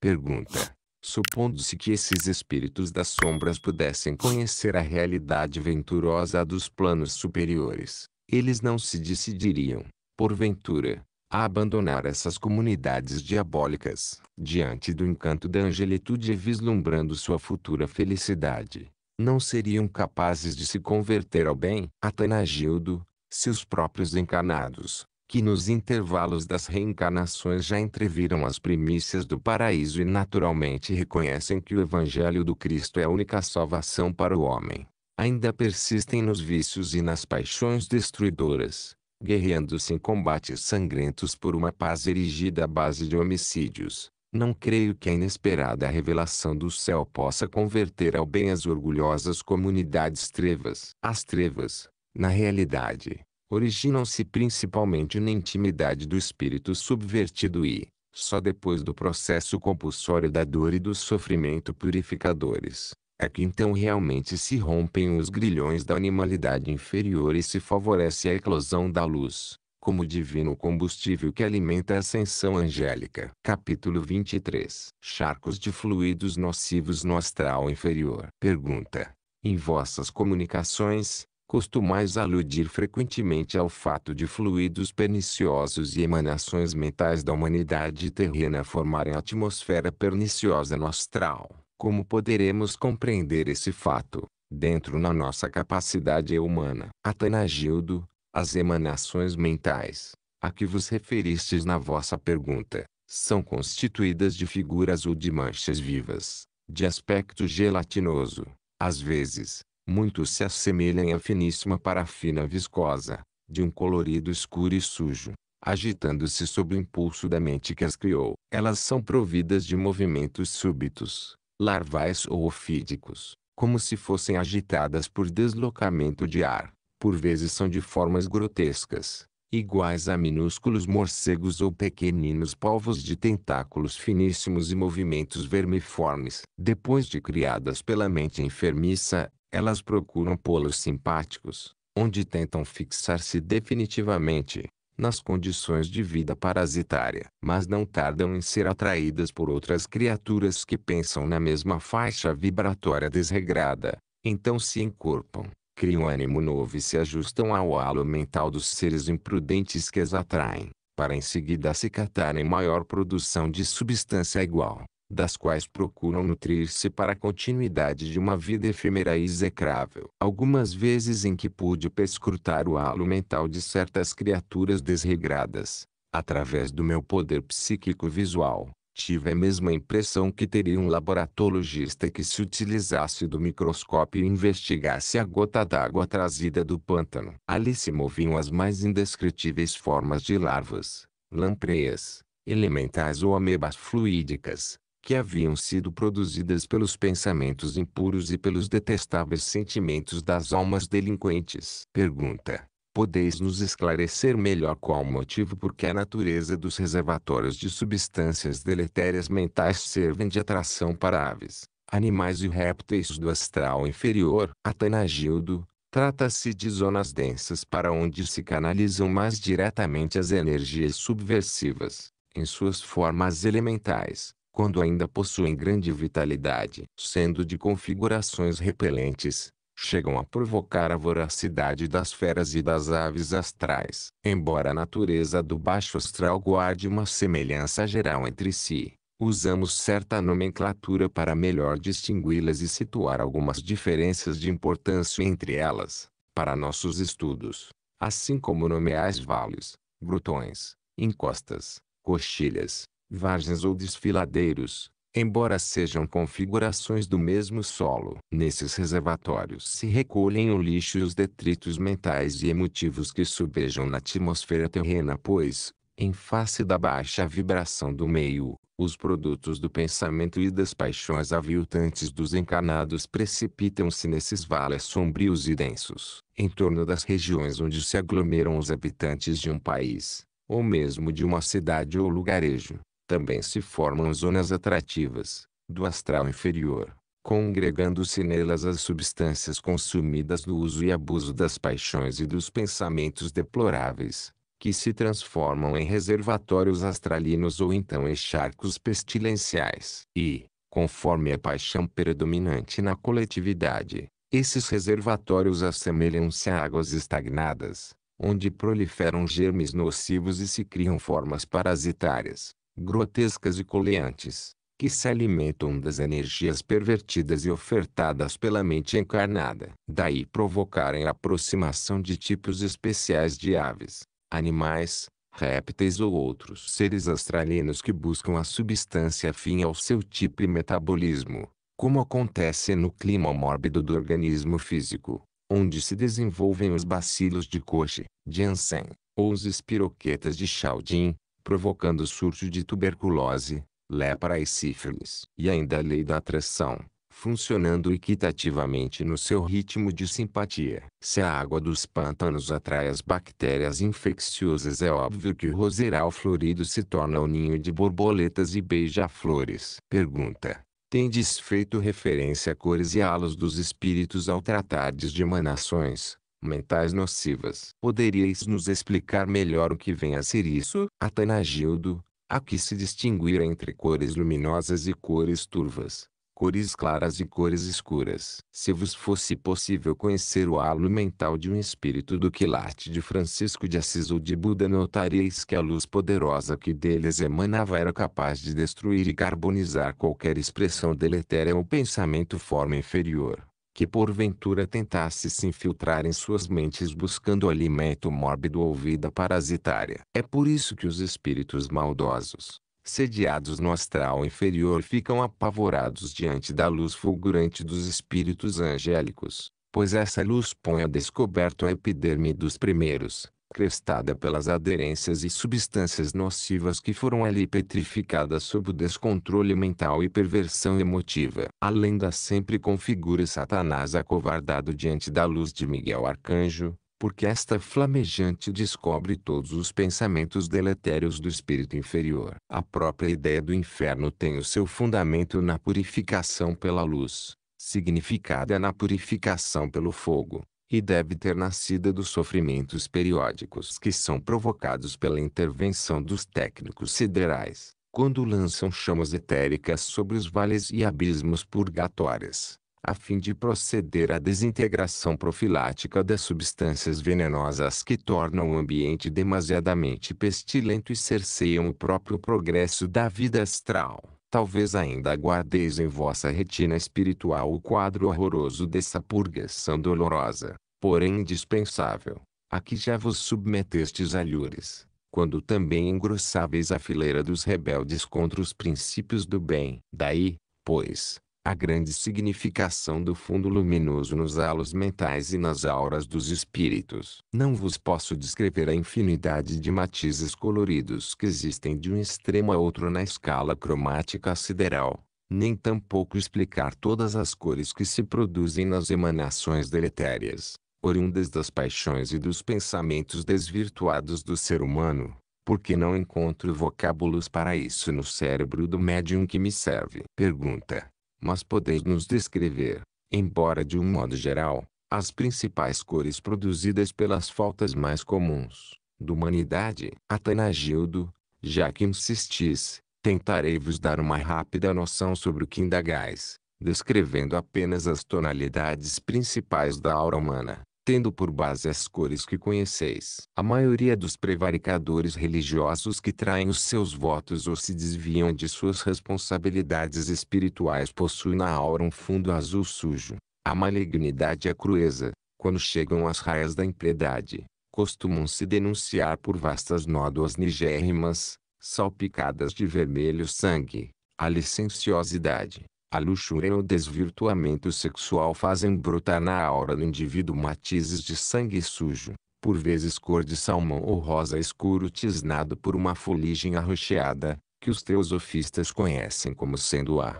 Pergunta. Supondo-se que esses espíritos das sombras pudessem conhecer a realidade venturosa dos planos superiores, eles não se decidiriam, porventura, a abandonar essas comunidades diabólicas, diante do encanto da angelitude e vislumbrando sua futura felicidade. Não seriam capazes de se converter ao bem? Atanagildo, se os próprios encarnados, que nos intervalos das reencarnações já entreviram as primícias do paraíso e naturalmente reconhecem que o Evangelho do Cristo é a única salvação para o homem, ainda persistem nos vícios e nas paixões destruidoras, guerreando-se em combates sangrentos por uma paz erigida à base de homicídios. Não creio que a inesperada revelação do céu possa converter ao bem as orgulhosas comunidades trevas. As trevas, na realidade, originam-se principalmente na intimidade do espírito subvertido e, só depois do processo compulsório da dor e do sofrimento purificadores, é que então realmente se rompem os grilhões da animalidade inferior e se favorece a eclosão da luz, como divino combustível que alimenta a ascensão angélica. Capítulo 23 Charcos de fluidos nocivos no astral inferior. Pergunta: Em vossas comunicações, costumais aludir frequentemente ao fato de fluidos perniciosos e emanações mentais da humanidade terrena formarem atmosfera perniciosa no astral. Como poderemos compreender esse fato, dentro da nossa capacidade humana? Atanagildo, as emanações mentais, a que vos referistes na vossa pergunta, são constituídas de figuras ou de manchas vivas, de aspecto gelatinoso, às vezes, muitos se assemelham à finíssima parafina viscosa, de um colorido escuro e sujo, agitando-se sob o impulso da mente que as criou. Elas são providas de movimentos súbitos, larvais ou ofídicos, como se fossem agitadas por deslocamento de ar. Por vezes são de formas grotescas, iguais a minúsculos morcegos ou pequeninos polvos de tentáculos finíssimos e movimentos vermiformes. Depois de criadas pela mente enfermiça, elas procuram polos simpáticos, onde tentam fixar-se definitivamente, nas condições de vida parasitária, mas não tardam em ser atraídas por outras criaturas que pensam na mesma faixa vibratória desregrada, então se encorpam, criam ânimo novo e se ajustam ao halo mental dos seres imprudentes que as atraem, para em seguida se catarem maior produção de substância igual das quais procuram nutrir-se para a continuidade de uma vida efêmera e execrável. Algumas vezes em que pude perscrutar o halo mental de certas criaturas desregradas, através do meu poder psíquico visual, tive a mesma impressão que teria um laboratologista que se utilizasse do microscópio e investigasse a gota d'água trazida do pântano. Ali se moviam as mais indescritíveis formas de larvas, lampreias, elementais ou amebas fluídicas, que haviam sido produzidas pelos pensamentos impuros e pelos detestáveis sentimentos das almas delinquentes. Pergunta: Podeis nos esclarecer melhor qual o motivo por que a natureza dos reservatórios de substâncias deletérias mentais servem de atração para aves, animais e répteis do astral inferior? Atanagildo, Trata-se de zonas densas para onde se canalizam mais diretamente as energias subversivas, em suas formas elementais, quando ainda possuem grande vitalidade, sendo de configurações repelentes, chegam a provocar a voracidade das feras e das aves astrais. Embora a natureza do baixo astral guarde uma semelhança geral entre si, usamos certa nomenclatura para melhor distingui-las e situar algumas diferenças de importância entre elas, para nossos estudos, assim como nomear vales, grutões, encostas, coxilhas, vargens ou desfiladeiros, embora sejam configurações do mesmo solo. Nesses reservatórios se recolhem o lixo e os detritos mentais e emotivos que subejam na atmosfera terrena, pois, em face da baixa vibração do meio, os produtos do pensamento e das paixões aviltantes dos encarnados precipitam-se nesses vales sombrios e densos, em torno das regiões onde se aglomeram os habitantes de um país, ou mesmo de uma cidade ou lugarejo também se formam zonas atrativas, do astral inferior, congregando-se nelas as substâncias consumidas no uso e abuso das paixões e dos pensamentos deploráveis, que se transformam em reservatórios astralinos ou então em charcos pestilenciais. E, conforme a paixão predominante na coletividade, esses reservatórios assemelham-se a águas estagnadas, onde proliferam germes nocivos e se criam formas parasitárias grotescas e coleantes, que se alimentam das energias pervertidas e ofertadas pela mente encarnada. Daí provocarem a aproximação de tipos especiais de aves, animais, répteis ou outros seres australianos que buscam a substância afim ao seu tipo e metabolismo, como acontece no clima mórbido do organismo físico, onde se desenvolvem os bacilos de Koch, de Ansen, ou os espiroquetas de Chaldin, provocando surto de tuberculose, lepra e sífilis. E ainda a lei da atração, funcionando equitativamente no seu ritmo de simpatia. Se a água dos pântanos atrai as bactérias infecciosas, é óbvio que o roseral florido se torna o um ninho de borboletas e beija-flores. Pergunta. Tendes feito referência a cores e halos dos espíritos ao tratar de emanações, mentais nocivas. Poderíeis nos explicar melhor o que vem a ser isso, Atanagildo? Há que se distinguir entre cores luminosas e cores turvas, cores claras e cores escuras. Se vos fosse possível conhecer o halo mental de um espírito do que late de Francisco de Assis ou de Buda, notaríeis que a luz poderosa que deles emanava era capaz de destruir e carbonizar qualquer expressão deletéria ou pensamento forma inferior que porventura tentasse se infiltrar em suas mentes buscando alimento mórbido ou vida parasitária. É por isso que os espíritos maldosos, sediados no astral inferior, ficam apavorados diante da luz fulgurante dos espíritos angélicos, pois essa luz põe a descoberto a epiderme dos primeiros crestada pelas aderências e substâncias nocivas que foram ali petrificadas sob o descontrole mental e perversão emotiva. A lenda sempre configura Satanás acovardado diante da luz de Miguel Arcanjo, porque esta flamejante descobre todos os pensamentos deletérios do espírito inferior. A própria ideia do inferno tem o seu fundamento na purificação pela luz, significada na purificação pelo fogo e deve ter nascido dos sofrimentos periódicos que são provocados pela intervenção dos técnicos siderais, quando lançam chamas etéricas sobre os vales e abismos purgatórios, a fim de proceder à desintegração profilática das substâncias venenosas que tornam o ambiente demasiadamente pestilento e cerceiam o próprio progresso da vida astral. Talvez ainda guardeis em vossa retina espiritual o quadro horroroso dessa purgação dolorosa, porém indispensável, a que já vos submetestes alhures, quando também engrossáveis a fileira dos rebeldes contra os princípios do bem. Daí, pois, a grande significação do fundo luminoso nos halos mentais e nas auras dos espíritos. Não vos posso descrever a infinidade de matizes coloridos que existem de um extremo a outro na escala cromática sideral, nem tampouco explicar todas as cores que se produzem nas emanações deletérias, oriundas das paixões e dos pensamentos desvirtuados do ser humano porque não encontro vocábulos para isso no cérebro do médium que me serve? Pergunta mas podeis nos descrever, embora de um modo geral, as principais cores produzidas pelas faltas mais comuns da humanidade. Atanagildo, já que insistis, tentarei vos dar uma rápida noção sobre o que indagais, descrevendo apenas as tonalidades principais da aura humana tendo por base as cores que conheceis. A maioria dos prevaricadores religiosos que traem os seus votos ou se desviam de suas responsabilidades espirituais possui na aura um fundo azul sujo. A malignidade e a crueza, quando chegam às raias da impiedade, costumam se denunciar por vastas nódoas nigérrimas, salpicadas de vermelho sangue. A licenciosidade, a luxúria e o desvirtuamento sexual fazem brotar na aura do indivíduo matizes de sangue sujo, por vezes cor de salmão ou rosa escuro tisnado por uma fuligem arroxeada, que os teosofistas conhecem como sendo a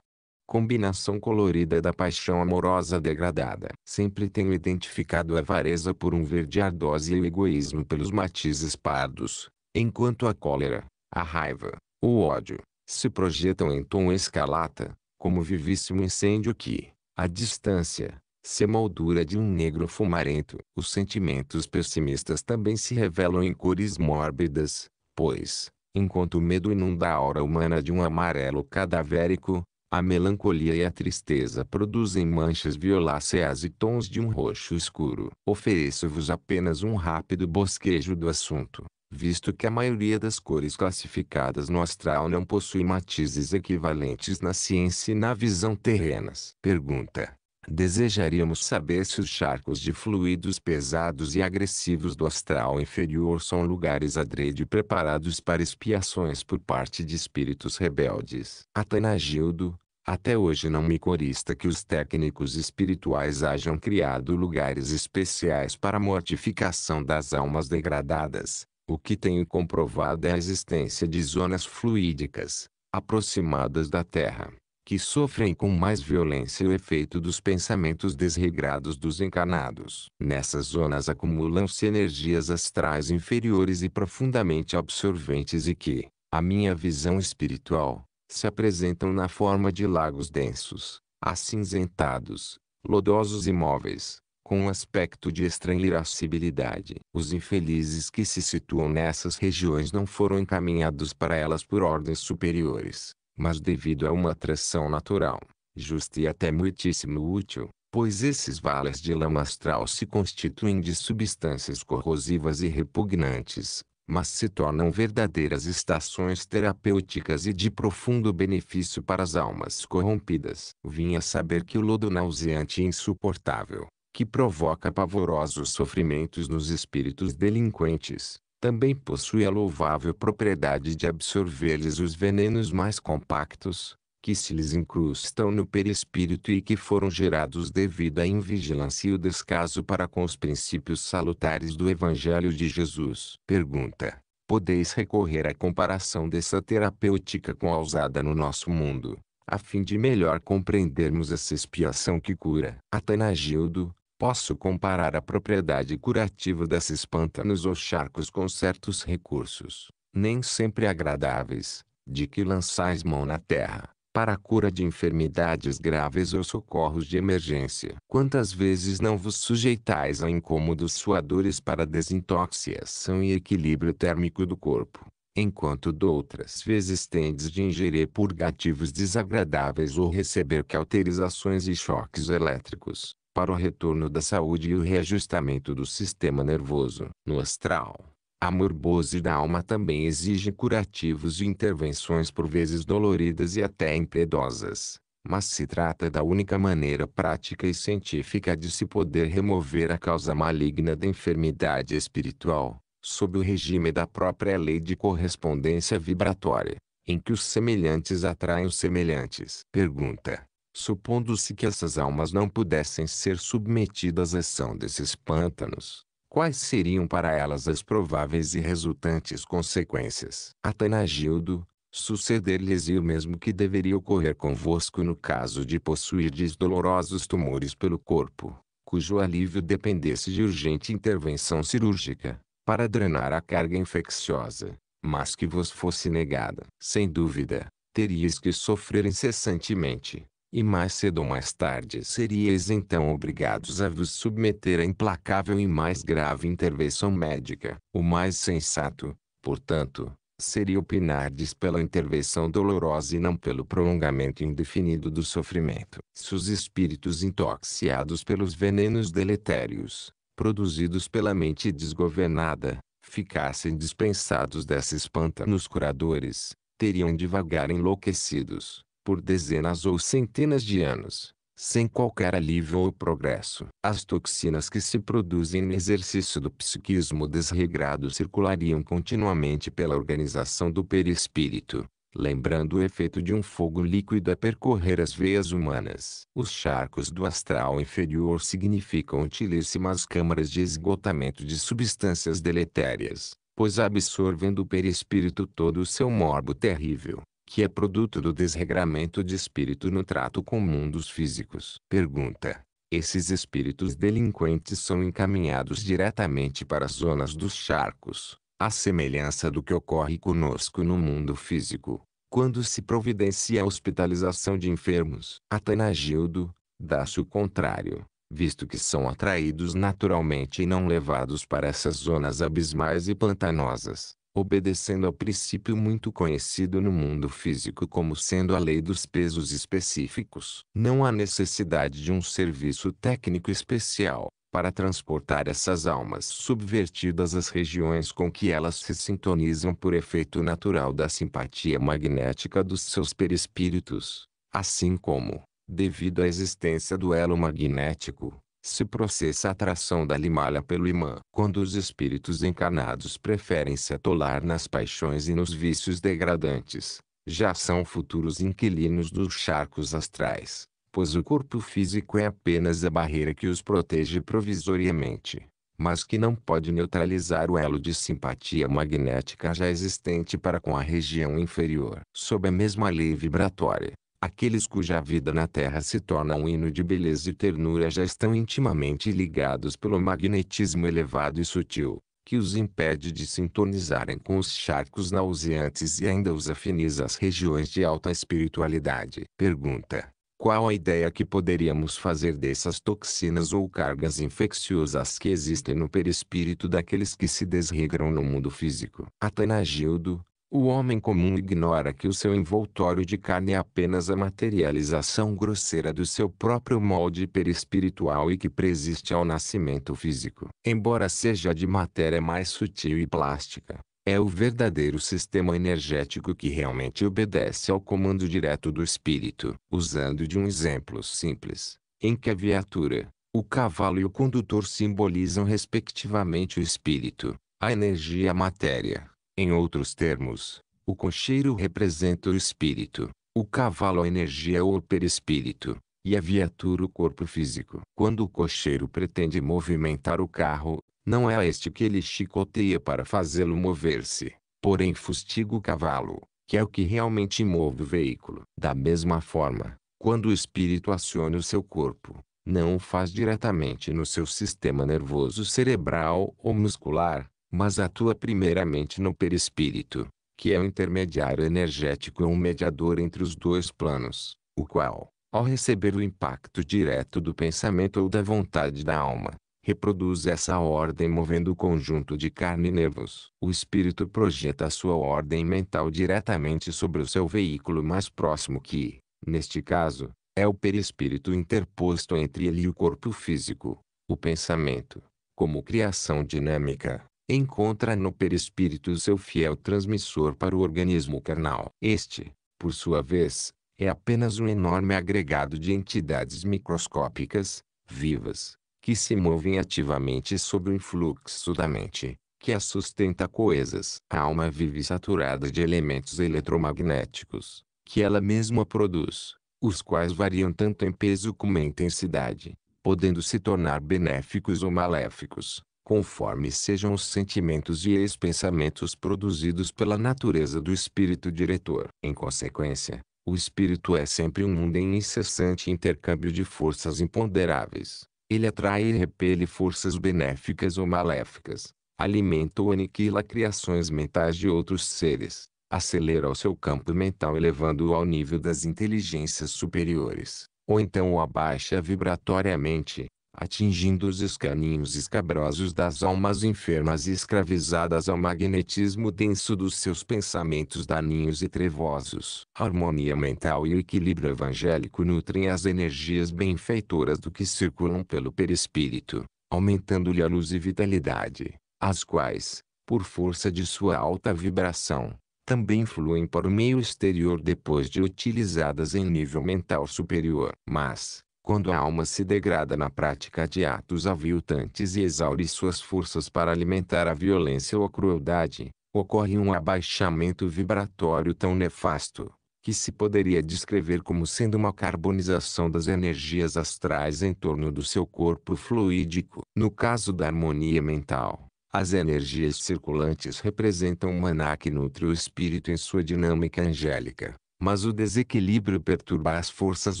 combinação colorida da paixão amorosa degradada. Sempre tenho identificado a avareza por um verde ardoso e o egoísmo pelos matizes pardos, enquanto a cólera, a raiva, o ódio, se projetam em tom escalata como vivisse um incêndio que, à distância, se moldura de um negro fumarento. Os sentimentos pessimistas também se revelam em cores mórbidas, pois, enquanto o medo inunda a aura humana de um amarelo cadavérico, a melancolia e a tristeza produzem manchas violáceas e tons de um roxo escuro. Ofereço-vos apenas um rápido bosquejo do assunto visto que a maioria das cores classificadas no astral não possui matizes equivalentes na ciência e na visão terrenas. Pergunta. Desejaríamos saber se os charcos de fluidos pesados e agressivos do astral inferior são lugares adrede preparados para expiações por parte de espíritos rebeldes. Atanagildo, até hoje não me corista que os técnicos espirituais hajam criado lugares especiais para a mortificação das almas degradadas, o que tenho comprovado é a existência de zonas fluídicas, aproximadas da Terra, que sofrem com mais violência o efeito dos pensamentos desregrados dos encarnados. Nessas zonas acumulam-se energias astrais inferiores e profundamente absorventes e que, à minha visão espiritual, se apresentam na forma de lagos densos, acinzentados, lodosos e móveis, com um aspecto de estranha irascibilidade. Os infelizes que se situam nessas regiões não foram encaminhados para elas por ordens superiores, mas devido a uma atração natural, justa e até muitíssimo útil, pois esses vales de lama astral se constituem de substâncias corrosivas e repugnantes, mas se tornam verdadeiras estações terapêuticas e de profundo benefício para as almas corrompidas. Vinha saber que o lodo nauseante e é insuportável, que provoca pavorosos sofrimentos nos espíritos delinquentes, também possui a louvável propriedade de absorver-lhes os venenos mais compactos, que se lhes incrustam no perispírito e que foram gerados devido à invigilância e o descaso para com os princípios salutares do Evangelho de Jesus. Pergunta: Podeis recorrer à comparação dessa terapêutica com a usada no nosso mundo, a fim de melhor compreendermos essa expiação que cura? Atanagildo, Posso comparar a propriedade curativa desses pântanos ou charcos com certos recursos, nem sempre agradáveis, de que lançais mão na terra, para a cura de enfermidades graves ou socorros de emergência. Quantas vezes não vos sujeitais a incômodos suadores para desintoxicação e equilíbrio térmico do corpo, enquanto doutras vezes tendes de ingerir purgativos desagradáveis ou receber cauterizações e choques elétricos para o retorno da saúde e o reajustamento do sistema nervoso. No astral, a morbose da alma também exige curativos e intervenções por vezes doloridas e até impiedosas, mas se trata da única maneira prática e científica de se poder remover a causa maligna da enfermidade espiritual, sob o regime da própria lei de correspondência vibratória, em que os semelhantes atraem os semelhantes. Pergunta: supondo-se que essas almas não pudessem ser submetidas à ação desses pântanos, quais seriam para elas as prováveis e resultantes consequências? Atanagildo, suceder-lhes o mesmo que deveria ocorrer convosco no caso de possuirdes dolorosos tumores pelo corpo, cujo alívio dependesse de urgente intervenção cirúrgica, para drenar a carga infecciosa, mas que vos fosse negada. Sem dúvida, teríeis que sofrer incessantemente, e mais cedo ou mais tarde seríeis então obrigados a vos submeter a implacável e mais grave intervenção médica. O mais sensato, portanto, seria opinardes pela intervenção dolorosa e não pelo prolongamento indefinido do sofrimento. Se os espíritos intoxicados pelos venenos deletérios, produzidos pela mente desgovernada, ficassem dispensados dessa espanta nos curadores, teriam devagar enlouquecidos por dezenas ou centenas de anos, sem qualquer alívio ou progresso. As toxinas que se produzem no exercício do psiquismo desregrado circulariam continuamente pela organização do perispírito, lembrando o efeito de um fogo líquido a percorrer as veias humanas. Os charcos do astral inferior significam utilíssimas câmaras de esgotamento de substâncias deletérias, pois absorvem do perispírito todo o seu morbo terrível que é produto do desregramento de espírito no trato com mundos físicos. Pergunta. Esses espíritos delinquentes são encaminhados diretamente para as zonas dos charcos, à semelhança do que ocorre conosco no mundo físico, quando se providencia a hospitalização de enfermos. Atenagildo, dá-se o contrário, visto que são atraídos naturalmente e não levados para essas zonas abismais e pantanosas obedecendo ao princípio muito conhecido no mundo físico como sendo a lei dos pesos específicos. Não há necessidade de um serviço técnico especial para transportar essas almas subvertidas às regiões com que elas se sintonizam por efeito natural da simpatia magnética dos seus perispíritos, assim como, devido à existência do elo magnético, se processa a atração da limalha pelo imã. Quando os espíritos encarnados preferem se atolar nas paixões e nos vícios degradantes, já são futuros inquilinos dos charcos astrais, pois o corpo físico é apenas a barreira que os protege provisoriamente, mas que não pode neutralizar o elo de simpatia magnética já existente para com a região inferior. Sob a mesma lei vibratória, Aqueles cuja vida na Terra se torna um hino de beleza e ternura já estão intimamente ligados pelo magnetismo elevado e sutil, que os impede de sintonizarem com os charcos nauseantes e ainda os afiniza às regiões de alta espiritualidade. Pergunta. Qual a ideia que poderíamos fazer dessas toxinas ou cargas infecciosas que existem no perispírito daqueles que se desregram no mundo físico? Atanagildo o homem comum ignora que o seu envoltório de carne é apenas a materialização grosseira do seu próprio molde perispiritual e que presiste ao nascimento físico. Embora seja de matéria mais sutil e plástica, é o verdadeiro sistema energético que realmente obedece ao comando direto do espírito. Usando de um exemplo simples, em que a viatura, o cavalo e o condutor simbolizam respectivamente o espírito, a energia e a matéria em outros termos, o cocheiro representa o espírito, o cavalo a energia ou o perispírito, e a viatura o corpo físico. Quando o cocheiro pretende movimentar o carro, não é a este que ele chicoteia para fazê-lo mover-se, porém fustiga o cavalo, que é o que realmente move o veículo. Da mesma forma, quando o espírito aciona o seu corpo, não o faz diretamente no seu sistema nervoso cerebral ou muscular, mas atua primeiramente no perispírito, que é o intermediário energético ou um mediador entre os dois planos, o qual, ao receber o impacto direto do pensamento ou da vontade da alma, reproduz essa ordem movendo o conjunto de carne e nervos. O espírito projeta a sua ordem mental diretamente sobre o seu veículo mais próximo que, neste caso, é o perispírito interposto entre ele e o corpo físico. O pensamento, como criação dinâmica, encontra no perispírito seu fiel transmissor para o organismo carnal. Este, por sua vez, é apenas um enorme agregado de entidades microscópicas, vivas, que se movem ativamente sob o influxo da mente, que a sustenta coesas. A alma vive saturada de elementos eletromagnéticos, que ela mesma produz, os quais variam tanto em peso como em intensidade, podendo se tornar benéficos ou maléficos conforme sejam os sentimentos e ex-pensamentos produzidos pela natureza do espírito diretor. Em consequência, o espírito é sempre um mundo em incessante intercâmbio de forças imponderáveis. Ele atrai e repele forças benéficas ou maléficas, alimenta ou aniquila criações mentais de outros seres, acelera o seu campo mental elevando-o ao nível das inteligências superiores, ou então o abaixa vibratoriamente, atingindo os escaninhos escabrosos das almas enfermas e escravizadas ao magnetismo denso dos seus pensamentos daninhos e trevosos. A harmonia mental e o equilíbrio evangélico nutrem as energias benfeitoras do que circulam pelo perispírito, aumentando-lhe a luz e vitalidade, as quais, por força de sua alta vibração, também fluem para o meio exterior depois de utilizadas em nível mental superior. Mas, quando a alma se degrada na prática de atos aviltantes e exaure suas forças para alimentar a violência ou a crueldade, ocorre um abaixamento vibratório tão nefasto, que se poderia descrever como sendo uma carbonização das energias astrais em torno do seu corpo fluídico. No caso da harmonia mental, as energias circulantes representam o maná que nutre o espírito em sua dinâmica angélica mas o desequilíbrio perturba as forças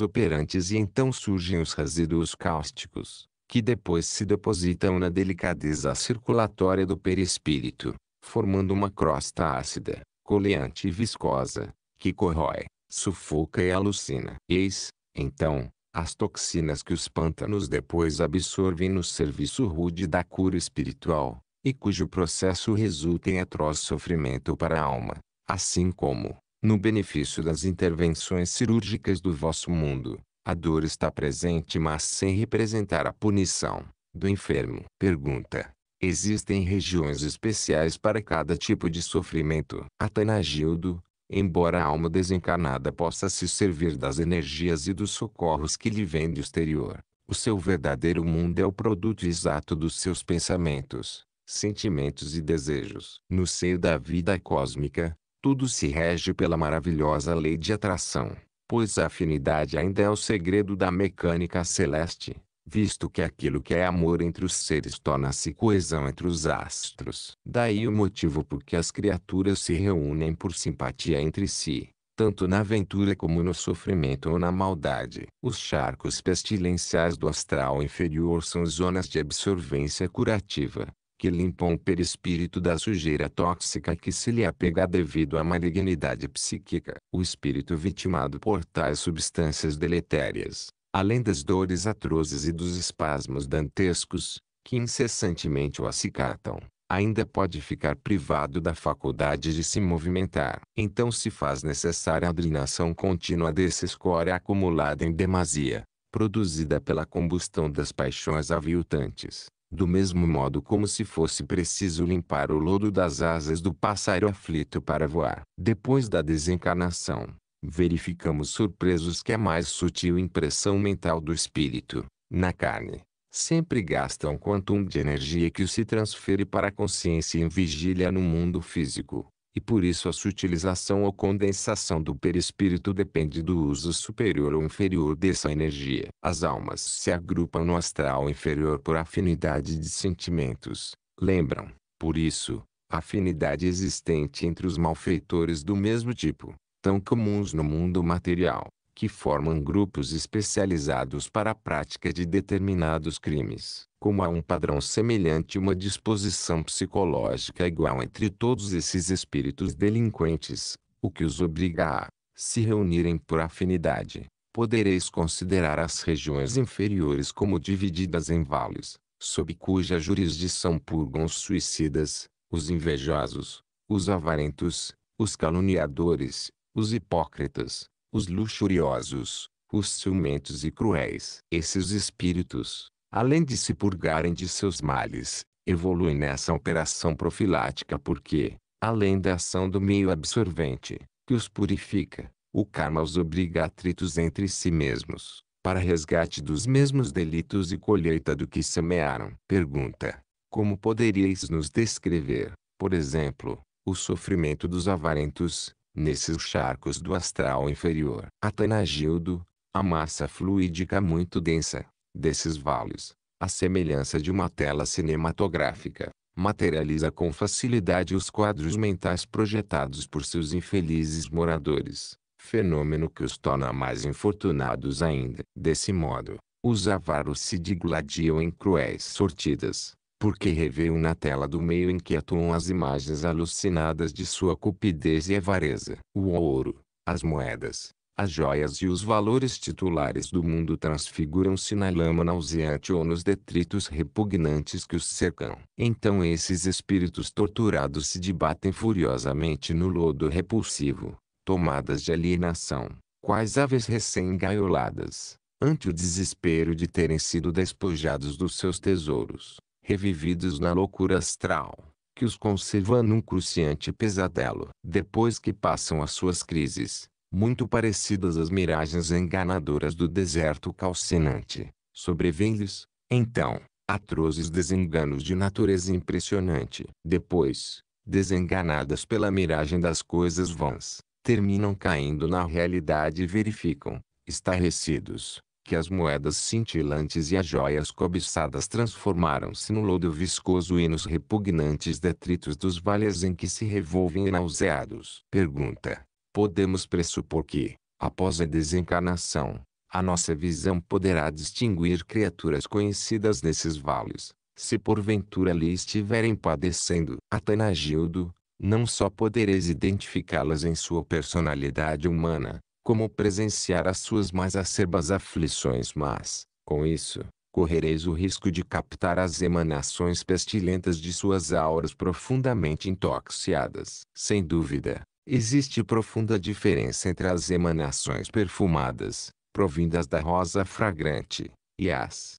operantes e então surgem os resíduos cáusticos, que depois se depositam na delicadeza circulatória do perispírito, formando uma crosta ácida, coleante e viscosa, que corrói, sufoca e alucina. Eis, então, as toxinas que os pântanos depois absorvem no serviço rude da cura espiritual, e cujo processo resulta em atroz sofrimento para a alma, assim como, no benefício das intervenções cirúrgicas do vosso mundo. A dor está presente, mas sem representar a punição do enfermo. Pergunta: Existem regiões especiais para cada tipo de sofrimento? Atanagildo, embora a alma desencarnada possa se servir das energias e dos socorros que lhe vêm do exterior, o seu verdadeiro mundo é o produto exato dos seus pensamentos, sentimentos e desejos. No seio da vida cósmica, tudo se rege pela maravilhosa lei de atração, pois a afinidade ainda é o segredo da mecânica celeste, visto que aquilo que é amor entre os seres torna-se coesão entre os astros. Daí o motivo por que as criaturas se reúnem por simpatia entre si, tanto na aventura como no sofrimento ou na maldade. Os charcos pestilenciais do astral inferior são zonas de absorvência curativa, que limpam o perispírito da sujeira tóxica que se lhe apega devido à malignidade psíquica. O espírito vitimado por tais substâncias deletérias, além das dores atrozes e dos espasmos dantescos, que incessantemente o acicatam, ainda pode ficar privado da faculdade de se movimentar. Então se faz necessária a drenação contínua dessa escória acumulada em demasia, produzida pela combustão das paixões aviltantes do mesmo modo como se fosse preciso limpar o lodo das asas do pássaro aflito para voar. Depois da desencarnação, verificamos surpresos que a mais sutil impressão mental do espírito, na carne, sempre gasta um quantum de energia que se transfere para a consciência em vigília no mundo físico e por isso a sua utilização ou condensação do perispírito depende do uso superior ou inferior dessa energia. As almas se agrupam no astral inferior por afinidade de sentimentos, lembram, por isso, a afinidade existente entre os malfeitores do mesmo tipo, tão comuns no mundo material, que formam grupos especializados para a prática de determinados crimes como há um padrão semelhante e uma disposição psicológica igual entre todos esses espíritos delinquentes, o que os obriga a se reunirem por afinidade, podereis considerar as regiões inferiores como divididas em vales, sob cuja jurisdição purgam os suicidas, os invejosos, os avarentos, os caluniadores, os hipócritas, os luxuriosos, os ciumentos e cruéis. Esses espíritos, além de se purgarem de seus males, evoluem nessa operação profilática porque, além da ação do meio absorvente, que os purifica, o karma os obriga a atritos entre si mesmos, para resgate dos mesmos delitos e colheita do que semearam. Pergunta: Como poderíeis nos descrever, por exemplo, o sofrimento dos avarentos, nesses charcos do astral inferior? Atanagildo, a massa fluídica muito densa, desses vales, a semelhança de uma tela cinematográfica, materializa com facilidade os quadros mentais projetados por seus infelizes moradores, fenômeno que os torna mais infortunados ainda. Desse modo, os avaros se digladiam em cruéis sortidas, porque revêem na tela do meio em que atuam as imagens alucinadas de sua cupidez e avareza. O ouro, as moedas, as joias e os valores titulares do mundo transfiguram-se na lama nauseante ou nos detritos repugnantes que os cercam. Então esses espíritos torturados se debatem furiosamente no lodo repulsivo, tomadas de alienação, quais aves recém-engaioladas, ante o desespero de terem sido despojados dos seus tesouros, revividos na loucura astral que os conserva num cruciante pesadelo. Depois que passam as suas crises, muito parecidas às miragens enganadoras do deserto calcinante. sobrevêm lhes então, atrozes desenganos de natureza impressionante. Depois, desenganadas pela miragem das coisas vãs, terminam caindo na realidade e verificam, estarrecidos, que as moedas cintilantes e as joias cobiçadas transformaram-se no lodo viscoso e nos repugnantes detritos dos vales em que se revolvem nauseados. Pergunta: podemos pressupor que, após a desencarnação, a nossa visão poderá distinguir criaturas conhecidas nesses vales. Se porventura ali estiverem padecendo, Atanagildo, não só podereis identificá-las em sua personalidade humana, como presenciar as suas mais acerbas aflições, mas, com isso, correreis o risco de captar as emanações pestilentas de suas auras profundamente intoxicadas. Sem dúvida, Existe profunda diferença entre as emanações perfumadas, provindas da rosa fragrante, e as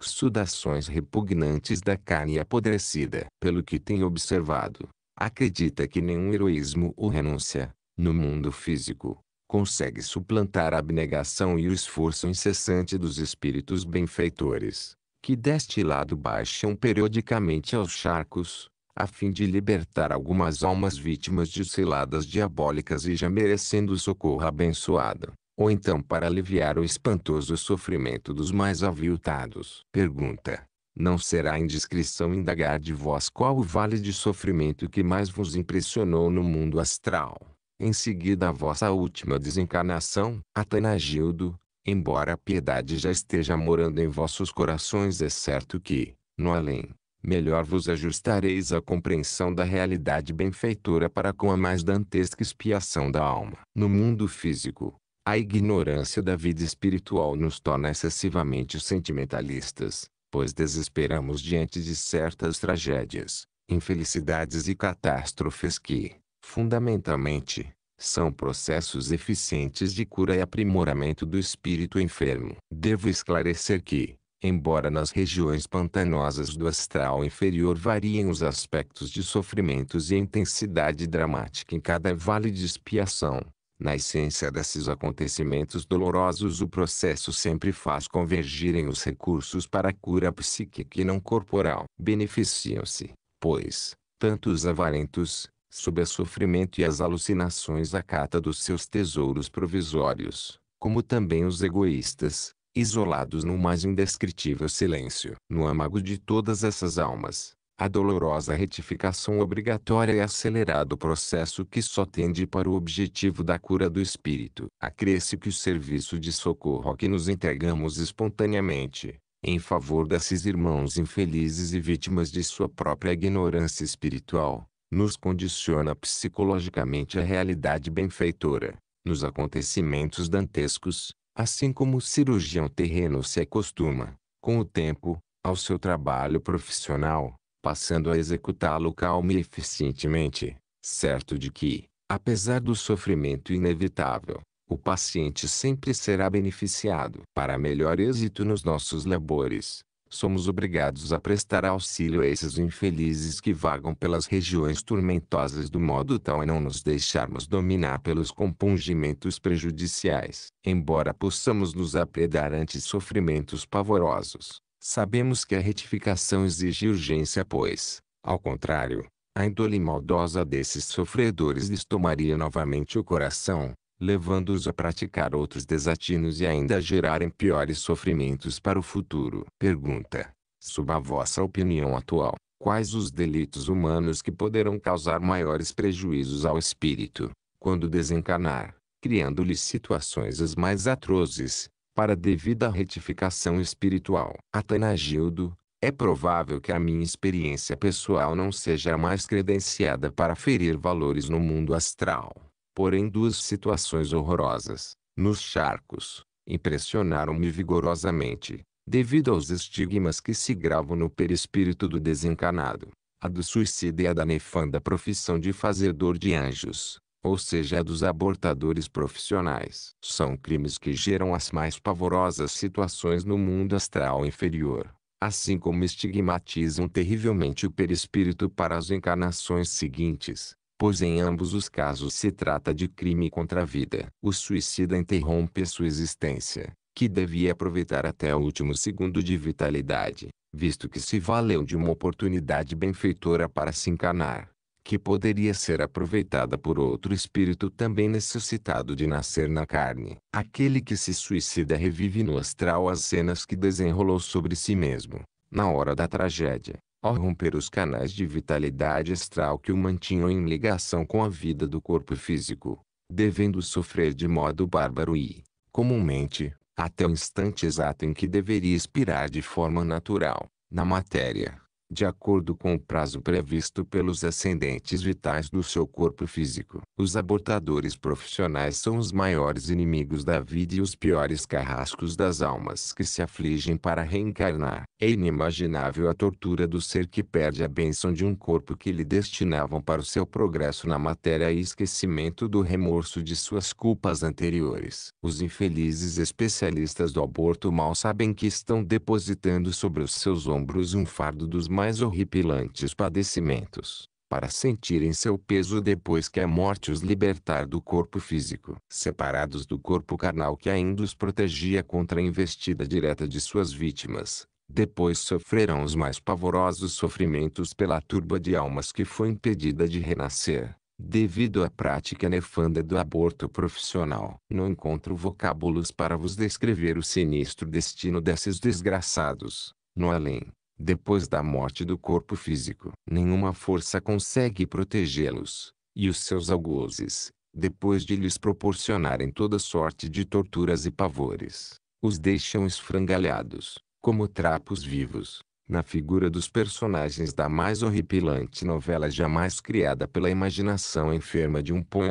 exudações repugnantes da carne apodrecida. Pelo que tem observado, acredita que nenhum heroísmo ou renúncia, no mundo físico, consegue suplantar a abnegação e o esforço incessante dos espíritos benfeitores, que deste lado baixam periodicamente aos charcos, a fim de libertar algumas almas vítimas de ciladas diabólicas e já merecendo socorro abençoado, ou então para aliviar o espantoso sofrimento dos mais aviltados. Pergunta. Não será indiscrição indagar de vós qual o vale de sofrimento que mais vos impressionou no mundo astral. Em seguida a vossa última desencarnação, Atanagildo, embora a piedade já esteja morando em vossos corações é certo que, no além, melhor vos ajustareis à compreensão da realidade benfeitora para com a mais dantesca expiação da alma. No mundo físico, a ignorância da vida espiritual nos torna excessivamente sentimentalistas, pois desesperamos diante de certas tragédias, infelicidades e catástrofes que, fundamentalmente, são processos eficientes de cura e aprimoramento do espírito enfermo. Devo esclarecer que, embora nas regiões pantanosas do astral inferior variem os aspectos de sofrimentos e intensidade dramática em cada vale de expiação. Na essência desses acontecimentos dolorosos, o processo sempre faz convergirem os recursos para a cura psíquica e não corporal. Beneficiam-se, pois, tanto os avarentos, sob o sofrimento e as alucinações à cata dos seus tesouros provisórios, como também os egoístas, isolados no mais indescritível silêncio. No âmago de todas essas almas, a dolorosa retificação obrigatória e acelerado processo que só tende para o objetivo da cura do espírito. Acresce que o serviço de socorro a que nos entregamos espontaneamente, em favor desses irmãos infelizes e vítimas de sua própria ignorância espiritual, nos condiciona psicologicamente a realidade benfeitora, nos acontecimentos dantescos, Assim como o cirurgião terreno se acostuma, com o tempo, ao seu trabalho profissional, passando a executá-lo calma e eficientemente, certo de que, apesar do sofrimento inevitável, o paciente sempre será beneficiado para melhor êxito nos nossos labores somos obrigados a prestar auxílio a esses infelizes que vagam pelas regiões tormentosas do modo tal a não nos deixarmos dominar pelos compungimentos prejudiciais. Embora possamos nos apredar ante sofrimentos pavorosos, sabemos que a retificação exige urgência pois, ao contrário, a índole maldosa desses sofredores lhes tomaria novamente o coração, levando-os a praticar outros desatinos e ainda a gerarem piores sofrimentos para o futuro. Pergunta. Sob a vossa opinião atual, quais os delitos humanos que poderão causar maiores prejuízos ao espírito, quando desencarnar, criando-lhe situações as mais atrozes, para devida retificação espiritual? Atanagildo, é provável que a minha experiência pessoal não seja a mais credenciada para ferir valores no mundo astral porém duas situações horrorosas, nos charcos, impressionaram-me vigorosamente, devido aos estigmas que se gravam no perispírito do desencanado, a do suicídio e a da nefanda profissão de fazedor de anjos, ou seja, a dos abortadores profissionais. São crimes que geram as mais pavorosas situações no mundo astral inferior assim como estigmatizam terrivelmente o perispírito para as encarnações seguintes pois em ambos os casos se trata de crime contra a vida. O suicida interrompe sua existência, que devia aproveitar até o último segundo de vitalidade, visto que se valeu de uma oportunidade benfeitora para se encarnar, que poderia ser aproveitada por outro espírito também necessitado de nascer na carne. Aquele que se suicida revive no astral as cenas que desenrolou sobre si mesmo, na hora da tragédia, ao romper os canais de vitalidade astral que o mantinham em ligação com a vida do corpo físico, devendo sofrer de modo bárbaro e, comumente, até o instante exato em que deveria expirar de forma natural, na matéria de acordo com o prazo previsto pelos ascendentes vitais do seu corpo físico. Os abortadores profissionais são os maiores inimigos da vida e os piores carrascos das almas que se afligem para reencarnar. É inimaginável a tortura do ser que perde a bênção de um corpo que lhe destinavam para o seu progresso na matéria e esquecimento do remorso de suas culpas anteriores. Os infelizes especialistas do aborto mal sabem que estão depositando sobre os seus ombros um fardo dos mais horripilantes padecimentos, para sentirem seu peso depois que a morte os libertar do corpo físico, separados do corpo carnal que ainda os protegia contra a investida direta de suas vítimas. Depois sofrerão os mais pavorosos sofrimentos pela turba de almas que foi impedida de renascer, devido à prática nefanda do aborto profissional. Não encontro vocábulos para vos descrever o sinistro destino desses desgraçados. No além, depois da morte do corpo físico, nenhuma força consegue protegê-los, e os seus algozes, depois de lhes proporcionarem toda sorte de torturas e pavores, os deixam esfrangalhados, como trapos vivos, na figura dos personagens da mais horripilante novela jamais criada pela imaginação enferma de um Poe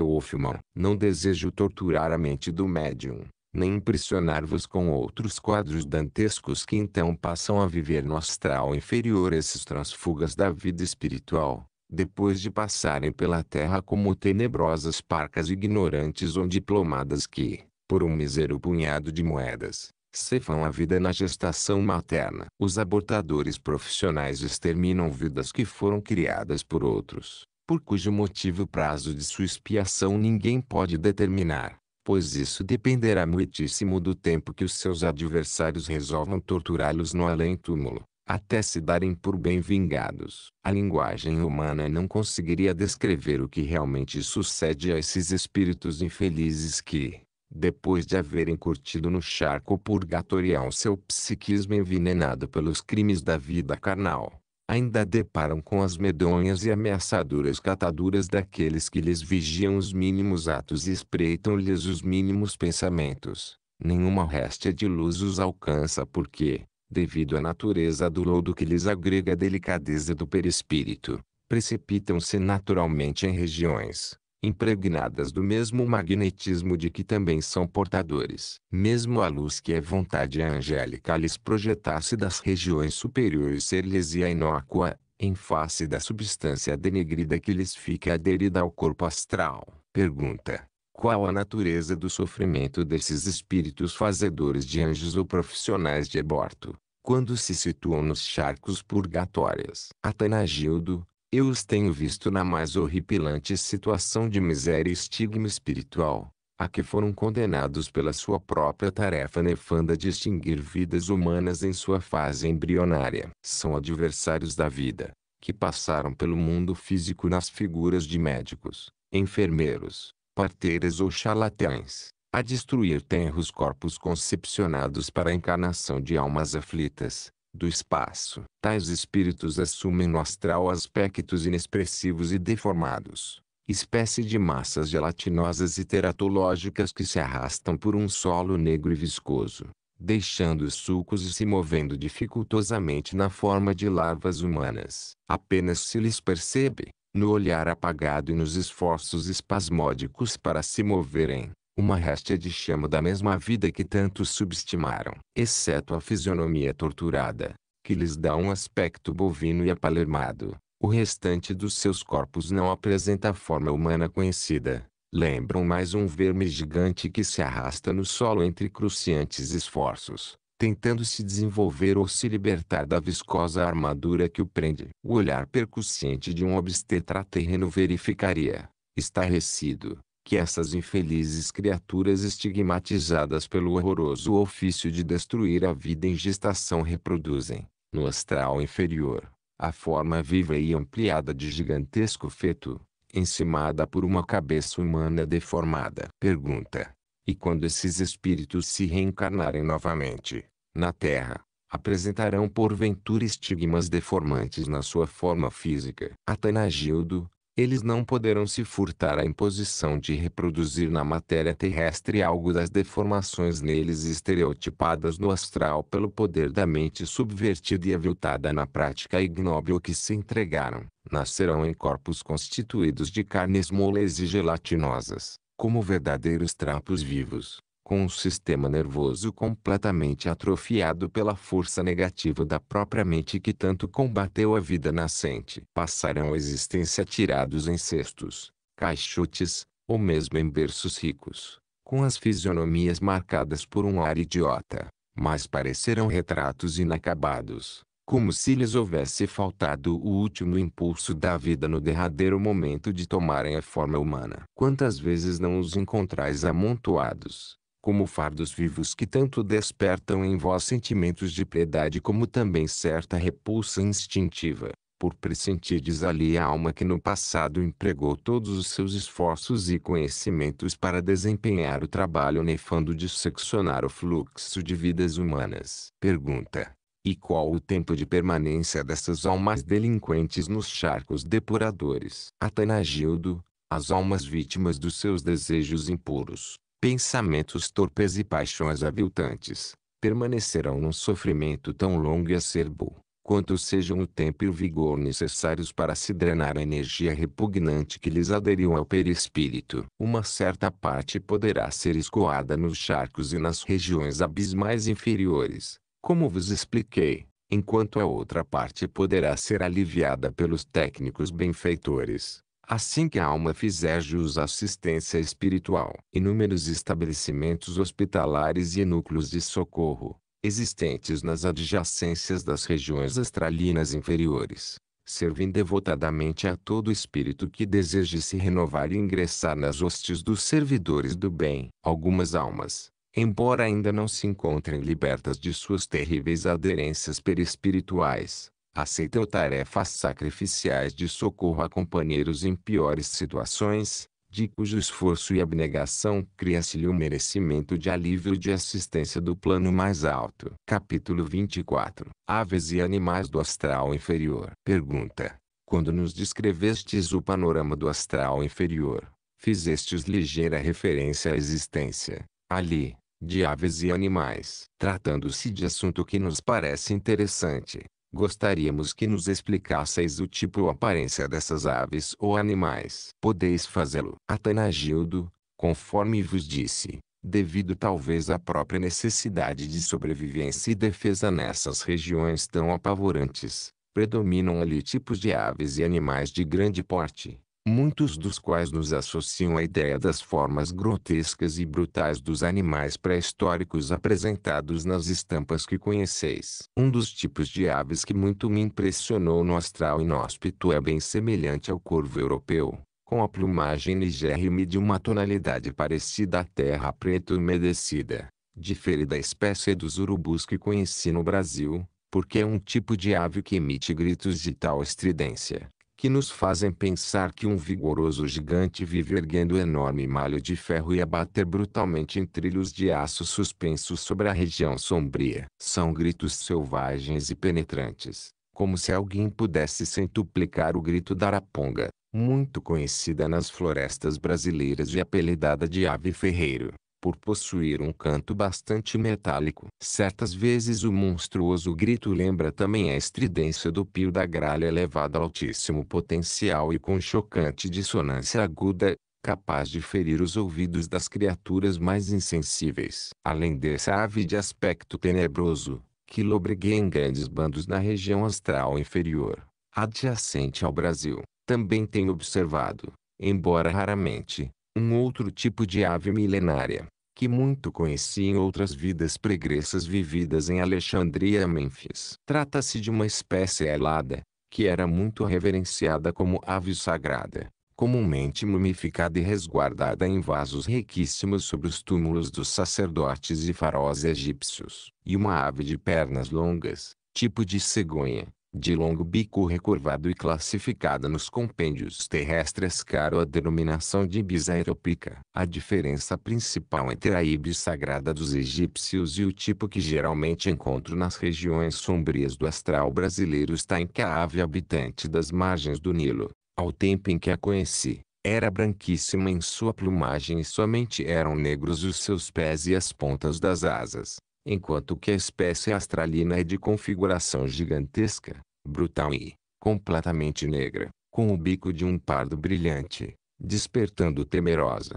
Não desejo torturar a mente do médium, nem impressionar-vos com outros quadros dantescos que então passam a viver no astral inferior esses transfugas da vida espiritual, depois de passarem pela terra como tenebrosas parcas ignorantes ou diplomadas que, por um mísero punhado de moedas, cefam a vida na gestação materna. Os abortadores profissionais exterminam vidas que foram criadas por outros, por cujo motivo o prazo de sua expiação ninguém pode determinar pois isso dependerá muitíssimo do tempo que os seus adversários resolvam torturá-los no além-túmulo, até se darem por bem vingados. A linguagem humana não conseguiria descrever o que realmente sucede a esses espíritos infelizes que, depois de haverem curtido no charco purgatorial seu psiquismo envenenado pelos crimes da vida carnal, ainda deparam com as medonhas e ameaçadoras cataduras daqueles que lhes vigiam os mínimos atos e espreitam-lhes os mínimos pensamentos. Nenhuma réstia de luz os alcança porque, devido à natureza do lodo que lhes agrega a delicadeza do perispírito, precipitam-se naturalmente em regiões impregnadas do mesmo magnetismo de que também são portadores. Mesmo a luz que é vontade angélica lhes projetasse das regiões superiores ser-lhes-ia inócua, em face da substância denegrida que lhes fica aderida ao corpo astral. Pergunta. Qual a natureza do sofrimento desses espíritos fazedores de anjos ou profissionais de aborto, quando se situam nos charcos purgatórios? Atanagildo, eu os tenho visto na mais horripilante situação de miséria e estigma espiritual, a que foram condenados pela sua própria tarefa nefanda de extinguir vidas humanas em sua fase embrionária. São adversários da vida, que passaram pelo mundo físico nas figuras de médicos, enfermeiros, parteiras ou charlatães, a destruir tenros corpos concepcionados para a encarnação de almas aflitas, do espaço. Tais espíritos assumem no astral aspectos inexpressivos e deformados, espécie de massas gelatinosas e teratológicas que se arrastam por um solo negro e viscoso, deixando os sulcos e se movendo dificultosamente na forma de larvas humanas. Apenas se lhes percebe, no olhar apagado e nos esforços espasmódicos para se moverem, uma réstia de chama da mesma vida que tanto subestimaram, exceto a fisionomia torturada, que lhes dá um aspecto bovino e apalermado. O restante dos seus corpos não apresenta a forma humana conhecida. Lembram mais um verme gigante que se arrasta no solo entre cruciantes esforços, tentando se desenvolver ou se libertar da viscosa armadura que o prende. O olhar percussiente de um obstetra terreno verificaria, estarrecido, que essas infelizes criaturas estigmatizadas pelo horroroso ofício de destruir a vida em gestação reproduzem, no astral inferior, a forma viva e ampliada de gigantesco feto, encimada por uma cabeça humana deformada. Pergunta: E quando esses espíritos se reencarnarem novamente, na Terra, apresentarão porventura estigmas deformantes na sua forma física? Atanagildo, eles não poderão se furtar à imposição de reproduzir na matéria terrestre algo das deformações neles estereotipadas no astral pelo poder da mente subvertida e aviltada na prática ignóbil que se entregaram. Nascerão em corpos constituídos de carnes moles e gelatinosas, como verdadeiros trapos vivos com um sistema nervoso completamente atrofiado pela força negativa da própria mente que tanto combateu a vida nascente. passarão a existência tirados em cestos, caixotes, ou mesmo em berços ricos, com as fisionomias marcadas por um ar idiota, mas parecerão retratos inacabados, como se lhes houvesse faltado o último impulso da vida no derradeiro momento de tomarem a forma humana. Quantas vezes não os encontrais amontoados, como fardos vivos que tanto despertam em vós sentimentos de piedade como também certa repulsa instintiva, por pressentirdes ali a alma que no passado empregou todos os seus esforços e conhecimentos para desempenhar o trabalho nefando de seccionar o fluxo de vidas humanas. Pergunta. E qual o tempo de permanência dessas almas delinquentes nos charcos depuradores? Atanagildo, as almas vítimas dos seus desejos impuros, pensamentos torpes e paixões aviltantes, permanecerão num sofrimento tão longo e acerbo, quanto sejam o tempo e o vigor necessários para se drenar a energia repugnante que lhes aderiu ao perispírito. Uma certa parte poderá ser escoada nos charcos e nas regiões abismais inferiores, como vos expliquei, enquanto a outra parte poderá ser aliviada pelos técnicos benfeitores Assim que a alma fizer jus à assistência espiritual, inúmeros estabelecimentos hospitalares e núcleos de socorro, existentes nas adjacências das regiões astralinas inferiores, servem devotadamente a todo espírito que deseje se renovar e ingressar nas hostes dos servidores do bem. Algumas almas, embora ainda não se encontrem libertas de suas terríveis aderências perispirituais, aceitam tarefas sacrificiais de socorro a companheiros em piores situações, de cujo esforço e abnegação cria-se-lhe o merecimento de alívio e de assistência do plano mais alto. Capítulo 24 Aves e animais do astral inferior. Pergunta: Quando nos descrevestes o panorama do astral inferior, fizestes ligeira referência à existência, ali, de aves e animais. Tratando-se de assunto que nos parece interessante, Gostaríamos que nos explicasseis o tipo ou aparência dessas aves ou animais. Podeis fazê-lo. Atanagildo, conforme vos disse, devido talvez à própria necessidade de sobrevivência e defesa nessas regiões tão apavorantes, predominam ali tipos de aves e animais de grande porte, muitos dos quais nos associam à ideia das formas grotescas e brutais dos animais pré-históricos apresentados nas estampas que conheceis. Um dos tipos de aves que muito me impressionou no astral inóspito é bem semelhante ao corvo europeu, com a plumagem ligérrima de uma tonalidade parecida à terra preta umedecida. Difere da espécie dos urubus que conheci no Brasil, porque é um tipo de ave que emite gritos de tal estridência que nos fazem pensar que um vigoroso gigante vive erguendo enorme malho de ferro e abater brutalmente em trilhos de aço suspensos sobre a região sombria. São gritos selvagens e penetrantes, como se alguém pudesse centuplicar o grito da araponga, muito conhecida nas florestas brasileiras e apelidada de ave ferreiro por possuir um canto bastante metálico. Certas vezes o monstruoso grito lembra também a estridência do pio da gralha elevado ao altíssimo potencial e com chocante dissonância aguda, capaz de ferir os ouvidos das criaturas mais insensíveis. Além dessa ave de aspecto tenebroso, que lobregueia em grandes bandos na região astral inferior, adjacente ao Brasil, também tem observado, embora raramente, um outro tipo de ave milenária, que muito conheci em outras vidas pregressas vividas em Alexandria e Mênfis. Trata-se de uma espécie alada, que era muito reverenciada como ave sagrada, comumente mumificada e resguardada em vasos riquíssimos sobre os túmulos dos sacerdotes e faraós egípcios, e uma ave de pernas longas, tipo de cegonha, de longo bico recurvado e classificada nos compêndios terrestres caro a denominação de Ibis aeropica. A diferença principal entre a Ibis sagrada dos egípcios e o tipo que geralmente encontro nas regiões sombrias do astral brasileiro está em que a ave habitante das margens do Nilo, ao tempo em que a conheci, era branquíssima em sua plumagem e somente eram negros os seus pés e as pontas das asas enquanto que a espécie astralina é de configuração gigantesca, brutal e completamente negra, com o bico de um pardo brilhante, despertando temerosa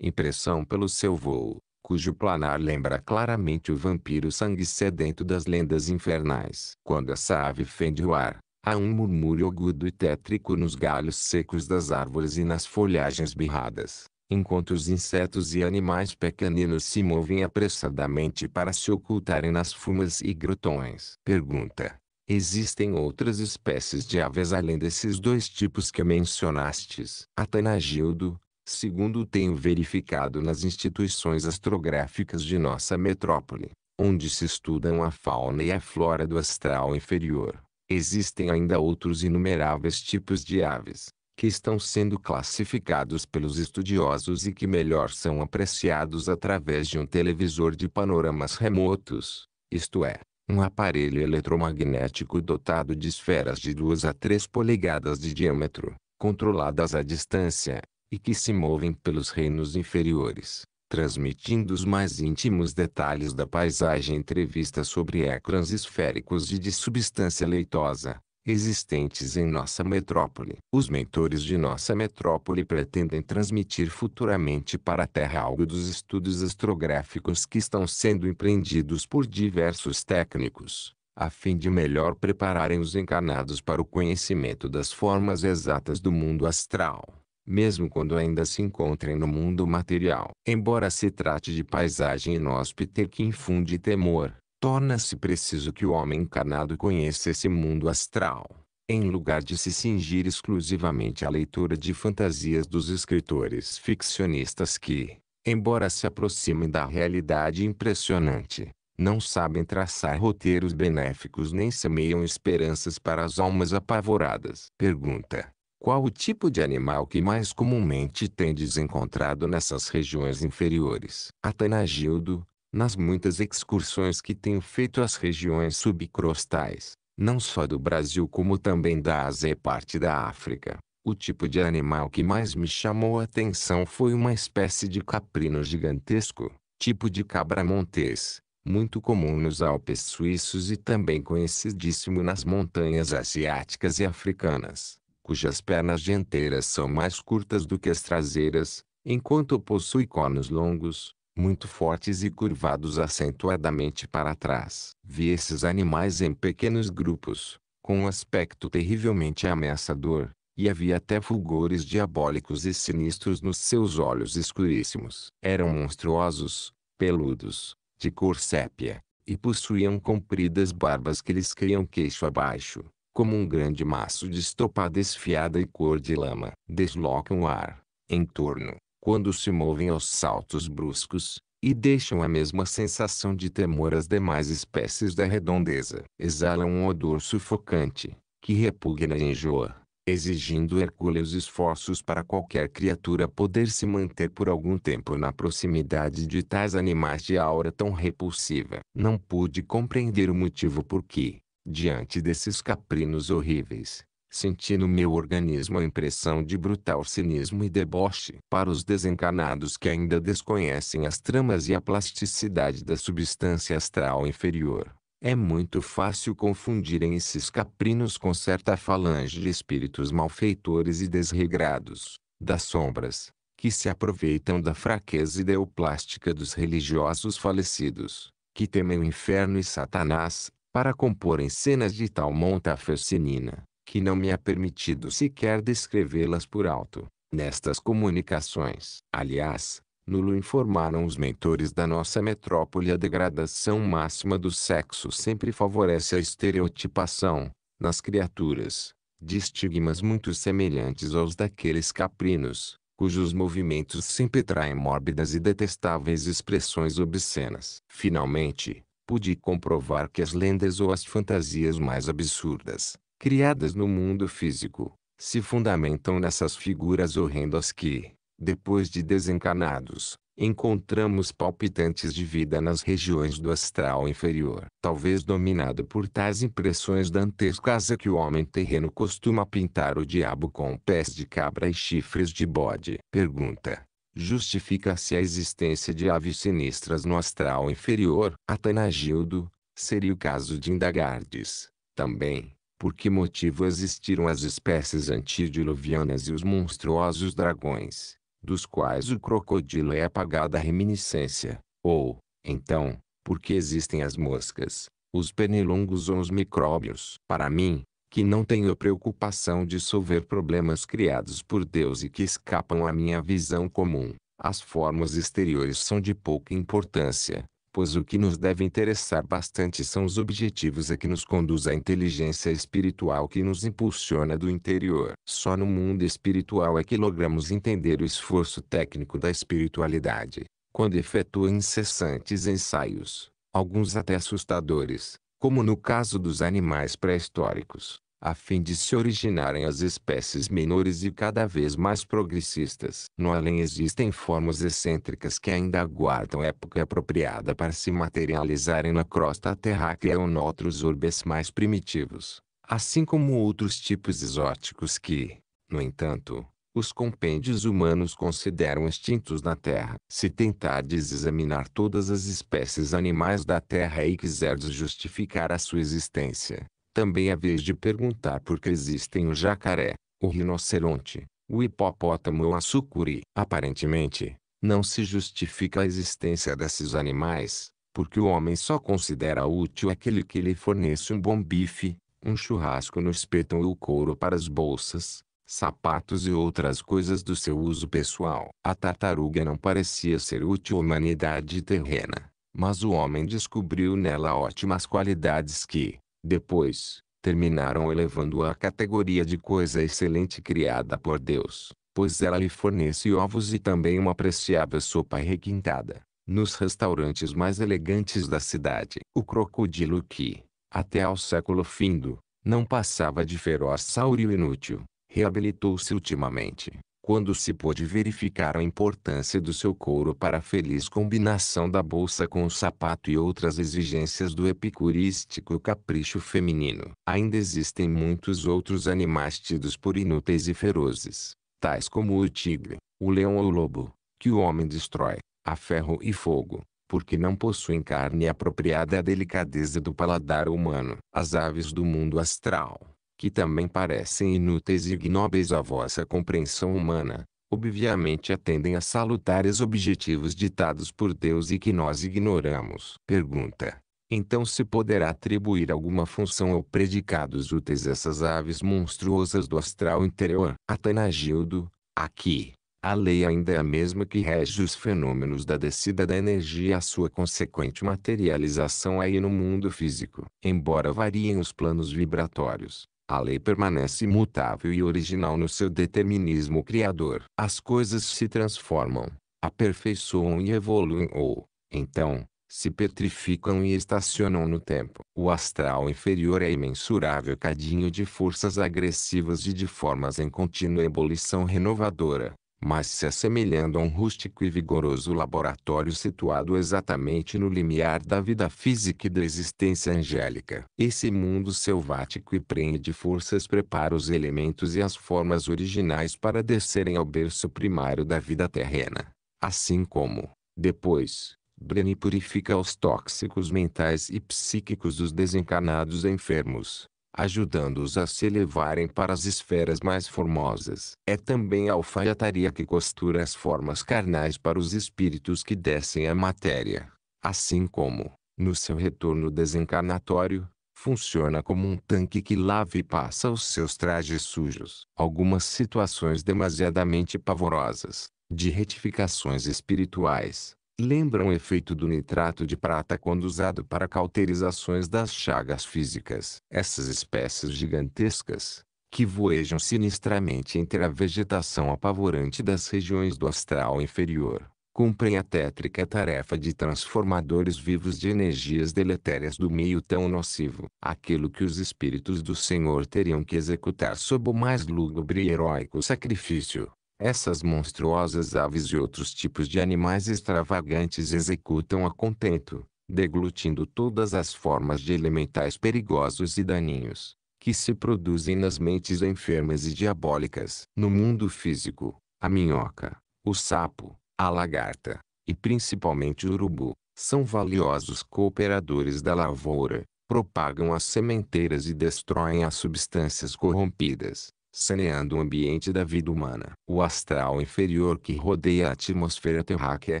impressão pelo seu voo, cujo planar lembra claramente o vampiro sangue sedento das lendas infernais. Quando essa ave fende o ar, há um murmúrio agudo e tétrico nos galhos secos das árvores e nas folhagens birradas enquanto os insetos e animais pequeninos se movem apressadamente para se ocultarem nas fumas e grotões. Pergunta. Existem outras espécies de aves além desses dois tipos que mencionastes? Atanagildo, segundo tenho verificado nas instituições astrográficas de nossa metrópole, onde se estudam a fauna e a flora do astral inferior, existem ainda outros inumeráveis tipos de aves, que estão sendo classificados pelos estudiosos e que melhor são apreciados através de um televisor de panoramas remotos, isto é, um aparelho eletromagnético dotado de esferas de 2 a 3 polegadas de diâmetro, controladas à distância, e que se movem pelos reinos inferiores, transmitindo os mais íntimos detalhes da paisagem entrevista sobre ecrãs esféricos e de substância leitosa, existentes em nossa metrópole. Os mentores de nossa metrópole pretendem transmitir futuramente para a Terra algo dos estudos astrográficos que estão sendo empreendidos por diversos técnicos, a fim de melhor prepararem os encarnados para o conhecimento das formas exatas do mundo astral. Mesmo quando ainda se encontrem no mundo material. Embora se trate de paisagem inóspita que infunde temor, torna-se preciso que o homem encarnado conheça esse mundo astral, em lugar de se cingir exclusivamente à leitura de fantasias dos escritores ficcionistas que, embora se aproximem da realidade impressionante, não sabem traçar roteiros benéficos nem semeiam esperanças para as almas apavoradas. Pergunta: Qual o tipo de animal que mais comumente tendes encontrado nessas regiões inferiores? Atanagildo, nas muitas excursões que tenho feito às regiões subcrostais, não só do Brasil como também da Ásia e parte da África. O tipo de animal que mais me chamou a atenção foi uma espécie de caprino gigantesco, tipo de cabra montês, muito comum nos Alpes suíços e também conhecidíssimo nas montanhas asiáticas e africanas, cujas pernas dianteiras são mais curtas do que as traseiras, enquanto possui cornos longos, muito fortes e curvados acentuadamente para trás. Vi esses animais em pequenos grupos, com um aspecto terrivelmente ameaçador, e havia até fulgores diabólicos e sinistros nos seus olhos escuríssimos. Eram monstruosos, peludos, de cor sépia, e possuíam compridas barbas que lhes criam queixo abaixo, como um grande maço de estopa desfiada e cor de lama. Deslocam o ar, em torno, quando se movem aos saltos bruscos, e deixam a mesma sensação de temor às demais espécies da redondeza. Exalam um odor sufocante, que repugna e enjoa, exigindo hercúleos esforços para qualquer criatura poder se manter por algum tempo na proximidade de tais animais de aura tão repulsiva. Não pude compreender o motivo por que, diante desses caprinos horríveis, Senti no meu organismo a impressão de brutal cinismo e deboche para os desencarnados que ainda desconhecem as tramas e a plasticidade da substância astral inferior. É muito fácil confundirem esses caprinos com certa falange de espíritos malfeitores e desregrados, das sombras, que se aproveitam da fraqueza ideoplástica dos religiosos falecidos, que temem o inferno e Satanás, para comporem cenas de tal monta fascinina que não me é permitido sequer descrevê-las por alto. Nestas comunicações, aliás, nulo informaram os mentores da nossa metrópole a degradação máxima do sexo sempre favorece a estereotipação, nas criaturas, de estigmas muito semelhantes aos daqueles caprinos, cujos movimentos sempre traem mórbidas e detestáveis expressões obscenas. Finalmente, pude comprovar que as lendas ou as fantasias mais absurdas, criadas no mundo físico, se fundamentam nessas figuras horrendas que, depois de desencarnados, encontramos palpitantes de vida nas regiões do astral inferior, talvez dominado por tais impressões dantescas a que o homem terreno costuma pintar o diabo com pés de cabra e chifres de bode. Pergunta: Justifica-se a existência de aves sinistras no astral inferior? Atanagildo, seria o caso de indagardes. Também, por que motivo existiram as espécies antediluvianas e os monstruosos dragões, dos quais o crocodilo é apagada reminiscência, ou, então, por que existem as moscas, os pernilongos ou os micróbios. Para mim, que não tenho preocupação de solver problemas criados por Deus e que escapam à minha visão comum. As formas exteriores são de pouca importância pois o que nos deve interessar bastante são os objetivos a que nos conduz a inteligência espiritual que nos impulsiona do interior. Só no mundo espiritual é que logramos entender o esforço técnico da espiritualidade, quando efetua incessantes ensaios, alguns até assustadores, como no caso dos animais pré-históricos a fim de se originarem as espécies menores e cada vez mais progressistas. No além existem formas excêntricas que ainda aguardam época apropriada para se materializarem na crosta terráquea ou noutros urbes mais primitivos, assim como outros tipos exóticos que, no entanto, os compêndios humanos consideram extintos na Terra. Se tentardes examinar todas as espécies animais da Terra e quiserdes justificar a sua existência, também é vez de perguntar por que existem o jacaré, o rinoceronte, o hipopótamo ou a sucuri. Aparentemente, não se justifica a existência desses animais, porque o homem só considera útil aquele que lhe fornece um bom bife, um churrasco no espeto ou couro para as bolsas, sapatos e outras coisas do seu uso pessoal. A tartaruga não parecia ser útil à humanidade terrena, mas o homem descobriu nela ótimas qualidades que, depois, terminaram elevando-a à categoria de coisa excelente criada por Deus, pois ela lhe fornece ovos e também uma apreciável sopa requintada, nos restaurantes mais elegantes da cidade. O crocodilo que, até ao século findo, não passava de feroz saurio inútil, reabilitou-se ultimamente, quando se pôde verificar a importância do seu couro para a feliz combinação da bolsa com o sapato e outras exigências do epicurístico capricho feminino. Ainda existem muitos outros animais tidos por inúteis e ferozes, tais como o tigre, o leão ou o lobo, que o homem destrói, a ferro e fogo, porque não possuem carne apropriada à delicadeza do paladar humano. As aves do mundo astral que também parecem inúteis e ignóbeis à vossa compreensão humana, obviamente atendem a salutares objetivos ditados por Deus e que nós ignoramos. Pergunta. Então se poderá atribuir alguma função ou predicados úteis a essas aves monstruosas do astral interior? Atanagildo, aqui, a lei ainda é a mesma que rege os fenômenos da descida da energia e a sua consequente materialização aí no mundo físico. Embora variem os planos vibratórios, a lei permanece imutável e original no seu determinismo criador. As coisas se transformam, aperfeiçoam e evoluem ou, então, se petrificam e estacionam no tempo. O astral inferior é imensurável cadinho de forças agressivas e de formas em contínua ebulição renovadora mas se assemelhando a um rústico e vigoroso laboratório situado exatamente no limiar da vida física e da existência angélica. Esse mundo selvático e prenhe de forças prepara os elementos e as formas originais para descerem ao berço primário da vida terrena. Assim como, depois, Breni purifica os tóxicos mentais e psíquicos dos desencarnados enfermos, ajudando-os a se elevarem para as esferas mais formosas. É também a alfaiataria que costura as formas carnais para os espíritos que descem à matéria. Assim como, no seu retorno desencarnatório, funciona como um tanque que lava e passa os seus trajes sujos. Algumas situações demasiadamente pavorosas, de retificações espirituais, Lembra o efeito do nitrato de prata quando usado para cauterizações das chagas físicas. Essas espécies gigantescas, que voejam sinistramente entre a vegetação apavorante das regiões do astral inferior, cumprem a tétrica tarefa de transformadores vivos de energias deletérias do meio tão nocivo. Aquilo que os espíritos do Senhor teriam que executar sob o mais lúgubre e heróico sacrifício, essas monstruosas aves e outros tipos de animais extravagantes executam a contento, deglutindo todas as formas de elementais perigosos e daninhos, que se produzem nas mentes enfermas e diabólicas. No mundo físico, a minhoca, o sapo, a lagarta, e principalmente o urubu, são valiosos cooperadores da lavoura, propagam as sementeiras e destroem as substâncias corrompidas, saneando o ambiente da vida humana. O astral inferior que rodeia a atmosfera terráquea,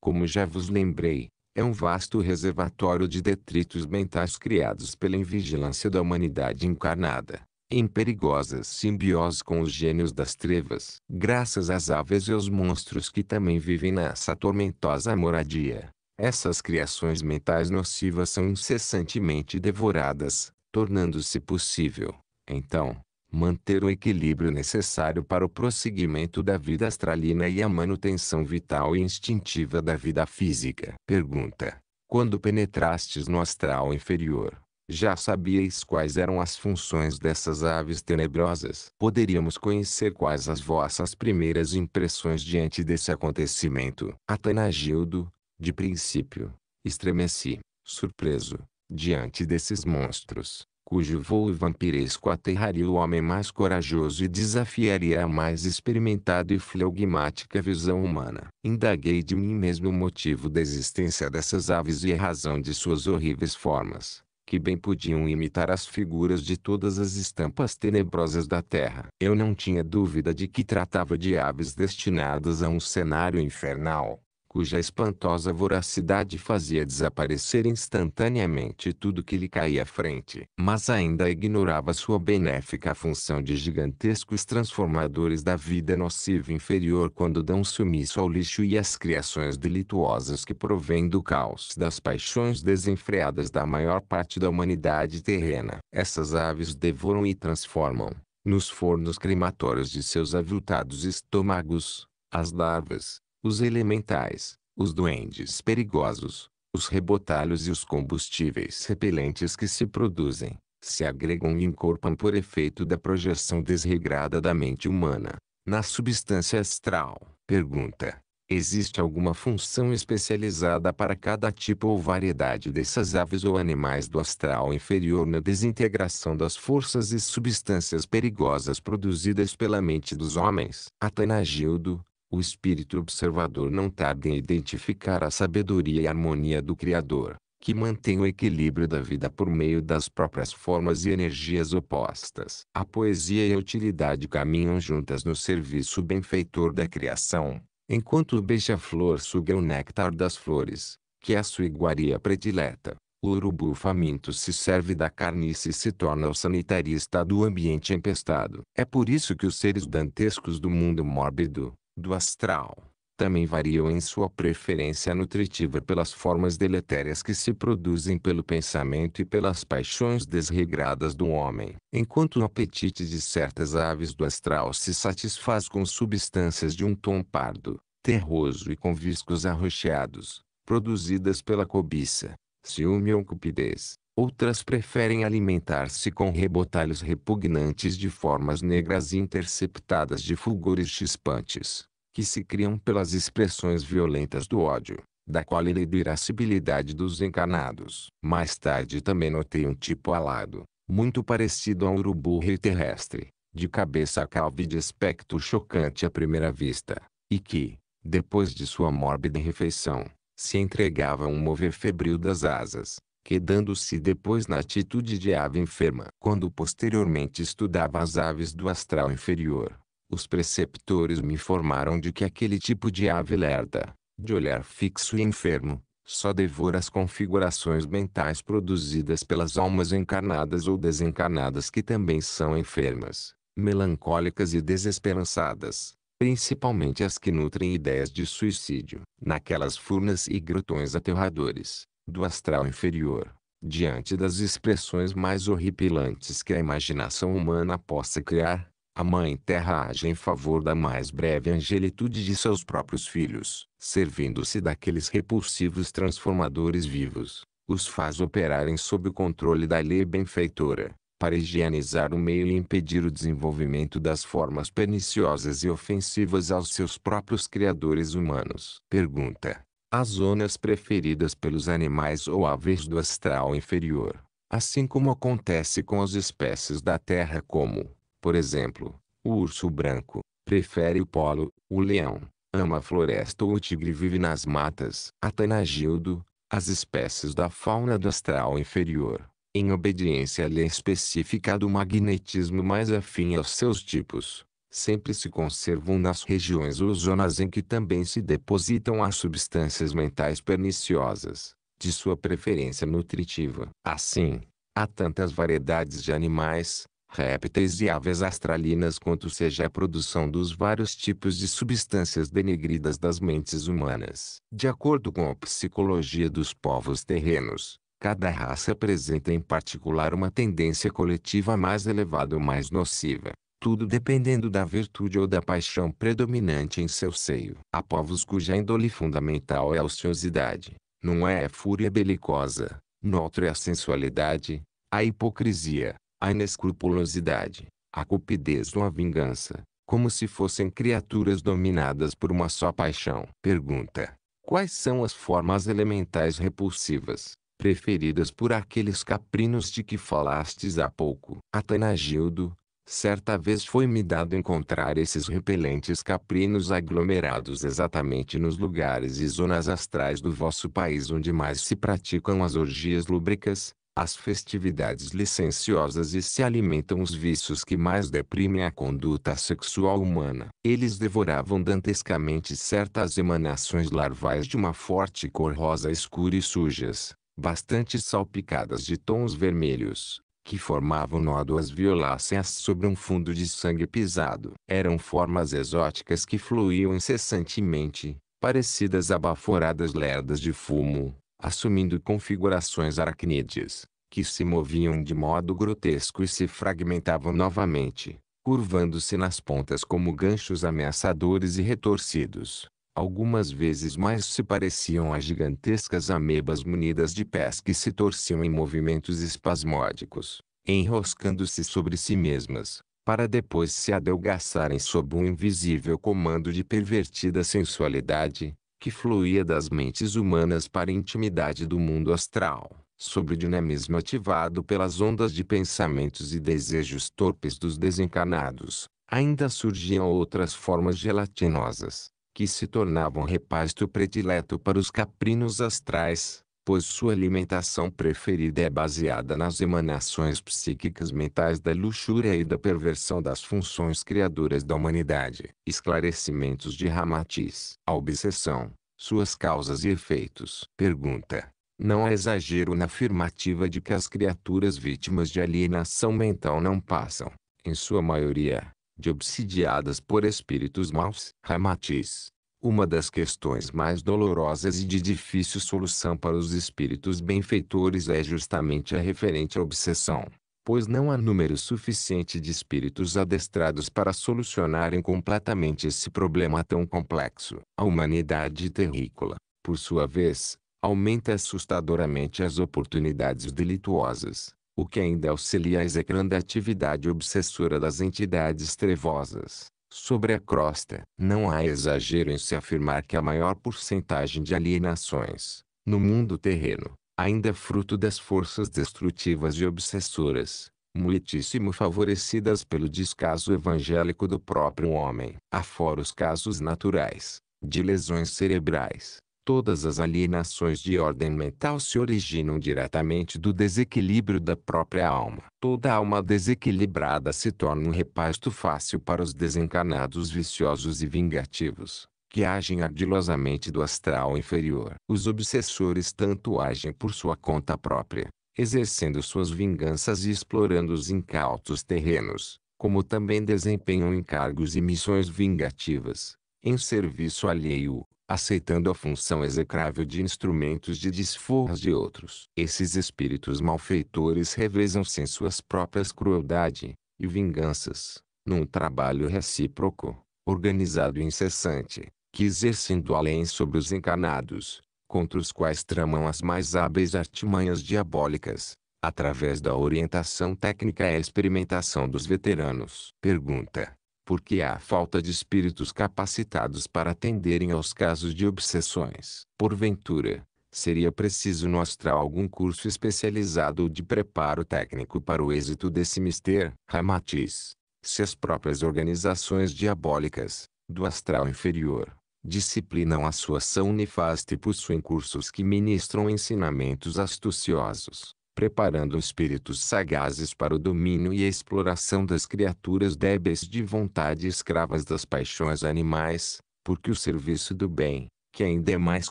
como já vos lembrei, é um vasto reservatório de detritos mentais criados pela invigilância da humanidade encarnada, em perigosas simbiose com os gênios das trevas, graças às aves e aos monstros que também vivem nessa tormentosa moradia. Essas criações mentais nocivas são incessantemente devoradas, tornando-se possível, então, manter o equilíbrio necessário para o prosseguimento da vida astralina e a manutenção vital e instintiva da vida física. Pergunta: Quando penetrastes no astral inferior, já sabiais quais eram as funções dessas aves tenebrosas? Poderíamos conhecer quais as vossas primeiras impressões diante desse acontecimento? Atanagildo, de princípio, estremeci, surpreso, diante desses monstros cujo voo vampiresco aterraria o homem mais corajoso e desafiaria a mais experimentada e flegmática visão humana. Indaguei de mim mesmo o motivo da existência dessas aves e a razão de suas horríveis formas que bem podiam imitar as figuras de todas as estampas tenebrosas da terra. Eu não tinha dúvida de que tratava de aves destinadas a um cenário infernal cuja espantosa voracidade fazia desaparecer instantaneamente tudo que lhe caía à frente. Mas ainda ignorava sua benéfica função de gigantescos transformadores da vida nociva inferior quando dão sumiço ao lixo e às criações delituosas que provêm do caos das paixões desenfreadas da maior parte da humanidade terrena. Essas aves devoram e transformam, nos fornos crematórios de seus avultados estômagos, as larvas, os elementais, os duendes perigosos, os rebotalhos e os combustíveis repelentes que se produzem, se agregam e encorpam por efeito da projeção desregrada da mente humana. Na substância astral, pergunta: existe alguma função especializada para cada tipo ou variedade dessas aves ou animais do astral inferior na desintegração das forças e substâncias perigosas produzidas pela mente dos homens? Atanagildo, o espírito observador não tarda em identificar a sabedoria e harmonia do Criador, que mantém o equilíbrio da vida por meio das próprias formas e energias opostas. A poesia e a utilidade caminham juntas no serviço benfeitor da criação, enquanto o beija-flor suga o néctar das flores, que é a sua iguaria predileta. O urubu faminto se serve da carniça e se torna o sanitarista do ambiente empestado. É por isso que os seres dantescos do mundo mórbido, do astral, também variam em sua preferência nutritiva pelas formas deletérias que se produzem pelo pensamento e pelas paixões desregradas do homem. Enquanto o apetite de certas aves do astral se satisfaz com substâncias de um tom pardo, terroso e com viscos arroxeados, produzidas pela cobiça, ciúme ou cupidez, Outras preferem alimentar-se com rebotalhos repugnantes de formas negras interceptadas de fulgores chispantes, que se criam pelas expressões violentas do ódio, da cólera e da irascibilidade dos encarnados. Mais tarde também notei um tipo alado, muito parecido ao urubu rei terrestre, de cabeça calva e de aspecto chocante à primeira vista, e que, depois de sua mórbida refeição, se entregava a um mover febril das asas, quedando-se depois na atitude de ave enferma. Quando posteriormente estudava as aves do astral inferior, os preceptores me informaram de que aquele tipo de ave lerda, de olhar fixo e enfermo, só devora as configurações mentais produzidas pelas almas encarnadas ou desencarnadas que também são enfermas, melancólicas e desesperançadas, principalmente as que nutrem ideias de suicídio. Naquelas furnas e grotões aterradores, do astral inferior, diante das expressões mais horripilantes que a imaginação humana possa criar, a Mãe Terra age em favor da mais breve angelitude de seus próprios filhos, servindo-se daqueles repulsivos transformadores vivos, os faz operarem sob o controle da lei benfeitora, para higienizar o meio e impedir o desenvolvimento das formas perniciosas e ofensivas aos seus próprios criadores humanos. Pergunta: as zonas preferidas pelos animais ou aves do astral inferior, assim como acontece com as espécies da Terra como, por exemplo, o urso branco, prefere o polo, o leão, ama a floresta ou o tigre vive nas matas. Atanagildo, as espécies da fauna do astral inferior, em obediência à lei é específica do magnetismo mais afim aos seus tipos, sempre se conservam nas regiões ou zonas em que também se depositam as substâncias mentais perniciosas, de sua preferência nutritiva. Assim, há tantas variedades de animais, répteis e aves astralinas quanto seja a produção dos vários tipos de substâncias denegridas das mentes humanas. De acordo com a psicologia dos povos terrenos, cada raça apresenta em particular uma tendência coletiva mais elevada ou mais nociva tudo dependendo da virtude ou da paixão predominante em seu seio. Há povos cuja índole fundamental é a ociosidade, não é a fúria belicosa, noutro é a sensualidade, a hipocrisia, a inescrupulosidade, a cupidez ou a vingança, como se fossem criaturas dominadas por uma só paixão. Pergunta: Quais são as formas elementais repulsivas? preferidas por aqueles caprinos de que falastes há pouco. Atanagildo, Certa vez foi-me dado encontrar esses repelentes caprinos aglomerados exatamente nos lugares e zonas astrais do vosso país onde mais se praticam as orgias lúbricas, as festividades licenciosas e se alimentam os vícios que mais deprimem a conduta sexual humana. Eles devoravam dantescamente certas emanações larvais de uma forte cor rosa escura e sujas, bastante salpicadas de tons vermelhos que formavam nódoas violáceas sobre um fundo de sangue pisado. Eram formas exóticas que fluíam incessantemente, parecidas a baforadas lerdas de fumo, assumindo configurações aracnídeas, que se moviam de modo grotesco e se fragmentavam novamente, curvando-se nas pontas como ganchos ameaçadores e retorcidos. Algumas vezes mais se pareciam a gigantescas amebas munidas de pés que se torciam em movimentos espasmódicos, enroscando-se sobre si mesmas, para depois se adelgaçarem sob um invisível comando de pervertida sensualidade, que fluía das mentes humanas para a intimidade do mundo astral, sobre o dinamismo ativado pelas ondas de pensamentos e desejos torpes dos desencarnados, ainda surgiam outras formas gelatinosas, que se tornavam repasto predileto para os caprinos astrais, pois sua alimentação preferida é baseada nas emanações psíquicas mentais da luxúria e da perversão das funções criadoras da humanidade. Esclarecimentos de Ramatiz. A obsessão, suas causas e efeitos. Pergunta. Não há exagero na afirmativa de que as criaturas vítimas de alienação mental não passam, em sua maioria, de obsidiadas por espíritos maus. Ramatiz. Uma das questões mais dolorosas e de difícil solução para os espíritos benfeitores é justamente a referente à obsessão, pois não há número suficiente de espíritos adestrados para solucionarem completamente esse problema tão complexo. A humanidade terrícola, por sua vez, aumenta assustadoramente as oportunidades delituosas, o que ainda auxilia a execrando a atividade obsessora das entidades trevosas. Sobre a crosta, não há exagero em se afirmar que a maior porcentagem de alienações, no mundo terreno, ainda é fruto das forças destrutivas e obsessoras, muitíssimo favorecidas pelo descaso evangélico do próprio homem, afora os casos naturais, de lesões cerebrais, todas as alienações de ordem mental se originam diretamente do desequilíbrio da própria alma. Toda alma desequilibrada se torna um repasto fácil para os desencarnados viciosos e vingativos que agem ardilosamente do astral inferior. Os obsessores tanto agem por sua conta própria, exercendo suas vinganças e explorando os incautos terrenos, como também desempenham encargos e missões vingativas, em serviço alheio, aceitando a função execrável de instrumentos de desforras de outros. Esses espíritos malfeitores revezam-se em suas próprias crueldade e vinganças, num trabalho recíproco, organizado e incessante, que exercem além sobre os encarnados, contra os quais tramam as mais hábeis artimanhas diabólicas, através da orientação técnica e experimentação dos veteranos. Pergunta porque há falta de espíritos capacitados para atenderem aos casos de obsessões. Porventura, seria preciso no astral algum curso especializado ou de preparo técnico para o êxito desse mister. Ramatiz, se as próprias organizações diabólicas, do astral inferior, disciplinam a sua ação nefasta e possuem cursos que ministram ensinamentos astuciosos, preparando espíritos sagazes para o domínio e a exploração das criaturas débeis de vontade escravas das paixões animais, porque o serviço do bem, que ainda é mais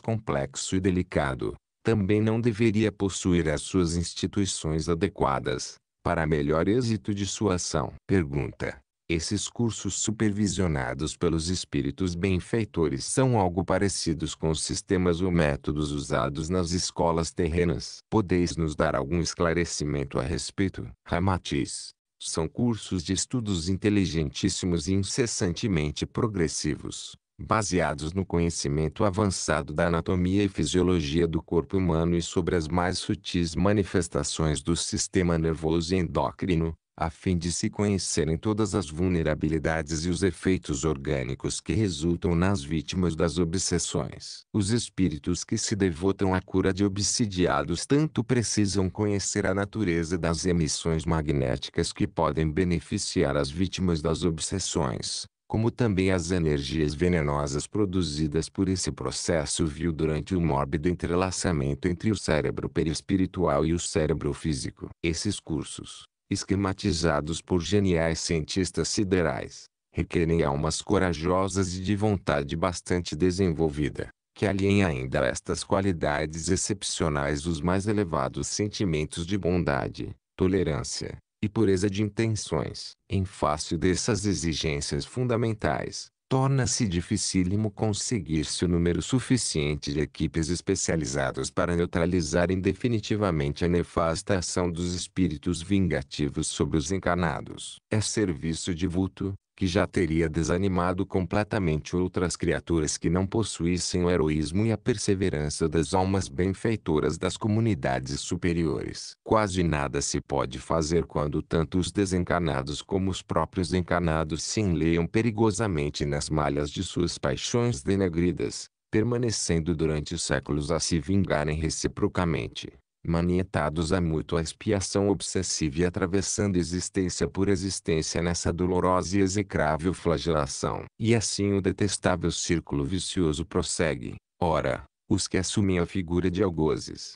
complexo e delicado, também não deveria possuir as suas instituições adequadas, para melhor êxito de sua ação. Pergunta. Esses cursos supervisionados pelos espíritos benfeitores são algo parecidos com os sistemas ou métodos usados nas escolas terrenas. Podeis nos dar algum esclarecimento a respeito? Ramatiz. São cursos de estudos inteligentíssimos e incessantemente progressivos, baseados no conhecimento avançado da anatomia e fisiologia do corpo humano e sobre as mais sutis manifestações do sistema nervoso e endócrino, a fim de se conhecerem todas as vulnerabilidades e os efeitos orgânicos que resultam nas vítimas das obsessões. Os espíritos que se devotam à cura de obsidiados tanto precisam conhecer a natureza das emissões magnéticas que podem beneficiar as vítimas das obsessões, como também as energias venenosas produzidas por esse processo viu durante o mórbido entrelaçamento entre o cérebro perispiritual e o cérebro físico. Esses cursos esquematizados por geniais cientistas siderais, requerem almas corajosas e de vontade bastante desenvolvida, que aliem ainda a estas qualidades excepcionais os mais elevados sentimentos de bondade, tolerância e pureza de intenções. Em face dessas exigências fundamentais, torna-se dificílimo conseguir-se o número suficiente de equipes especializadas para neutralizarem definitivamente a nefasta ação dos espíritos vingativos sobre os encarnados. É serviço de vulto, que já teria desanimado completamente outras criaturas que não possuíssem o heroísmo e a perseverança das almas benfeitoras das comunidades superiores. Quase nada se pode fazer quando tanto os desencarnados como os próprios encarnados se enleiam perigosamente nas malhas de suas paixões denegridas, permanecendo durante séculos a se vingarem reciprocamente manietados a mútua expiação obsessiva e atravessando existência por existência nessa dolorosa e execrável flagelação. E assim o detestável círculo vicioso prossegue, ora, os que assumem a figura de algozes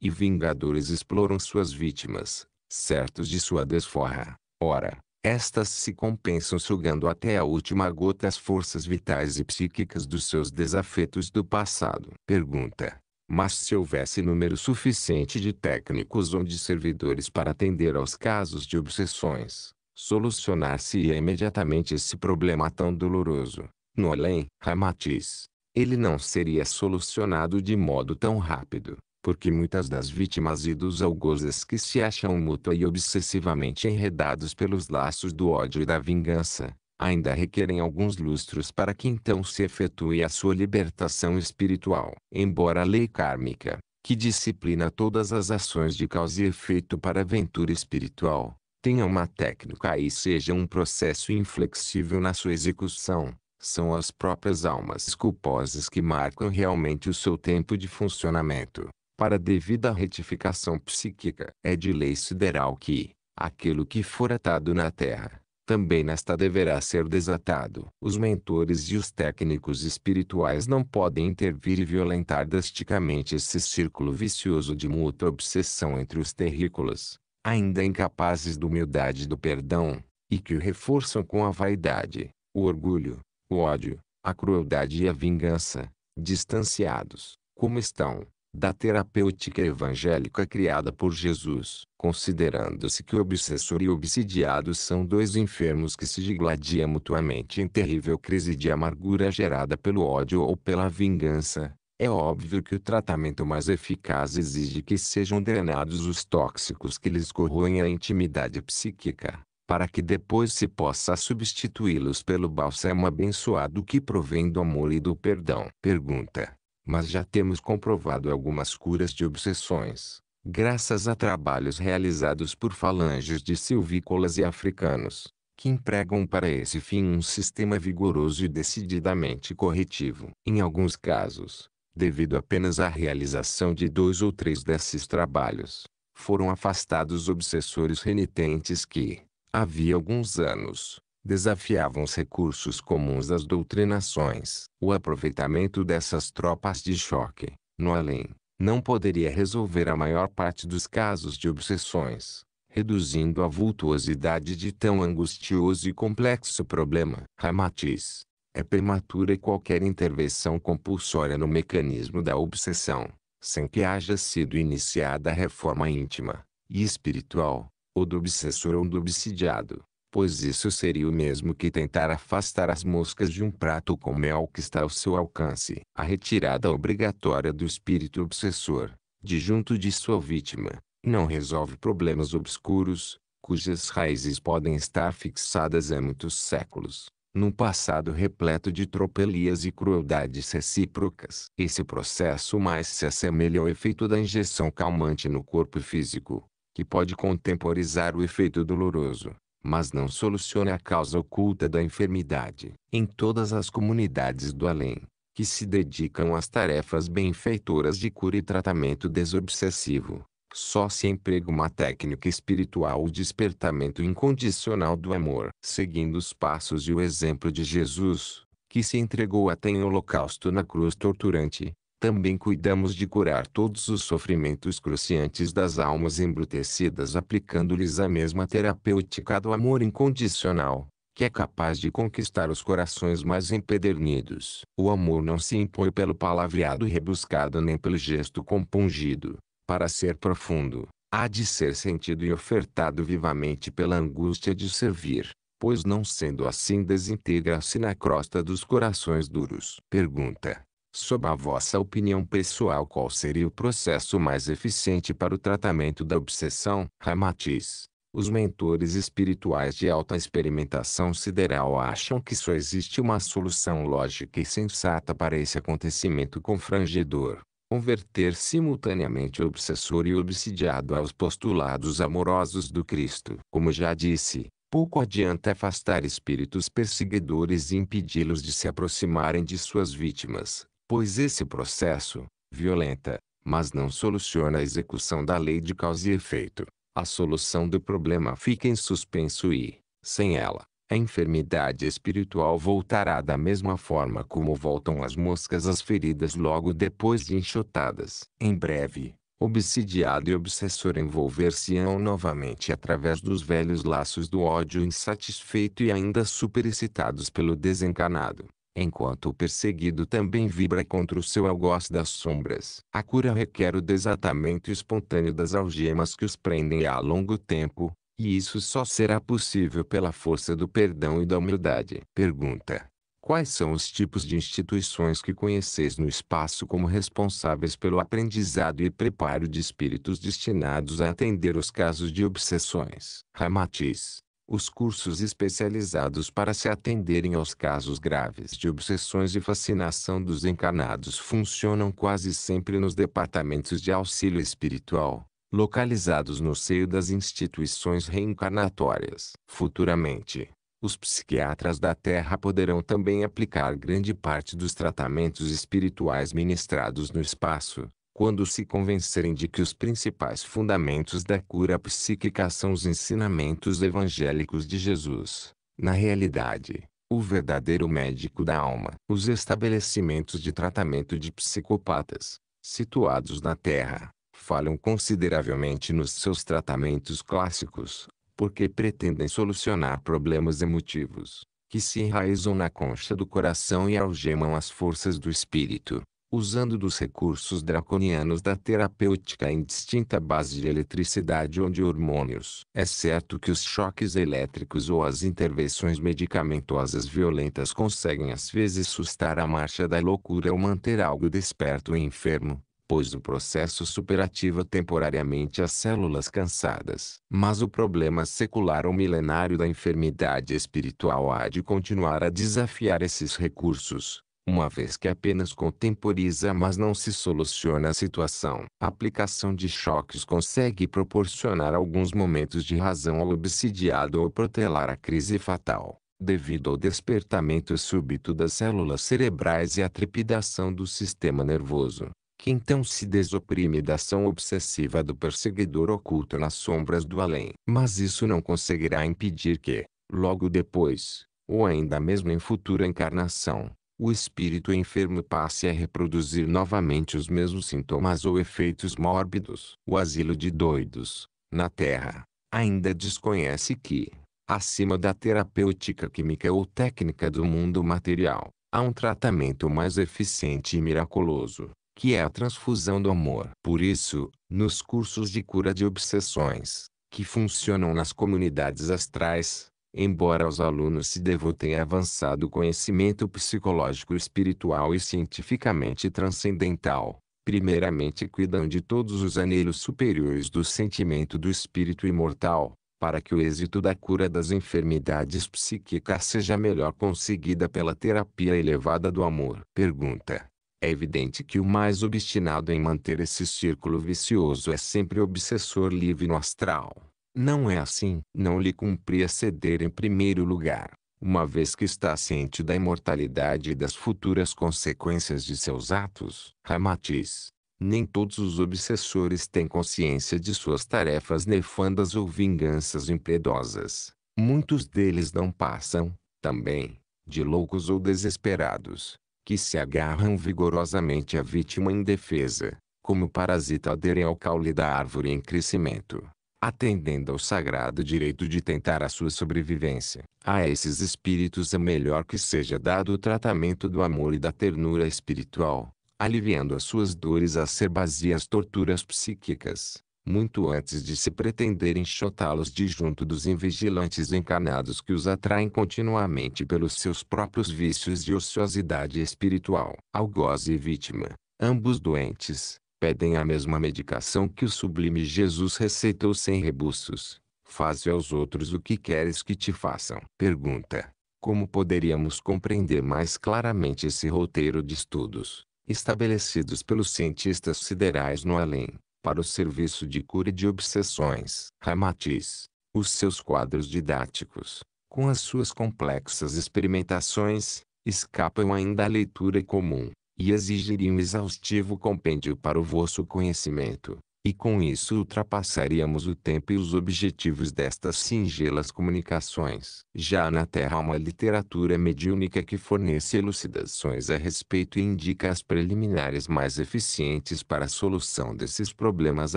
e vingadores exploram suas vítimas, certos de sua desforra, ora, estas se compensam sugando até a última gota as forças vitais e psíquicas dos seus desafetos do passado. Pergunta: mas se houvesse número suficiente de técnicos ou de servidores para atender aos casos de obsessões, solucionar-se-ia imediatamente esse problema tão doloroso. No além, Ramatiz, ele não seria solucionado de modo tão rápido, porque muitas das vítimas e dos algozes que se acham mútua e obsessivamente enredados pelos laços do ódio e da vingança, ainda requerem alguns lustros para que então se efetue a sua libertação espiritual. Embora a lei kármica, que disciplina todas as ações de causa e efeito para a aventura espiritual, tenha uma técnica e seja um processo inflexível na sua execução, são as próprias almas culposas que marcam realmente o seu tempo de funcionamento. Para devida retificação psíquica, é de lei sideral que, aquilo que for atado na terra, também nesta deverá ser desatado. Os mentores e os técnicos espirituais não podem intervir e violentar drasticamente esse círculo vicioso de mútua obsessão entre os terrícolas, ainda incapazes da humildade e do perdão, e que o reforçam com a vaidade, o orgulho, o ódio, a crueldade e a vingança, distanciados, como estão, da terapêutica evangélica criada por Jesus, considerando-se que o obsessor e o obsidiado são dois enfermos que se digladiam mutuamente em terrível crise de amargura gerada pelo ódio ou pela vingança, é óbvio que o tratamento mais eficaz exige que sejam drenados os tóxicos que lhes corroem a intimidade psíquica, para que depois se possa substituí-los pelo bálsamo abençoado que provém do amor e do perdão. Pergunta: mas já temos comprovado algumas curas de obsessões, graças a trabalhos realizados por falanges de silvícolas e africanos, que empregam para esse fim um sistema vigoroso e decididamente corretivo. Em alguns casos, devido apenas à realização de dois ou três desses trabalhos, foram afastados obsessores renitentes que, havia alguns anos, desafiavam os recursos comuns das doutrinações. O aproveitamento dessas tropas de choque, no além, não poderia resolver a maior parte dos casos de obsessões, reduzindo a vultuosidade de tão angustioso e complexo problema. Ramatiz, é prematura qualquer intervenção compulsória no mecanismo da obsessão, sem que haja sido iniciada a reforma íntima e espiritual, ou do obsessor ou do obsidiado pois isso seria o mesmo que tentar afastar as moscas de um prato com mel que está ao seu alcance. A retirada obrigatória do espírito obsessor, de junto de sua vítima, não resolve problemas obscuros, cujas raízes podem estar fixadas há muitos séculos, num passado repleto de tropelias e crueldades recíprocas. Esse processo mais se assemelha ao efeito da injeção calmante no corpo físico, que pode contemporizar o efeito doloroso mas não soluciona a causa oculta da enfermidade. Em todas as comunidades do além, que se dedicam às tarefas benfeitoras de cura e tratamento desobsessivo, só se emprega uma técnica espiritual o despertamento incondicional do amor. Seguindo os passos e o exemplo de Jesus, que se entregou até em holocausto na cruz torturante, também cuidamos de curar todos os sofrimentos cruciantes das almas embrutecidas aplicando-lhes a mesma terapêutica do amor incondicional, que é capaz de conquistar os corações mais empedernidos. O amor não se impõe pelo palavreado rebuscado nem pelo gesto compungido. Para ser profundo, há de ser sentido e ofertado vivamente pela angústia de servir, pois não sendo assim desintegra-se na crosta dos corações duros. Pergunta. Sob a vossa opinião pessoal, qual seria o processo mais eficiente para o tratamento da obsessão? Ramatiz. Os mentores espirituais de alta experimentação sideral acham que só existe uma solução lógica e sensata para esse acontecimento confrangedor converter simultaneamente o obsessor e o obsidiado aos postulados amorosos do Cristo. Como já disse, pouco adianta afastar espíritos perseguidores e impedi-los de se aproximarem de suas vítimas pois esse processo, violenta, mas não soluciona a execução da lei de causa e efeito. A solução do problema fica em suspenso e, sem ela, a enfermidade espiritual voltará da mesma forma como voltam as moscas às feridas logo depois de enxotadas. Em breve, obsidiado e obsessor envolver-se-ão novamente através dos velhos laços do ódio insatisfeito e ainda superexcitados pelo desencanado enquanto o perseguido também vibra contra o seu algoz das sombras. A cura requer o desatamento espontâneo das algemas que os prendem há longo tempo, e isso só será possível pela força do perdão e da humildade. Pergunta. Quais são os tipos de instituições que conheceis no espaço como responsáveis pelo aprendizado e preparo de espíritos destinados a atender os casos de obsessões? Ramatiz os cursos especializados para se atenderem aos casos graves de obsessões e fascinação dos encarnados funcionam quase sempre nos departamentos de auxílio espiritual, localizados no seio das instituições reencarnatórias. Futuramente, os psiquiatras da Terra poderão também aplicar grande parte dos tratamentos espirituais ministrados no espaço, quando se convencerem de que os principais fundamentos da cura psíquica são os ensinamentos evangélicos de Jesus. Na realidade, o verdadeiro médico da alma. Os estabelecimentos de tratamento de psicopatas, situados na Terra, falham consideravelmente nos seus tratamentos clássicos, porque pretendem solucionar problemas emotivos, que se enraizam na concha do coração e algemam as forças do espírito usando dos recursos draconianos da terapêutica indistinta base de eletricidade ou de hormônios. É certo que os choques elétricos ou as intervenções medicamentosas violentas conseguem às vezes sustar a marcha da loucura ou manter algo desperto e enfermo, pois o processo superativa temporariamente as células cansadas. Mas o problema secular ou milenário da enfermidade espiritual há de continuar a desafiar esses recursos, uma vez que apenas contemporiza mas não se soluciona a situação. A aplicação de choques consegue proporcionar alguns momentos de razão ao obsidiado ou protelar a crise fatal devido ao despertamento súbito das células cerebrais e à trepidação do sistema nervoso, que então se desoprime da ação obsessiva do perseguidor oculto nas sombras do além. Mas isso não conseguirá impedir que, logo depois, ou ainda mesmo em futura encarnação, o espírito enfermo passe a reproduzir novamente os mesmos sintomas ou efeitos mórbidos. O asilo de doidos, na Terra, ainda desconhece que, acima da terapêutica química ou técnica do mundo material, há um tratamento mais eficiente e miraculoso, que é a transfusão do amor. Por isso, nos cursos de cura de obsessões, que funcionam nas comunidades astrais, Embora os alunos se devotem a avançado conhecimento psicológico, espiritual e cientificamente transcendental, primeiramente cuidam de todos os anelos superiores do sentimento do espírito imortal, para que o êxito da cura das enfermidades psíquicas seja melhor conseguida pela terapia elevada do amor. Pergunta. É evidente que o mais obstinado em manter esse círculo vicioso é sempre o obsessor livre no astral não é assim. Não lhe cumpria ceder em primeiro lugar, uma vez que está ciente da imortalidade e das futuras consequências de seus atos. Ramatiz. Nem todos os obsessores têm consciência de suas tarefas nefandas ou vinganças impiedosas. Muitos deles não passam, também, de loucos ou desesperados, que se agarram vigorosamente à vítima indefesa, como o parasita aderem ao caule da árvore em crescimento atendendo ao sagrado direito de tentar a sua sobrevivência. A esses espíritos é melhor que seja dado o tratamento do amor e da ternura espiritual, aliviando as suas dores acerbas e as torturas psíquicas, muito antes de se pretender enxotá-los de junto dos invigilantes encarnados que os atraem continuamente pelos seus próprios vícios de ociosidade espiritual. Algoz e vítima, ambos doentes, pedem a mesma medicação que o sublime Jesus receitou sem rebuços. Faze aos outros o que queres que te façam. Pergunta: Como poderíamos compreender mais claramente esse roteiro de estudos, estabelecidos pelos cientistas siderais no além, para o serviço de cura de obsessões? Ramatiz, os seus quadros didáticos, com as suas complexas experimentações, escapam ainda à leitura comum e exigiria um exaustivo compêndio para o vosso conhecimento, e com isso ultrapassaríamos o tempo e os objetivos destas singelas comunicações. Já na Terra há uma literatura mediúnica que fornece elucidações a respeito e indica as preliminares mais eficientes para a solução desses problemas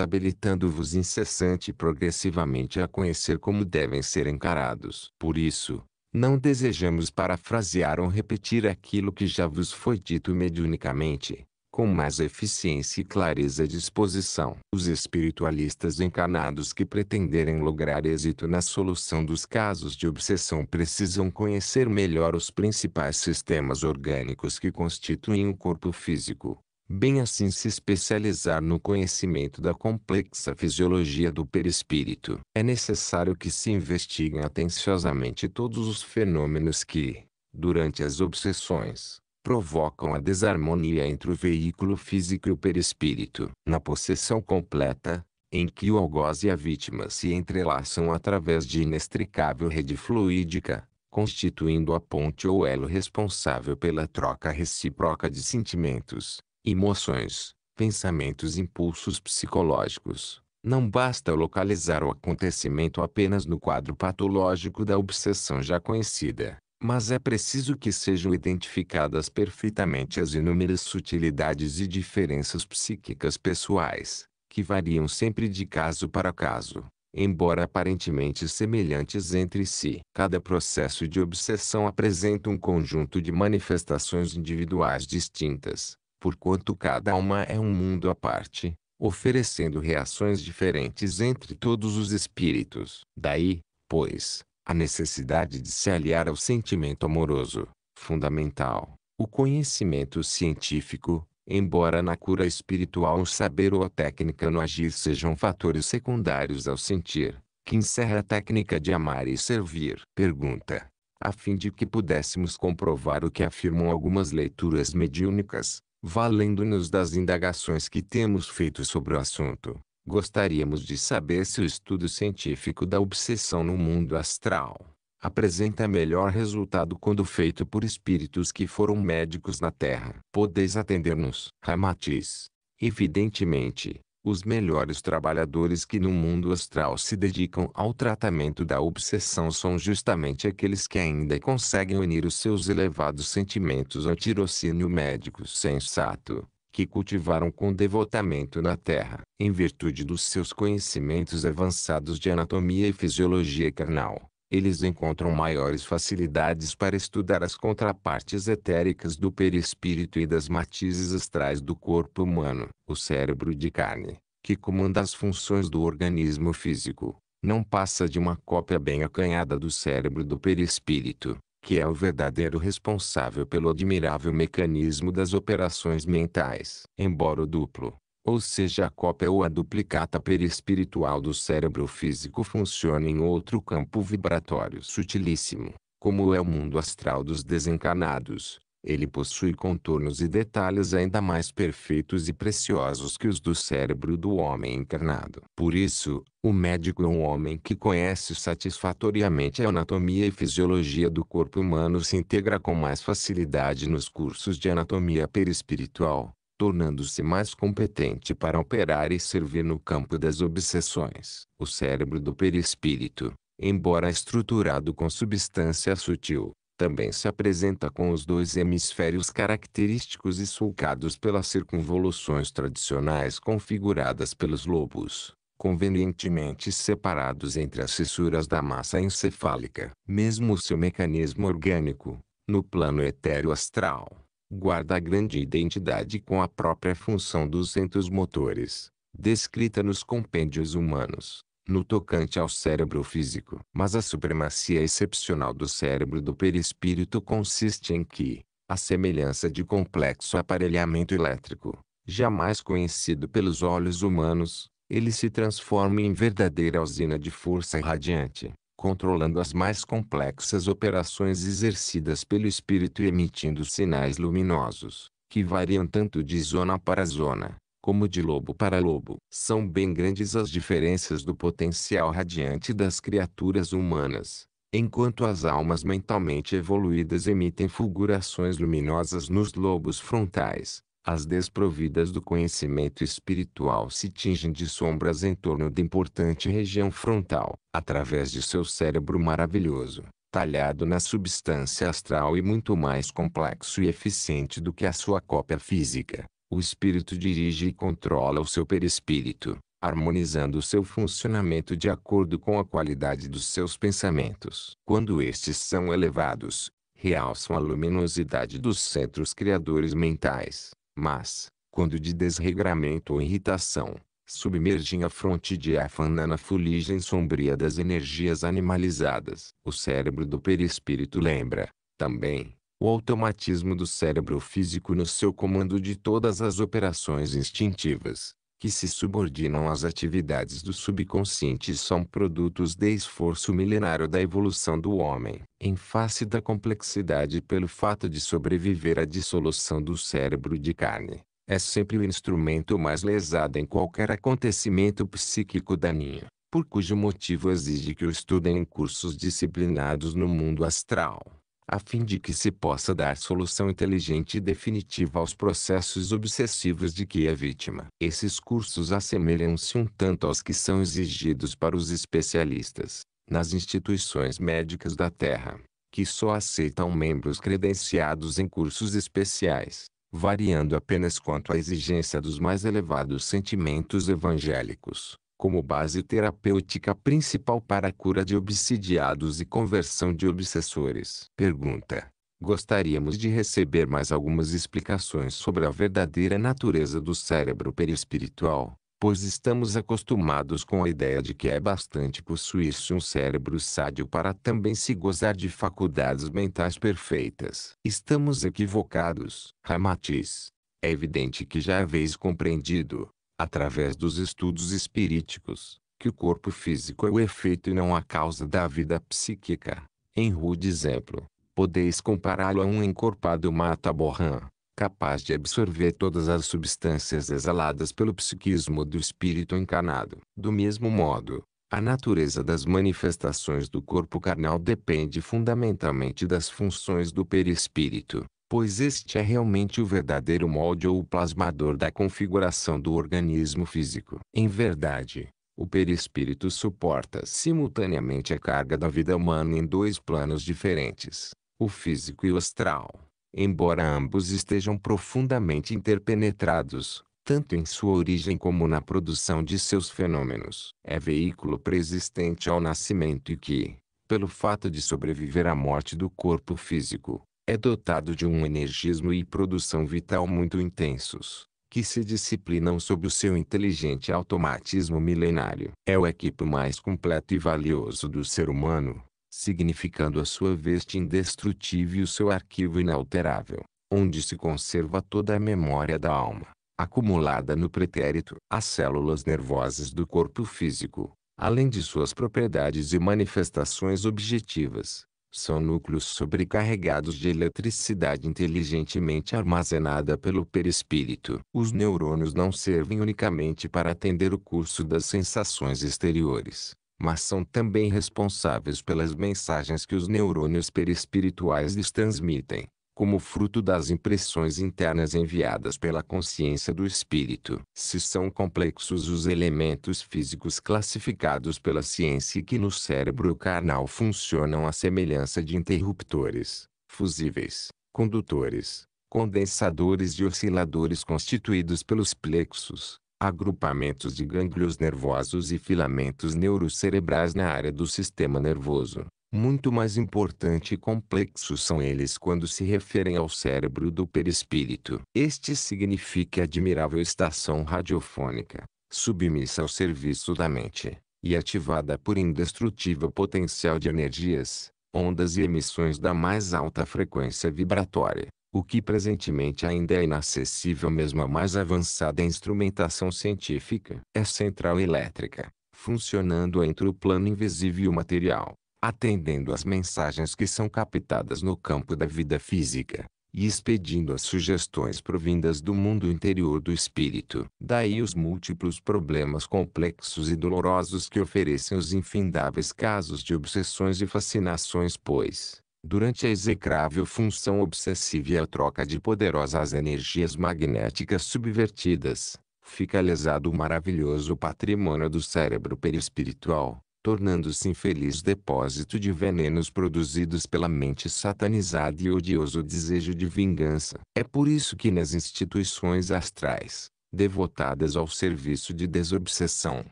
habilitando-vos incessante e progressivamente a conhecer como devem ser encarados. Por isso, não desejamos parafrasear ou repetir aquilo que já vos foi dito mediunicamente, com mais eficiência e clareza de exposição. Os espiritualistas encarnados que pretenderem lograr êxito na solução dos casos de obsessão precisam conhecer melhor os principais sistemas orgânicos que constituem o corpo físico, bem assim se especializar no conhecimento da complexa fisiologia do perispírito. É necessário que se investiguem atenciosamente todos os fenômenos que, durante as obsessões, provocam a desarmonia entre o veículo físico e o perispírito. Na possessão completa, em que o algoz e a vítima se entrelaçam através de inextricável rede fluídica, constituindo a ponte ou elo responsável pela troca recíproca de sentimentos, emoções, pensamentos e impulsos psicológicos. Não basta localizar o acontecimento apenas no quadro patológico da obsessão já conhecida, mas é preciso que sejam identificadas perfeitamente as inúmeras sutilidades e diferenças psíquicas pessoais, que variam sempre de caso para caso, embora aparentemente semelhantes entre si. Cada processo de obsessão apresenta um conjunto de manifestações individuais distintas porquanto cada alma é um mundo à parte, oferecendo reações diferentes entre todos os espíritos. Daí, pois, a necessidade de se aliar ao sentimento amoroso, fundamental, o conhecimento científico, embora na cura espiritual o saber ou a técnica no agir sejam fatores secundários ao sentir, que encerra a técnica de amar e servir. Pergunta. A fim de que pudéssemos comprovar o que afirmam algumas leituras mediúnicas, Valendo-nos das indagações que temos feito sobre o assunto, gostaríamos de saber se o estudo científico da obsessão no mundo astral apresenta melhor resultado quando feito por espíritos que foram médicos na Terra. Podeis atender-nos. Ramatiz. Evidentemente, os melhores trabalhadores que no mundo astral se dedicam ao tratamento da obsessão são justamente aqueles que ainda conseguem unir os seus elevados sentimentos ao tirocínio médico sensato, que cultivaram com devotamento na Terra, em virtude dos seus conhecimentos avançados de anatomia e fisiologia carnal eles encontram maiores facilidades para estudar as contrapartes etéricas do perispírito e das matizes astrais do corpo humano. O cérebro de carne, que comanda as funções do organismo físico, não passa de uma cópia bem acanhada do cérebro do perispírito, que é o verdadeiro responsável pelo admirável mecanismo das operações mentais. Embora o duplo, ou seja a cópia ou a duplicata perispiritual do cérebro físico funciona em outro campo vibratório sutilíssimo, como é o mundo astral dos desencarnados. Ele possui contornos e detalhes ainda mais perfeitos e preciosos que os do cérebro do homem encarnado. Por isso, o médico é um homem que conhece satisfatoriamente a anatomia e fisiologia do corpo humano se integra com mais facilidade nos cursos de anatomia perispiritual, tornando-se mais competente para operar e servir no campo das obsessões. O cérebro do perispírito, embora estruturado com substância sutil, também se apresenta com os dois hemisférios característicos e sulcados pelas circunvoluções tradicionais configuradas pelos lobos, convenientemente separados entre as fissuras da massa encefálica. Mesmo o seu mecanismo orgânico, no plano etéreo astral, guarda grande identidade com a própria função dos centros motores, descrita nos compêndios humanos, no tocante ao cérebro físico. Mas a supremacia excepcional do cérebro do perispírito consiste em que, a semelhança de complexo aparelhamento elétrico, jamais conhecido pelos olhos humanos, ele se transforma em verdadeira usina de força radiante, controlando as mais complexas operações exercidas pelo espírito e emitindo sinais luminosos, que variam tanto de zona para zona, como de lobo para lobo. São bem grandes as diferenças do potencial radiante das criaturas humanas. Enquanto as almas mentalmente evoluídas emitem fulgurações luminosas nos lobos frontais, as desprovidas do conhecimento espiritual se tingem de sombras em torno da importante região frontal, através de seu cérebro maravilhoso, talhado na substância astral e muito mais complexo e eficiente do que a sua cópia física. O espírito dirige e controla o seu perispírito, harmonizando o seu funcionamento de acordo com a qualidade dos seus pensamentos. Quando estes são elevados, realçam a luminosidade dos centros criadores mentais, mas, quando de desregramento ou irritação, submergem a fronte diáfana na fuligem sombria das energias animalizadas, o cérebro do perispírito lembra, também, o automatismo do cérebro físico no seu comando de todas as operações instintivas, que se subordinam às atividades do subconsciente e são produtos de esforço milenário da evolução do homem. Em face da complexidade pelo fato de sobreviver à dissolução do cérebro de carne, é sempre o instrumento mais lesado em qualquer acontecimento psíquico daninho, por cujo motivo exige que o estudem em cursos disciplinados no mundo astral a fim de que se possa dar solução inteligente e definitiva aos processos obsessivos de que é vítima. Esses cursos assemelham-se um tanto aos que são exigidos para os especialistas, nas instituições médicas da Terra, que só aceitam membros credenciados em cursos especiais, variando apenas quanto à exigência dos mais elevados sentimentos evangélicos como base terapêutica principal para a cura de obsidiados e conversão de obsessores. Pergunta. Gostaríamos de receber mais algumas explicações sobre a verdadeira natureza do cérebro perispiritual, pois estamos acostumados com a ideia de que é bastante possuir-se um cérebro sádio para também se gozar de faculdades mentais perfeitas. Estamos equivocados. Ramatiz. É evidente que já haveis compreendido, através dos estudos espíriticos, que o corpo físico é o efeito e não a causa da vida psíquica. Em rude exemplo, podeis compará-lo a um encorpado mata-borrã, capaz de absorver todas as substâncias exaladas pelo psiquismo do espírito encarnado. Do mesmo modo, a natureza das manifestações do corpo carnal depende fundamentalmente das funções do perispírito pois este é realmente o verdadeiro molde ou plasmador da configuração do organismo físico. Em verdade, o perispírito suporta simultaneamente a carga da vida humana em dois planos diferentes, o físico e o astral, embora ambos estejam profundamente interpenetrados, tanto em sua origem como na produção de seus fenômenos. É veículo preexistente ao nascimento e que, pelo fato de sobreviver à morte do corpo físico, é dotado de um energismo e produção vital muito intensos, que se disciplinam sob o seu inteligente automatismo milenário. É o equipo mais completo e valioso do ser humano, significando a sua veste indestrutível e o seu arquivo inalterável, onde se conserva toda a memória da alma, acumulada no pretérito. As células nervosas do corpo físico, além de suas propriedades e manifestações objetivas, são núcleos sobrecarregados de eletricidade inteligentemente armazenada pelo perispírito. Os neurônios não servem unicamente para atender o curso das sensações exteriores, mas são também responsáveis pelas mensagens que os neurônios perispirituais lhes transmitem como fruto das impressões internas enviadas pela consciência do espírito. Se são complexos os elementos físicos classificados pela ciência que no cérebro carnal funcionam à semelhança de interruptores, fusíveis, condutores, condensadores e osciladores constituídos pelos plexos, agrupamentos de gânglios nervosos e filamentos neurocerebrais na área do sistema nervoso. Muito mais importante e complexo são eles quando se referem ao cérebro do perispírito. Este significa admirável estação radiofônica, submissa ao serviço da mente, e ativada por indestrutível potencial de energias, ondas e emissões da mais alta frequência vibratória, o que presentemente ainda é inacessível mesmo à mais avançada instrumentação científica. É central elétrica, funcionando entre o plano invisível e o material atendendo às mensagens que são captadas no campo da vida física, e expedindo as sugestões provindas do mundo interior do espírito. Daí os múltiplos problemas complexos e dolorosos que oferecem os infindáveis casos de obsessões e fascinações, pois, durante a execrável função obsessiva e a troca de poderosas energias magnéticas subvertidas, fica lesado o maravilhoso patrimônio do cérebro perispiritual tornando-se infeliz depósito de venenos produzidos pela mente satanizada e odioso desejo de vingança. É por isso que nas instituições astrais, devotadas ao serviço de desobsessão,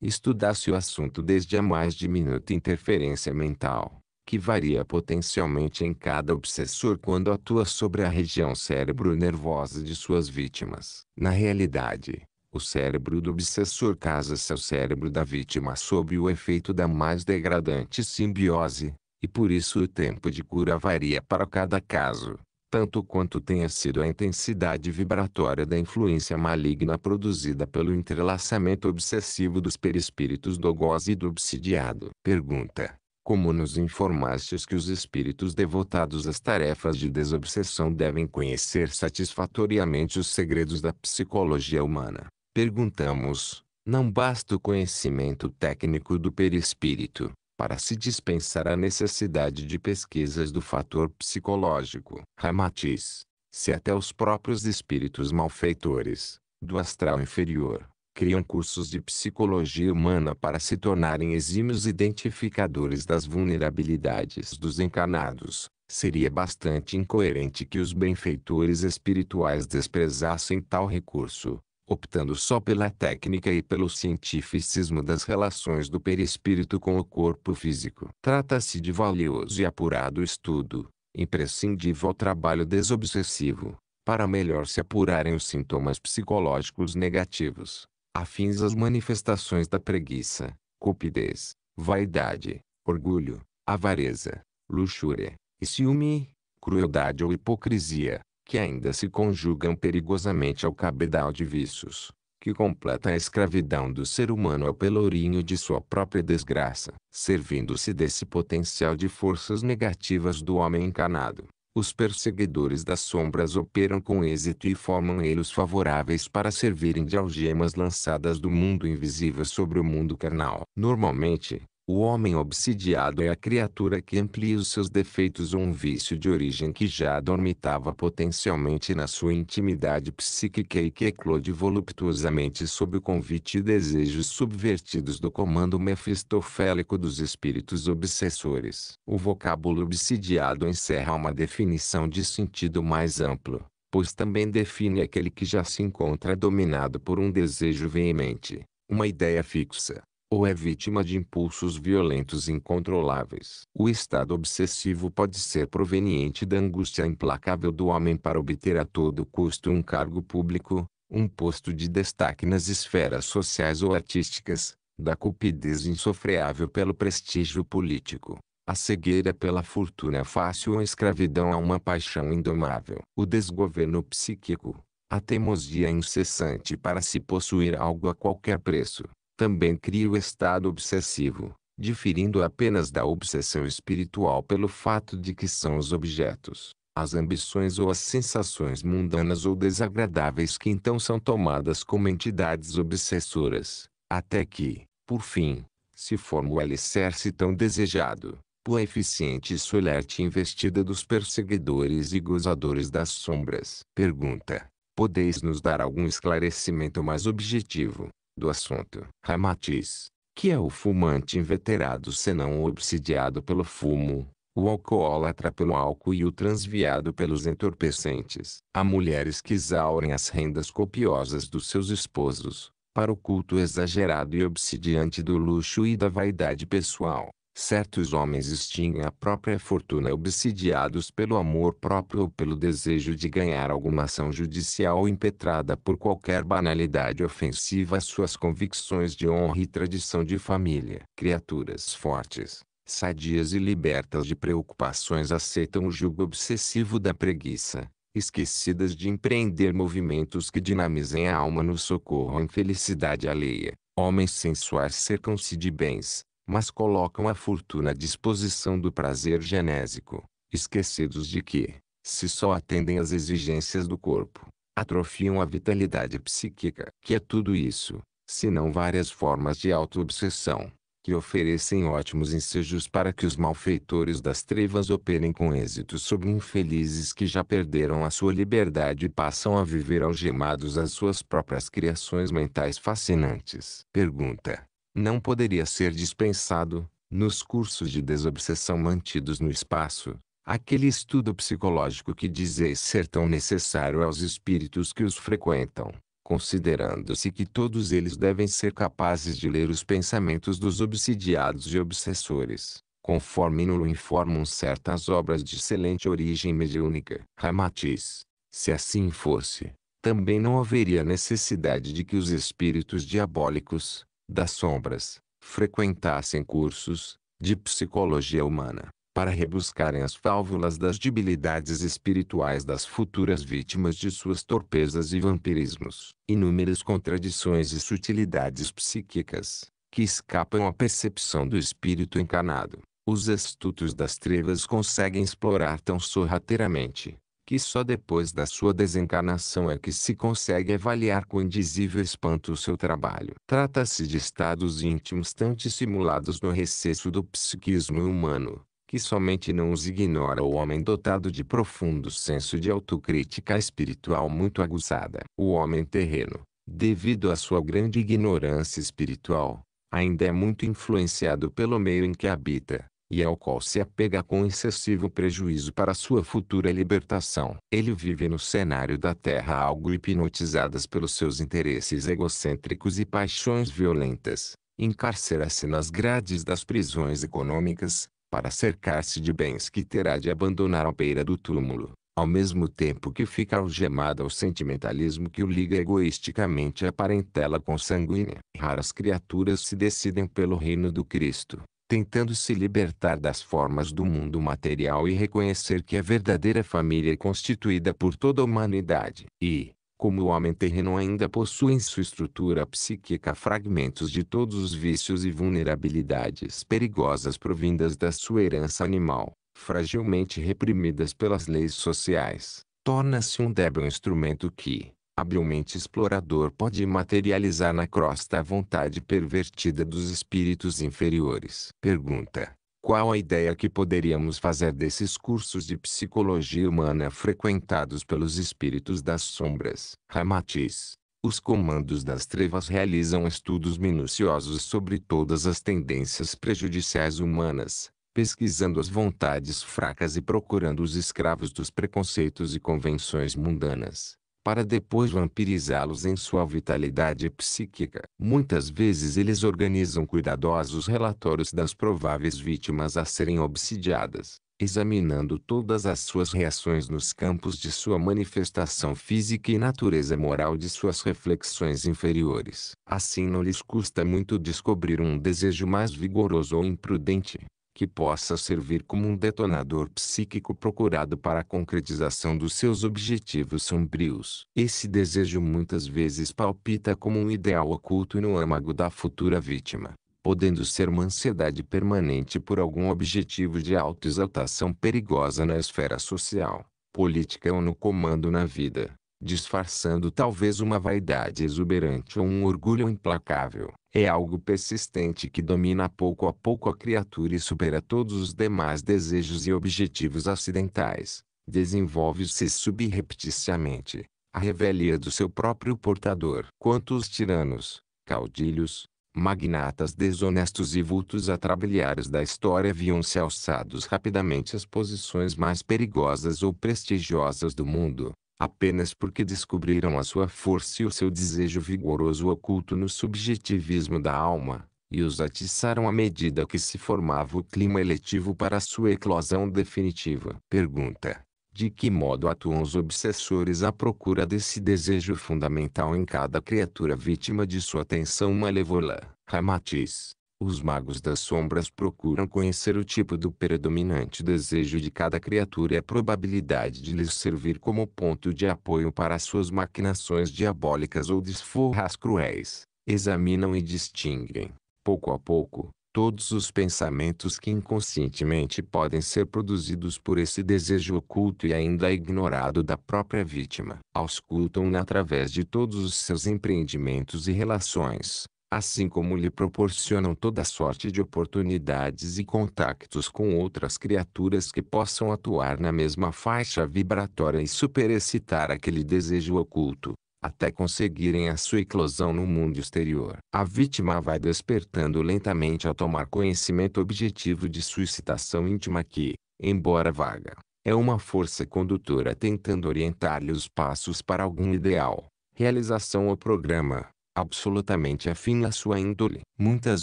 estudasse o assunto desde a mais diminuta interferência mental, que varia potencialmente em cada obsessor quando atua sobre a região cérebro-nervosa de suas vítimas. Na realidade, o cérebro do obsessor casa-se ao cérebro da vítima sob o efeito da mais degradante simbiose, e por isso o tempo de cura varia para cada caso, tanto quanto tenha sido a intensidade vibratória da influência maligna produzida pelo entrelaçamento obsessivo dos perispíritos do goze e do obsidiado. Pergunta. Como nos informastes que os espíritos devotados às tarefas de desobsessão devem conhecer satisfatoriamente os segredos da psicologia humana, Perguntamos: não basta o conhecimento técnico do perispírito, para se dispensar a necessidade de pesquisas do fator psicológico. Ramatiz, se até os próprios espíritos malfeitores, do astral inferior, criam cursos de psicologia humana para se tornarem exímios identificadores das vulnerabilidades dos encarnados, seria bastante incoerente que os benfeitores espirituais desprezassem tal recurso, optando só pela técnica e pelo cientificismo das relações do perispírito com o corpo físico. Trata-se de valioso e apurado estudo, imprescindível ao trabalho desobsessivo, para melhor se apurarem os sintomas psicológicos negativos, afins às manifestações da preguiça, cupidez, vaidade, orgulho, avareza, luxúria, ciúme, crueldade ou hipocrisia, que ainda se conjugam perigosamente ao cabedal de vícios, que completa a escravidão do ser humano ao pelourinho de sua própria desgraça, servindo-se desse potencial de forças negativas do homem encarnado. Os perseguidores das sombras operam com êxito e formam eles favoráveis para servirem de algemas lançadas do mundo invisível sobre o mundo carnal. Normalmente, o homem obsidiado é a criatura que amplia os seus defeitos ou um vício de origem que já dormitava potencialmente na sua intimidade psíquica e que eclode voluptuosamente sob o convite e desejos subvertidos do comando mefistofélico dos espíritos obsessores. O vocábulo obsidiado encerra uma definição de sentido mais amplo pois também define aquele que já se encontra dominado por um desejo veemente, uma ideia fixa, ou é vítima de impulsos violentos incontroláveis. O estado obsessivo pode ser proveniente da angústia implacável do homem para obter a todo custo um cargo público, um posto de destaque nas esferas sociais ou artísticas, da cupidez insofreável pelo prestígio político a cegueira pela fortuna fácil ou a escravidão a uma paixão indomável. O desgoverno psíquico, a teimosia incessante para se possuir algo a qualquer preço, também cria o estado obsessivo, diferindo apenas da obsessão espiritual pelo fato de que são os objetos, as ambições ou as sensações mundanas ou desagradáveis que então são tomadas como entidades obsessoras, até que, por fim, se forma o alicerce tão desejado, eficiente e solerte investida dos perseguidores e gozadores das sombras. Pergunta: Podeis nos dar algum esclarecimento mais objetivo, do assunto. Ramatiz, que é o fumante inveterado senão o obsidiado pelo fumo, o alcoólatra pelo álcool e o transviado pelos entorpecentes. Há mulheres que exaurem as rendas copiosas dos seus esposos, para o culto exagerado e obsidiante do luxo e da vaidade pessoal. Certos homens extinguem a própria fortuna obsidiados pelo amor próprio ou pelo desejo de ganhar alguma ação judicial impetrada por qualquer banalidade ofensiva às suas convicções de honra e tradição de família. Criaturas fortes, sadias e libertas de preocupações aceitam o jugo obsessivo da preguiça, esquecidas de empreender movimentos que dinamizem a alma no socorro à infelicidade alheia. Homens sensuais cercam-se de bens mas colocam a fortuna à disposição do prazer genésico, esquecidos de que, se só atendem às exigências do corpo, atrofiam a vitalidade psíquica, que é tudo isso, senão várias formas de autoobsessão, que oferecem ótimos ensejos para que os malfeitores das trevas operem com êxito sobre infelizes que já perderam a sua liberdade e passam a viver algemados às suas próprias criações mentais fascinantes. Pergunta: não poderia ser dispensado, nos cursos de desobsessão mantidos no espaço, aquele estudo psicológico que dizeis ser tão necessário aos espíritos que os frequentam, considerando-se que todos eles devem ser capazes de ler os pensamentos dos obsidiados e obsessores, conforme nulo informam certas obras de excelente origem mediúnica. Ramatiz, se assim fosse, também não haveria necessidade de que os espíritos diabólicos, das sombras, frequentassem cursos de psicologia humana para rebuscarem as válvulas das debilidades espirituais das futuras vítimas de suas torpezas e vampirismos. Inúmeras contradições e sutilidades psíquicas, que escapam à percepção do espírito encarnado, os astutos das trevas conseguem explorar tão sorrateiramente, que só depois da sua desencarnação é que se consegue avaliar com indizível espanto o seu trabalho. Trata-se de estados íntimos tão dissimulados no recesso do psiquismo humano, que somente não os ignora o homem dotado de profundo senso de autocrítica espiritual muito aguçada. O homem terreno, devido à sua grande ignorância espiritual, ainda é muito influenciado pelo meio em que habita e ao qual se apega com excessivo prejuízo para sua futura libertação. Ele vive no cenário da Terra algo hipnotizadas pelos seus interesses egocêntricos e paixões violentas. Encarcera-se nas grades das prisões econômicas, para cercar-se de bens que terá de abandonar à beira do túmulo, ao mesmo tempo que fica algemada ao sentimentalismo que o liga egoisticamente à parentela consanguínea. Raras criaturas se decidem pelo reino do Cristo tentando se libertar das formas do mundo material e reconhecer que a verdadeira família é constituída por toda a humanidade. E, como o homem terreno ainda possui em sua estrutura psíquica fragmentos de todos os vícios e vulnerabilidades perigosas provindas da sua herança animal, fragilmente reprimidas pelas leis sociais, torna-se um débil instrumento que, habilmente explorador pode materializar na crosta a vontade pervertida dos espíritos inferiores. Pergunta. Qual a ideia que poderíamos fazer desses cursos de psicologia humana frequentados pelos espíritos das sombras? Ramatiz. Os comandos das trevas realizam estudos minuciosos sobre todas as tendências prejudiciais humanas, pesquisando as vontades fracas e procurando os escravos dos preconceitos e convenções mundanas para depois vampirizá-los em sua vitalidade psíquica. Muitas vezes eles organizam cuidadosos relatórios das prováveis vítimas a serem obsidiadas, examinando todas as suas reações nos campos de sua manifestação física e natureza moral de suas reflexões inferiores. Assim não lhes custa muito descobrir um desejo mais vigoroso ou imprudente, que possa servir como um detonador psíquico procurado para a concretização dos seus objetivos sombrios. Esse desejo muitas vezes palpita como um ideal oculto no âmago da futura vítima, podendo ser uma ansiedade permanente por algum objetivo de autoexaltação perigosa na esfera social, política ou no comando na vida disfarçando talvez uma vaidade exuberante ou um orgulho implacável. É algo persistente que domina pouco a pouco a criatura e supera todos os demais desejos e objetivos acidentais. Desenvolve-se subrepticiamente, a revelia do seu próprio portador. Quanto os tiranos, caudilhos, magnatas desonestos e vultos atrabiliários da história viam-se alçados rapidamente às posições mais perigosas ou prestigiosas do mundo, apenas porque descobriram a sua força e o seu desejo vigoroso oculto no subjetivismo da alma, e os atiçaram à medida que se formava o clima eletivo para sua eclosão definitiva. Pergunta. De que modo atuam os obsessores à procura desse desejo fundamental em cada criatura vítima de sua tensão malevola? Ramatiz. Os magos das sombras procuram conhecer o tipo do predominante desejo de cada criatura e a probabilidade de lhes servir como ponto de apoio para suas maquinações diabólicas ou desforras cruéis. Examinam e distinguem, pouco a pouco, todos os pensamentos que inconscientemente podem ser produzidos por esse desejo oculto e ainda ignorado da própria vítima. Auscultam-na através de todos os seus empreendimentos e relações assim como lhe proporcionam toda sorte de oportunidades e contactos com outras criaturas que possam atuar na mesma faixa vibratória e superexcitar aquele desejo oculto, até conseguirem a sua eclosão no mundo exterior. A vítima vai despertando lentamente ao tomar conhecimento objetivo de sua excitação íntima que, embora vaga, é uma força condutora tentando orientar-lhe os passos para algum ideal, realização ou programa absolutamente afim à sua índole. Muitas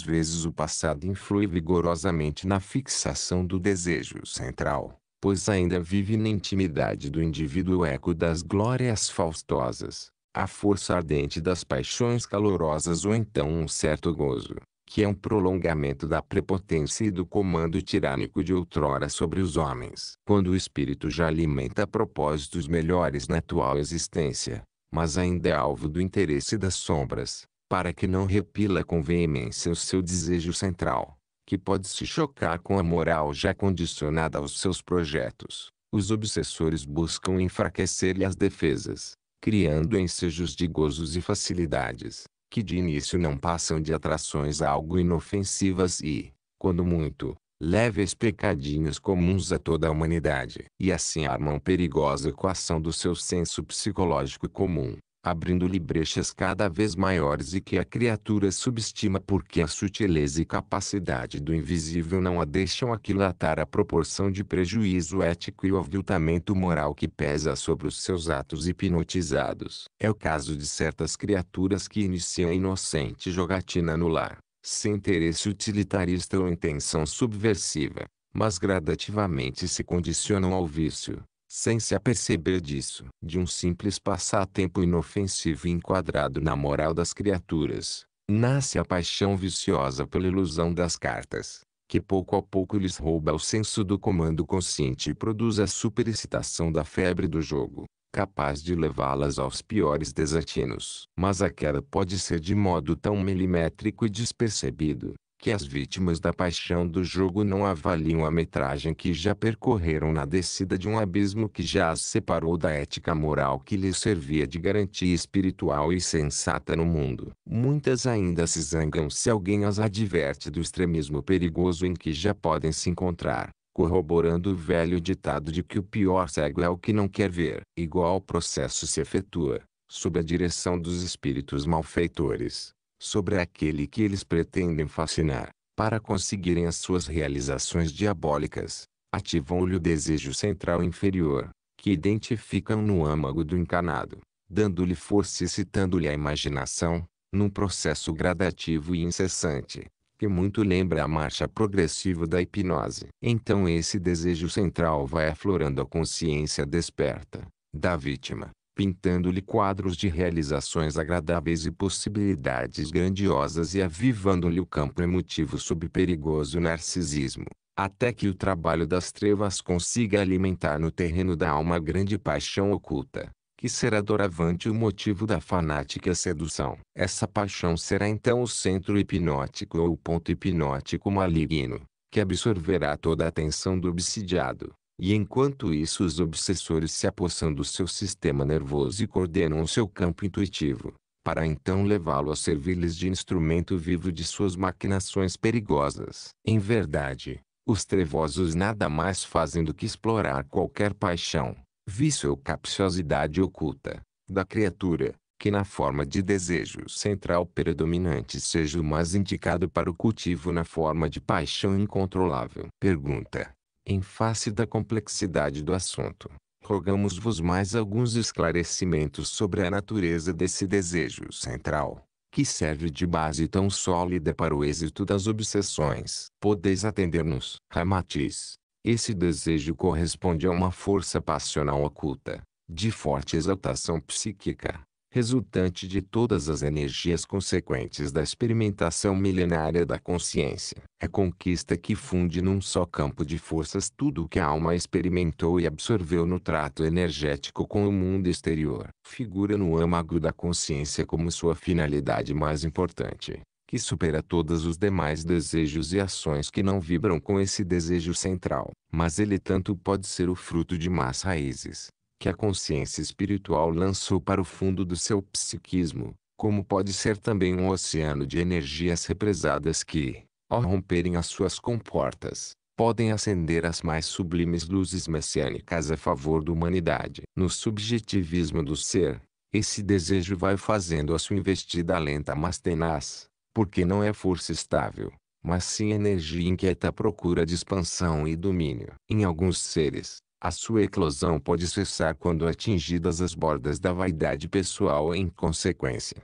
vezes o passado influi vigorosamente na fixação do desejo central, pois ainda vive na intimidade do indivíduo o eco das glórias faustosas, a força ardente das paixões calorosas ou então um certo gozo, que é um prolongamento da prepotência e do comando tirânico de outrora sobre os homens. Quando o espírito já alimenta propósitos melhores na atual existência, mas ainda é alvo do interesse das sombras, para que não repila com veemência o seu desejo central, que pode se chocar com a moral já condicionada aos seus projetos. Os obsessores buscam enfraquecer-lhe as defesas, criando ensejos de gozos e facilidades, que de início não passam de atrações algo inofensivas e, quando muito, leves pecadinhos comuns a toda a humanidade. E assim armam perigosa equação do seu senso psicológico comum, abrindo-lhe brechas cada vez maiores e que a criatura subestima porque a sutileza e capacidade do invisível não a deixam aquilatar a proporção de prejuízo ético e o aviltamento moral que pesa sobre os seus atos hipnotizados. É o caso de certas criaturas que iniciam a inocente jogatina no lar, sem interesse utilitarista ou intenção subversiva, mas gradativamente se condicionam ao vício, sem se aperceber disso. De um simples passatempo inofensivo enquadrado na moral das criaturas, nasce a paixão viciosa pela ilusão das cartas, que pouco a pouco lhes rouba o senso do comando consciente e produz a superexcitação da febre do jogo, capaz de levá-las aos piores desatinos. Mas a queda pode ser de modo tão milimétrico e despercebido, que as vítimas da paixão do jogo não avaliam a metragem que já percorreram na descida de um abismo que já as separou da ética moral que lhes servia de garantia espiritual e sensata no mundo. Muitas ainda se zangam se alguém as adverte do extremismo perigoso em que já podem se encontrar corroborando o velho ditado de que o pior cego é o que não quer ver. Igual processo se efetua, sob a direção dos espíritos malfeitores, sobre aquele que eles pretendem fascinar, para conseguirem as suas realizações diabólicas, ativam-lhe o desejo central inferior, que identificam no âmago do encanado, dando-lhe força e excitando-lhe a imaginação, num processo gradativo e incessante, que muito lembra a marcha progressiva da hipnose. Então esse desejo central vai aflorando a consciência desperta da vítima, pintando-lhe quadros de realizações agradáveis e possibilidades grandiosas e avivando-lhe o campo emotivo sob perigoso narcisismo, até que o trabalho das trevas consiga alimentar no terreno da alma a grande paixão oculta, que será doravante o motivo da fanática sedução. Essa paixão será então o centro hipnótico ou o ponto hipnótico maligno, que absorverá toda a atenção do obsidiado. E enquanto isso os obsessores se apossam do seu sistema nervoso e coordenam o seu campo intuitivo, para então levá-lo a servir-lhes de instrumento vivo de suas maquinações perigosas. Em verdade, os trevosos nada mais fazem do que explorar qualquer paixão, vício ou capciosidade oculta, da criatura, que na forma de desejo central predominante seja o mais indicado para o cultivo na forma de paixão incontrolável. Pergunta. Em face da complexidade do assunto, rogamos-vos mais alguns esclarecimentos sobre a natureza desse desejo central, que serve de base tão sólida para o êxito das obsessões. Podeis atender-nos. Ramatiz. Esse desejo corresponde a uma força passional oculta, de forte exaltação psíquica, resultante de todas as energias consequentes da experimentação milenária da consciência. É conquista que funde num só campo de forças tudo o que a alma experimentou e absorveu no trato energético com o mundo exterior. Figura no âmago da consciência como sua finalidade mais importante que supera todos os demais desejos e ações que não vibram com esse desejo central, mas ele tanto pode ser o fruto de más raízes, que a consciência espiritual lançou para o fundo do seu psiquismo, como pode ser também um oceano de energias represadas que, ao romperem as suas comportas, podem acender as mais sublimes luzes messiânicas a favor da humanidade. No subjetivismo do ser, esse desejo vai fazendo a sua investida lenta mas tenaz, porque não é força estável, mas sim energia inquieta à procura de expansão e domínio. Em alguns seres, a sua eclosão pode cessar quando atingidas as bordas da vaidade pessoal em consequência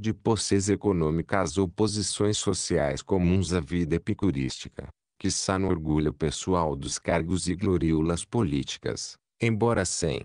de posses econômicas ou posições sociais comuns à vida epicurística, que está no orgulho pessoal dos cargos e gloriolas políticas, embora sem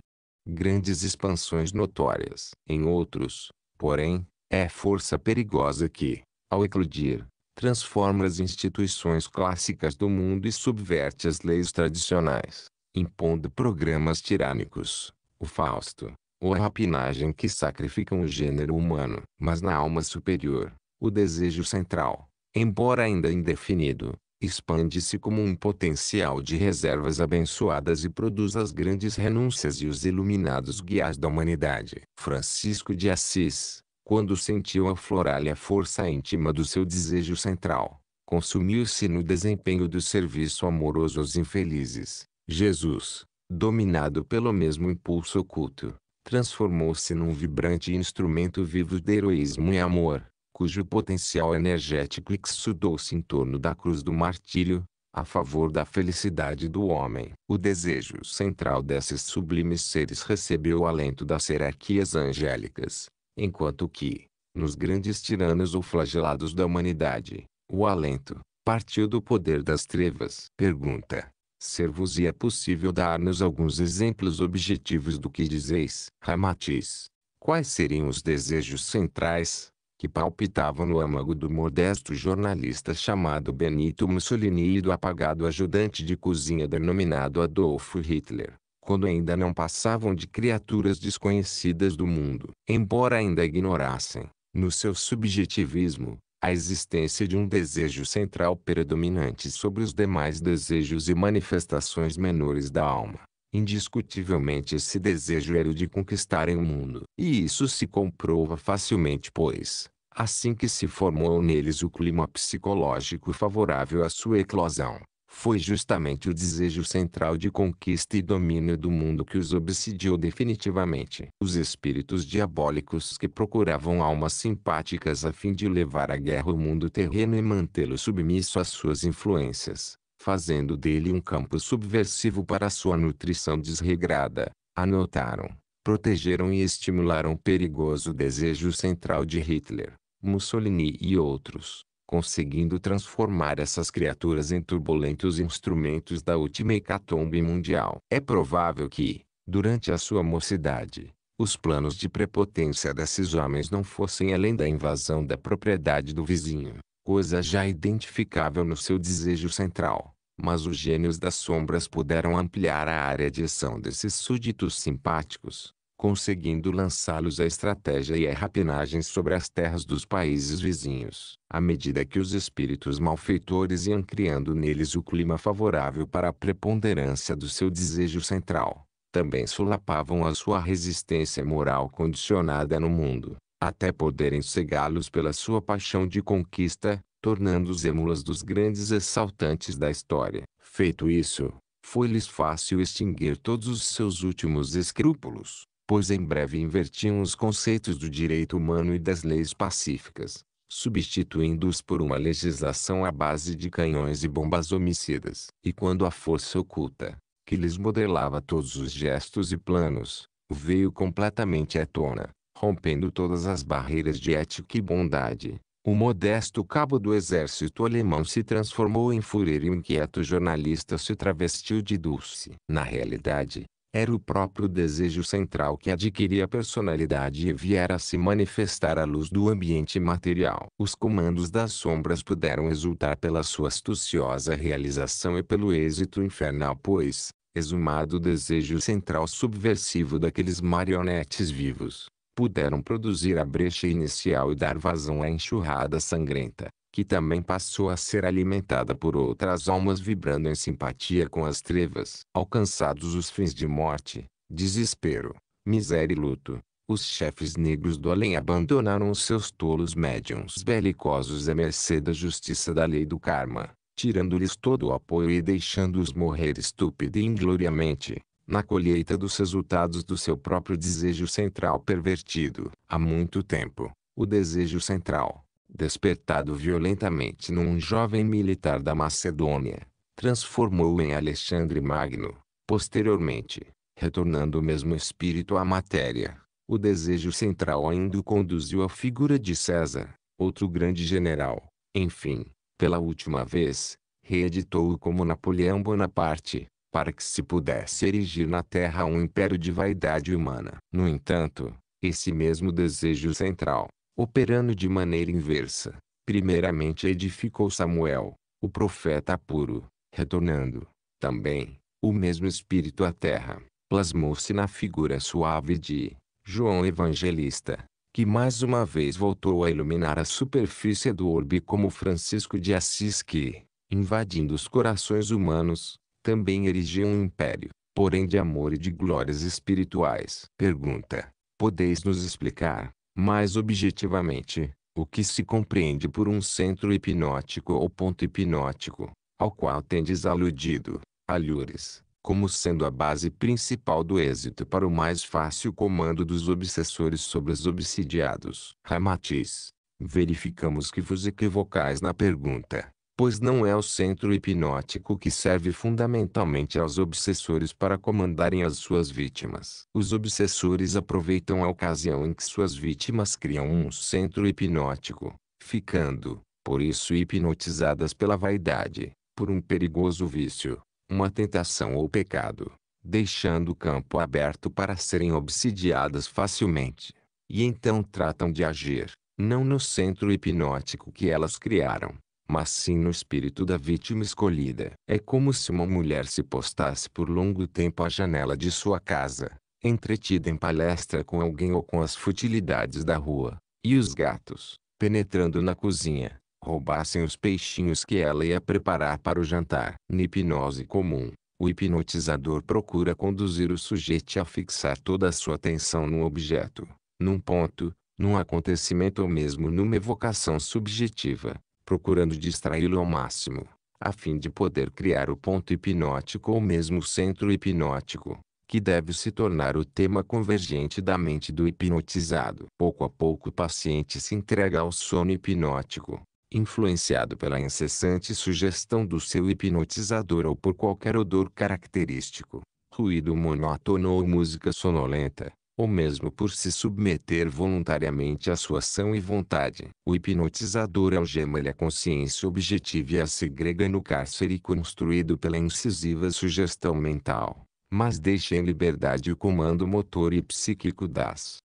grandes expansões notórias. Em outros, porém, é força perigosa que, ao eclodir, transforma as instituições clássicas do mundo e subverte as leis tradicionais, impondo programas tirânicos, o Fausto, ou a rapinagem que sacrificam o gênero humano. Mas na alma superior, o desejo central, embora ainda indefinido, expande-se como um potencial de reservas abençoadas e produz as grandes renúncias e os iluminados guias da humanidade. Francisco de Assis quando sentiu aflorar-lhe a força íntima do seu desejo central, consumiu-se no desempenho do serviço amoroso aos infelizes. Jesus, dominado pelo mesmo impulso oculto, transformou-se num vibrante instrumento vivo de heroísmo e amor, cujo potencial energético exudou-se em torno da cruz do martírio, a favor da felicidade do homem. O desejo central desses sublimes seres recebeu o alento das hierarquias angélicas, enquanto que, nos grandes tiranos ou flagelados da humanidade, o alento, partiu do poder das trevas. Pergunta. Servos e é possível dar-nos alguns exemplos objetivos do que dizeis? Ramatiz. Quais seriam os desejos centrais, que palpitavam no âmago do modesto jornalista chamado Benito Mussolini e do apagado ajudante de cozinha denominado Adolfo Hitler? quando ainda não passavam de criaturas desconhecidas do mundo. Embora ainda ignorassem, no seu subjetivismo, a existência de um desejo central predominante sobre os demais desejos e manifestações menores da alma. Indiscutivelmente esse desejo era o de conquistarem o mundo. E isso se comprova facilmente pois, assim que se formou neles o clima psicológico favorável à sua eclosão, foi justamente o desejo central de conquista e domínio do mundo que os obsidiou definitivamente. Os espíritos diabólicos que procuravam almas simpáticas a fim de levar à guerra o mundo terreno e mantê-lo submisso às suas influências, fazendo dele um campo subversivo para sua nutrição desregrada, anotaram, protegeram e estimularam o perigoso desejo central de Hitler, Mussolini e outros conseguindo transformar essas criaturas em turbulentos instrumentos da última hecatombe mundial. É provável que, durante a sua mocidade, os planos de prepotência desses homens não fossem além da invasão da propriedade do vizinho, coisa já identificável no seu desejo central. Mas os gênios das sombras puderam ampliar a área de ação desses súditos simpáticos, conseguindo lançá-los à estratégia e à rapinagem sobre as terras dos países vizinhos, à medida que os espíritos malfeitores iam criando neles o clima favorável para a preponderância do seu desejo central. Também solapavam a sua resistência moral condicionada no mundo, até poderem cegá-los pela sua paixão de conquista, tornando-os emulas dos grandes assaltantes da história. Feito isso, foi-lhes fácil extinguir todos os seus últimos escrúpulos pois em breve invertiam os conceitos do direito humano e das leis pacíficas, substituindo-os por uma legislação à base de canhões e bombas homicidas. E quando a força oculta, que lhes modelava todos os gestos e planos, veio completamente à tona, rompendo todas as barreiras de ética e bondade, o modesto cabo do exército alemão se transformou em fureiro e o inquieto jornalista se travestiu de Dulce. Na realidade, era o próprio desejo central que adquiria personalidade e viera a se manifestar à luz do ambiente material. Os comandos das sombras puderam exultar pela sua astuciosa realização e pelo êxito infernal, pois, exumado o desejo central subversivo daqueles marionetes vivos, puderam produzir a brecha inicial e dar vazão à enxurrada sangrenta que também passou a ser alimentada por outras almas vibrando em simpatia com as trevas. Alcançados os fins de morte, desespero, miséria e luto, os chefes negros do além abandonaram os seus tolos médiums belicosos à mercê da justiça da lei do karma, tirando-lhes todo o apoio e deixando-os morrer estúpida e ingloriamente, na colheita dos resultados do seu próprio desejo central pervertido. Há muito tempo, o desejo central, despertado violentamente num jovem militar da Macedônia, transformou-o em Alexandre Magno. Posteriormente, retornando o mesmo espírito à matéria, o desejo central ainda o conduziu à figura de César, outro grande general. Enfim, pela última vez, reeditou-o como Napoleão Bonaparte, para que se pudesse erigir na terra um império de vaidade humana. No entanto, esse mesmo desejo central, operando de maneira inversa. Primeiramente edificou Samuel, o profeta puro, retornando, também, o mesmo Espírito à terra, plasmou-se na figura suave de João Evangelista, que mais uma vez voltou a iluminar a superfície do orbe como Francisco de Assis que, invadindo os corações humanos, também erigiu um império, porém de amor e de glórias espirituais. Pergunta: Podeis nos explicar, mais objetivamente, o que se compreende por um centro hipnótico ou ponto hipnótico, ao qual tendes aludido, alhures, como sendo a base principal do êxito para o mais fácil comando dos obsessores sobre os obsidiados. Ramatiz, verificamos que vos equivocais na pergunta pois não é o centro hipnótico que serve fundamentalmente aos obsessores para comandarem as suas vítimas. Os obsessores aproveitam a ocasião em que suas vítimas criam um centro hipnótico, ficando, por isso, hipnotizadas pela vaidade, por um perigoso vício, uma tentação ou pecado, deixando o campo aberto para serem obsidiadas facilmente. E então tratam de agir, não no centro hipnótico que elas criaram, mas sim no espírito da vítima escolhida. É como se uma mulher se postasse por longo tempo à janela de sua casa, entretida em palestra com alguém ou com as futilidades da rua, e os gatos, penetrando na cozinha, roubassem os peixinhos que ela ia preparar para o jantar. Na hipnose comum, o hipnotizador procura conduzir o sujeito a fixar toda a sua atenção num objeto, num ponto, num acontecimento ou mesmo numa evocação subjetiva procurando distraí-lo ao máximo, a fim de poder criar o ponto hipnótico ou mesmo o centro hipnótico, que deve se tornar o tema convergente da mente do hipnotizado. Pouco a pouco o paciente se entrega ao sono hipnótico, influenciado pela incessante sugestão do seu hipnotizador ou por qualquer odor característico, ruído monótono ou música sonolenta, ou mesmo por se submeter voluntariamente à sua ação e vontade. O hipnotizador algema-lhe a consciência objetiva e a segrega no cárcere construído pela incisiva sugestão mental, mas deixa em liberdade o comando motor e psíquico das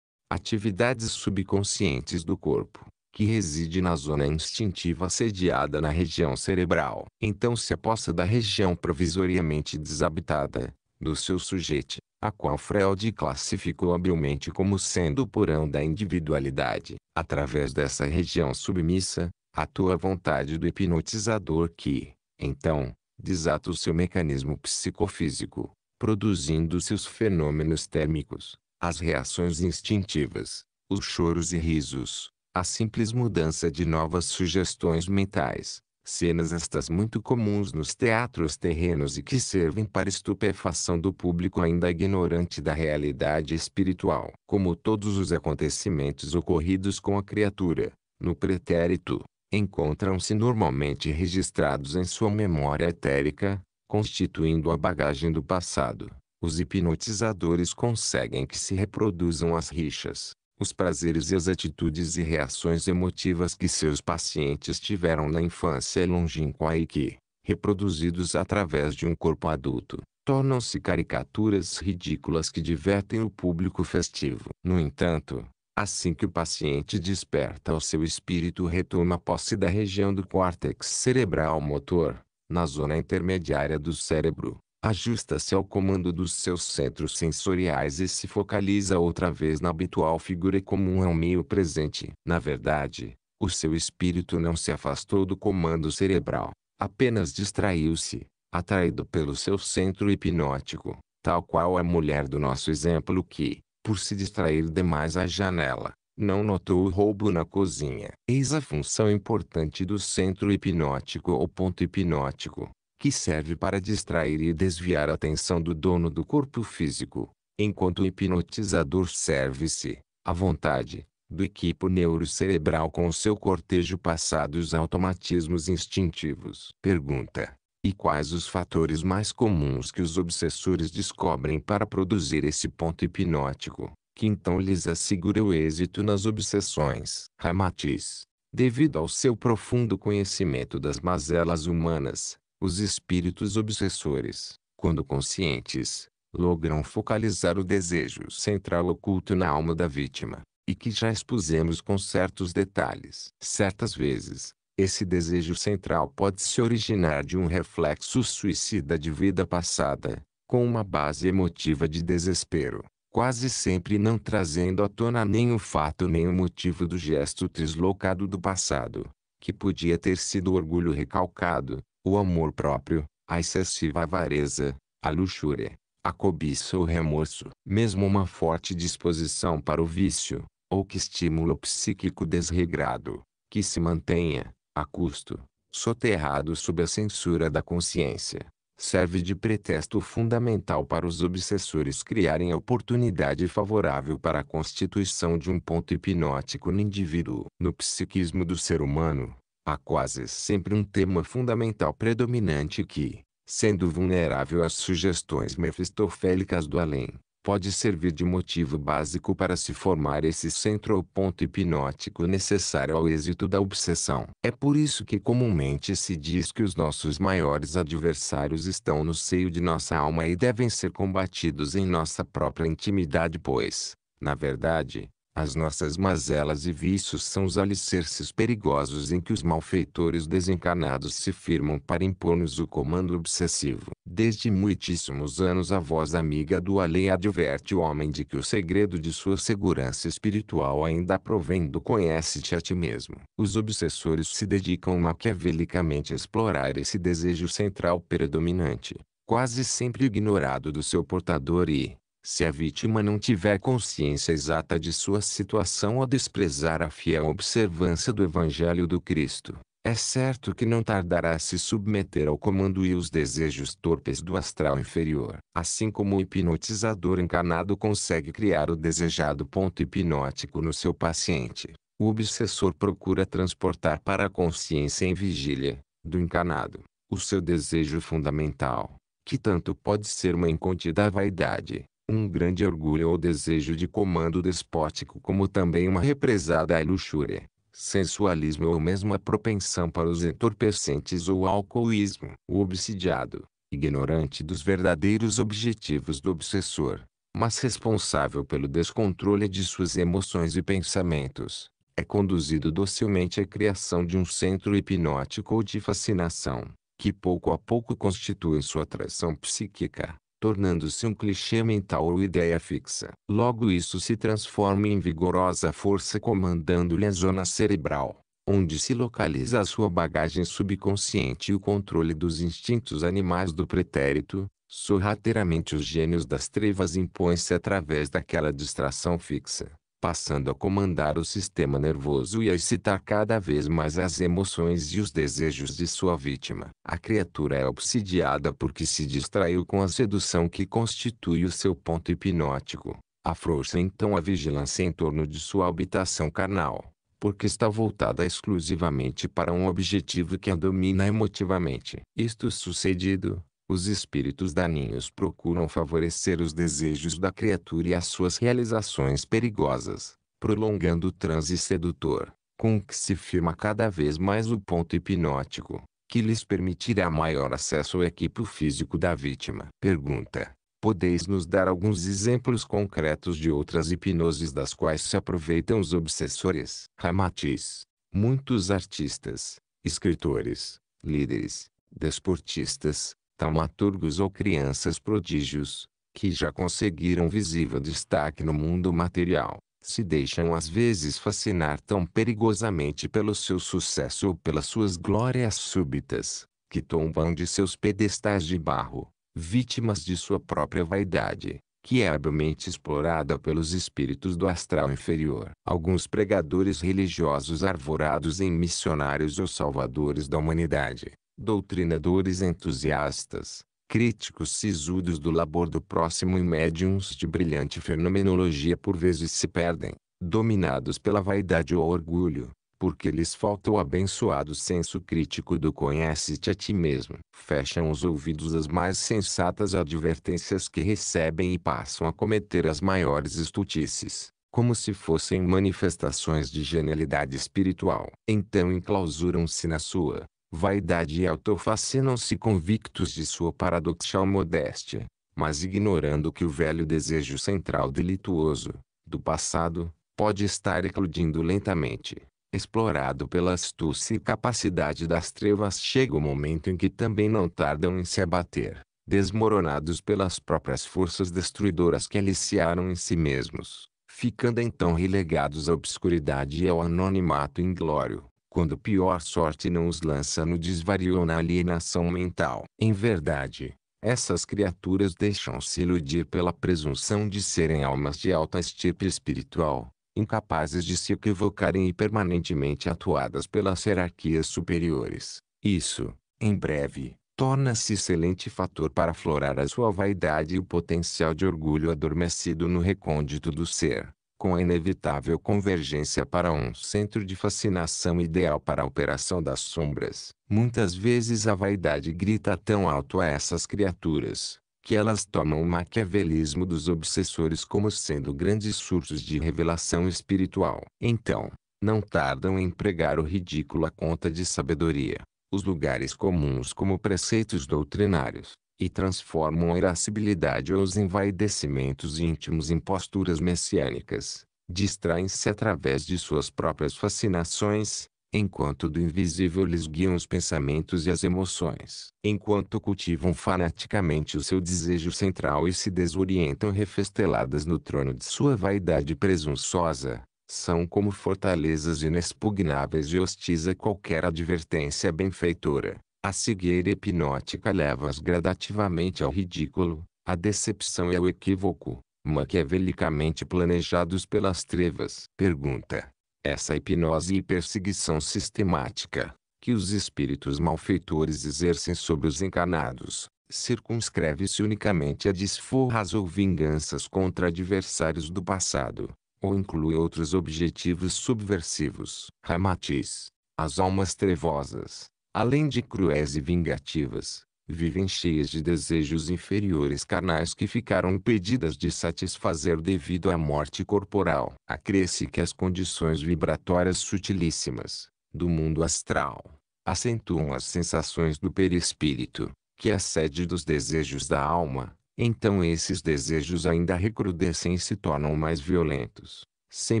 atividades subconscientes do corpo, que reside na zona instintiva sediada na região cerebral. Então se aposta da região provisoriamente desabitada, do seu sujeito, a qual Freud classificou habilmente como sendo o porão da individualidade. Através dessa região submissa, atua a vontade do hipnotizador que, então, desata o seu mecanismo psicofísico, produzindo seus fenômenos térmicos, as reações instintivas, os choros e risos, a simples mudança de novas sugestões mentais, Cenas estas muito comuns nos teatros terrenos e que servem para estupefação do público ainda ignorante da realidade espiritual. Como todos os acontecimentos ocorridos com a criatura, no pretérito, encontram-se normalmente registrados em sua memória etérica, constituindo a bagagem do passado. Os hipnotizadores conseguem que se reproduzam as rixas, os prazeres e as atitudes e reações emotivas que seus pacientes tiveram na infância longínqua e que, reproduzidos através de um corpo adulto, tornam-se caricaturas ridículas que divertem o público festivo. No entanto, assim que o paciente desperta o seu espírito retoma posse da região do córtex cerebral motor, na zona intermediária do cérebro, ajusta-se ao comando dos seus centros sensoriais e se focaliza outra vez na habitual figura comum ao é meio presente. Na verdade, o seu espírito não se afastou do comando cerebral, apenas distraiu-se, atraído pelo seu centro hipnótico, tal qual a mulher do nosso exemplo que, por se distrair demais à janela, não notou o roubo na cozinha. Eis a função importante do centro hipnótico ou ponto hipnótico que serve para distrair e desviar a atenção do dono do corpo físico, enquanto o hipnotizador serve-se, à vontade, do equipo neurocerebral com seu cortejo passado os automatismos instintivos. Pergunta. E quais os fatores mais comuns que os obsessores descobrem para produzir esse ponto hipnótico, que então lhes assegura o êxito nas obsessões? Ramatiz. Devido ao seu profundo conhecimento das mazelas humanas, os espíritos obsessores, quando conscientes, logram focalizar o desejo central oculto na alma da vítima, e que já expusemos com certos detalhes. Certas vezes, esse desejo central pode se originar de um reflexo suicida de vida passada, com uma base emotiva de desespero, quase sempre não trazendo à tona nem o fato nem o motivo do gesto deslocado do passado, que podia ter sido orgulho recalcado, o amor próprio, a excessiva avareza, a luxúria, a cobiça ou remorso, mesmo uma forte disposição para o vício, ou que estímulo psíquico desregrado, que se mantenha, a custo, soterrado sob a censura da consciência, serve de pretexto fundamental para os obsessores criarem a oportunidade favorável para a constituição de um ponto hipnótico no indivíduo. No psiquismo do ser humano, há quase sempre um tema fundamental predominante que, sendo vulnerável às sugestões mefistofélicas do além, pode servir de motivo básico para se formar esse centro ou ponto hipnótico necessário ao êxito da obsessão. É por isso que comumente se diz que os nossos maiores adversários estão no seio de nossa alma e devem ser combatidos em nossa própria intimidade, pois, na verdade, as nossas mazelas e vícios são os alicerces perigosos em que os malfeitores desencarnados se firmam para impor-nos o comando obsessivo. Desde muitíssimos anos a voz amiga do além adverte o homem de que o segredo de sua segurança espiritual ainda provém do conhece-te a ti mesmo. Os obsessores se dedicam maquiavelicamente a explorar esse desejo central predominante, quase sempre ignorado do seu portador e, se a vítima não tiver consciência exata de sua situação ao desprezar a fiel observância do Evangelho do Cristo, é certo que não tardará a se submeter ao comando e os desejos torpes do astral inferior. Assim como o hipnotizador encarnado consegue criar o desejado ponto hipnótico no seu paciente, o obsessor procura transportar para a consciência em vigília, do encarnado, o seu desejo fundamental, que tanto pode ser uma incontida vaidade, um grande orgulho ou desejo de comando despótico como também uma represada à luxúria, sensualismo ou mesmo a propensão para os entorpecentes ou alcoolismo. O obsidiado, ignorante dos verdadeiros objetivos do obsessor, mas responsável pelo descontrole de suas emoções e pensamentos, é conduzido docilmente à criação de um centro hipnótico ou de fascinação, que pouco a pouco constitui sua atração psíquica tornando-se um clichê mental ou ideia fixa. Logo isso se transforma em vigorosa força comandando-lhe a zona cerebral, onde se localiza a sua bagagem subconsciente e o controle dos instintos animais do pretérito, Sorrateiramente os gênios das trevas impõem-se através daquela distração fixa, passando a comandar o sistema nervoso e a excitar cada vez mais as emoções e os desejos de sua vítima. A criatura é obsidiada porque se distraiu com a sedução que constitui o seu ponto hipnótico. Afrouxa então a vigilância em torno de sua habitação carnal, porque está voltada exclusivamente para um objetivo que a domina emotivamente. Isto sucedido, os espíritos daninhos procuram favorecer os desejos da criatura e as suas realizações perigosas, prolongando o transe sedutor, com que se firma cada vez mais o ponto hipnótico, que lhes permitirá maior acesso ao equipo físico da vítima. Pergunta. Podeis nos dar alguns exemplos concretos de outras hipnoses das quais se aproveitam os obsessores? Ramatiz. Muitos artistas, escritores, líderes, desportistas, taumaturgos ou crianças prodígios, que já conseguiram visível destaque no mundo material, se deixam às vezes fascinar tão perigosamente pelo seu sucesso ou pelas suas glórias súbitas, que tombam de seus pedestais de barro, vítimas de sua própria vaidade, que é habilmente explorada pelos espíritos do astral inferior. Alguns pregadores religiosos arvorados em missionários ou salvadores da humanidade, doutrinadores entusiastas, críticos sisudos do labor do próximo e médiums de brilhante fenomenologia por vezes se perdem, dominados pela vaidade ou orgulho, porque lhes falta o abençoado senso crítico do conhece-te a ti mesmo. Fecham os ouvidos às mais sensatas advertências que recebem e passam a cometer as maiores estutices, como se fossem manifestações de genialidade espiritual. Então enclausuram-se na sua vaidade e autofacia se convictos de sua paradoxal modéstia, mas ignorando que o velho desejo central delituoso, do passado, pode estar eclodindo lentamente. Explorado pela astúcia e capacidade das trevas chega o momento em que também não tardam em se abater, desmoronados pelas próprias forças destruidoras que aliciaram em si mesmos, ficando então relegados à obscuridade e ao anonimato inglório quando pior sorte não os lança no desvario ou na alienação mental. Em verdade, essas criaturas deixam-se iludir pela presunção de serem almas de alta estirpe espiritual, incapazes de se equivocarem e permanentemente atuadas pelas hierarquias superiores. Isso, em breve, torna-se excelente fator para aflorar a sua vaidade e o potencial de orgulho adormecido no recôndito do ser com a inevitável convergência para um centro de fascinação ideal para a operação das sombras. Muitas vezes a vaidade grita tão alto a essas criaturas, que elas tomam o maquiavelismo dos obsessores como sendo grandes surtos de revelação espiritual. Então, não tardam em pregar o ridículo à conta de sabedoria, os lugares comuns como preceitos doutrinários, e transformam a irascibilidade ou os envaidecimentos íntimos em posturas messiânicas, distraem-se através de suas próprias fascinações, enquanto do invisível lhes guiam os pensamentos e as emoções, enquanto cultivam fanaticamente o seu desejo central e se desorientam refesteladas no trono de sua vaidade presunçosa, são como fortalezas inexpugnáveis e hostis a qualquer advertência benfeitora. A cegueira hipnótica leva-as gradativamente ao ridículo, à decepção e ao equívoco, maquiavelicamente planejados pelas trevas. Pergunta. Essa hipnose e perseguição sistemática, que os espíritos malfeitores exercem sobre os encarnados, circunscreve-se unicamente a desforras ou vinganças contra adversários do passado, ou inclui outros objetivos subversivos. Ramatiz. As almas trevosas, além de cruéis e vingativas, vivem cheias de desejos inferiores carnais que ficaram impedidas de satisfazer devido à morte corporal. Acresce que as condições vibratórias sutilíssimas do mundo astral acentuam as sensações do perispírito, que é a sede dos desejos da alma. Então esses desejos ainda recrudescem e se tornam mais violentos, sem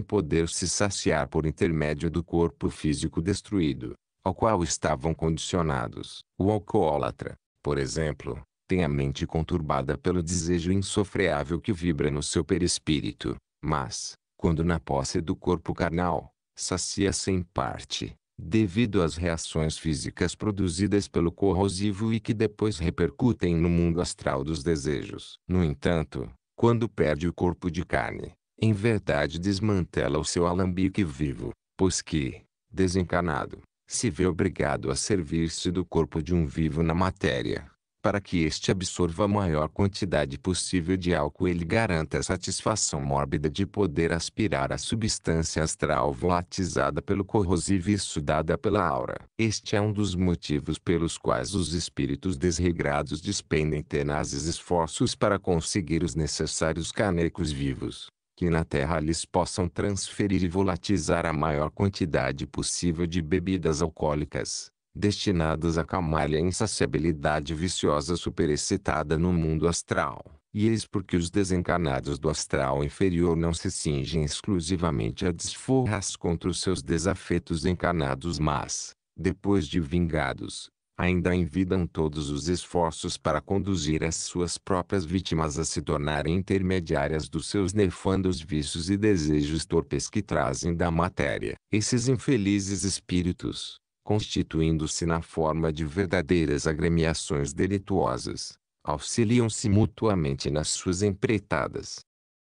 poder se saciar por intermédio do corpo físico destruído ao qual estavam condicionados. O alcoólatra, por exemplo, tem a mente conturbada pelo desejo insofreável que vibra no seu perispírito, mas, quando na posse do corpo carnal, sacia-se em parte, devido às reações físicas produzidas pelo corrosivo e que depois repercutem no mundo astral dos desejos. No entanto, quando perde o corpo de carne, em verdade desmantela o seu alambique vivo, pois que, desencarnado, se vê obrigado a servir-se do corpo de um vivo na matéria, para que este absorva a maior quantidade possível de álcool ele garanta a satisfação mórbida de poder aspirar a substância astral volatizada pelo corrosivo e sudada pela aura. Este é um dos motivos pelos quais os espíritos desregrados despendem tenazes esforços para conseguir os necessários canecos vivos que na Terra lhes possam transferir e volatizar a maior quantidade possível de bebidas alcoólicas, destinadas a calmar-lhe a insaciabilidade viciosa superexcitada no mundo astral. E eis porque os desencarnados do astral inferior não se cingem exclusivamente a desforras contra os seus desafetos encarnados mas, depois de vingados, ainda envidam todos os esforços para conduzir as suas próprias vítimas a se tornarem intermediárias dos seus nefandos vícios e desejos torpes que trazem da matéria. Esses infelizes espíritos, constituindo-se na forma de verdadeiras agremiações delituosas, auxiliam-se mutuamente nas suas empreitadas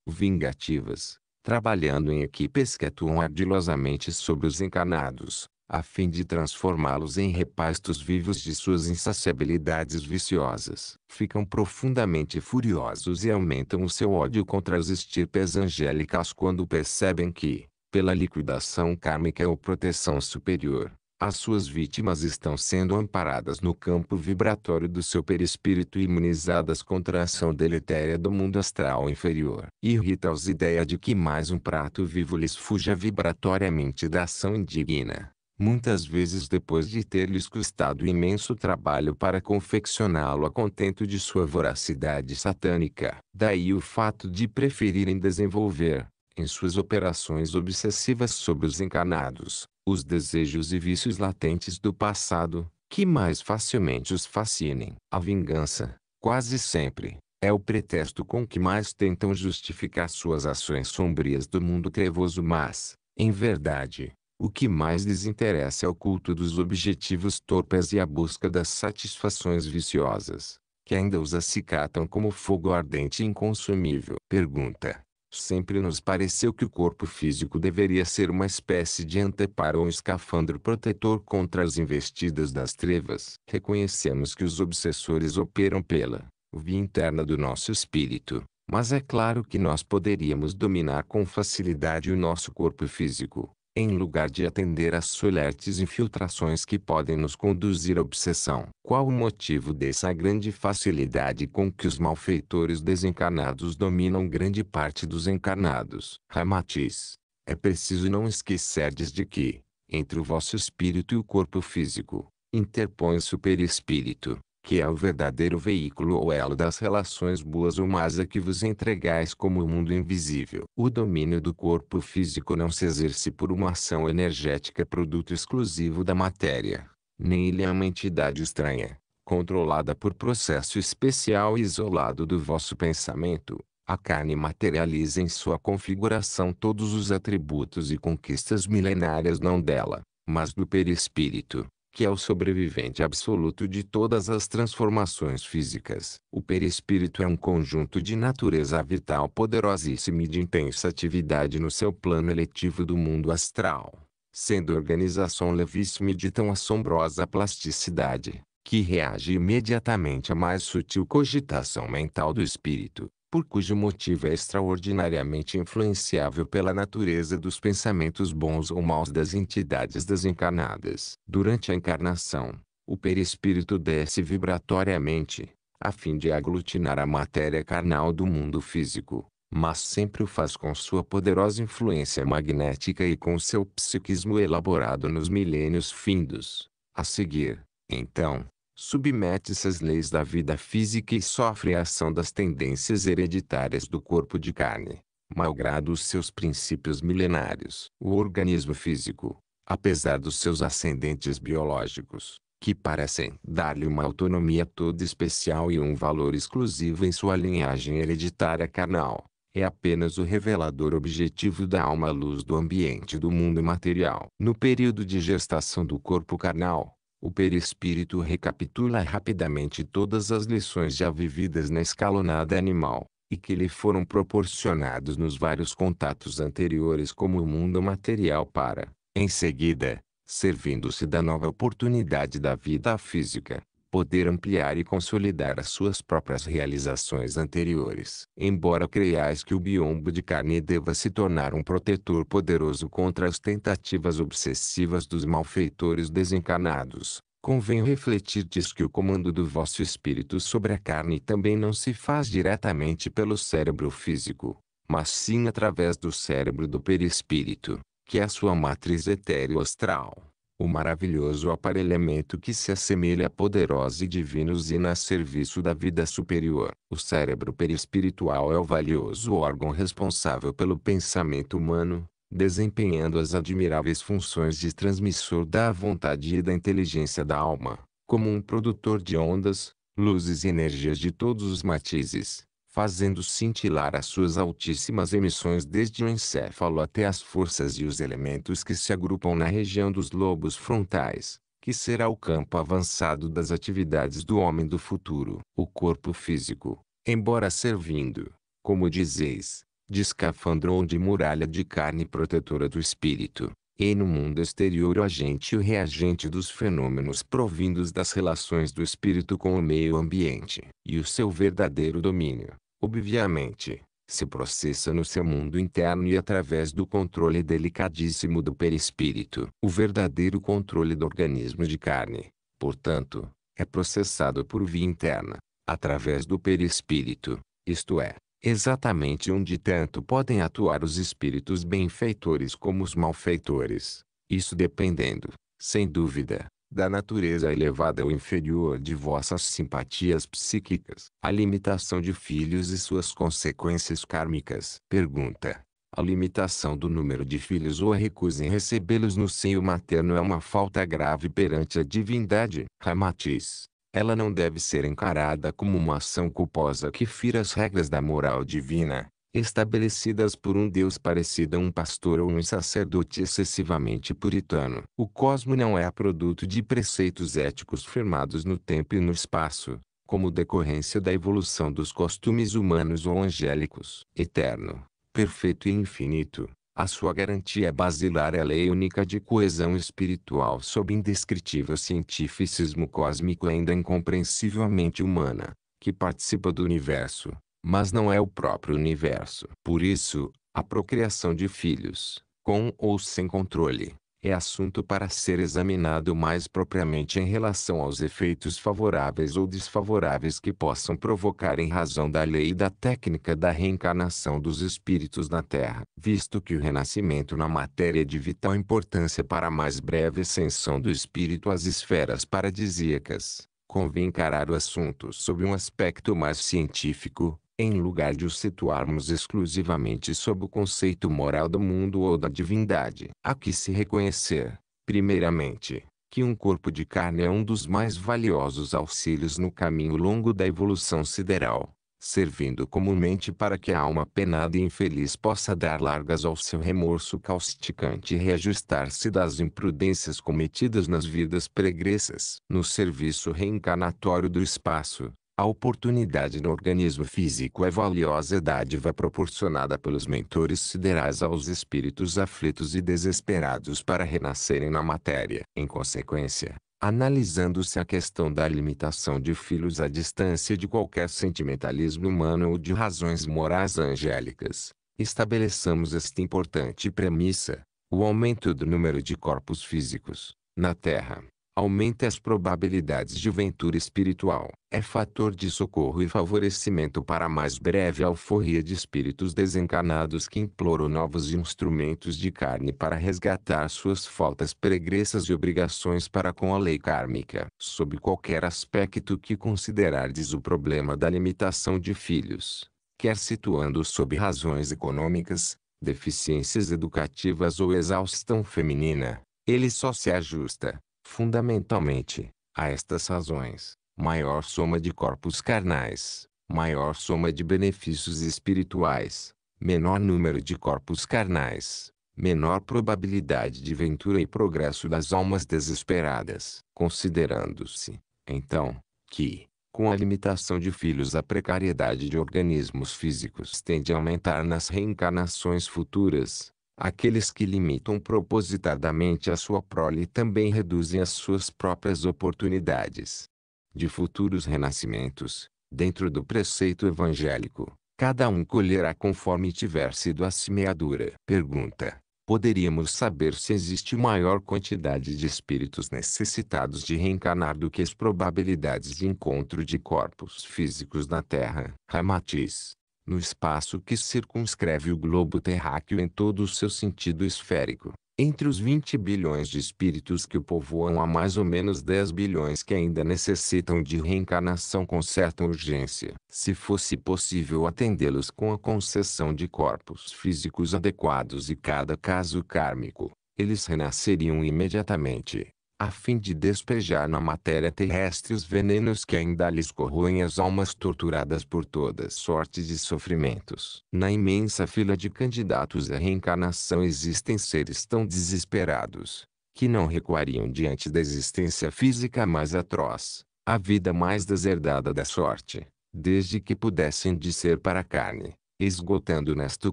vingativas, trabalhando em equipes que atuam ardilosamente sobre os encarnados, a fim de transformá-los em repastos vivos de suas insaciabilidades viciosas. Ficam profundamente furiosos e aumentam o seu ódio contra as estirpes angélicas quando percebem que, pela liquidação kármica ou proteção superior, as suas vítimas estão sendo amparadas no campo vibratório do seu perispírito e imunizadas contra a ação deletéria do mundo astral inferior. Irrita-os ideia de que mais um prato vivo lhes fuja vibratoriamente da ação indigna muitas vezes depois de ter-lhes custado imenso trabalho para confeccioná-lo a contento de sua voracidade satânica. Daí o fato de preferirem desenvolver, em suas operações obsessivas sobre os encarnados, os desejos e vícios latentes do passado, que mais facilmente os fascinem. A vingança, quase sempre, é o pretexto com que mais tentam justificar suas ações sombrias do mundo crevoso mas, em verdade, o que mais lhes interessa é o culto dos objetivos torpes e a busca das satisfações viciosas, que ainda os acicatam como fogo ardente e inconsumível. Pergunta. Sempre nos pareceu que o corpo físico deveria ser uma espécie de anteparo ou um escafandro protetor contra as investidas das trevas. Reconhecemos que os obsessores operam pela via interna do nosso espírito, mas é claro que nós poderíamos dominar com facilidade o nosso corpo físico, em lugar de atender às solertes infiltrações que podem nos conduzir à obsessão. Qual o motivo dessa grande facilidade com que os malfeitores desencarnados dominam grande parte dos encarnados? Ramatiz, é preciso não esquecerdes de que, entre o vosso espírito e o corpo físico, interpõe o superespírito, que é o verdadeiro veículo ou elo das relações boas ou más a que vos entregais como o mundo invisível. O domínio do corpo físico não se exerce por uma ação energética produto exclusivo da matéria, nem ele é uma entidade estranha, controlada por processo especial e isolado do vosso pensamento. A carne materializa em sua configuração todos os atributos e conquistas milenárias não dela, mas do perispírito que é o sobrevivente absoluto de todas as transformações físicas. O perispírito é um conjunto de natureza vital poderosíssima e de intensa atividade no seu plano eletivo do mundo astral, sendo organização levíssima e de tão assombrosa plasticidade, que reage imediatamente à mais sutil cogitação mental do espírito, por cujo motivo é extraordinariamente influenciável pela natureza dos pensamentos bons ou maus das entidades desencarnadas. Durante a encarnação, o perispírito desce vibratoriamente, a fim de aglutinar a matéria carnal do mundo físico, mas sempre o faz com sua poderosa influência magnética e com seu psiquismo elaborado nos milênios findos. A seguir, então, submete-se às leis da vida física e sofre a ação das tendências hereditárias do corpo de carne, malgrado os seus princípios milenários. O organismo físico, apesar dos seus ascendentes biológicos, que parecem dar-lhe uma autonomia toda especial e um valor exclusivo em sua linhagem hereditária carnal, é apenas o revelador objetivo da alma à luz do ambiente do mundo material. No período de gestação do corpo carnal, o perispírito recapitula rapidamente todas as lições já vividas na escalonada animal, e que lhe foram proporcionados nos vários contatos anteriores como o mundo material para, em seguida, servindo-se da nova oportunidade da vida física, poder ampliar e consolidar as suas próprias realizações anteriores. Embora creiais que o biombo de carne deva se tornar um protetor poderoso contra as tentativas obsessivas dos malfeitores desencarnados, convém refletir diz que o comando do vosso espírito sobre a carne também não se faz diretamente pelo cérebro físico, mas sim através do cérebro do perispírito, que é a sua matriz etéreo-astral o maravilhoso aparelhamento que se assemelha a poderosa e divina usina a serviço da vida superior. O cérebro perispiritual é o valioso órgão responsável pelo pensamento humano, desempenhando as admiráveis funções de transmissor da vontade e da inteligência da alma, como um produtor de ondas, luzes e energias de todos os matizes fazendo cintilar as suas altíssimas emissões desde o encéfalo até as forças e os elementos que se agrupam na região dos lobos frontais, que será o campo avançado das atividades do homem do futuro. O corpo físico, embora servindo, como dizeis, de escafandro ou de muralha de carne protetora do espírito, e no mundo exterior o agente e o reagente dos fenômenos provindos das relações do espírito com o meio ambiente, e o seu verdadeiro domínio, obviamente, se processa no seu mundo interno e através do controle delicadíssimo do perispírito. O verdadeiro controle do organismo de carne, portanto, é processado por via interna, através do perispírito, isto é, exatamente onde tanto podem atuar os espíritos benfeitores como os malfeitores, isso dependendo, sem dúvida, da natureza elevada ou inferior de vossas simpatias psíquicas. A limitação de filhos e suas consequências kármicas. Pergunta. A limitação do número de filhos ou a recusa em recebê-los no seio materno é uma falta grave perante a divindade. Ramatiz ela não deve ser encarada como uma ação culposa que fira as regras da moral divina, estabelecidas por um Deus parecido a um pastor ou um sacerdote excessivamente puritano. O cosmo não é produto de preceitos éticos firmados no tempo e no espaço, como decorrência da evolução dos costumes humanos ou angélicos. Eterno, perfeito e infinito, a sua garantia basilar é a lei única de coesão espiritual sob indescritível cientificismo cósmico ainda incompreensivelmente humana, que participa do universo, mas não é o próprio universo. Por isso, a procriação de filhos, com ou sem controle, é assunto para ser examinado mais propriamente em relação aos efeitos favoráveis ou desfavoráveis que possam provocar em razão da lei e da técnica da reencarnação dos espíritos na Terra, visto que o renascimento na matéria é de vital importância para a mais breve ascensão do espírito às esferas paradisíacas. Convém encarar o assunto sob um aspecto mais científico, em lugar de os situarmos exclusivamente sob o conceito moral do mundo ou da divindade. Há que se reconhecer, primeiramente, que um corpo de carne é um dos mais valiosos auxílios no caminho longo da evolução sideral, servindo comumente para que a alma penada e infeliz possa dar largas ao seu remorso causticante e reajustar-se das imprudências cometidas nas vidas pregressas. No serviço reencarnatório do espaço, a oportunidade no organismo físico é valiosa dádiva proporcionada pelos mentores siderais aos espíritos aflitos e desesperados para renascerem na matéria. Em consequência, analisando-se a questão da limitação de filhos à distância de qualquer sentimentalismo humano ou de razões morais angélicas, estabeleçamos esta importante premissa: o aumento do número de corpos físicos na Terra aumenta as probabilidades de ventura espiritual. É fator de socorro e favorecimento para a mais breve alforria de espíritos desencarnados que imploram novos instrumentos de carne para resgatar suas faltas pregressas e obrigações para com a lei kármica. Sob qualquer aspecto que considerardes o problema da limitação de filhos, quer situando sob razões econômicas, deficiências educativas ou exaustão feminina, ele só se ajusta, Fundamentalmente, a estas razões, maior soma de corpos carnais, maior soma de benefícios espirituais, menor número de corpos carnais, menor probabilidade de ventura e progresso das almas desesperadas, considerando-se, então, que, com a limitação de filhos a precariedade de organismos físicos tende a aumentar nas reencarnações futuras, Aqueles que limitam propositadamente a sua prole também reduzem as suas próprias oportunidades de futuros renascimentos, dentro do preceito evangélico. Cada um colherá conforme tiver sido a semeadura. Pergunta: Poderíamos saber se existe maior quantidade de espíritos necessitados de reencarnar do que as probabilidades de encontro de corpos físicos na Terra? Ramatiz: no espaço que circunscreve o globo terráqueo em todo o seu sentido esférico. Entre os 20 bilhões de espíritos que o povoam há mais ou menos 10 bilhões que ainda necessitam de reencarnação com certa urgência. Se fosse possível atendê-los com a concessão de corpos físicos adequados e cada caso kármico, eles renasceriam imediatamente, a fim de despejar na matéria terrestre os venenos que ainda lhes corroem as almas torturadas por todas sortes de sofrimentos. Na imensa fila de candidatos à reencarnação existem seres tão desesperados, que não recuariam diante da existência física mais atroz, a vida mais deserdada da sorte, desde que pudessem disser para a carne, esgotando nesta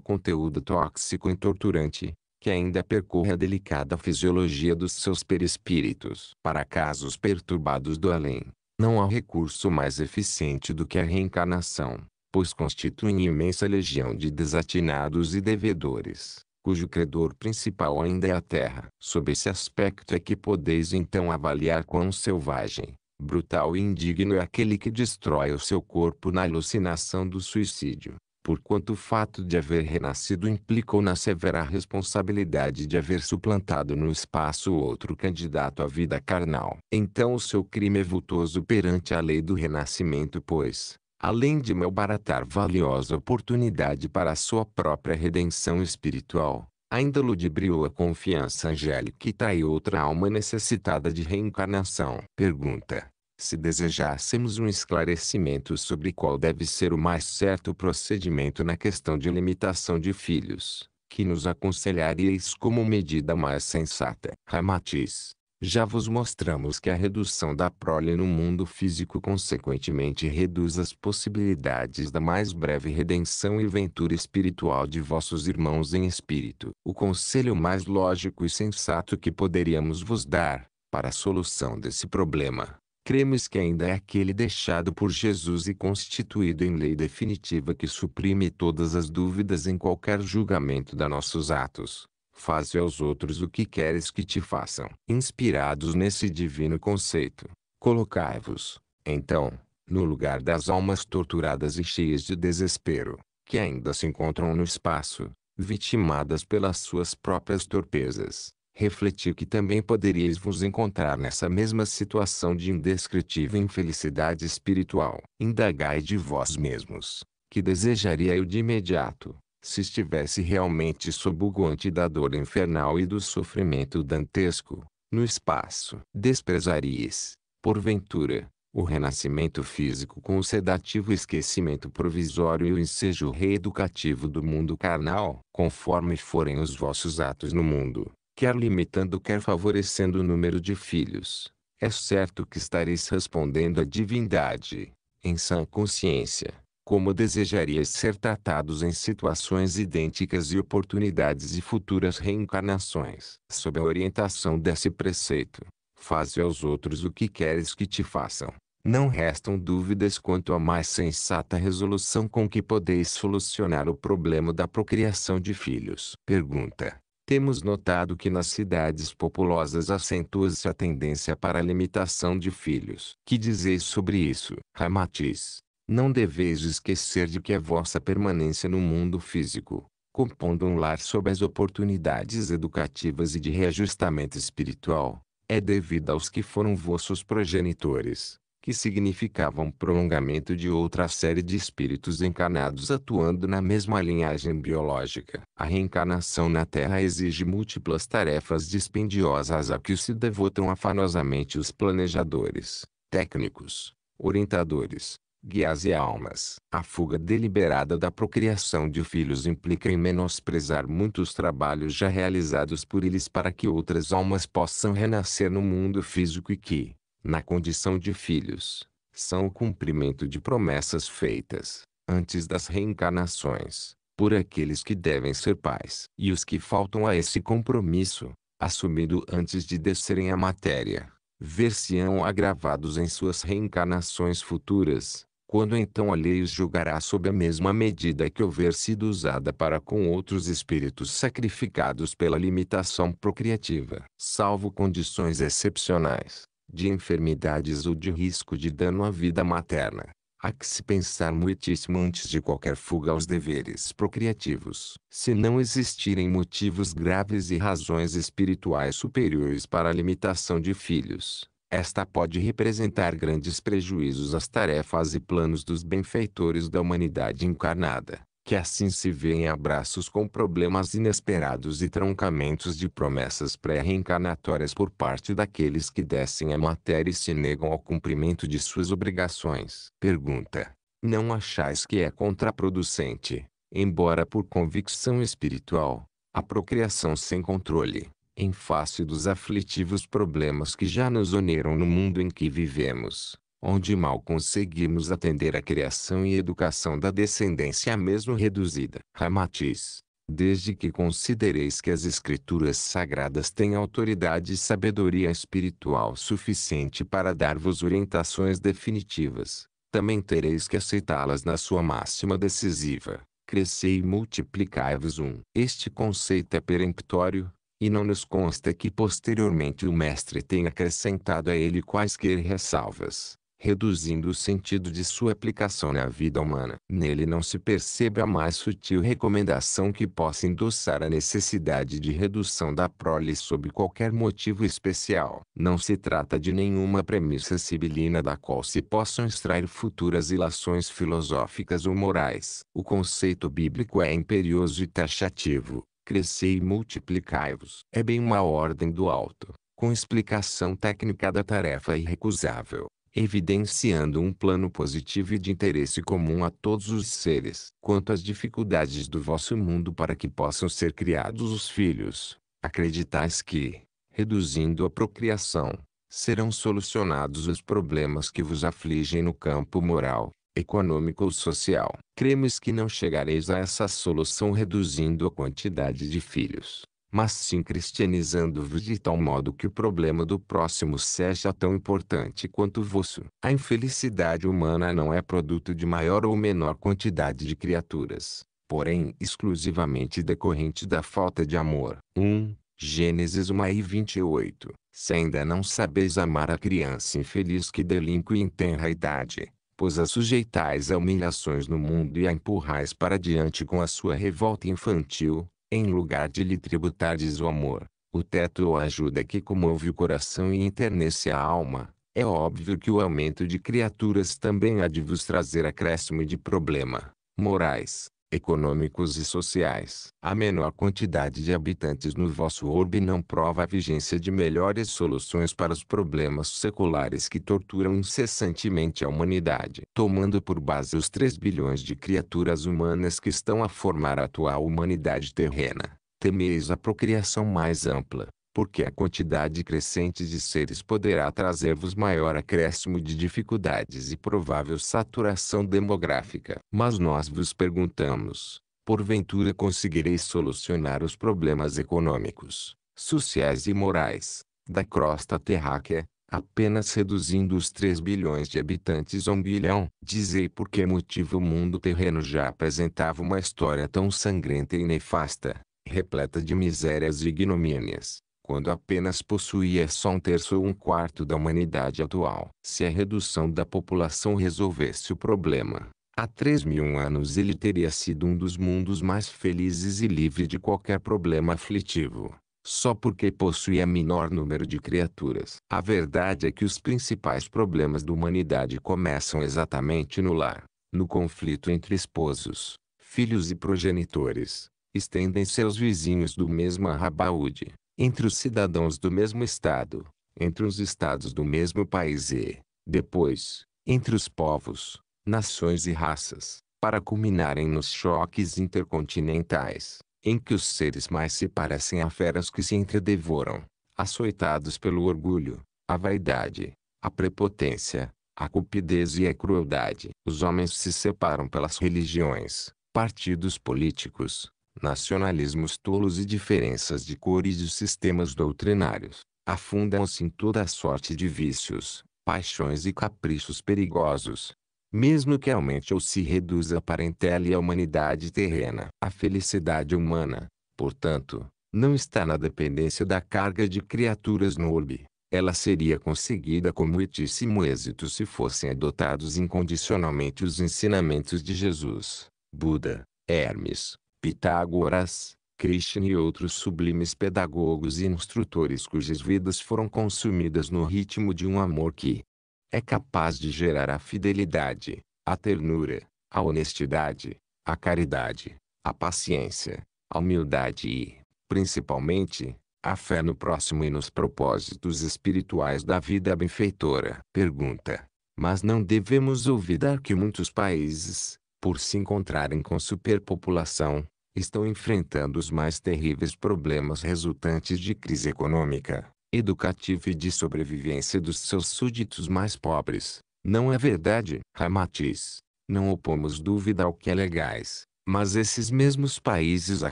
conteúdo tóxico e torturante, que ainda percorre a delicada fisiologia dos seus perispíritos. Para casos perturbados do além, não há recurso mais eficiente do que a reencarnação, pois constitui imensa legião de desatinados e devedores cujo credor principal ainda é a terra. Sob esse aspecto é que podeis então avaliar quão selvagem, brutal e indigno é aquele que destrói o seu corpo na alucinação do suicídio, porquanto o fato de haver renascido implicou na severa responsabilidade de haver suplantado no espaço outro candidato à vida carnal. Então o seu crime é vultoso perante a lei do renascimento, pois, além de malbaratar valiosa oportunidade para a sua própria redenção espiritual, ainda ludibriou a confiança angélica e traiu outra alma necessitada de reencarnação. Pergunta. Se desejássemos um esclarecimento sobre qual deve ser o mais certo procedimento na questão de limitação de filhos, que nos aconselharíeis como medida mais sensata? Ramatiz. Ah, já vos mostramos que a redução da prole no mundo físico consequentemente reduz as possibilidades da mais breve redenção e ventura espiritual de vossos irmãos em espírito. O conselho mais lógico e sensato que poderíamos vos dar, para a solução desse problema, cremos que ainda é aquele deixado por Jesus e constituído em lei definitiva que suprime todas as dúvidas em qualquer julgamento da nossos atos. Faze aos outros o que queres que te façam. Inspirados nesse divino conceito, colocai-vos, então, no lugar das almas torturadas e cheias de desespero, que ainda se encontram no espaço, vitimadas pelas suas próprias torpezas refletir que também poderíeis vos encontrar nessa mesma situação de indescritível infelicidade espiritual. Indagai de vós mesmos, que desejaria eu de imediato, se estivesse realmente sob o guante da dor infernal e do sofrimento dantesco, no espaço. Desprezaríeis, porventura, o renascimento físico com o sedativo esquecimento provisório e o ensejo reeducativo do mundo carnal, conforme forem os vossos atos no mundo, quer limitando quer favorecendo o número de filhos, é certo que estareis respondendo à divindade, em sã consciência, como desejarias ser tratados em situações idênticas e oportunidades e futuras reencarnações. Sob a orientação desse preceito, faze aos outros o que queres que te façam. Não restam dúvidas quanto à mais sensata resolução com que podeis solucionar o problema da procriação de filhos. Pergunta: temos notado que nas cidades populosas acentua-se a tendência para a limitação de filhos. Que dizeis sobre isso? Ramatiz. Não deveis esquecer de que a vossa permanência no mundo físico, compondo um lar sob as oportunidades educativas e de reajustamento espiritual, é devida aos que foram vossos progenitores que significavam prolongamento de outra série de espíritos encarnados atuando na mesma linhagem biológica. A reencarnação na Terra exige múltiplas tarefas dispendiosas a que se devotam afanosamente os planejadores, técnicos, orientadores, guias e almas. A fuga deliberada da procriação de filhos implica em menosprezar muitos trabalhos já realizados por eles para que outras almas possam renascer no mundo físico e que, na condição de filhos, são o cumprimento de promessas feitas, antes das reencarnações, por aqueles que devem ser pais. E os que faltam a esse compromisso, assumido antes de descerem à matéria, ver-se-ão agravados em suas reencarnações futuras, quando então a lei os julgará sob a mesma medida que houver sido usada para com outros espíritos sacrificados pela limitação procriativa, salvo condições excepcionais de enfermidades ou de risco de dano à vida materna. Há que se pensar muitíssimo antes de qualquer fuga aos deveres procriativos. Se não existirem motivos graves e razões espirituais superiores para a limitação de filhos, esta pode representar grandes prejuízos às tarefas e planos dos benfeitores da humanidade encarnada que assim se vê em abraços com problemas inesperados e troncamentos de promessas pré-reencarnatórias por parte daqueles que descem a matéria e se negam ao cumprimento de suas obrigações. Pergunta: Não achais que é contraproducente, embora por convicção espiritual, a procriação sem controle, em face dos aflitivos problemas que já nos oneram no mundo em que vivemos? onde mal conseguimos atender à criação e educação da descendência mesmo reduzida. Ramatiz. Desde que considereis que as escrituras sagradas têm autoridade e sabedoria espiritual suficiente para dar-vos orientações definitivas, também tereis que aceitá-las na sua máxima decisiva. Crescei e multiplicai-vos um. Este conceito é peremptório, e não nos consta que posteriormente o mestre tenha acrescentado a ele quaisquer ressalvas reduzindo o sentido de sua aplicação na vida humana. Nele não se percebe a mais sutil recomendação que possa endossar a necessidade de redução da prole sob qualquer motivo especial. Não se trata de nenhuma premissa sibilina da qual se possam extrair futuras ilações filosóficas ou morais. O conceito bíblico é imperioso e taxativo. Crescei e multiplicai-vos. É bem uma ordem do alto, com explicação técnica da tarefa irrecusável evidenciando um plano positivo e de interesse comum a todos os seres. Quanto às dificuldades do vosso mundo para que possam ser criados os filhos, acreditais que, reduzindo a procriação, serão solucionados os problemas que vos afligem no campo moral, econômico ou social. Cremos que não chegareis a essa solução reduzindo a quantidade de filhos, mas sim cristianizando-vos de tal modo que o problema do próximo seja tão importante quanto o vosso. A infelicidade humana não é produto de maior ou menor quantidade de criaturas, porém exclusivamente decorrente da falta de amor. 1. Gênesis 1 e 28. Se ainda não sabeis amar a criança infeliz que delinque em tenra idade, pois a sujeitais a humilhações no mundo e a empurrais para diante com a sua revolta infantil, em lugar de lhe tributar o amor, o teto ou a ajuda que comove o coração e internece a alma, é óbvio que o aumento de criaturas também há de vos trazer acréscimo de problema, morais, econômicos e sociais. A menor quantidade de habitantes no vosso orbe não prova a vigência de melhores soluções para os problemas seculares que torturam incessantemente a humanidade. Tomando por base os 3 bilhões de criaturas humanas que estão a formar a atual humanidade terrena, temeis a procriação mais ampla, porque a quantidade crescente de seres poderá trazer-vos maior acréscimo de dificuldades e provável saturação demográfica. Mas nós vos perguntamos: porventura conseguireis solucionar os problemas econômicos, sociais e morais da crosta terráquea, apenas reduzindo os 3 bilhões de habitantes a um bilhão? Dizei por que motivo o mundo terreno já apresentava uma história tão sangrenta e nefasta, repleta de misérias e ignomínias quando apenas possuía só um terço ou um quarto da humanidade atual. Se a redução da população resolvesse o problema, há 3 mil anos ele teria sido um dos mundos mais felizes e livre de qualquer problema aflitivo só porque possuía menor número de criaturas. A verdade é que os principais problemas da humanidade começam exatamente no lar, no conflito entre esposos, filhos e progenitores, estendem-se aos vizinhos do mesmo arrabaúde, entre os cidadãos do mesmo Estado, entre os Estados do mesmo país e, depois, entre os povos, nações e raças, para culminarem nos choques intercontinentais, em que os seres mais se parecem a feras que se entredevoram, açoitados pelo orgulho, a vaidade, a prepotência, a cupidez e a crueldade. Os homens se separam pelas religiões, partidos políticos, nacionalismos tolos e diferenças de cores e sistemas doutrinários, afundam-se em toda sorte de vícios, paixões e caprichos perigosos. Mesmo que aumente ou se reduza a parentela e a humanidade terrena, a felicidade humana, portanto, não está na dependência da carga de criaturas no orbe. Ela seria conseguida com muitíssimo êxito se fossem adotados incondicionalmente os ensinamentos de Jesus, Buda, Hermes, Pitágoras, Krishna e outros sublimes pedagogos e instrutores cujas vidas foram consumidas no ritmo de um amor que é capaz de gerar a fidelidade, a ternura, a honestidade, a caridade, a paciência, a humildade e, principalmente, a fé no próximo e nos propósitos espirituais da vida benfeitora. Pergunta: Mas não devemos olvidar que muitos países, por se encontrarem com superpopulação, estão enfrentando os mais terríveis problemas resultantes de crise econômica, educativa e de sobrevivência dos seus súditos mais pobres. Não é verdade, Ramatiz? Não opomos dúvida ao que é legais, mas esses mesmos países a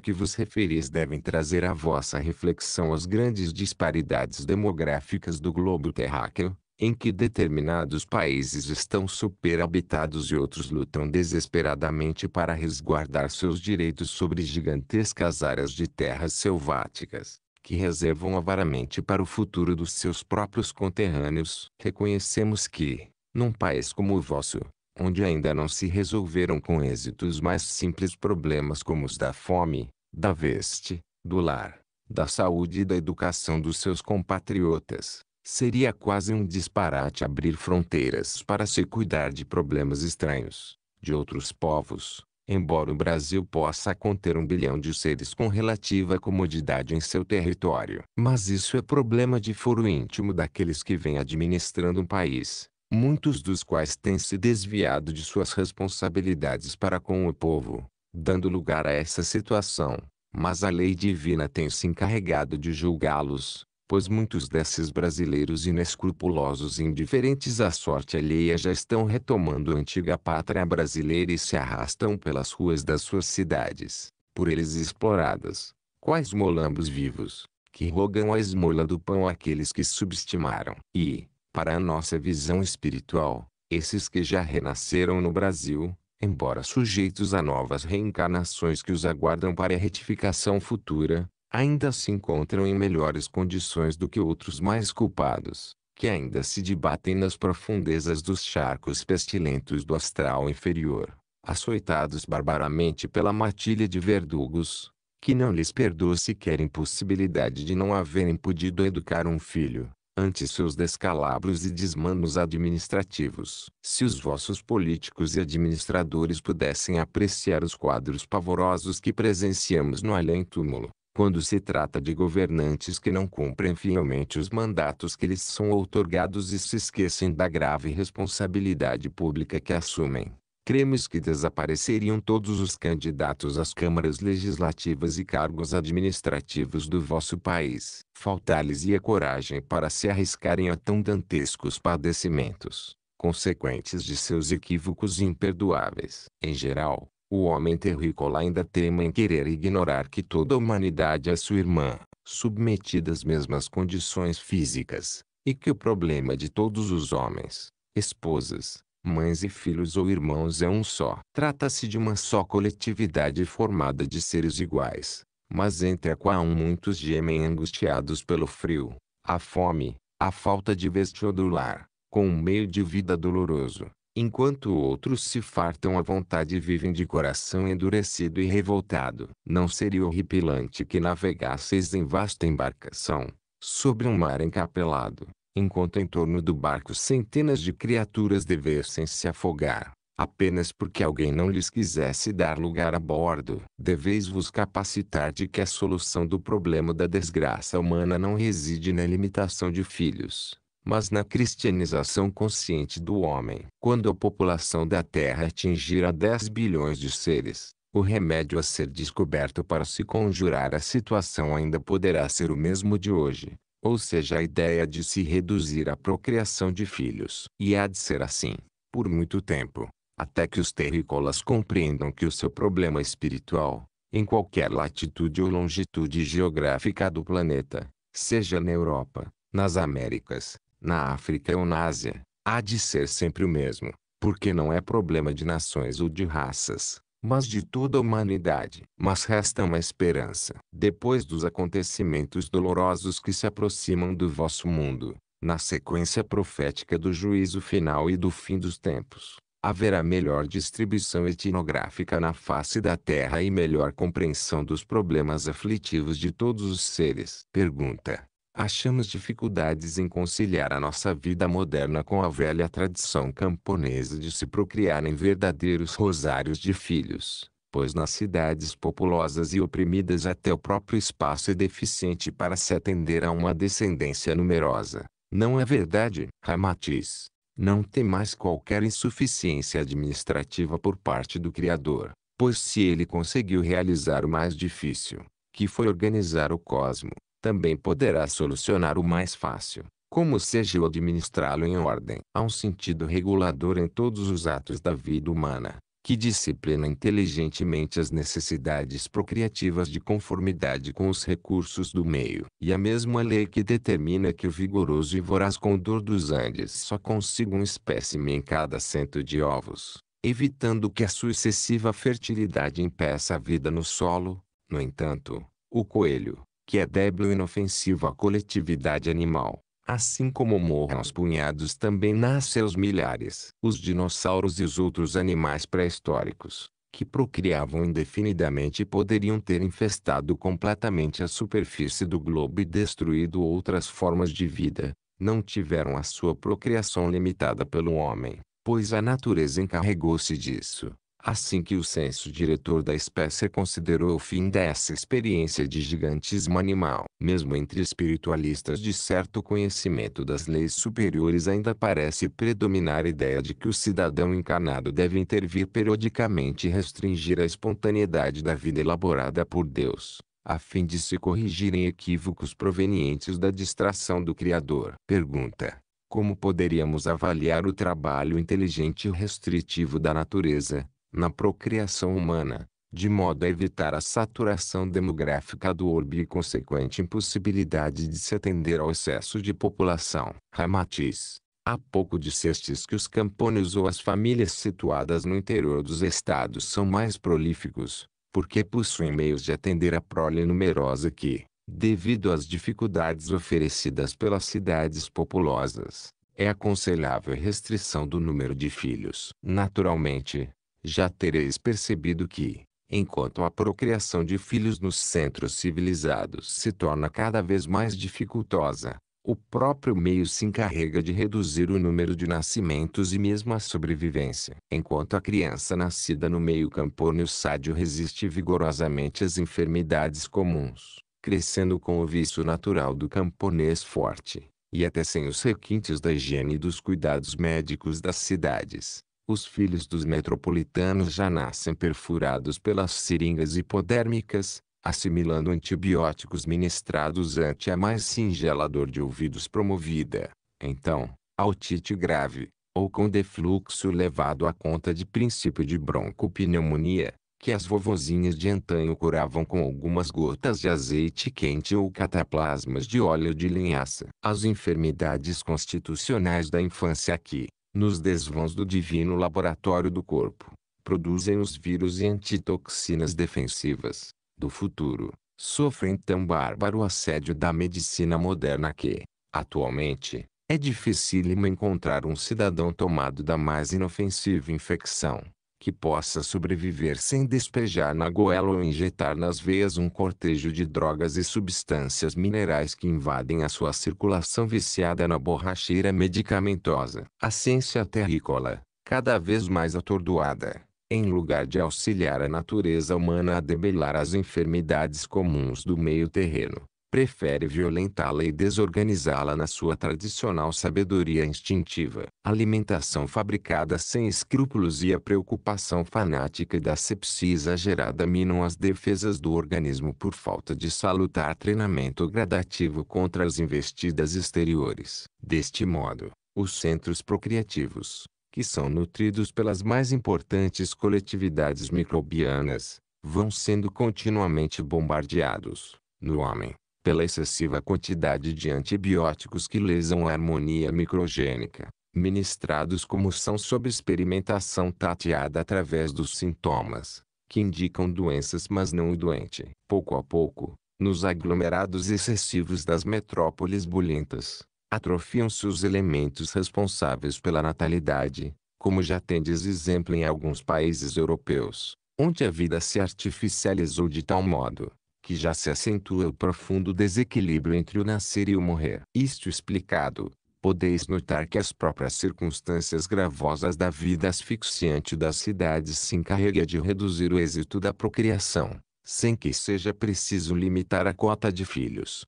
que vos referis devem trazer à vossa reflexão as grandes disparidades demográficas do globo terráqueo, em que determinados países estão superabitados e outros lutam desesperadamente para resguardar seus direitos sobre gigantescas áreas de terras selváticas, que reservam avaramente para o futuro dos seus próprios conterrâneos, reconhecemos que, num país como o vosso, onde ainda não se resolveram com êxito os mais simples problemas como os da fome, da veste, do lar, da saúde e da educação dos seus compatriotas, Seria quase um disparate abrir fronteiras para se cuidar de problemas estranhos, de outros povos, embora o Brasil possa conter um bilhão de seres com relativa comodidade em seu território. Mas isso é problema de foro íntimo daqueles que vêm administrando um país, muitos dos quais têm se desviado de suas responsabilidades para com o povo, dando lugar a essa situação. Mas a lei divina tem se encarregado de julgá-los, pois muitos desses brasileiros inescrupulosos e indiferentes à sorte alheia já estão retomando a antiga pátria brasileira e se arrastam pelas ruas das suas cidades, por eles exploradas, quais molambos vivos, que rogam a esmola do pão àqueles que subestimaram. E, para a nossa visão espiritual, esses que já renasceram no Brasil, embora sujeitos a novas reencarnações que os aguardam para a retificação futura, ainda se encontram em melhores condições do que outros mais culpados, que ainda se debatem nas profundezas dos charcos pestilentos do astral inferior, açoitados barbaramente pela matilha de verdugos, que não lhes perdoa sequer a impossibilidade de não haverem podido educar um filho, ante seus descalabros e desmanos administrativos. Se os vossos políticos e administradores pudessem apreciar os quadros pavorosos que presenciamos no além-túmulo, quando se trata de governantes que não cumprem fielmente os mandatos que lhes são outorgados e se esquecem da grave responsabilidade pública que assumem. Cremos que desapareceriam todos os candidatos às câmaras legislativas e cargos administrativos do vosso país. Faltar-lhes ia coragem para se arriscarem a tão dantescos padecimentos, consequentes de seus equívocos imperdoáveis. Em geral, o homem terrícola ainda teme em querer ignorar que toda a humanidade é sua irmã, submetida às mesmas condições físicas, e que o problema de todos os homens, esposas, mães e filhos ou irmãos é um só. Trata-se de uma só coletividade formada de seres iguais, mas entre a qual muitos gemem angustiados pelo frio, a fome, a falta de vestir do lar, com um meio de vida doloroso, enquanto outros se fartam à vontade e vivem de coração endurecido e revoltado. Não seria horripilante que navegasseis em vasta embarcação, sobre um mar encapelado, enquanto em torno do barco centenas de criaturas devessem se afogar, apenas porque alguém não lhes quisesse dar lugar a bordo. Deveis vos capacitar de que a solução do problema da desgraça humana não reside na limitação de filhos, mas na cristianização consciente do homem. Quando a população da Terra atingir a 10 bilhões de seres, o remédio a ser descoberto para se conjurar a situação ainda poderá ser o mesmo de hoje, ou seja, a ideia de se reduzir à procriação de filhos. E há de ser assim, por muito tempo, até que os terrícolas compreendam que o seu problema espiritual, em qualquer latitude ou longitude geográfica do planeta, seja na Europa, nas Américas, na África ou na Ásia, há de ser sempre o mesmo, porque não é problema de nações ou de raças, mas de toda a humanidade. Mas resta uma esperança. Depois dos acontecimentos dolorosos que se aproximam do vosso mundo, na sequência profética do juízo final e do fim dos tempos, haverá melhor distribuição etnográfica na face da terra e melhor compreensão dos problemas aflitivos de todos os seres. Pergunta: achamos dificuldades em conciliar a nossa vida moderna com a velha tradição camponesa de se procriarem verdadeiros rosários de filhos, pois nas cidades populosas e oprimidas até o próprio espaço é deficiente para se atender a uma descendência numerosa. Não é verdade, Ramatiz? Não tem mais qualquer insuficiência administrativa por parte do Criador, pois se ele conseguiu realizar o mais difícil, que foi organizar o cosmo, também poderá solucionar o mais fácil, como seja o administrá-lo em ordem. Há um sentido regulador em todos os atos da vida humana, que disciplina inteligentemente as necessidades procriativas de conformidade com os recursos do meio. E a mesma lei que determina que o vigoroso e voraz condor dos Andes só consiga um espécime em cada cento de ovos, evitando que a sucessiva fertilidade impeça a vida no solo. No entanto, o coelho, que é débil e inofensivo à coletividade animal. Assim como morram aos punhados também nascem aos milhares. Os dinossauros e os outros animais pré-históricos, que procriavam indefinidamente poderiam ter infestado completamente a superfície do globo e destruído outras formas de vida, não tiveram a sua procriação limitada pelo homem, pois a natureza encarregou-se disso. Assim que o senso diretor da espécie considerou o fim dessa experiência de gigantismo animal, mesmo entre espiritualistas de certo conhecimento das leis superiores ainda parece predominar a ideia de que o cidadão encarnado deve intervir periodicamente e restringir a espontaneidade da vida elaborada por Deus, a fim de se corrigirem equívocos provenientes da distração do Criador. Pergunta. Como poderíamos avaliar o trabalho inteligente e restritivo da natureza, na procriação humana, de modo a evitar a saturação demográfica do orbe e consequente impossibilidade de se atender ao excesso de população. Ramatiz. Há pouco dissestes que os campônios ou as famílias situadas no interior dos estados são mais prolíficos, porque possuem meios de atender a prole numerosa que, devido às dificuldades oferecidas pelas cidades populosas, é aconselhável restrição do número de filhos. Naturalmente, já tereis percebido que, enquanto a procriação de filhos nos centros civilizados se torna cada vez mais dificultosa, o próprio meio se encarrega de reduzir o número de nascimentos e mesmo a sobrevivência. Enquanto a criança nascida no meio campônio sádio resiste vigorosamente às enfermidades comuns, crescendo com o vício natural do camponês forte, e até sem os requintes da higiene e dos cuidados médicos das cidades os filhos dos metropolitanos já nascem perfurados pelas seringas hipodérmicas, assimilando antibióticos ministrados ante a mais singela dor de ouvidos promovida. Então, autite grave, ou com defluxo levado à conta de princípio de broncopneumonia, que as vovozinhas de antanho curavam com algumas gotas de azeite quente ou cataplasmas de óleo de linhaça. As enfermidades constitucionais da infância aqui nos desvãos do divino laboratório do corpo, produzem os vírus e antitoxinas defensivas do futuro, sofrem tão bárbaro assédio da medicina moderna que, atualmente, é dificílimo encontrar um cidadão tomado da mais inofensiva infecção, que possa sobreviver sem despejar na goela ou injetar nas veias um cortejo de drogas e substâncias minerais que invadem a sua circulação viciada na borracheira medicamentosa. A ciência terrícola, cada vez mais atordoada, em lugar de auxiliar a natureza humana a debelar as enfermidades comuns do meio terreno, prefere violentá-la e desorganizá-la na sua tradicional sabedoria instintiva. Alimentação fabricada sem escrúpulos e a preocupação fanática da sepsia exagerada minam as defesas do organismo por falta de salutar treinamento gradativo contra as investidas exteriores. Deste modo, os centros procriativos, que são nutridos pelas mais importantes coletividades microbianas, vão sendo continuamente bombardeados, no homem, pela excessiva quantidade de antibióticos que lesam a harmonia microgênica, ministrados como são sob experimentação tateada através dos sintomas, que indicam doenças mas não o doente. Pouco a pouco, nos aglomerados excessivos das metrópoles bulhentas, atrofiam-se os elementos responsáveis pela natalidade, como já tendes exemplo em alguns países europeus, onde a vida se artificializou de tal modo que já se acentua o profundo desequilíbrio entre o nascer e o morrer. Isto explicado, podeis notar que as próprias circunstâncias gravosas da vida asfixiante das cidades se encarrega de reduzir o êxito da procriação, sem que seja preciso limitar a cota de filhos.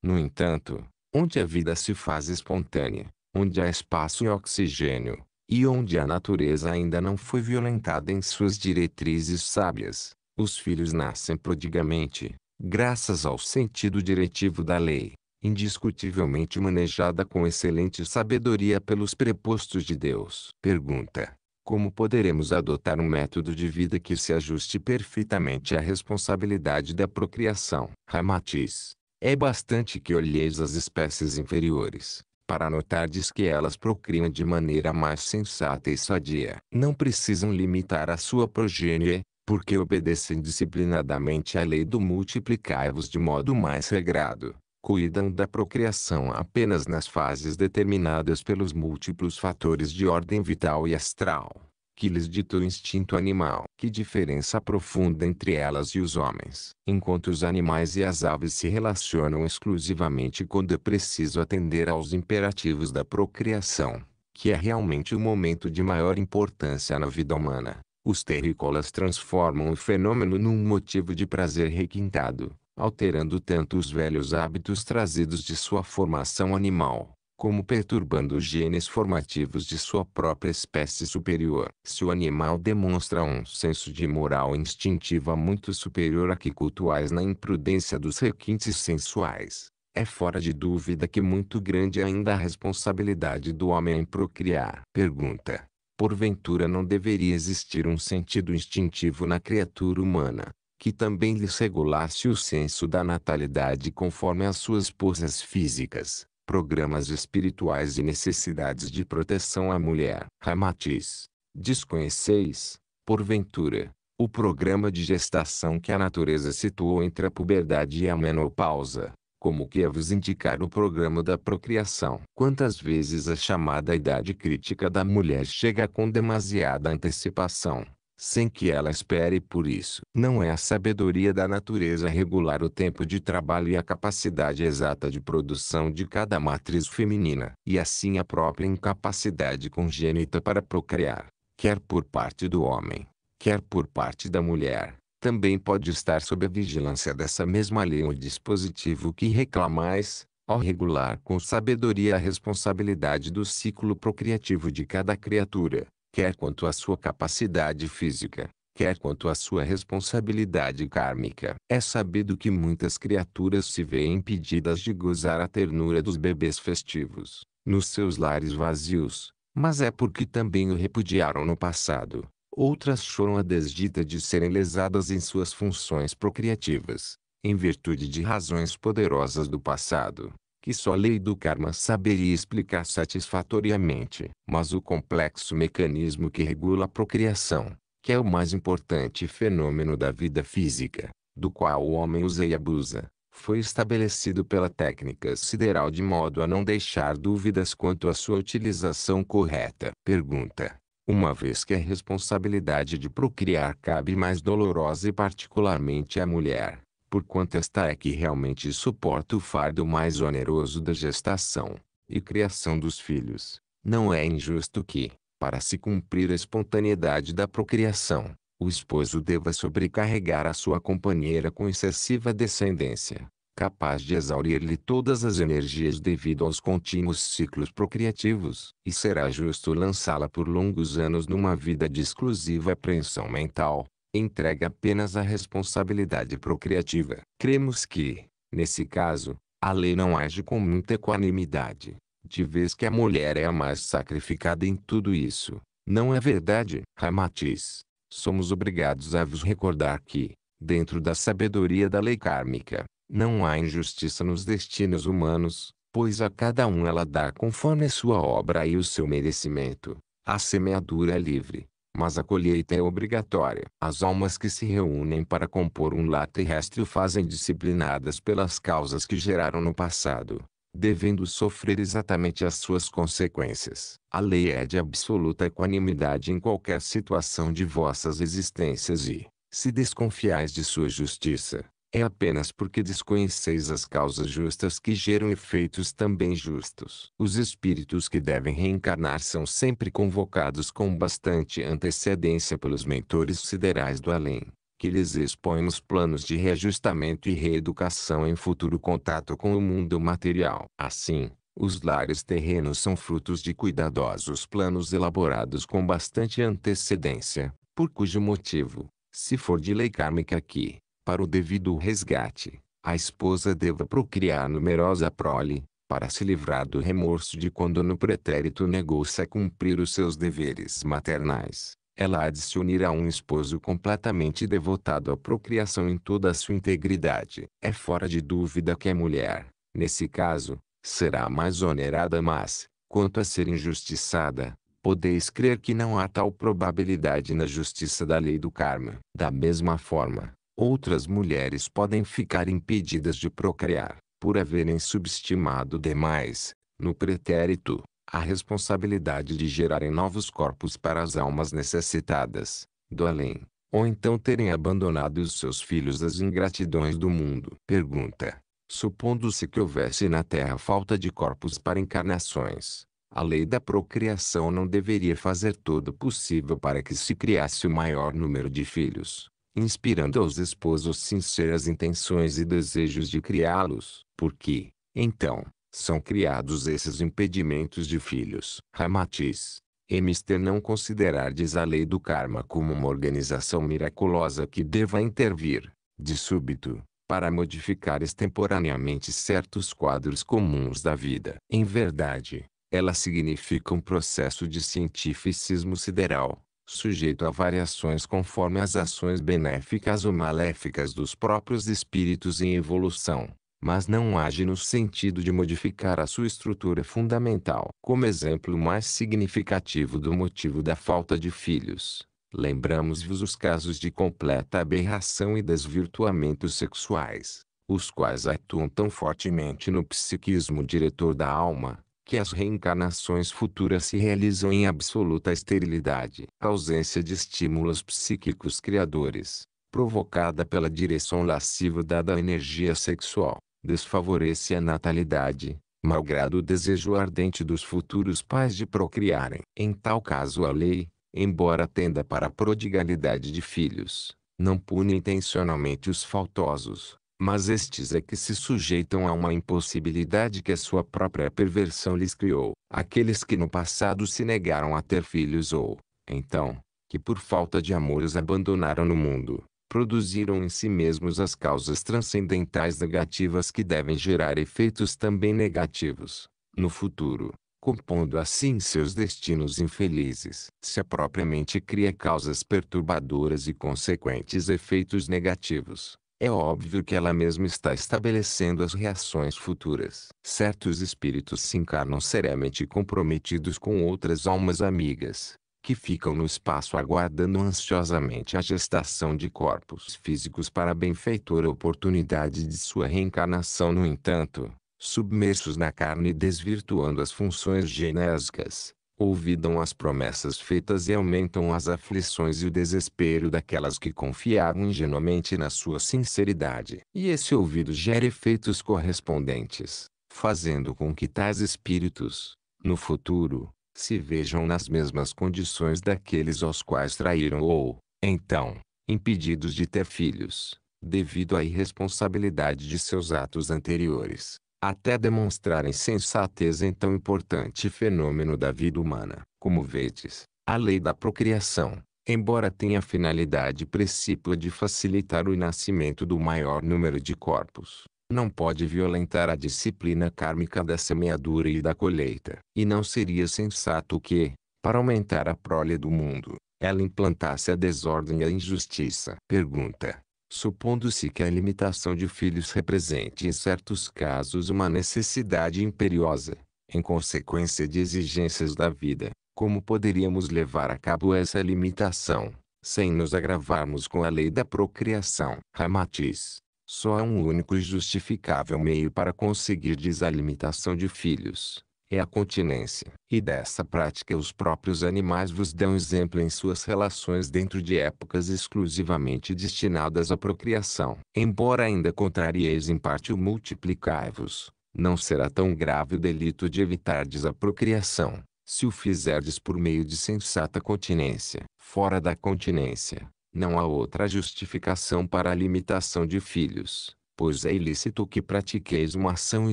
No entanto, onde a vida se faz espontânea, onde há espaço e oxigênio, e onde a natureza ainda não foi violentada em suas diretrizes sábias, os filhos nascem prodigamente, graças ao sentido diretivo da lei, indiscutivelmente manejada com excelente sabedoria pelos prepostos de Deus. Pergunta: Como poderemos adotar um método de vida que se ajuste perfeitamente à responsabilidade da procriação? Ramatiz: É bastante que olheis as espécies inferiores, para notardes que elas procriam de maneira mais sensata e sadia. Não precisam limitar a sua progênie, porque obedecem disciplinadamente à lei do multiplicar-vos de modo mais regrado, cuidam da procriação apenas nas fases determinadas pelos múltiplos fatores de ordem vital e astral, que lhes dita o instinto animal. Que diferença profunda entre elas e os homens. Enquanto os animais e as aves se relacionam exclusivamente quando é preciso atender aos imperativos da procriação, que é realmente o momento de maior importância na vida humana. Os terrícolas transformam o fenômeno num motivo de prazer requintado, alterando tanto os velhos hábitos trazidos de sua formação animal, como perturbando os genes formativos de sua própria espécie superior. Se o animal demonstra um senso de moral instintiva muito superior a que cultuais na imprudência dos requintes sensuais, é fora de dúvida que muito grande ainda a responsabilidade do homem em procriar. Pergunta porventura não deveria existir um sentido instintivo na criatura humana, que também lhe regulasse o senso da natalidade conforme as suas poses físicas, programas espirituais e necessidades de proteção à mulher. Ramatiz, desconheceis, porventura, o programa de gestação que a natureza situou entre a puberdade e a menopausa, como que a é vos indicar o programa da procriação. Quantas vezes a chamada idade crítica da mulher chega com demasiada antecipação, sem que ela espere por isso. Não é a sabedoria da natureza regular o tempo de trabalho e a capacidade exata de produção de cada matriz feminina, e assim a própria incapacidade congênita para procriar, quer por parte do homem, quer por parte da mulher também pode estar sob a vigilância dessa mesma lei ou dispositivo que reclamais, ao regular com sabedoria a responsabilidade do ciclo procriativo de cada criatura, quer quanto à sua capacidade física, quer quanto à sua responsabilidade kármica. É sabido que muitas criaturas se veem impedidas de gozar a ternura dos bebês festivos, nos seus lares vazios, mas é porque também o repudiaram no passado. Outras choram a desdita de serem lesadas em suas funções procriativas, em virtude de razões poderosas do passado, que só a lei do karma saberia explicar satisfatoriamente. Mas o complexo mecanismo que regula a procriação, que é o mais importante fenômeno da vida física, do qual o homem usa e abusa, foi estabelecido pela técnica sideral de modo a não deixar dúvidas quanto à sua utilização correta. Pergunta: uma vez que a responsabilidade de procriar cabe mais dolorosa e particularmente à mulher, porquanto esta é que realmente suporta o fardo mais oneroso da gestação e criação dos filhos, não é injusto que, para se cumprir a espontaneidade da procriação, o esposo deva sobrecarregar a sua companheira com excessiva descendência, capaz de exaurir-lhe todas as energias devido aos contínuos ciclos procriativos, e será justo lançá-la por longos anos numa vida de exclusiva apreensão mental, entregue apenas à responsabilidade procriativa. Cremos que, nesse caso, a lei não age com muita equanimidade, de vez que a mulher é a mais sacrificada em tudo isso. Não é verdade, Ramatiz? Somos obrigados a vos recordar que, dentro da sabedoria da lei kármica, não há injustiça nos destinos humanos, pois a cada um ela dá conforme a sua obra e o seu merecimento. A semeadura é livre, mas a colheita é obrigatória. As almas que se reúnem para compor um lar terrestre o fazem disciplinadas pelas causas que geraram no passado, devendo sofrer exatamente as suas consequências. A lei é de absoluta equanimidade em qualquer situação de vossas existências e, se desconfiais de sua justiça, é apenas porque desconheceis as causas justas que geram efeitos também justos. Os espíritos que devem reencarnar são sempre convocados com bastante antecedência pelos mentores siderais do além, que lhes expõem os planos de reajustamento e reeducação em futuro contato com o mundo material. Assim, os lares terrenos são frutos de cuidadosos planos elaborados com bastante antecedência, por cujo motivo, se for de lei kármica aqui para o devido resgate, a esposa deva procriar numerosa prole, para se livrar do remorso de quando no pretérito negou-se a cumprir os seus deveres maternais. Ela há de se unir a um esposo completamente devotado à procriação em toda a sua integridade. É fora de dúvida que a mulher, nesse caso, será mais onerada mas, quanto a ser injustiçada, podeis crer que não há tal probabilidade na justiça da lei do karma. Da mesma forma, Outras mulheres podem ficar impedidas de procriar, por haverem subestimado demais, no pretérito, a responsabilidade de gerarem novos corpos para as almas necessitadas, do além, ou então terem abandonado os seus filhos às ingratidões do mundo. Pergunta. Supondo-se que houvesse na Terra falta de corpos para encarnações, a lei da procriação não deveria fazer todo o possível para que se criasse o maior número de filhos inspirando aos esposos sinceras intenções e desejos de criá-los, porque, então, são criados esses impedimentos de filhos. Ramatiz. Mister não considerardes a lei do karma como uma organização miraculosa que deva intervir, de súbito, para modificar extemporaneamente certos quadros comuns da vida. Em verdade, ela significa um processo de cientificismo sideral, sujeito a variações conforme as ações benéficas ou maléficas dos próprios espíritos em evolução, mas não age no sentido de modificar a sua estrutura fundamental. Como exemplo mais significativo do motivo da falta de filhos, lembramos-vos os casos de completa aberração e desvirtuamento sexuais, os quais atuam tão fortemente no psiquismo diretor da alma que as reencarnações futuras se realizam em absoluta esterilidade. A ausência de estímulos psíquicos criadores, provocada pela direção lasciva dada à energia sexual, desfavorece a natalidade, malgrado o desejo ardente dos futuros pais de procriarem. Em tal caso a lei, embora tenda para a prodigalidade de filhos, não pune intencionalmente os faltosos, mas estes é que se sujeitam a uma impossibilidade que a sua própria perversão lhes criou, aqueles que no passado se negaram a ter filhos ou, então, que por falta de amor os abandonaram no mundo, produziram em si mesmos as causas transcendentais negativas que devem gerar efeitos também negativos, no futuro, compondo assim seus destinos infelizes. Se a própria mente cria causas perturbadoras e consequentes efeitos negativos, é óbvio que ela mesma está estabelecendo as reações futuras. Certos espíritos se encarnam seriamente comprometidos com outras almas amigas, que ficam no espaço aguardando ansiosamente a gestação de corpos físicos para a benfeitora oportunidade de sua reencarnação. No entanto, submersos na carne e desvirtuando as funções genéticas ouvidam as promessas feitas e aumentam as aflições e o desespero daquelas que confiaram ingenuamente na sua sinceridade. E esse ouvido gera efeitos correspondentes, fazendo com que tais espíritos, no futuro, se vejam nas mesmas condições daqueles aos quais traíram ou, então, impedidos de ter filhos, devido à irresponsabilidade de seus atos anteriores até demonstrarem sensateza em tão importante fenômeno da vida humana. Como vedes, a lei da procriação, embora tenha a finalidade precípua de facilitar o nascimento do maior número de corpos, não pode violentar a disciplina kármica da semeadura e da colheita. E não seria sensato que, para aumentar a prole do mundo, ela implantasse a desordem e a injustiça. Pergunta: supondo-se que a limitação de filhos represente em certos casos uma necessidade imperiosa, em consequência de exigências da vida, como poderíamos levar a cabo essa limitação, sem nos agravarmos com a lei da procriação? Ramatiz. Só há é um único e justificável meio para conseguir desalimitação de filhos, é a continência. E dessa prática os próprios animais vos dão exemplo em suas relações dentro de épocas exclusivamente destinadas à procriação. Embora ainda contrarieis em parte o multiplicar-vos, não será tão grave o delito de evitardes a procriação, se o fizerdes por meio de sensata continência. Fora da continência, não há outra justificação para a limitação de filhos pois é ilícito que pratiqueis uma ação e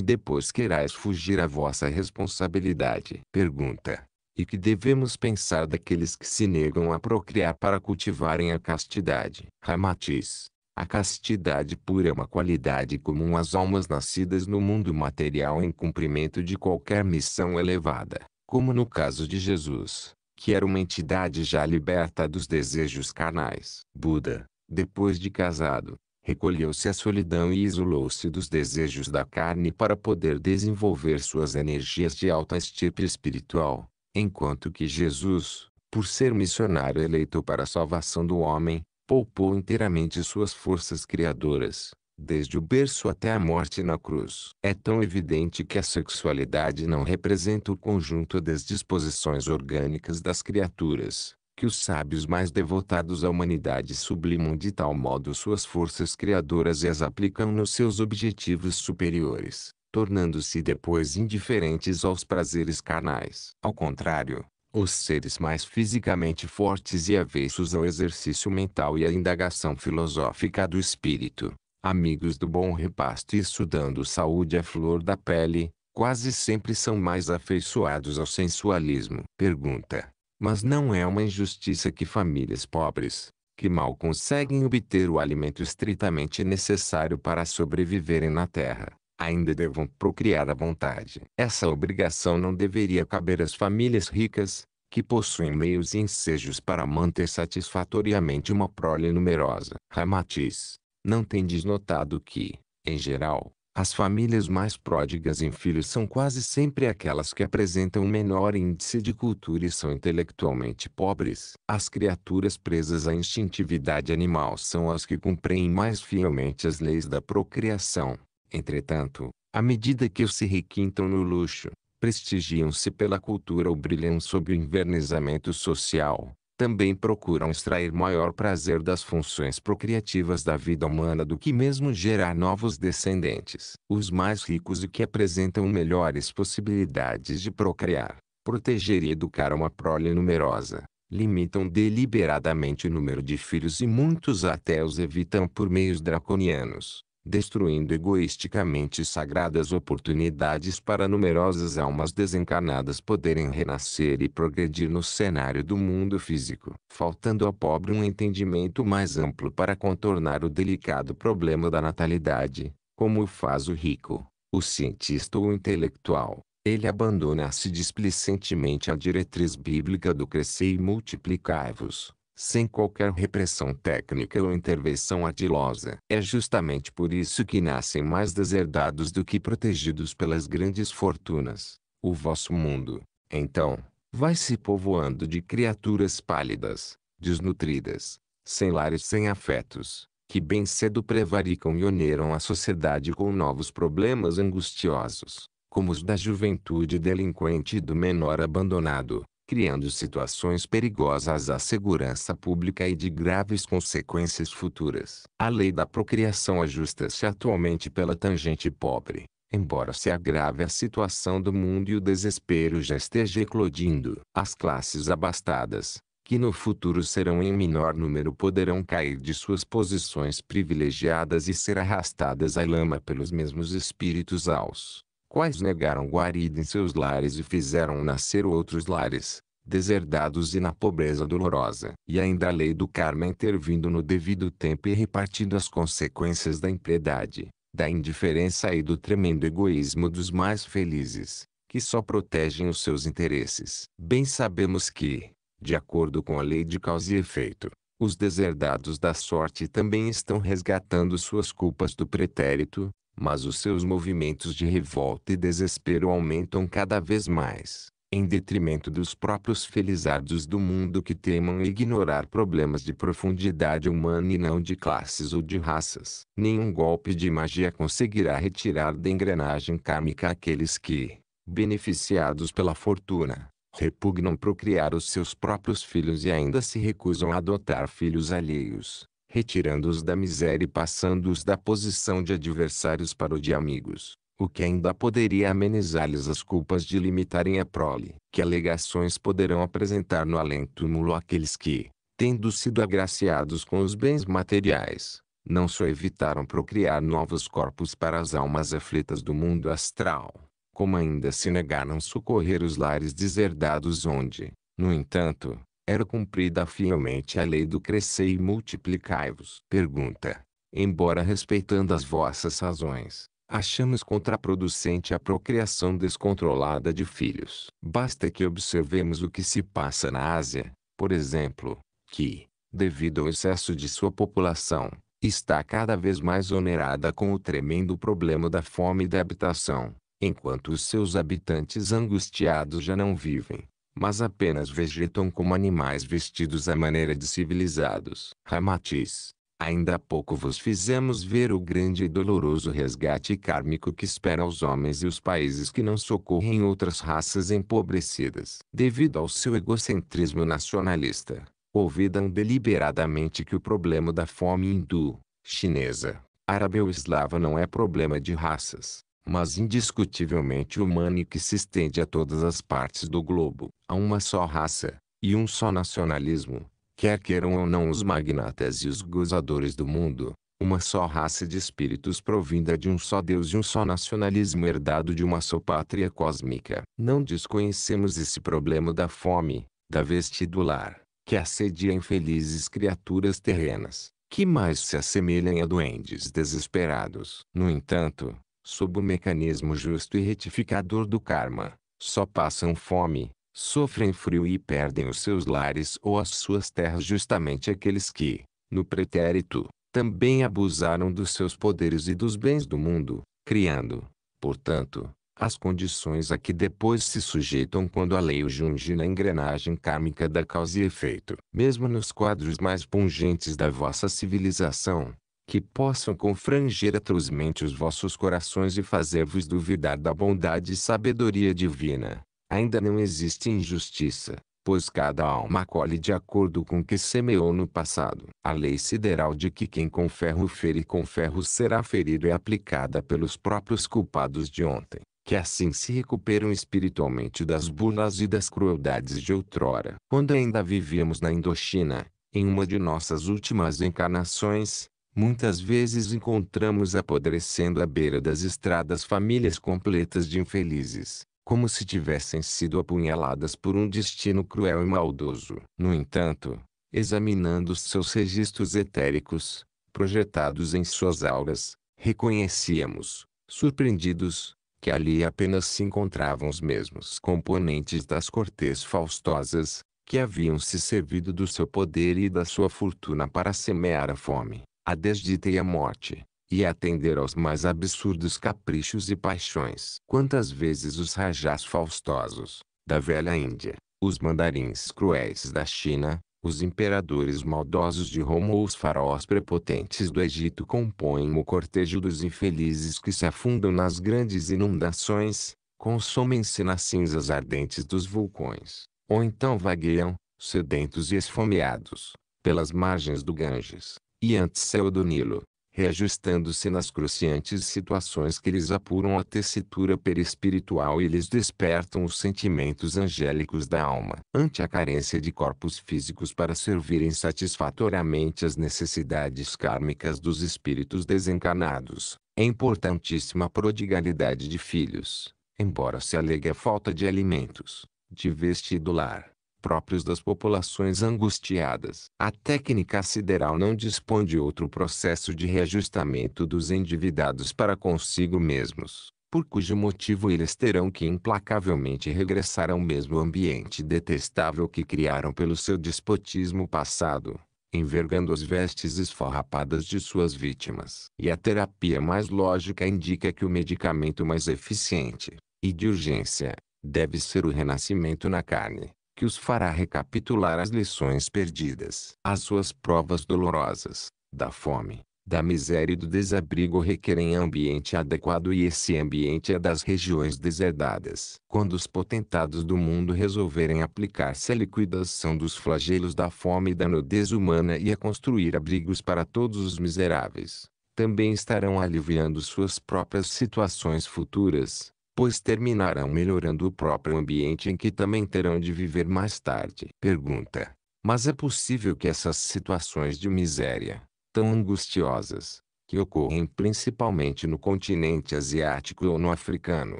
depois queirais fugir à vossa responsabilidade. Pergunta. E que devemos pensar daqueles que se negam a procriar para cultivarem a castidade? Ramatiz. A castidade pura é uma qualidade comum às almas nascidas no mundo material em cumprimento de qualquer missão elevada, como no caso de Jesus, que era uma entidade já liberta dos desejos carnais. Buda, depois de casado, recolheu-se à solidão e isolou-se dos desejos da carne para poder desenvolver suas energias de alta estirpe espiritual, enquanto que Jesus, por ser missionário eleito para a salvação do homem, poupou inteiramente suas forças criadoras, desde o berço até a morte na cruz. É tão evidente que a sexualidade não representa o conjunto das disposições orgânicas das criaturas, que os sábios mais devotados à humanidade sublimam de tal modo suas forças criadoras e as aplicam nos seus objetivos superiores, tornando-se depois indiferentes aos prazeres carnais. Ao contrário, os seres mais fisicamente fortes e avessos ao exercício mental e à indagação filosófica do espírito, amigos do bom repasto e estudando saúde à flor da pele, quase sempre são mais afeiçoados ao sensualismo. Pergunta: mas não é uma injustiça que famílias pobres, que mal conseguem obter o alimento estritamente necessário para sobreviverem na terra, ainda devam procriar à vontade. Essa obrigação não deveria caber às famílias ricas, que possuem meios e ensejos para manter satisfatoriamente uma prole numerosa. Ramatiz, não tendes notado que, em geral, as famílias mais pródigas em filhos são quase sempre aquelas que apresentam o menor índice de cultura e são intelectualmente pobres. As criaturas presas à instintividade animal são as que cumprem mais fielmente as leis da procriação. Entretanto, à medida que se requintam no luxo, prestigiam-se pela cultura ou brilham sob o invernizamento social, também procuram extrair maior prazer das funções procriativas da vida humana do que mesmo gerar novos descendentes. Os mais ricos e que apresentam melhores possibilidades de procriar, proteger e educar uma prole numerosa, limitam deliberadamente o número de filhos e muitos até os evitam por meios draconianos destruindo egoisticamente sagradas oportunidades para numerosas almas desencarnadas poderem renascer e progredir no cenário do mundo físico, faltando ao pobre um entendimento mais amplo para contornar o delicado problema da natalidade, como o faz o rico, o cientista ou o intelectual. Ele abandona-se displicentemente à diretriz bíblica do crescer e multiplicar-vos sem qualquer repressão técnica ou intervenção ardilosa. É justamente por isso que nascem mais deserdados do que protegidos pelas grandes fortunas. O vosso mundo, então, vai se povoando de criaturas pálidas, desnutridas, sem lares, sem afetos, que bem cedo prevaricam e oneram a sociedade com novos problemas angustiosos, como os da juventude delinquente e do menor abandonado, criando situações perigosas à segurança pública e de graves consequências futuras. A lei da procriação ajusta-se é atualmente pela tangente pobre, embora se agrave a situação do mundo e o desespero já esteja eclodindo. As classes abastadas, que no futuro serão em menor número poderão cair de suas posições privilegiadas e ser arrastadas à lama pelos mesmos espíritos aos quais negaram guarida em seus lares e fizeram nascer outros lares, deserdados e na pobreza dolorosa. E ainda a lei do karma intervindo no devido tempo e repartindo as consequências da impiedade, da indiferença e do tremendo egoísmo dos mais felizes, que só protegem os seus interesses. Bem sabemos que, de acordo com a lei de causa e efeito, os deserdados da sorte também estão resgatando suas culpas do pretérito, mas os seus movimentos de revolta e desespero aumentam cada vez mais, em detrimento dos próprios felizardos do mundo que temam ignorar problemas de profundidade humana e não de classes ou de raças. Nenhum golpe de magia conseguirá retirar da engrenagem kármica aqueles que, beneficiados pela fortuna, repugnam procriar os seus próprios filhos e ainda se recusam a adotar filhos alheios retirando-os da miséria e passando-os da posição de adversários para o de amigos, o que ainda poderia amenizar-lhes as culpas de limitarem a prole, que alegações poderão apresentar no além-túmulo aqueles que, tendo sido agraciados com os bens materiais, não só evitaram procriar novos corpos para as almas aflitas do mundo astral, como ainda se negaram socorrer os lares deserdados onde, no entanto, era cumprida fielmente a lei do crescei e multiplicai-vos. Pergunta. Embora respeitando as vossas razões, achamos contraproducente a procriação descontrolada de filhos. Basta que observemos o que se passa na Ásia, por exemplo, que, devido ao excesso de sua população, está cada vez mais onerada com o tremendo problema da fome e da habitação, enquanto os seus habitantes angustiados já não vivem mas apenas vegetam como animais vestidos à maneira de civilizados. Ramatiz, ainda há pouco vos fizemos ver o grande e doloroso resgate kármico que espera os homens e os países que não socorrem outras raças empobrecidas. Devido ao seu egocentrismo nacionalista, ouvidam deliberadamente que o problema da fome hindu, chinesa, árabe ou eslava não é problema de raças mas indiscutivelmente humana e que se estende a todas as partes do globo, a uma só raça, e um só nacionalismo, quer queiram ou não os magnatas e os gozadores do mundo, uma só raça de espíritos provinda de um só Deus e um só nacionalismo herdado de uma só pátria cósmica. Não desconhecemos esse problema da fome, da vestidular, que assedia infelizes criaturas terrenas, que mais se assemelham a doentes desesperados. No entanto, sob o mecanismo justo e retificador do karma, só passam fome, sofrem frio e perdem os seus lares ou as suas terras justamente aqueles que, no pretérito, também abusaram dos seus poderes e dos bens do mundo, criando, portanto, as condições a que depois se sujeitam quando a lei os junge na engrenagem kármica da causa e efeito. Mesmo nos quadros mais pungentes da vossa civilização, que possam confranger atrozmente os vossos corações e fazer-vos duvidar da bondade e sabedoria divina. Ainda não existe injustiça, pois cada alma colhe de acordo com o que semeou no passado. A lei sideral de que quem com ferro fere com ferro será ferido é aplicada pelos próprios culpados de ontem, que assim se recuperam espiritualmente das burlas e das crueldades de outrora. Quando ainda vivíamos na Indochina, em uma de nossas últimas encarnações, Muitas vezes encontramos apodrecendo à beira das estradas famílias completas de infelizes, como se tivessem sido apunhaladas por um destino cruel e maldoso. No entanto, examinando seus registros etéricos, projetados em suas auras, reconhecíamos, surpreendidos, que ali apenas se encontravam os mesmos componentes das cortes faustosas, que haviam se servido do seu poder e da sua fortuna para semear a fome a desdita e a morte, e atender aos mais absurdos caprichos e paixões. Quantas vezes os rajás faustosos, da velha Índia, os mandarins cruéis da China, os imperadores maldosos de Roma ou os faraós prepotentes do Egito compõem o cortejo dos infelizes que se afundam nas grandes inundações, consomem-se nas cinzas ardentes dos vulcões, ou então vagueiam, sedentos e esfomeados, pelas margens do Ganges e anteceodonilo, reajustando-se nas cruciantes situações que lhes apuram a tessitura perispiritual e lhes despertam os sentimentos angélicos da alma. Ante a carência de corpos físicos para servirem satisfatoriamente às necessidades kármicas dos espíritos desencarnados, é importantíssima a prodigalidade de filhos, embora se alegue a falta de alimentos, de vestido lar, próprios das populações angustiadas. A técnica sideral não dispõe de outro processo de reajustamento dos endividados para consigo mesmos, por cujo motivo eles terão que implacavelmente regressar ao mesmo ambiente detestável que criaram pelo seu despotismo passado envergando as vestes esfarrapadas de suas vítimas. E a terapia mais lógica indica que o medicamento mais eficiente, e de urgência, deve ser o renascimento na carne que os fará recapitular as lições perdidas. As suas provas dolorosas, da fome, da miséria e do desabrigo requerem ambiente adequado e esse ambiente é das regiões deserdadas. Quando os potentados do mundo resolverem aplicar-se à liquidação dos flagelos da fome e da nudez humana e a construir abrigos para todos os miseráveis, também estarão aliviando suas próprias situações futuras, pois terminarão melhorando o próprio ambiente em que também terão de viver mais tarde. Pergunta: Mas é possível que essas situações de miséria, tão angustiosas, que ocorrem principalmente no continente asiático ou no africano,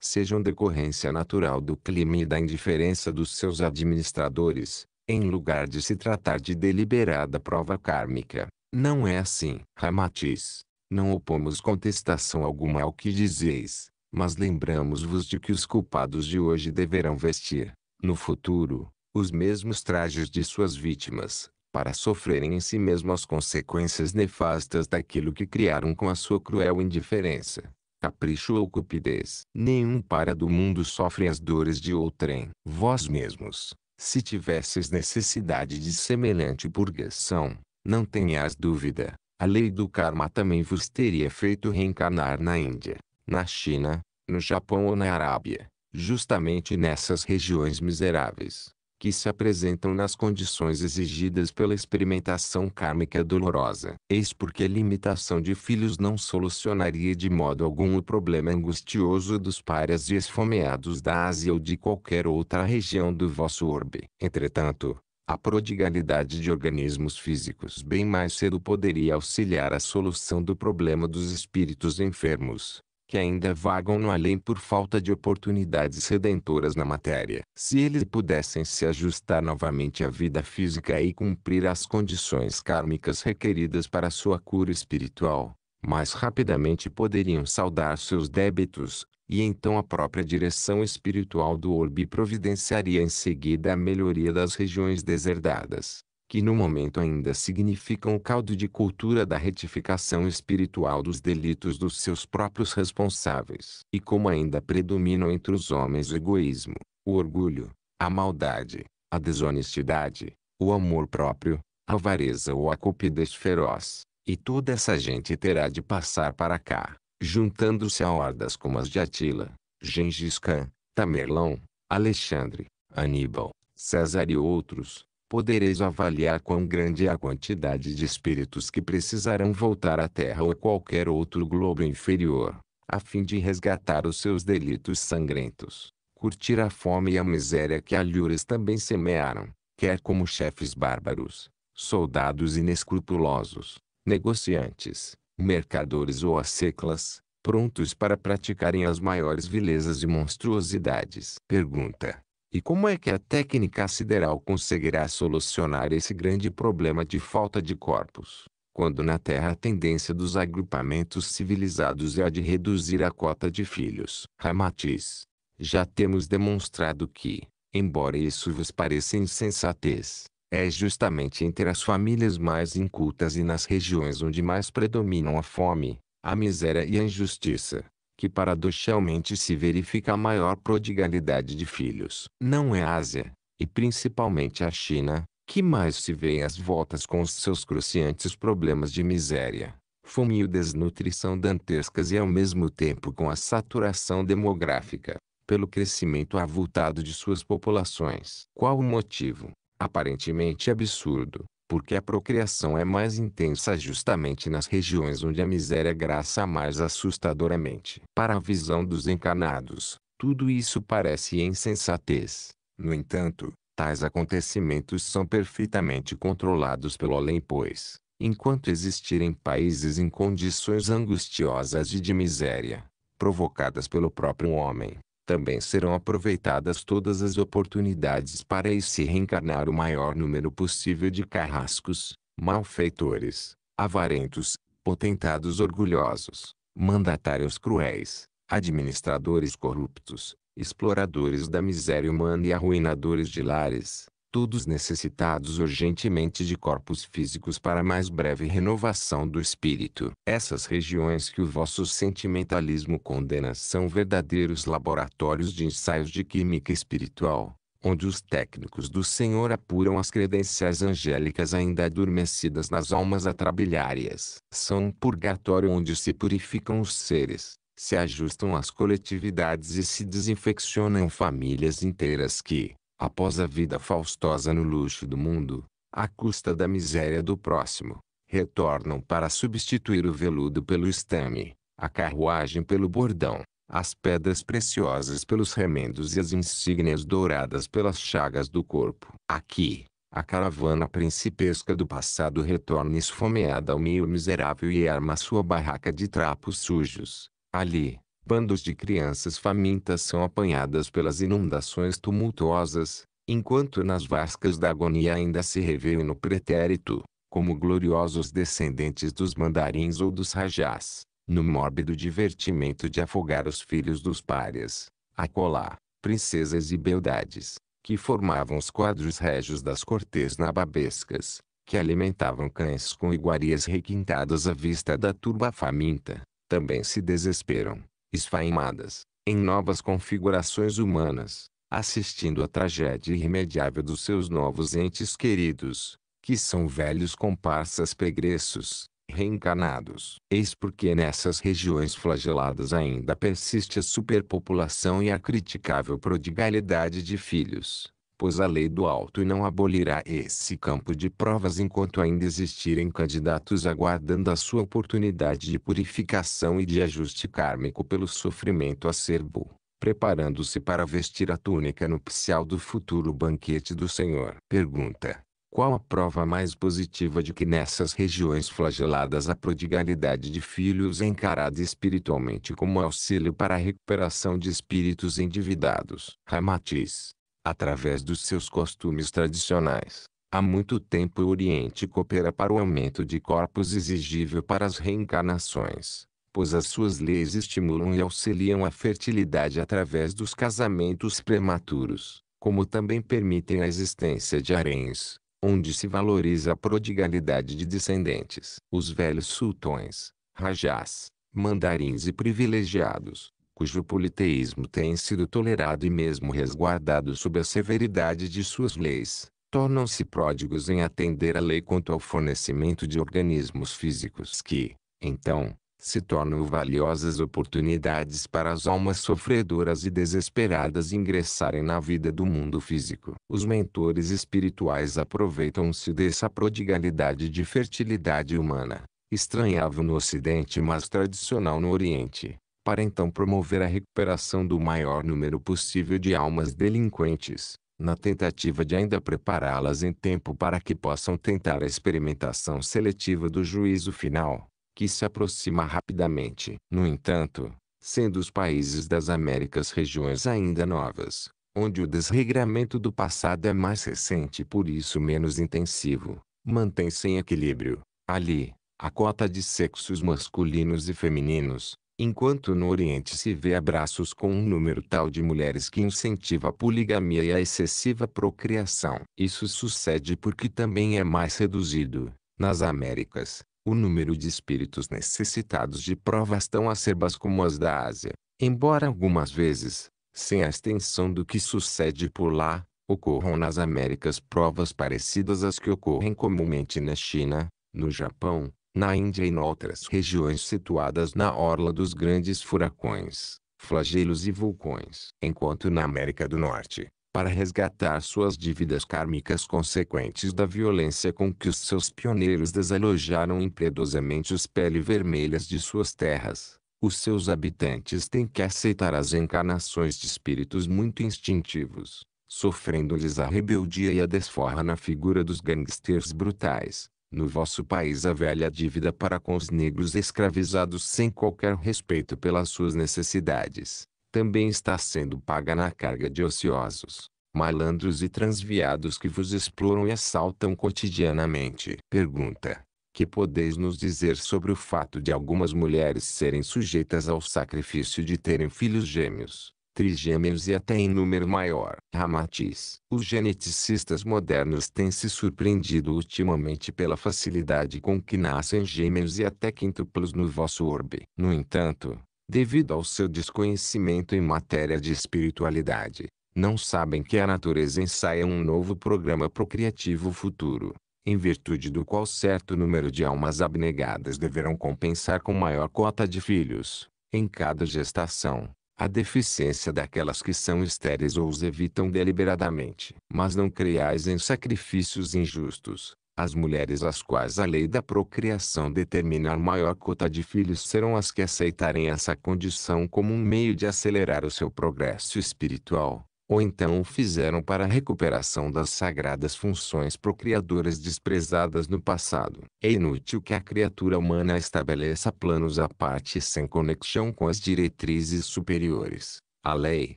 sejam decorrência natural do clima e da indiferença dos seus administradores, em lugar de se tratar de deliberada prova kármica. Não é assim. Ramatiz, não opomos contestação alguma ao que dizeis, mas lembramos-vos de que os culpados de hoje deverão vestir, no futuro, os mesmos trajes de suas vítimas, para sofrerem em si mesmos as consequências nefastas daquilo que criaram com a sua cruel indiferença, capricho ou cupidez. Nenhum para do mundo sofre as dores de outrem. Vós mesmos, se tivesses necessidade de semelhante purgação, não tenhas dúvida, a lei do karma também vos teria feito reencarnar na Índia na China, no Japão ou na Arábia, justamente nessas regiões miseráveis, que se apresentam nas condições exigidas pela experimentação kármica dolorosa. Eis porque a limitação de filhos não solucionaria de modo algum o problema angustioso dos párias e esfomeados da Ásia ou de qualquer outra região do vosso orbe. Entretanto, a prodigalidade de organismos físicos bem mais cedo poderia auxiliar a solução do problema dos espíritos enfermos, que ainda vagam no além por falta de oportunidades redentoras na matéria. Se eles pudessem se ajustar novamente à vida física e cumprir as condições kármicas requeridas para sua cura espiritual, mais rapidamente poderiam saldar seus débitos, e então a própria direção espiritual do orbe providenciaria em seguida a melhoria das regiões deserdadas que no momento ainda significam o caldo de cultura da retificação espiritual dos delitos dos seus próprios responsáveis. E como ainda predominam entre os homens o egoísmo, o orgulho, a maldade, a desonestidade, o amor próprio, a avareza ou a cupidez feroz, e toda essa gente terá de passar para cá, juntando-se a hordas como as de Atila, Gengis Khan, Tamerlão, Alexandre, Aníbal, César e outros, podereis avaliar quão grande é a quantidade de espíritos que precisarão voltar à Terra ou a qualquer outro globo inferior, a fim de resgatar os seus delitos sangrentos, curtir a fome e a miséria que alhures também semearam, quer como chefes bárbaros, soldados inescrupulosos, negociantes, mercadores ou asseclas, prontos para praticarem as maiores vilezas e monstruosidades. Pergunta: e como é que a técnica sideral conseguirá solucionar esse grande problema de falta de corpos, quando na Terra a tendência dos agrupamentos civilizados é a de reduzir a cota de filhos? Ramatiz, já temos demonstrado que, embora isso vos pareça insensatez, é justamente entre as famílias mais incultas e nas regiões onde mais predominam a fome, a miséria e a injustiça, que paradoxalmente se verifica a maior prodigalidade de filhos. Não é a Ásia, e principalmente a China, que mais se vê às voltas com os seus cruciantes problemas de miséria, fome e desnutrição dantescas e ao mesmo tempo com a saturação demográfica, pelo crescimento avultado de suas populações. Qual o motivo, aparentemente absurdo, porque a procriação é mais intensa justamente nas regiões onde a miséria graça mais assustadoramente. Para a visão dos encarnados, tudo isso parece insensatez. No entanto, tais acontecimentos são perfeitamente controlados pelo além, pois, enquanto existirem países em condições angustiosas e de miséria, provocadas pelo próprio homem, também serão aproveitadas todas as oportunidades para se reencarnar o maior número possível de carrascos, malfeitores, avarentos, potentados orgulhosos, mandatários cruéis, administradores corruptos, exploradores da miséria humana e arruinadores de lares, todos necessitados urgentemente de corpos físicos para mais breve renovação do espírito. Essas regiões que o vosso sentimentalismo condena são verdadeiros laboratórios de ensaios de química espiritual, onde os técnicos do Senhor apuram as credenciais angélicas ainda adormecidas nas almas atrabilhárias. São um purgatório onde se purificam os seres, se ajustam às coletividades e se desinfeccionam famílias inteiras que, após a vida faustosa no luxo do mundo, à custa da miséria do próximo, retornam para substituir o veludo pelo estame, a carruagem pelo bordão, as pedras preciosas pelos remendos e as insígnias douradas pelas chagas do corpo. Aqui, a caravana principesca do passado retorna esfomeada ao meio miserável e arma sua barraca de trapos sujos. Ali, Bandos de crianças famintas são apanhadas pelas inundações tumultuosas, enquanto nas vascas da agonia ainda se revêem no pretérito, como gloriosos descendentes dos mandarins ou dos rajás, no mórbido divertimento de afogar os filhos dos párias, acolá, princesas e beldades, que formavam os quadros régios das cortes nababescas, que alimentavam cães com iguarias requintadas à vista da turba faminta, também se desesperam, esfaimadas, em novas configurações humanas, assistindo à tragédia irremediável dos seus novos entes queridos, que são velhos comparsas pregressos, reencarnados. Eis porque nessas regiões flageladas ainda persiste a superpopulação e a criticável prodigalidade de filhos pois a lei do alto não abolirá esse campo de provas enquanto ainda existirem candidatos aguardando a sua oportunidade de purificação e de ajuste kármico pelo sofrimento acerbo, preparando-se para vestir a túnica nupcial do futuro banquete do Senhor. Pergunta. Qual a prova mais positiva de que nessas regiões flageladas a prodigalidade de filhos é encarada espiritualmente como auxílio para a recuperação de espíritos endividados? Ramatiz através dos seus costumes tradicionais. Há muito tempo o Oriente coopera para o aumento de corpos exigível para as reencarnações, pois as suas leis estimulam e auxiliam a fertilidade através dos casamentos prematuros, como também permitem a existência de haréns, onde se valoriza a prodigalidade de descendentes. Os velhos sultões, rajás, mandarins e privilegiados, cujo politeísmo tem sido tolerado e mesmo resguardado sob a severidade de suas leis, tornam-se pródigos em atender à lei quanto ao fornecimento de organismos físicos que, então, se tornam valiosas oportunidades para as almas sofredoras e desesperadas ingressarem na vida do mundo físico. Os mentores espirituais aproveitam-se dessa prodigalidade de fertilidade humana, estranhável no Ocidente mas tradicional no Oriente, para então promover a recuperação do maior número possível de almas delinquentes, na tentativa de ainda prepará-las em tempo para que possam tentar a experimentação seletiva do juízo final, que se aproxima rapidamente. No entanto, sendo os países das Américas regiões ainda novas, onde o desregramento do passado é mais recente e por isso menos intensivo, mantém-se em equilíbrio. Ali, a cota de sexos masculinos e femininos, enquanto no Oriente se vê abraços com um número tal de mulheres que incentiva a poligamia e a excessiva procriação. Isso sucede porque também é mais reduzido, nas Américas, o número de espíritos necessitados de provas tão acerbas como as da Ásia. Embora algumas vezes, sem a extensão do que sucede por lá, ocorram nas Américas provas parecidas às que ocorrem comumente na China, no Japão, na Índia e noutras regiões situadas na orla dos grandes furacões, flagelos e vulcões. Enquanto na América do Norte, para resgatar suas dívidas kármicas consequentes da violência com que os seus pioneiros desalojaram impiedosamente os pele vermelhas de suas terras. Os seus habitantes têm que aceitar as encarnações de espíritos muito instintivos, sofrendo-lhes a rebeldia e a desforra na figura dos gangsters brutais, no vosso país a velha dívida para com os negros escravizados sem qualquer respeito pelas suas necessidades, também está sendo paga na carga de ociosos, malandros e transviados que vos exploram e assaltam cotidianamente. Pergunta. Que podeis nos dizer sobre o fato de algumas mulheres serem sujeitas ao sacrifício de terem filhos gêmeos? trigêmeos e até em número maior. Ramatiz. Os geneticistas modernos têm se surpreendido ultimamente pela facilidade com que nascem gêmeos e até quintuplos no vosso orbe. No entanto, devido ao seu desconhecimento em matéria de espiritualidade, não sabem que a natureza ensaia um novo programa procriativo futuro, em virtude do qual certo número de almas abnegadas deverão compensar com maior cota de filhos, em cada gestação a deficiência daquelas que são estéreis ou os evitam deliberadamente. Mas não creiais em sacrifícios injustos. As mulheres às quais a lei da procriação determinar maior cota de filhos serão as que aceitarem essa condição como um meio de acelerar o seu progresso espiritual ou então o fizeram para a recuperação das sagradas funções procriadoras desprezadas no passado. É inútil que a criatura humana estabeleça planos à parte sem conexão com as diretrizes superiores. A lei,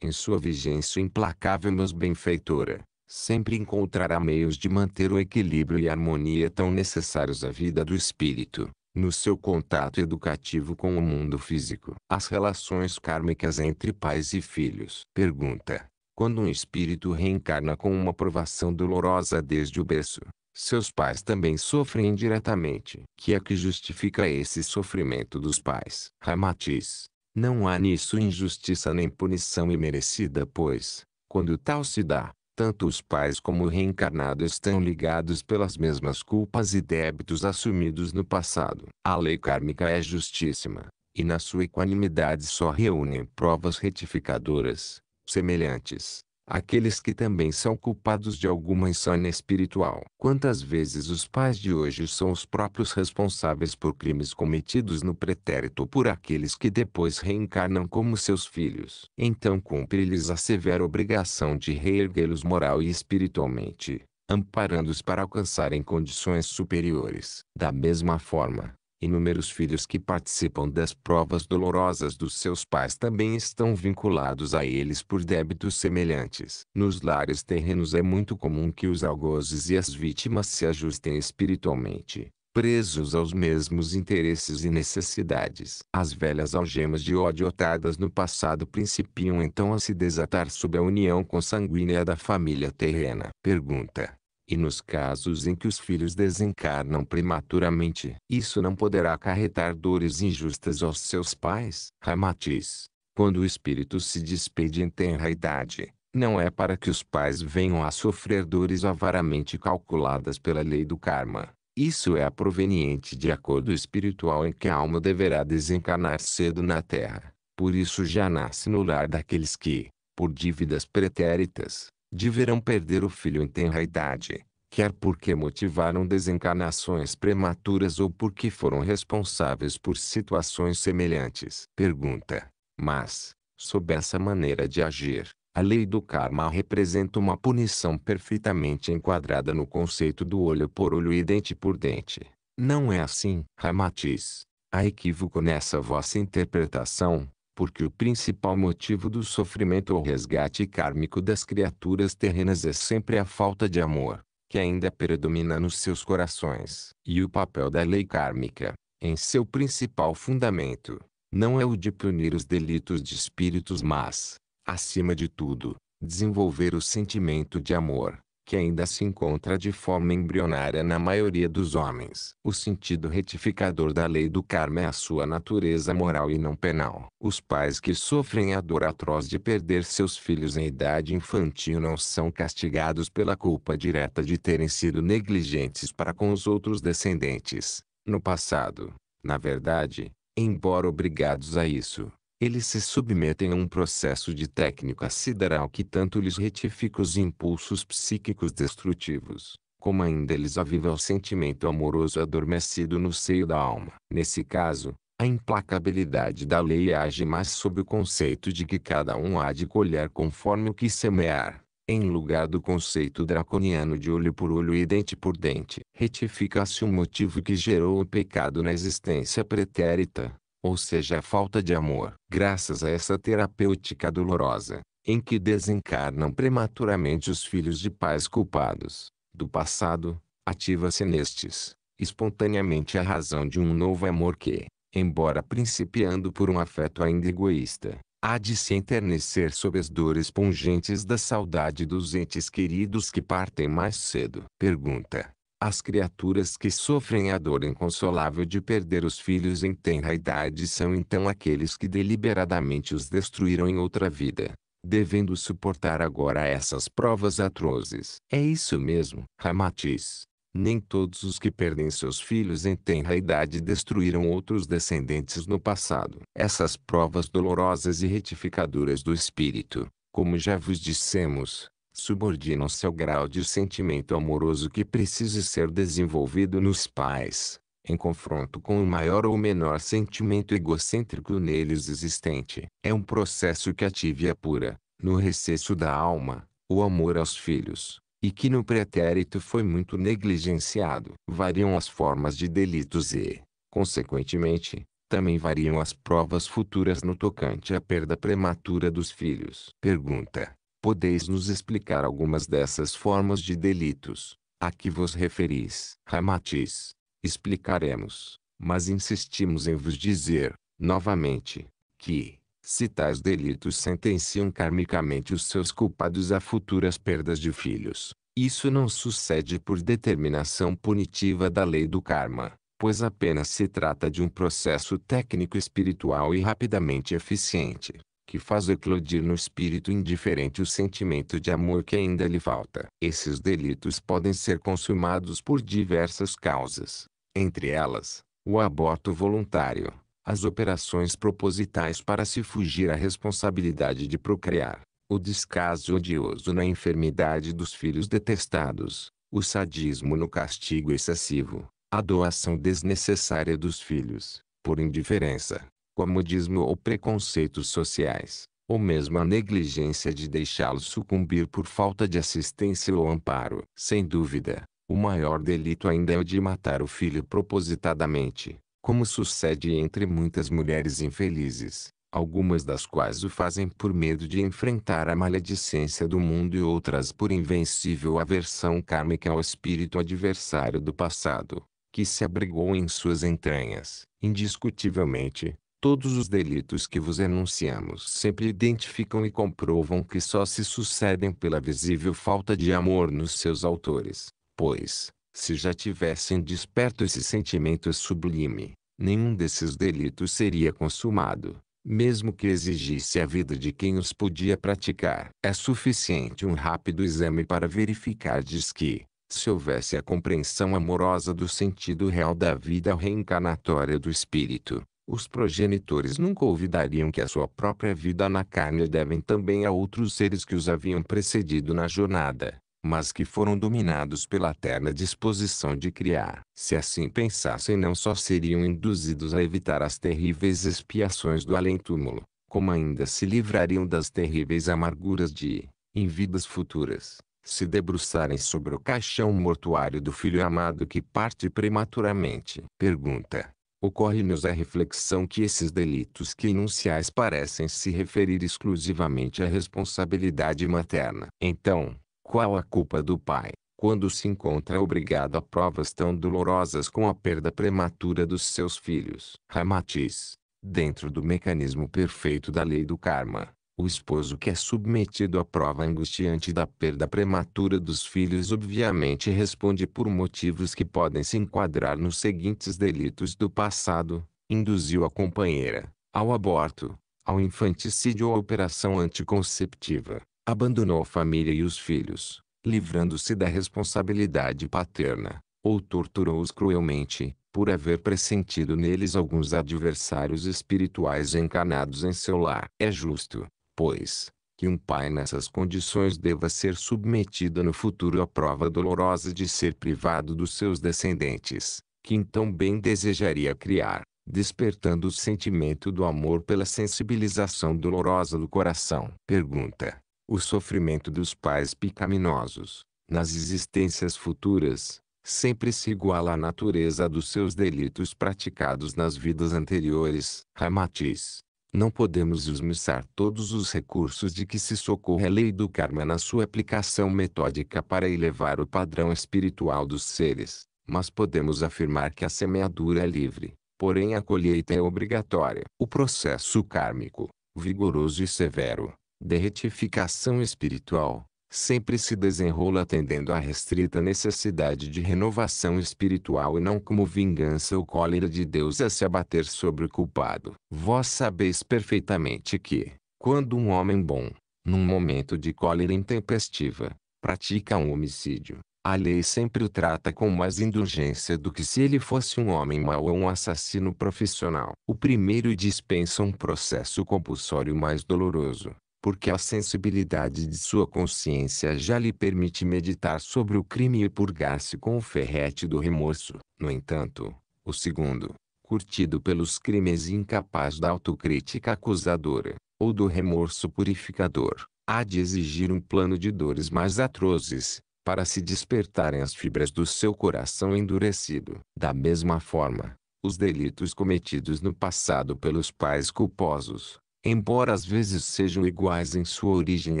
em sua vigência implacável mas benfeitora, sempre encontrará meios de manter o equilíbrio e a harmonia tão necessários à vida do espírito no seu contato educativo com o mundo físico. As relações kármicas entre pais e filhos. Pergunta: quando um espírito reencarna com uma provação dolorosa desde o berço, seus pais também sofrem indiretamente, que é que justifica esse sofrimento dos pais. Ramatiz. Não há nisso injustiça nem punição imerecida, pois, quando tal se dá, tanto os pais como o reencarnado estão ligados pelas mesmas culpas e débitos assumidos no passado. A lei kármica é justíssima, e na sua equanimidade só reúne provas retificadoras, semelhantes, aqueles que também são culpados de alguma insônia espiritual. Quantas vezes os pais de hoje são os próprios responsáveis por crimes cometidos no pretérito por aqueles que depois reencarnam como seus filhos? Então cumpre-lhes a severa obrigação de reerguê-los moral e espiritualmente, amparando-os para alcançarem condições superiores. Da mesma forma, Inúmeros filhos que participam das provas dolorosas dos seus pais também estão vinculados a eles por débitos semelhantes. Nos lares terrenos é muito comum que os algozes e as vítimas se ajustem espiritualmente, presos aos mesmos interesses e necessidades. As velhas algemas de ódio atadas no passado principiam então a se desatar sob a união consanguínea da família terrena. Pergunta: e nos casos em que os filhos desencarnam prematuramente, isso não poderá acarretar dores injustas aos seus pais. Ramatiz. Quando o espírito se despede em tenra idade, não é para que os pais venham a sofrer dores avaramente calculadas pela lei do karma. Isso é a proveniente de acordo espiritual em que a alma deverá desencarnar cedo na terra. Por isso já nasce no lar daqueles que, por dívidas pretéritas, deverão perder o filho em tenra idade, quer porque motivaram desencarnações prematuras ou porque foram responsáveis por situações semelhantes. Pergunta. Mas, sob essa maneira de agir, a lei do karma representa uma punição perfeitamente enquadrada no conceito do olho por olho e dente por dente. Não é assim, Ramatiz. Há equívoco nessa vossa interpretação, porque o principal motivo do sofrimento ou resgate kármico das criaturas terrenas é sempre a falta de amor, que ainda predomina nos seus corações. E o papel da lei kármica, em seu principal fundamento, não é o de punir os delitos de espíritos, mas, acima de tudo, desenvolver o sentimento de amor que ainda se encontra de forma embrionária na maioria dos homens. O sentido retificador da lei do karma é a sua natureza moral e não penal. Os pais que sofrem a dor atroz de perder seus filhos em idade infantil não são castigados pela culpa direta de terem sido negligentes para com os outros descendentes, no passado. Na verdade, embora obrigados a isso, eles se submetem a um processo de técnica sideral que tanto lhes retifica os impulsos psíquicos destrutivos, como ainda lhes aviva o sentimento amoroso adormecido no seio da alma. Nesse caso, a implacabilidade da lei age mais sob o conceito de que cada um há de colher conforme o que semear, em lugar do conceito draconiano de olho por olho e dente por dente. Retifica-se o motivo que gerou o pecado na existência pretérita, ou seja a falta de amor. Graças a essa terapêutica dolorosa, em que desencarnam prematuramente os filhos de pais culpados do passado, ativa-se nestes, espontaneamente a razão de um novo amor que, embora principiando por um afeto ainda egoísta, há de se enternecer sob as dores pungentes da saudade dos entes queridos que partem mais cedo. Pergunta: as criaturas que sofrem a dor inconsolável de perder os filhos em tenra idade são então aqueles que deliberadamente os destruíram em outra vida, devendo suportar agora essas provas atrozes. É isso mesmo, Ramatiz. Nem todos os que perdem seus filhos em tenra idade destruíram outros descendentes no passado. Essas provas dolorosas e retificadoras do espírito, como já vos dissemos, subordinam-se ao grau de sentimento amoroso que precise ser desenvolvido nos pais, em confronto com o maior ou menor sentimento egocêntrico neles existente. É um processo que ative e pura, no recesso da alma, o amor aos filhos, e que no pretérito foi muito negligenciado. Variam as formas de delitos e, consequentemente, também variam as provas futuras no tocante à perda prematura dos filhos. Pergunta: Podeis nos explicar algumas dessas formas de delitos, a que vos referis? Ramatiz. Explicaremos, mas insistimos em vos dizer, novamente, que, se tais delitos sentenciam karmicamente os seus culpados a futuras perdas de filhos, isso não sucede por determinação punitiva da lei do karma, pois apenas se trata de um processo técnico espiritual e rapidamente eficiente que faz eclodir no espírito indiferente o sentimento de amor que ainda lhe falta. Esses delitos podem ser consumados por diversas causas, entre elas, o aborto voluntário, as operações propositais para se fugir à responsabilidade de procriar, o descaso odioso na enfermidade dos filhos detestados, o sadismo no castigo excessivo, a doação desnecessária dos filhos, por indiferença, comodismo ou preconceitos sociais, ou mesmo a negligência de deixá lo sucumbir por falta de assistência ou amparo. Sem dúvida, o maior delito ainda é o de matar o filho propositadamente, como sucede entre muitas mulheres infelizes, algumas das quais o fazem por medo de enfrentar a maledicência do mundo e outras por invencível aversão kármica ao espírito adversário do passado, que se abrigou em suas entranhas. Indiscutivelmente, todos os delitos que vos enunciamos sempre identificam e comprovam que só se sucedem pela visível falta de amor nos seus autores, pois, se já tivessem desperto esse sentimento sublime, nenhum desses delitos seria consumado, mesmo que exigisse a vida de quem os podia praticar. É suficiente um rápido exame para verificar diz que, se houvesse a compreensão amorosa do sentido real da vida reencarnatória do espírito, os progenitores nunca olvidariam que a sua própria vida na carne devem também a outros seres que os haviam precedido na jornada, mas que foram dominados pela terna disposição de criar. Se assim pensassem, não só seriam induzidos a evitar as terríveis expiações do além-túmulo, como ainda se livrariam das terríveis amarguras de, em vidas futuras, se debruçarem sobre o caixão mortuário do filho amado que parte prematuramente. Pergunta: Ocorre-nos a é reflexão que esses delitos que enunciais parecem se referir exclusivamente à responsabilidade materna. Então, qual a culpa do pai, quando se encontra obrigado a provas tão dolorosas com a perda prematura dos seus filhos? Ramatiz, dentro do mecanismo perfeito da lei do karma, o esposo que é submetido à prova angustiante da perda prematura dos filhos obviamente responde por motivos que podem se enquadrar nos seguintes delitos do passado: induziu a companheira ao aborto, ao infanticídio ou à operação anticonceptiva, abandonou a família e os filhos, livrando-se da responsabilidade paterna, ou torturou-os cruelmente, por haver pressentido neles alguns adversários espirituais encarnados em seu lar. É justo, pois, que um pai nessas condições deva ser submetido no futuro à prova dolorosa de ser privado dos seus descendentes, que então bem desejaria criar, despertando o sentimento do amor pela sensibilização dolorosa do coração. Pergunta: O sofrimento dos pais pecaminosos, nas existências futuras, sempre se iguala à natureza dos seus delitos praticados nas vidas anteriores. Ramatiz não podemos esmiçar todos os recursos de que se socorre a lei do karma na sua aplicação metódica para elevar o padrão espiritual dos seres, mas podemos afirmar que a semeadura é livre, porém a colheita é obrigatória. O processo kármico, vigoroso e severo, de retificação espiritual, sempre se desenrola atendendo à restrita necessidade de renovação espiritual e não como vingança ou cólera de Deus a se abater sobre o culpado. Vós sabeis perfeitamente que, quando um homem bom, num momento de cólera intempestiva, pratica um homicídio, a lei sempre o trata com mais indulgência do que se ele fosse um homem mau ou um assassino profissional. O primeiro dispensa um processo compulsório mais doloroso, porque a sensibilidade de sua consciência já lhe permite meditar sobre o crime e purgar-se com o ferrete do remorso. No entanto, o segundo, curtido pelos crimes e incapaz da autocrítica acusadora, ou do remorso purificador, há de exigir um plano de dores mais atrozes, para se despertarem as fibras do seu coração endurecido. Da mesma forma, os delitos cometidos no passado pelos pais culposos, embora às vezes sejam iguais em sua origem e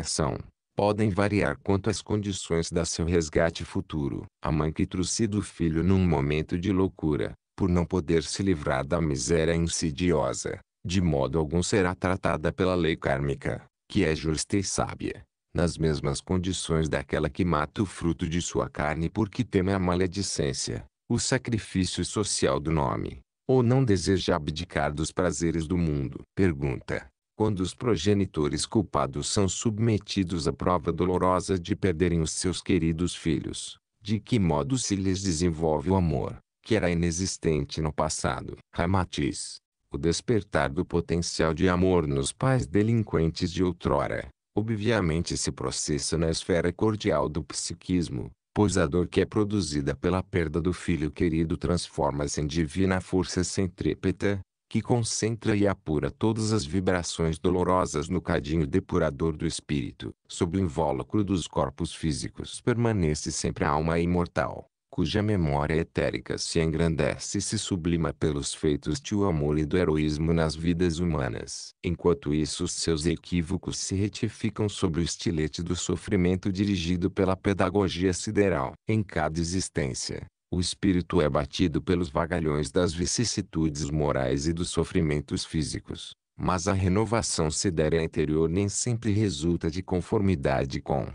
ação, podem variar quanto às condições da seu resgate futuro. A mãe que trucida o filho num momento de loucura, por não poder se livrar da miséria insidiosa, de modo algum será tratada pela lei kármica, que é justa e sábia, nas mesmas condições daquela que mata o fruto de sua carne porque teme a maledicência, o sacrifício social do nome, ou não deseja abdicar dos prazeres do mundo. Pergunta: quando os progenitores culpados são submetidos à prova dolorosa de perderem os seus queridos filhos, de que modo se lhes desenvolve o amor, que era inexistente no passado. Ramatiz, o despertar do potencial de amor nos pais delinquentes de outrora, obviamente se processa na esfera cordial do psiquismo, pois a dor que é produzida pela perda do filho querido transforma-se em divina força centrípeta, que concentra e apura todas as vibrações dolorosas no cadinho depurador do espírito, sob o invólucro dos corpos físicos permanece sempre a alma imortal, cuja memória etérica se engrandece e se sublima pelos feitos de o amor e do heroísmo nas vidas humanas. Enquanto isso seus equívocos se retificam sobre o estilete do sofrimento dirigido pela pedagogia sideral. Em cada existência, o espírito é batido pelos vagalhões das vicissitudes morais e dos sofrimentos físicos, mas a renovação sidera interior nem sempre resulta de conformidade com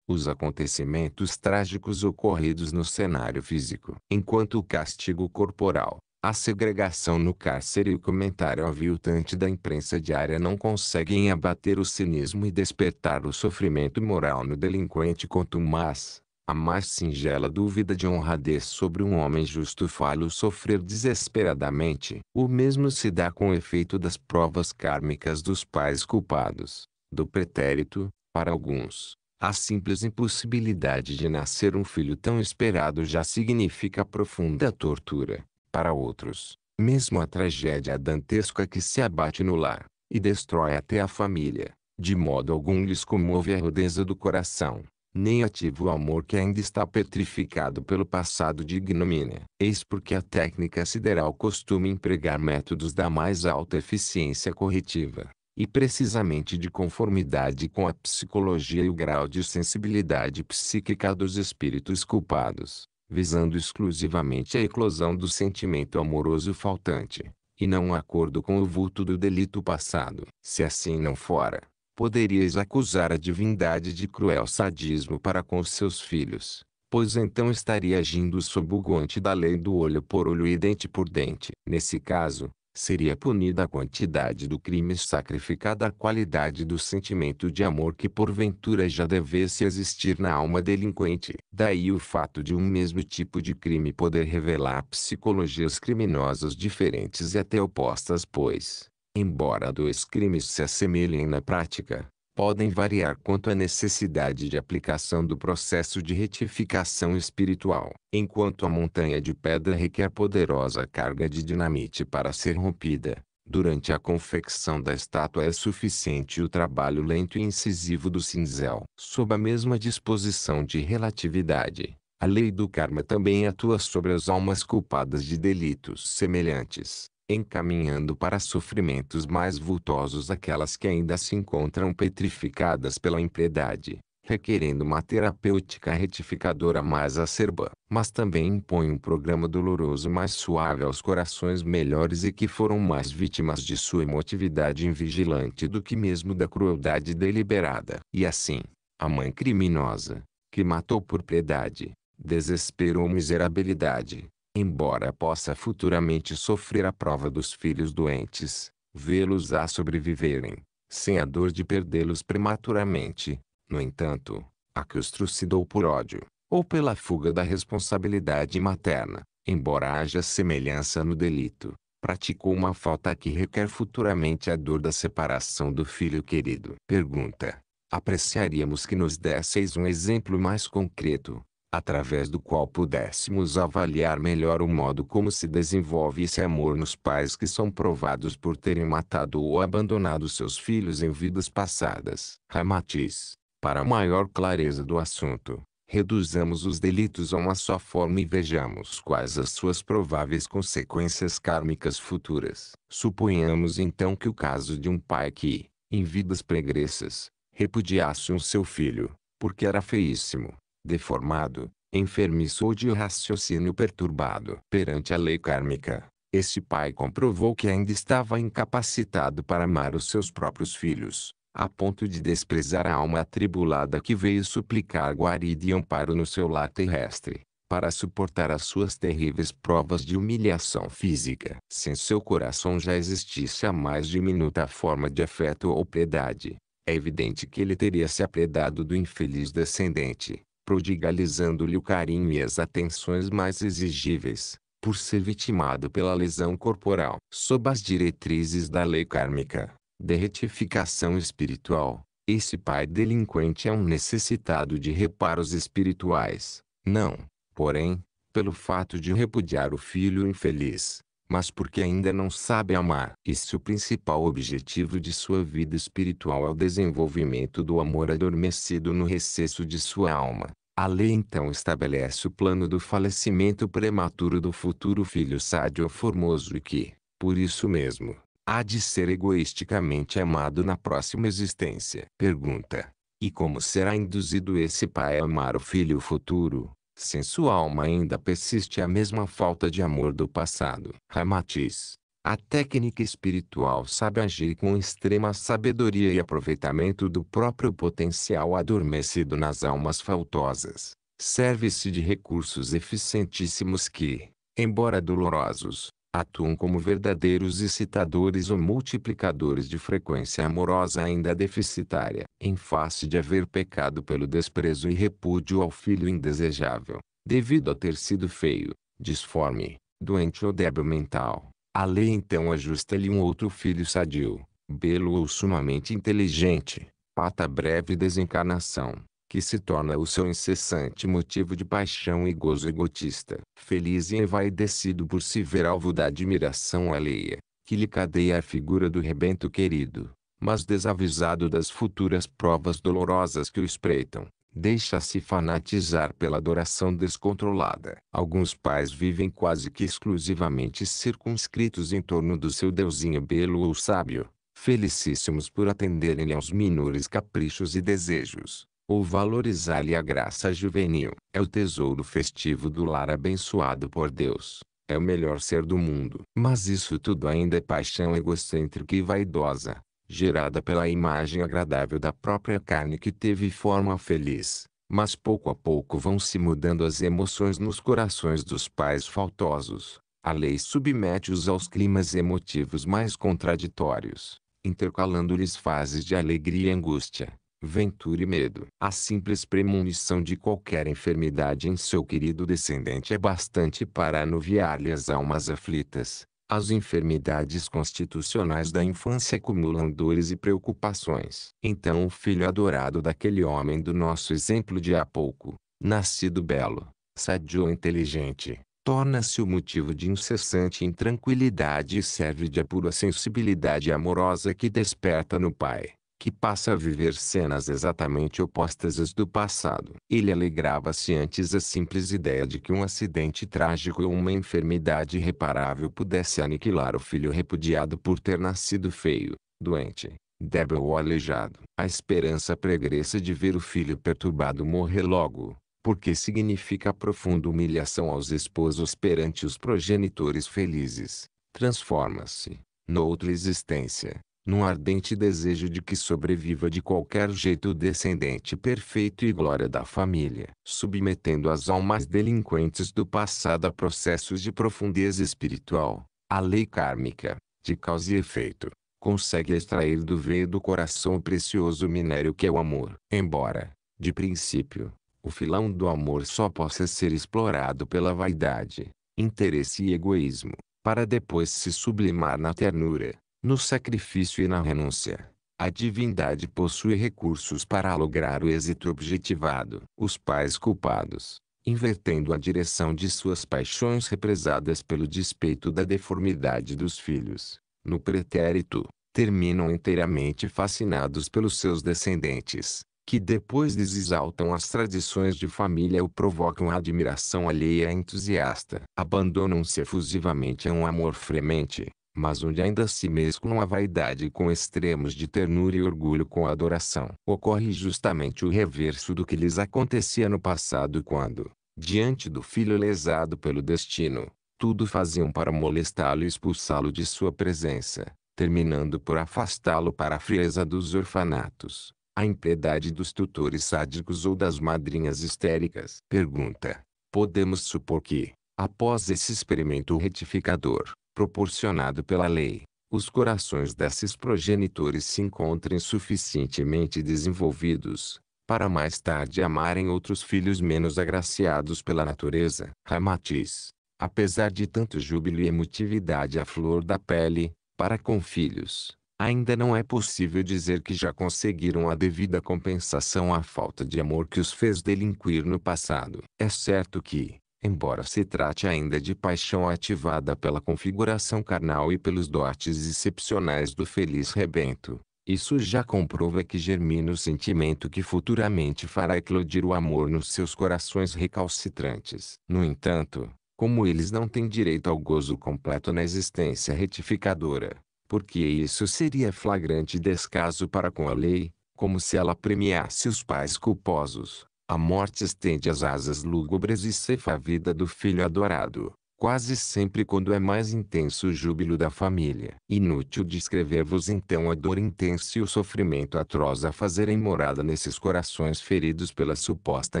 os acontecimentos trágicos ocorridos no cenário físico. Enquanto o castigo corporal, a segregação no cárcere e o comentário aviltante da imprensa diária não conseguem abater o cinismo e despertar o sofrimento moral no delinquente quanto mais. A mais singela dúvida de honradez sobre um homem justo faz sofrer desesperadamente. O mesmo se dá com o efeito das provas kármicas dos pais culpados, do pretérito, para alguns. A simples impossibilidade de nascer um filho tão esperado já significa profunda tortura, para outros, mesmo a tragédia dantesca que se abate no lar, e destrói até a família, de modo algum lhes comove a rudeza do coração nem ativa o amor que ainda está petrificado pelo passado de ignomínia. Eis porque a técnica sideral costuma empregar métodos da mais alta eficiência corretiva, e precisamente de conformidade com a psicologia e o grau de sensibilidade psíquica dos espíritos culpados, visando exclusivamente a eclosão do sentimento amoroso faltante, e não um acordo com o vulto do delito passado. Se assim não fora, poderias acusar a divindade de cruel sadismo para com os seus filhos, pois então estaria agindo sob o guante da lei do olho por olho e dente por dente. Nesse caso, seria punida a quantidade do crime sacrificada à qualidade do sentimento de amor que porventura já devesse existir na alma delinquente. Daí o fato de um mesmo tipo de crime poder revelar psicologias criminosas diferentes e até opostas, pois embora dois crimes se assemelhem na prática, podem variar quanto à necessidade de aplicação do processo de retificação espiritual. Enquanto a montanha de pedra requer poderosa carga de dinamite para ser rompida, durante a confecção da estátua é suficiente o trabalho lento e incisivo do cinzel. Sob a mesma disposição de relatividade, a lei do karma também atua sobre as almas culpadas de delitos semelhantes encaminhando para sofrimentos mais vultosos aquelas que ainda se encontram petrificadas pela impiedade, requerendo uma terapêutica retificadora mais acerba, mas também impõe um programa doloroso mais suave aos corações melhores e que foram mais vítimas de sua emotividade invigilante do que mesmo da crueldade deliberada. E assim, a mãe criminosa, que matou por piedade, desespero ou miserabilidade, embora possa futuramente sofrer a prova dos filhos doentes, vê-los a sobreviverem, sem a dor de perdê-los prematuramente, no entanto, a que os trucidou por ódio, ou pela fuga da responsabilidade materna, embora haja semelhança no delito, praticou uma falta que requer futuramente a dor da separação do filho querido. Pergunta. Apreciaríamos que nos desseis um exemplo mais concreto, através do qual pudéssemos avaliar melhor o modo como se desenvolve esse amor nos pais que são provados por terem matado ou abandonado seus filhos em vidas passadas. Ramatiz, para maior clareza do assunto, reduzamos os delitos a uma só forma e vejamos quais as suas prováveis consequências kármicas futuras. Suponhamos então que o caso de um pai que, em vidas pregressas, repudiasse um seu filho, porque era feíssimo, deformado, enfermiço ou de raciocínio perturbado perante a lei kármica. Esse pai comprovou que ainda estava incapacitado para amar os seus próprios filhos, a ponto de desprezar a alma atribulada que veio suplicar guarida e amparo no seu lar terrestre, para suportar as suas terríveis provas de humilhação física. sem seu coração já existisse a mais diminuta forma de afeto ou piedade, é evidente que ele teria se apredado do infeliz descendente prodigalizando-lhe o carinho e as atenções mais exigíveis, por ser vitimado pela lesão corporal. Sob as diretrizes da lei kármica, de retificação espiritual, esse pai delinquente é um necessitado de reparos espirituais, não, porém, pelo fato de repudiar o filho infeliz, mas porque ainda não sabe amar. E se é o principal objetivo de sua vida espiritual é o desenvolvimento do amor adormecido no recesso de sua alma, a lei então estabelece o plano do falecimento prematuro do futuro filho sádio formoso e que, por isso mesmo, há de ser egoisticamente amado na próxima existência. Pergunta: E como será induzido esse pai a amar o filho futuro, se em sua alma ainda persiste a mesma falta de amor do passado? Ramatiz a técnica espiritual sabe agir com extrema sabedoria e aproveitamento do próprio potencial adormecido nas almas faltosas. Serve-se de recursos eficientíssimos que, embora dolorosos, atuam como verdadeiros excitadores ou multiplicadores de frequência amorosa ainda deficitária, em face de haver pecado pelo desprezo e repúdio ao filho indesejável, devido a ter sido feio, disforme, doente ou débil mental a lei então ajusta-lhe é um outro filho sadio, belo ou sumamente inteligente, pata breve desencarnação, que se torna o seu incessante motivo de paixão e gozo egotista, feliz e envaidecido por se ver alvo da admiração alheia, que lhe cadeia a figura do rebento querido, mas desavisado das futuras provas dolorosas que o espreitam, deixa-se fanatizar pela adoração descontrolada. Alguns pais vivem quase que exclusivamente circunscritos em torno do seu deusinho belo ou sábio, felicíssimos por atenderem lhe aos menores caprichos e desejos, ou valorizar-lhe a graça juvenil. É o tesouro festivo do lar abençoado por Deus. É o melhor ser do mundo. Mas isso tudo ainda é paixão egocêntrica e vaidosa gerada pela imagem agradável da própria carne que teve forma feliz. Mas pouco a pouco vão se mudando as emoções nos corações dos pais faltosos. A lei submete-os aos climas emotivos mais contraditórios, intercalando-lhes fases de alegria e angústia, ventura e medo. A simples premonição de qualquer enfermidade em seu querido descendente é bastante para anuviar-lhe as almas aflitas as enfermidades constitucionais da infância acumulam dores e preocupações. Então o filho adorado daquele homem do nosso exemplo de há pouco, nascido belo, sadio inteligente, torna-se o motivo de incessante intranquilidade e serve de apuro a sensibilidade amorosa que desperta no pai que passa a viver cenas exatamente opostas às do passado. Ele alegrava-se antes a simples ideia de que um acidente trágico ou uma enfermidade irreparável pudesse aniquilar o filho repudiado por ter nascido feio, doente, débil ou aleijado. A esperança pregressa de ver o filho perturbado morrer logo, porque significa profunda humilhação aos esposos perante os progenitores felizes, transforma-se, noutra existência, num ardente desejo de que sobreviva de qualquer jeito o descendente perfeito e glória da família, submetendo as almas delinquentes do passado a processos de profundeza espiritual, a lei kármica, de causa e efeito, consegue extrair do veio do coração o precioso minério que é o amor. Embora, de princípio, o filão do amor só possa ser explorado pela vaidade, interesse e egoísmo, para depois se sublimar na ternura no sacrifício e na renúncia, a divindade possui recursos para lograr o êxito objetivado. Os pais culpados, invertendo a direção de suas paixões represadas pelo despeito da deformidade dos filhos, no pretérito, terminam inteiramente fascinados pelos seus descendentes, que depois desexaltam as tradições de família ou provocam a admiração alheia entusiasta. Abandonam-se efusivamente a um amor fremente, mas onde ainda se mesclam a vaidade com extremos de ternura e orgulho com a adoração. Ocorre justamente o reverso do que lhes acontecia no passado quando, diante do filho lesado pelo destino, tudo faziam para molestá-lo e expulsá-lo de sua presença, terminando por afastá-lo para a frieza dos orfanatos, a impiedade dos tutores sádicos ou das madrinhas histéricas. Pergunta: Podemos supor que, após esse experimento retificador, proporcionado pela lei, os corações desses progenitores se encontrem suficientemente desenvolvidos, para mais tarde amarem outros filhos menos agraciados pela natureza. Ramatiz, apesar de tanto júbilo e emotividade à flor da pele, para com filhos, ainda não é possível dizer que já conseguiram a devida compensação à falta de amor que os fez delinquir no passado. É certo que, Embora se trate ainda de paixão ativada pela configuração carnal e pelos dotes excepcionais do feliz rebento, isso já comprova que germina o sentimento que futuramente fará eclodir o amor nos seus corações recalcitrantes. No entanto, como eles não têm direito ao gozo completo na existência retificadora, porque isso seria flagrante descaso para com a lei, como se ela premiasse os pais culposos, a morte estende as asas lúgubres e cefa a vida do filho adorado, quase sempre quando é mais intenso o júbilo da família. Inútil descrever-vos então a dor intensa e o sofrimento atroz a fazerem morada nesses corações feridos pela suposta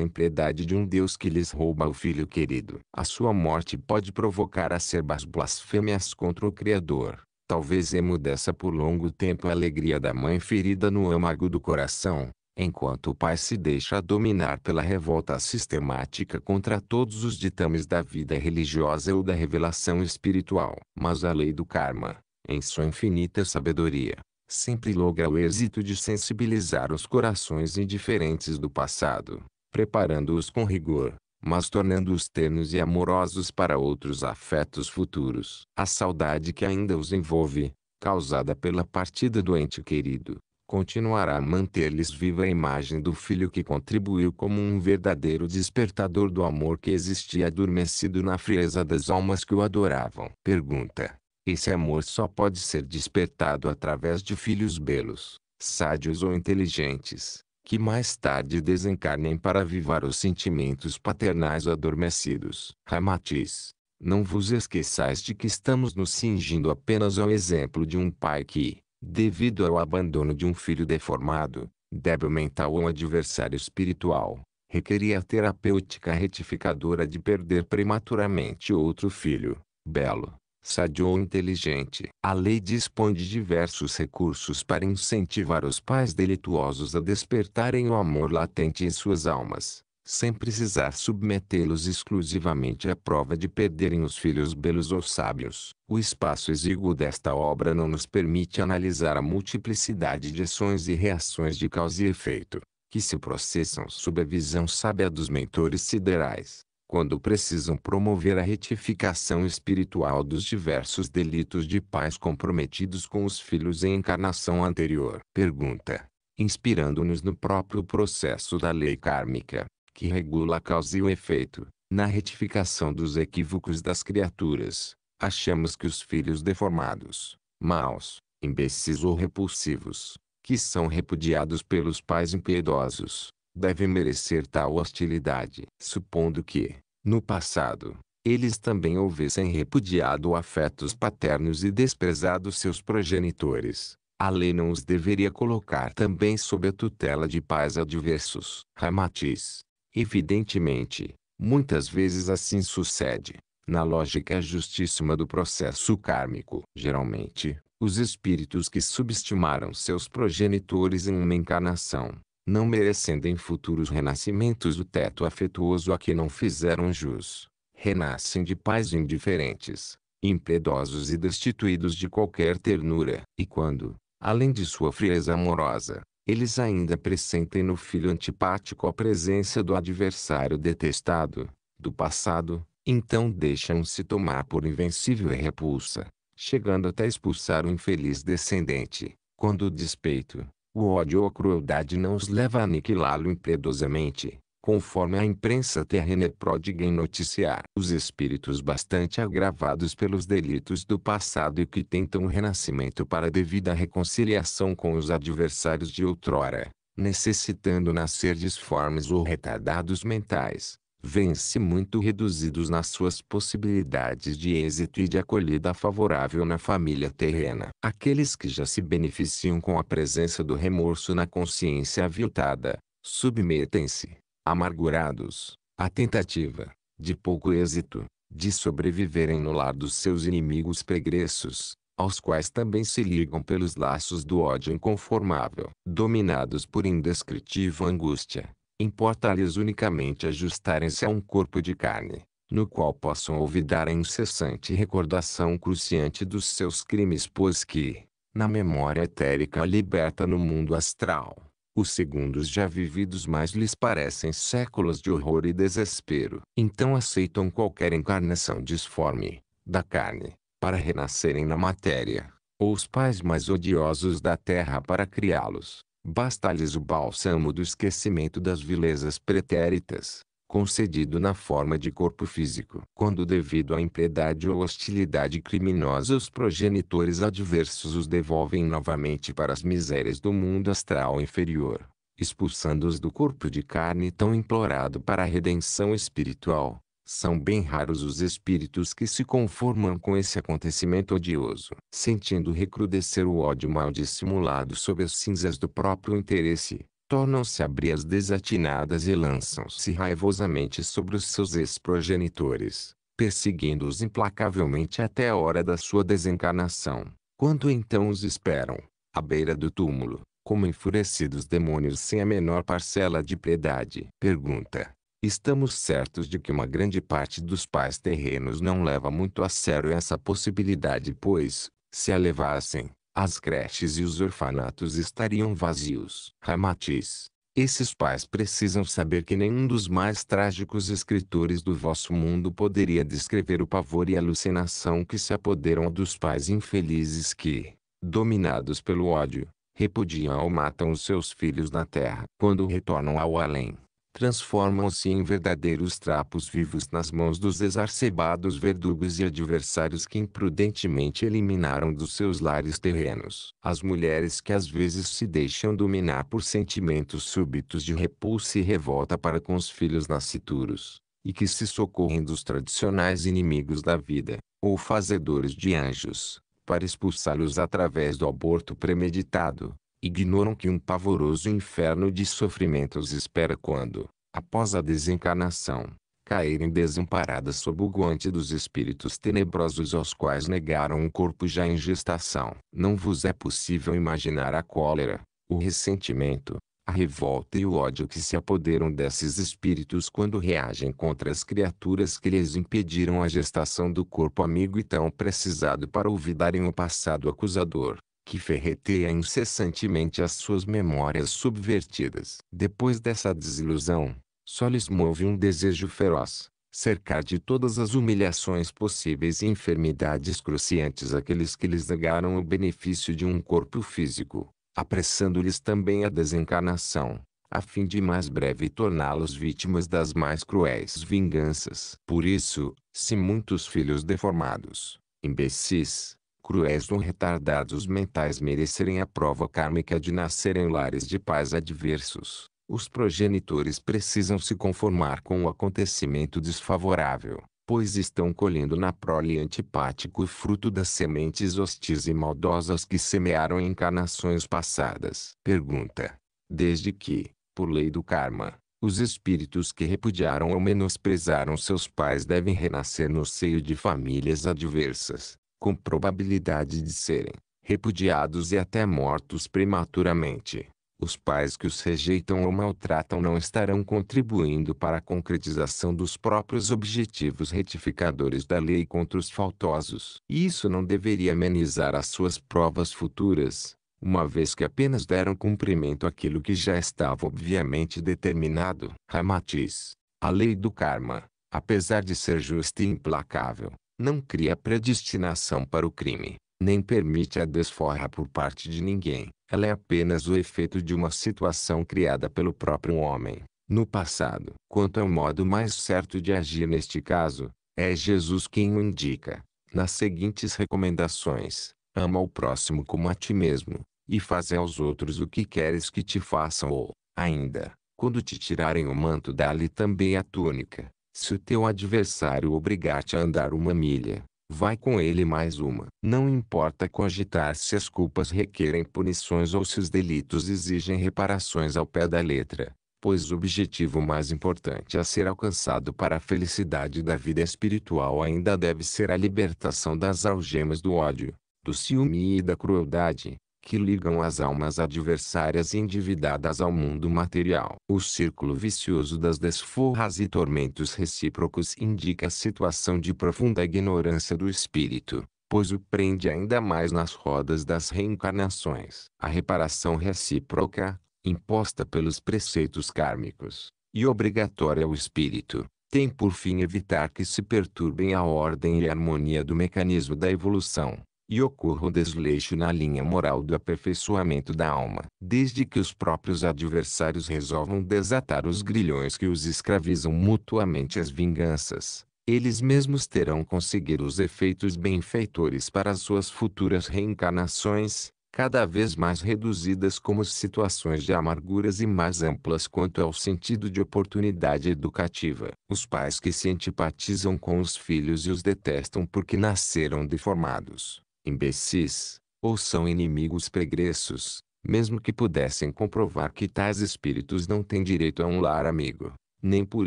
impiedade de um Deus que lhes rouba o filho querido. A sua morte pode provocar acerbas blasfêmias contra o Criador. Talvez emudeça por longo tempo a alegria da mãe ferida no âmago do coração, enquanto o pai se deixa dominar pela revolta sistemática contra todos os ditames da vida religiosa ou da revelação espiritual. Mas a lei do karma, em sua infinita sabedoria, sempre logra o êxito de sensibilizar os corações indiferentes do passado, preparando-os com rigor, mas tornando-os ternos e amorosos para outros afetos futuros. A saudade que ainda os envolve, causada pela partida do ente querido, continuará a manter-lhes viva a imagem do filho que contribuiu como um verdadeiro despertador do amor que existia adormecido na frieza das almas que o adoravam. Pergunta: Esse amor só pode ser despertado através de filhos belos, sádios ou inteligentes, que mais tarde desencarnem para avivar os sentimentos paternais adormecidos. Ramatiz. Não vos esqueçais de que estamos nos cingindo apenas ao exemplo de um pai que, devido ao abandono de um filho deformado, débil mental ou adversário espiritual, requeria a terapêutica retificadora de perder prematuramente outro filho, belo, sadio ou inteligente. A lei dispõe de diversos recursos para incentivar os pais delituosos a despertarem o amor latente em suas almas sem precisar submetê-los exclusivamente à prova de perderem os filhos belos ou sábios. O espaço exíguo desta obra não nos permite analisar a multiplicidade de ações e reações de causa e efeito, que se processam sob a visão sábia dos mentores siderais, quando precisam promover a retificação espiritual dos diversos delitos de pais comprometidos com os filhos em encarnação anterior. Pergunta inspirando-nos no próprio processo da lei kármica que regula a causa e o efeito. Na retificação dos equívocos das criaturas, achamos que os filhos deformados, maus, imbecis ou repulsivos, que são repudiados pelos pais impiedosos, devem merecer tal hostilidade, supondo que, no passado, eles também houvessem repudiado afetos paternos e desprezado seus progenitores. A lei não os deveria colocar também sob a tutela de pais adversos. Ramatiz Evidentemente, muitas vezes assim sucede. Na lógica justíssima do processo kármico, geralmente, os espíritos que subestimaram seus progenitores em uma encarnação, não merecendo em futuros renascimentos o teto afetuoso a que não fizeram jus, renascem de pais indiferentes, impiedosos e destituídos de qualquer ternura. E quando, além de sua frieza amorosa, eles ainda pressentem no filho antipático a presença do adversário detestado, do passado, então deixam-se tomar por invencível repulsa, chegando até expulsar o infeliz descendente, quando o despeito, o ódio ou a crueldade não os leva a aniquilá-lo impiedosamente, conforme a imprensa terrena é pródiga em noticiar. Os espíritos bastante agravados pelos delitos do passado e que tentam o renascimento para devida reconciliação com os adversários de outrora, necessitando nascer disformes ou retardados mentais, vêm-se muito reduzidos nas suas possibilidades de êxito e de acolhida favorável na família terrena. Aqueles que já se beneficiam com a presença do remorso na consciência aviltada, submetem-se amargurados, a tentativa, de pouco êxito, de sobreviverem no lar dos seus inimigos pregressos, aos quais também se ligam pelos laços do ódio inconformável. Dominados por indescritível angústia, importa-lhes unicamente ajustarem-se a um corpo de carne, no qual possam olvidar a incessante recordação cruciante dos seus crimes, pois que, na memória etérica liberta no mundo astral, os segundos já vividos mais lhes parecem séculos de horror e desespero. Então aceitam qualquer encarnação disforme, da carne, para renascerem na matéria, ou os pais mais odiosos da terra para criá-los. Basta-lhes o bálsamo do esquecimento das vilezas pretéritas, concedido na forma de corpo físico. Quando devido à impiedade ou hostilidade criminosa os progenitores adversos os devolvem novamente para as misérias do mundo astral inferior, expulsando-os do corpo de carne tão implorado para a redenção espiritual, são bem raros os espíritos que se conformam com esse acontecimento odioso. Sentindo recrudescer o ódio mal dissimulado sob as cinzas do próprio interesse, tornam-se abrias desatinadas e lançam-se raivosamente sobre os seus ex-progenitores, perseguindo-os implacavelmente até a hora da sua desencarnação, quando então os esperam, à beira do túmulo, como enfurecidos demônios sem a menor parcela de piedade. Pergunta. Estamos certos de que uma grande parte dos pais terrenos não leva muito a sério essa possibilidade, pois, se a levassem, as creches e os orfanatos estariam vazios. Ramatiz. Esses pais precisam saber que nenhum dos mais trágicos escritores do vosso mundo poderia descrever o pavor e alucinação que se apoderam dos pais infelizes que, dominados pelo ódio, repudiam ou matam os seus filhos na terra quando retornam ao além transformam-se em verdadeiros trapos vivos nas mãos dos exarcebados verdugos e adversários que imprudentemente eliminaram dos seus lares terrenos. As mulheres que às vezes se deixam dominar por sentimentos súbitos de repulsa e revolta para com os filhos nascituros, e que se socorrem dos tradicionais inimigos da vida, ou fazedores de anjos, para expulsá-los através do aborto premeditado, ignoram que um pavoroso inferno de sofrimentos espera quando, após a desencarnação, caírem desamparadas sob o guante dos espíritos tenebrosos aos quais negaram um corpo já em gestação. Não vos é possível imaginar a cólera, o ressentimento, a revolta e o ódio que se apoderam desses espíritos quando reagem contra as criaturas que lhes impediram a gestação do corpo amigo e tão precisado para olvidarem o passado acusador que ferreteia incessantemente as suas memórias subvertidas. Depois dessa desilusão, só lhes move um desejo feroz, cercar de todas as humilhações possíveis e enfermidades cruciantes aqueles que lhes negaram o benefício de um corpo físico, apressando-lhes também a desencarnação, a fim de mais breve torná-los vítimas das mais cruéis vinganças. Por isso, se muitos filhos deformados, imbecis, cruéis ou retardados mentais merecerem a prova kármica de nascerem lares de pais adversos, os progenitores precisam se conformar com o acontecimento desfavorável, pois estão colhendo na prole antipático o fruto das sementes hostis e maldosas que semearam em encarnações passadas. Pergunta. Desde que, por lei do karma, os espíritos que repudiaram ou menosprezaram seus pais devem renascer no seio de famílias adversas com probabilidade de serem repudiados e até mortos prematuramente. Os pais que os rejeitam ou maltratam não estarão contribuindo para a concretização dos próprios objetivos retificadores da lei contra os faltosos. E isso não deveria amenizar as suas provas futuras, uma vez que apenas deram cumprimento àquilo que já estava obviamente determinado. Ramatiz, a lei do karma, apesar de ser justa e implacável, não cria predestinação para o crime, nem permite a desforra por parte de ninguém. Ela é apenas o efeito de uma situação criada pelo próprio homem, no passado. Quanto ao modo mais certo de agir neste caso, é Jesus quem o indica, nas seguintes recomendações: Ama o próximo como a ti mesmo, e faze aos outros o que queres que te façam, ou, ainda, quando te tirarem o manto, dá-lhe também a túnica. Se o teu adversário obrigar-te a andar uma milha, vai com ele mais uma. Não importa cogitar se as culpas requerem punições ou se os delitos exigem reparações ao pé da letra, pois o objetivo mais importante a ser alcançado para a felicidade da vida espiritual ainda deve ser a libertação das algemas do ódio, do ciúme e da crueldade, que ligam as almas adversárias endividadas ao mundo material. O círculo vicioso das desforras e tormentos recíprocos indica a situação de profunda ignorância do espírito, pois o prende ainda mais nas rodas das reencarnações. A reparação recíproca, imposta pelos preceitos kármicos, e obrigatória ao espírito, tem por fim evitar que se perturbem a ordem e a harmonia do mecanismo da evolução e ocorra o desleixo na linha moral do aperfeiçoamento da alma, desde que os próprios adversários resolvam desatar os grilhões que os escravizam mutuamente às vinganças. Eles mesmos terão conseguido os efeitos benfeitores para as suas futuras reencarnações, cada vez mais reduzidas como situações de amarguras e mais amplas quanto ao sentido de oportunidade educativa. Os pais que se antipatizam com os filhos e os detestam porque nasceram deformados, imbecis, ou são inimigos pregressos, mesmo que pudessem comprovar que tais espíritos não têm direito a um lar amigo, nem por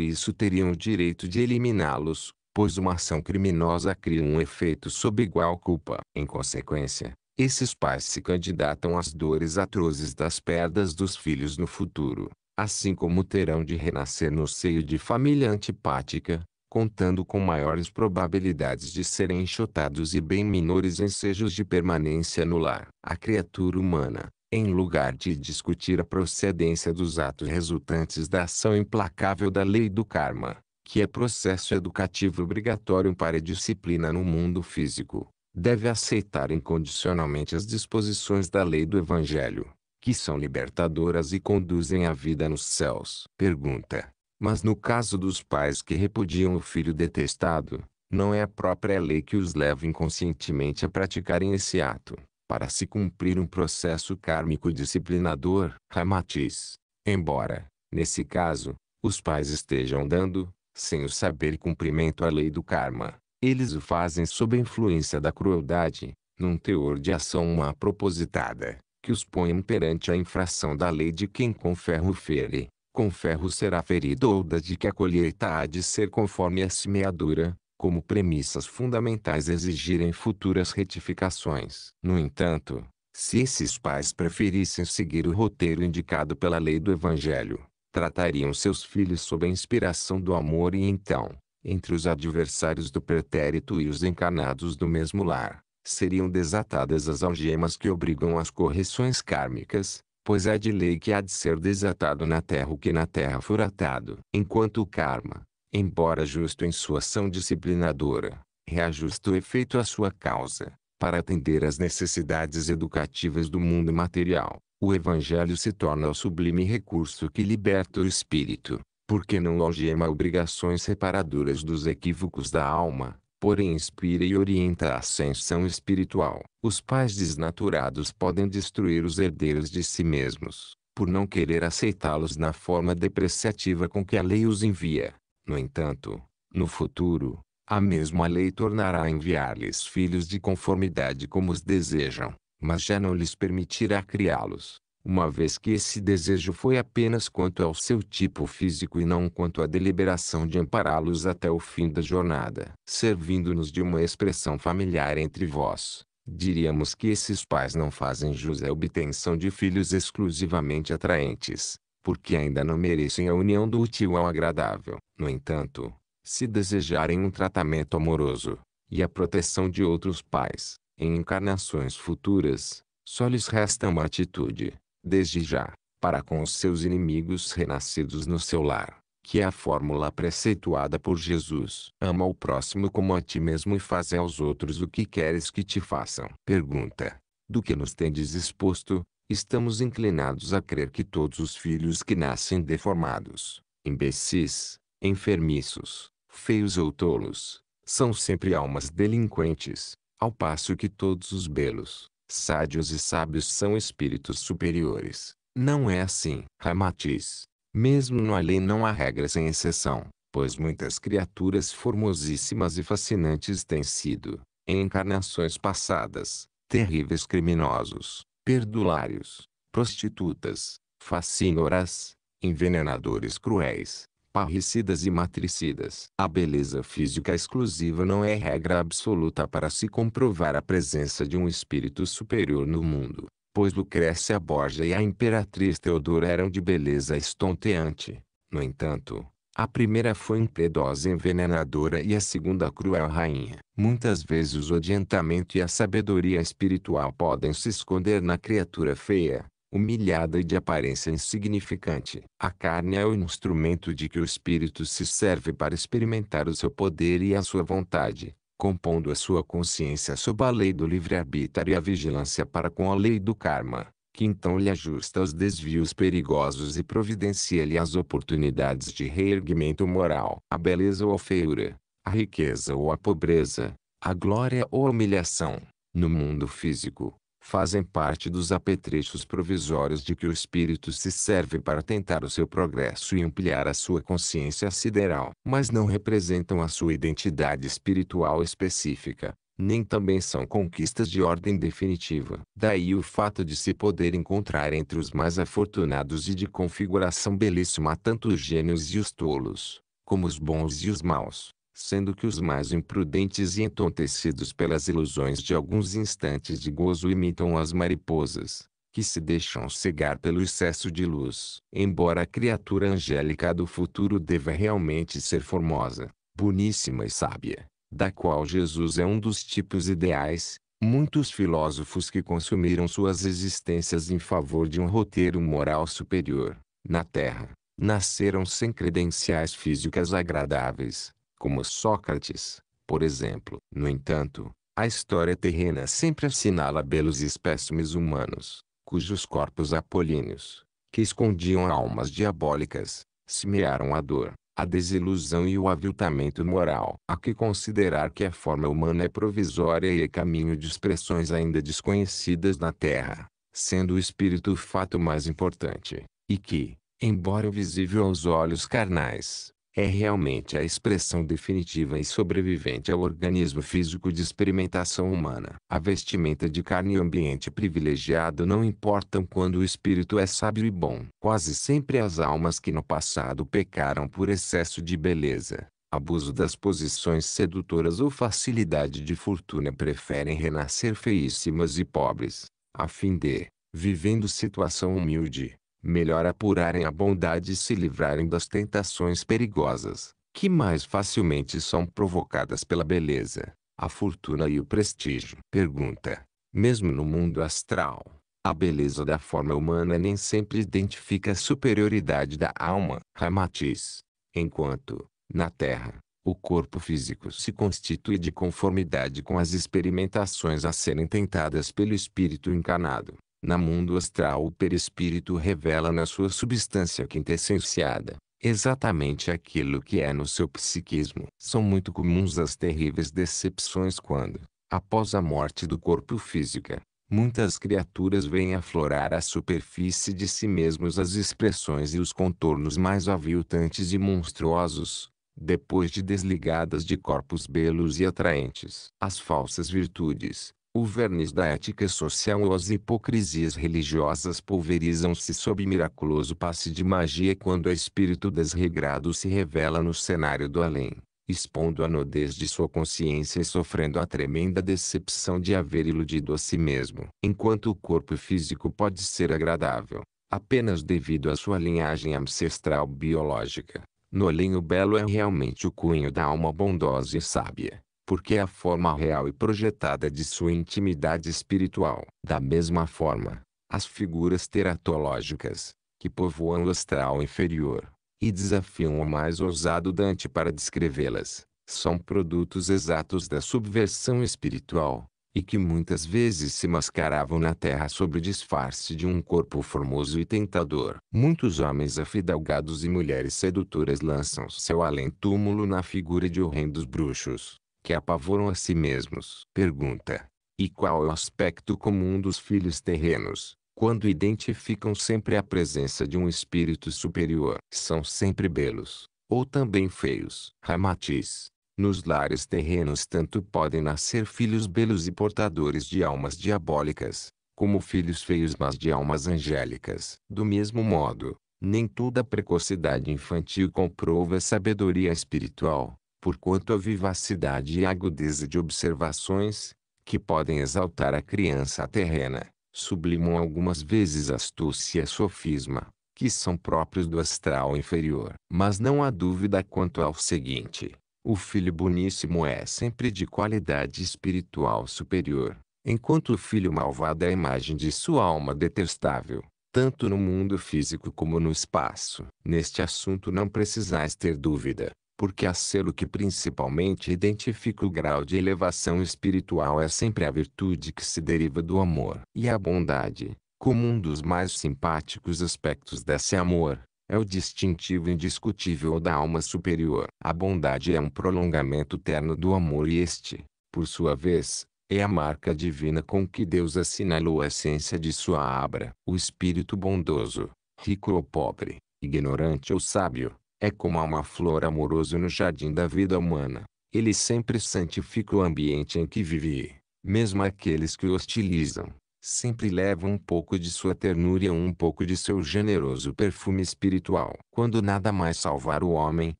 isso teriam o direito de eliminá-los, pois uma ação criminosa cria um efeito sob igual culpa. Em consequência, esses pais se candidatam às dores atrozes das perdas dos filhos no futuro, assim como terão de renascer no seio de família antipática, contando com maiores probabilidades de serem enxotados e bem menores ensejos de permanência no lar. A criatura humana, em lugar de discutir a procedência dos atos resultantes da ação implacável da lei do karma, que é processo educativo obrigatório para a disciplina no mundo físico, deve aceitar incondicionalmente as disposições da lei do Evangelho, que são libertadoras e conduzem à vida nos céus. Pergunta: mas no caso dos pais que repudiam o filho detestado, não é a própria lei que os leva inconscientemente a praticarem esse ato, para se cumprir um processo kármico disciplinador, Ramatiz. Embora, nesse caso, os pais estejam dando, sem o saber cumprimento à lei do karma, eles o fazem sob a influência da crueldade, num teor de ação mal propositada, que os põe perante a infração da lei de quem com ferro fere com ferro será ferido ou da de que a colheita há de ser conforme a semeadura, como premissas fundamentais exigirem futuras retificações. No entanto, se esses pais preferissem seguir o roteiro indicado pela lei do Evangelho, tratariam seus filhos sob a inspiração do amor e então, entre os adversários do pretérito e os encarnados do mesmo lar, seriam desatadas as algemas que obrigam às correções kármicas, pois é de lei que há de ser desatado na terra o que na terra for atado. Enquanto o karma, embora justo em sua ação disciplinadora, reajusta o efeito à sua causa, para atender às necessidades educativas do mundo material. O Evangelho se torna o sublime recurso que liberta o espírito, porque não algema obrigações reparadoras dos equívocos da alma, porém inspira e orienta a ascensão espiritual. Os pais desnaturados podem destruir os herdeiros de si mesmos, por não querer aceitá-los na forma depreciativa com que a lei os envia. No entanto, no futuro, a mesma lei tornará a enviar-lhes filhos de conformidade como os desejam, mas já não lhes permitirá criá-los uma vez que esse desejo foi apenas quanto ao seu tipo físico e não quanto à deliberação de ampará-los até o fim da jornada. Servindo-nos de uma expressão familiar entre vós, diríamos que esses pais não fazem jus à obtenção de filhos exclusivamente atraentes, porque ainda não merecem a união do útil ao agradável. No entanto, se desejarem um tratamento amoroso e a proteção de outros pais, em encarnações futuras, só lhes resta uma atitude desde já, para com os seus inimigos renascidos no seu lar, que é a fórmula preceituada por Jesus. Ama o próximo como a ti mesmo e faz aos outros o que queres que te façam. Pergunta: Do que nos tendes exposto? Estamos inclinados a crer que todos os filhos que nascem deformados, imbecis, enfermiços, feios ou tolos, são sempre almas delinquentes, ao passo que todos os belos, Sádios e sábios são espíritos superiores. Não é assim. Ramatiz. Mesmo no além não há regra sem exceção, pois muitas criaturas formosíssimas e fascinantes têm sido, em encarnações passadas, terríveis criminosos, perdulários, prostitutas, fascínoras, envenenadores cruéis, parricidas e matricidas. A beleza física exclusiva não é regra absoluta para se comprovar a presença de um espírito superior no mundo, pois Lucrécia Borgia e a imperatriz Teodora eram de beleza estonteante. No entanto, a primeira foi impiedosa envenenadora e a segunda cruel rainha. Muitas vezes o adiantamento e a sabedoria espiritual podem se esconder na criatura feia, humilhada e de aparência insignificante. A carne é o instrumento de que o espírito se serve para experimentar o seu poder e a sua vontade, compondo a sua consciência sob a lei do livre-arbítrio e a vigilância para com a lei do karma, que então lhe ajusta os desvios perigosos e providencia-lhe as oportunidades de reerguimento moral. A beleza ou a feiura, a riqueza ou a pobreza, a glória ou a humilhação, no mundo físico, fazem parte dos apetrechos provisórios de que o espírito se serve para tentar o seu progresso e ampliar a sua consciência sideral, mas não representam a sua identidade espiritual específica nem também são conquistas de ordem definitiva. Daí o fato de se poder encontrar entre os mais afortunados e de configuração belíssima tanto os gênios e os tolos, como os bons e os maus sendo que os mais imprudentes e entontecidos pelas ilusões de alguns instantes de gozo imitam as mariposas, que se deixam cegar pelo excesso de luz. Embora a criatura angélica do futuro deva realmente ser formosa, boníssima e sábia, da qual Jesus é um dos tipos ideais, muitos filósofos que consumiram suas existências em favor de um roteiro moral superior, na Terra, nasceram sem credenciais físicas agradáveis, como Sócrates, por exemplo. No entanto, a história terrena sempre assinala belos espécimes humanos, cujos corpos apolíneos, que escondiam almas diabólicas, semearam a dor, a desilusão e o aviltamento moral. Há que considerar que a forma humana é provisória e é caminho de expressões ainda desconhecidas na Terra, sendo o espírito o fato mais importante, e que, embora visível aos olhos carnais, é realmente a expressão definitiva e sobrevivente ao organismo físico de experimentação humana. A vestimenta de carne e o ambiente privilegiado não importam quando o espírito é sábio e bom. Quase sempre as almas que no passado pecaram por excesso de beleza, abuso das posições sedutoras ou facilidade de fortuna preferem renascer feíssimas e pobres, a fim de, vivendo situação humilde, melhor apurarem a bondade e se livrarem das tentações perigosas, que mais facilmente são provocadas pela beleza, a fortuna e o prestígio. Pergunta: mesmo no mundo astral, a beleza da forma humana nem sempre identifica a superioridade da alma. Ramatiz. Enquanto, na Terra, o corpo físico se constitui de conformidade com as experimentações a serem tentadas pelo espírito encarnado. Na mundo astral o perispírito revela na sua substância quintessenciada, exatamente aquilo que é no seu psiquismo. São muito comuns as terríveis decepções quando, após a morte do corpo física, muitas criaturas veem aflorar à superfície de si mesmos as expressões e os contornos mais aviltantes e monstruosos, depois de desligadas de corpos belos e atraentes. As falsas virtudes, o verniz da ética social ou as hipocrisias religiosas pulverizam-se sob miraculoso passe de magia quando o espírito desregrado se revela no cenário do além, expondo a nudez de sua consciência e sofrendo a tremenda decepção de haver iludido a si mesmo. Enquanto o corpo físico pode ser agradável, apenas devido à sua linhagem ancestral biológica, no além o belo é realmente o cunho da alma bondosa e sábia porque é a forma real e projetada de sua intimidade espiritual. Da mesma forma, as figuras teratológicas, que povoam o astral inferior, e desafiam o mais ousado Dante para descrevê-las, são produtos exatos da subversão espiritual, e que muitas vezes se mascaravam na terra sob o disfarce de um corpo formoso e tentador. Muitos homens afidalgados e mulheres sedutoras lançam seu além-túmulo na figura de horrendos bruxos, que apavoram a si mesmos. Pergunta: E qual é o aspecto comum dos filhos terrenos? Quando identificam sempre a presença de um espírito superior, são sempre belos, ou também feios. Ramatiz. Nos lares terrenos tanto podem nascer filhos belos e portadores de almas diabólicas, como filhos feios mas de almas angélicas. Do mesmo modo, nem toda precocidade infantil comprova sabedoria espiritual, por quanto a vivacidade e agudeza de observações, que podem exaltar a criança terrena, sublimam algumas vezes astúcia e sofisma, que são próprios do astral inferior. Mas não há dúvida quanto ao seguinte: o filho boníssimo é sempre de qualidade espiritual superior, enquanto o filho malvado é a imagem de sua alma detestável, tanto no mundo físico como no espaço. Neste assunto não precisais ter dúvida porque a selo que principalmente identifica o grau de elevação espiritual é sempre a virtude que se deriva do amor. E a bondade, como um dos mais simpáticos aspectos desse amor, é o distintivo indiscutível da alma superior. A bondade é um prolongamento terno do amor e este, por sua vez, é a marca divina com que Deus assinalou a essência de sua abra. O espírito bondoso, rico ou pobre, ignorante ou sábio, é como a uma flor amorosa no jardim da vida humana. Ele sempre santifica o ambiente em que vive. Mesmo aqueles que o hostilizam, sempre levam um pouco de sua ternura e um pouco de seu generoso perfume espiritual. Quando nada mais salvar o homem,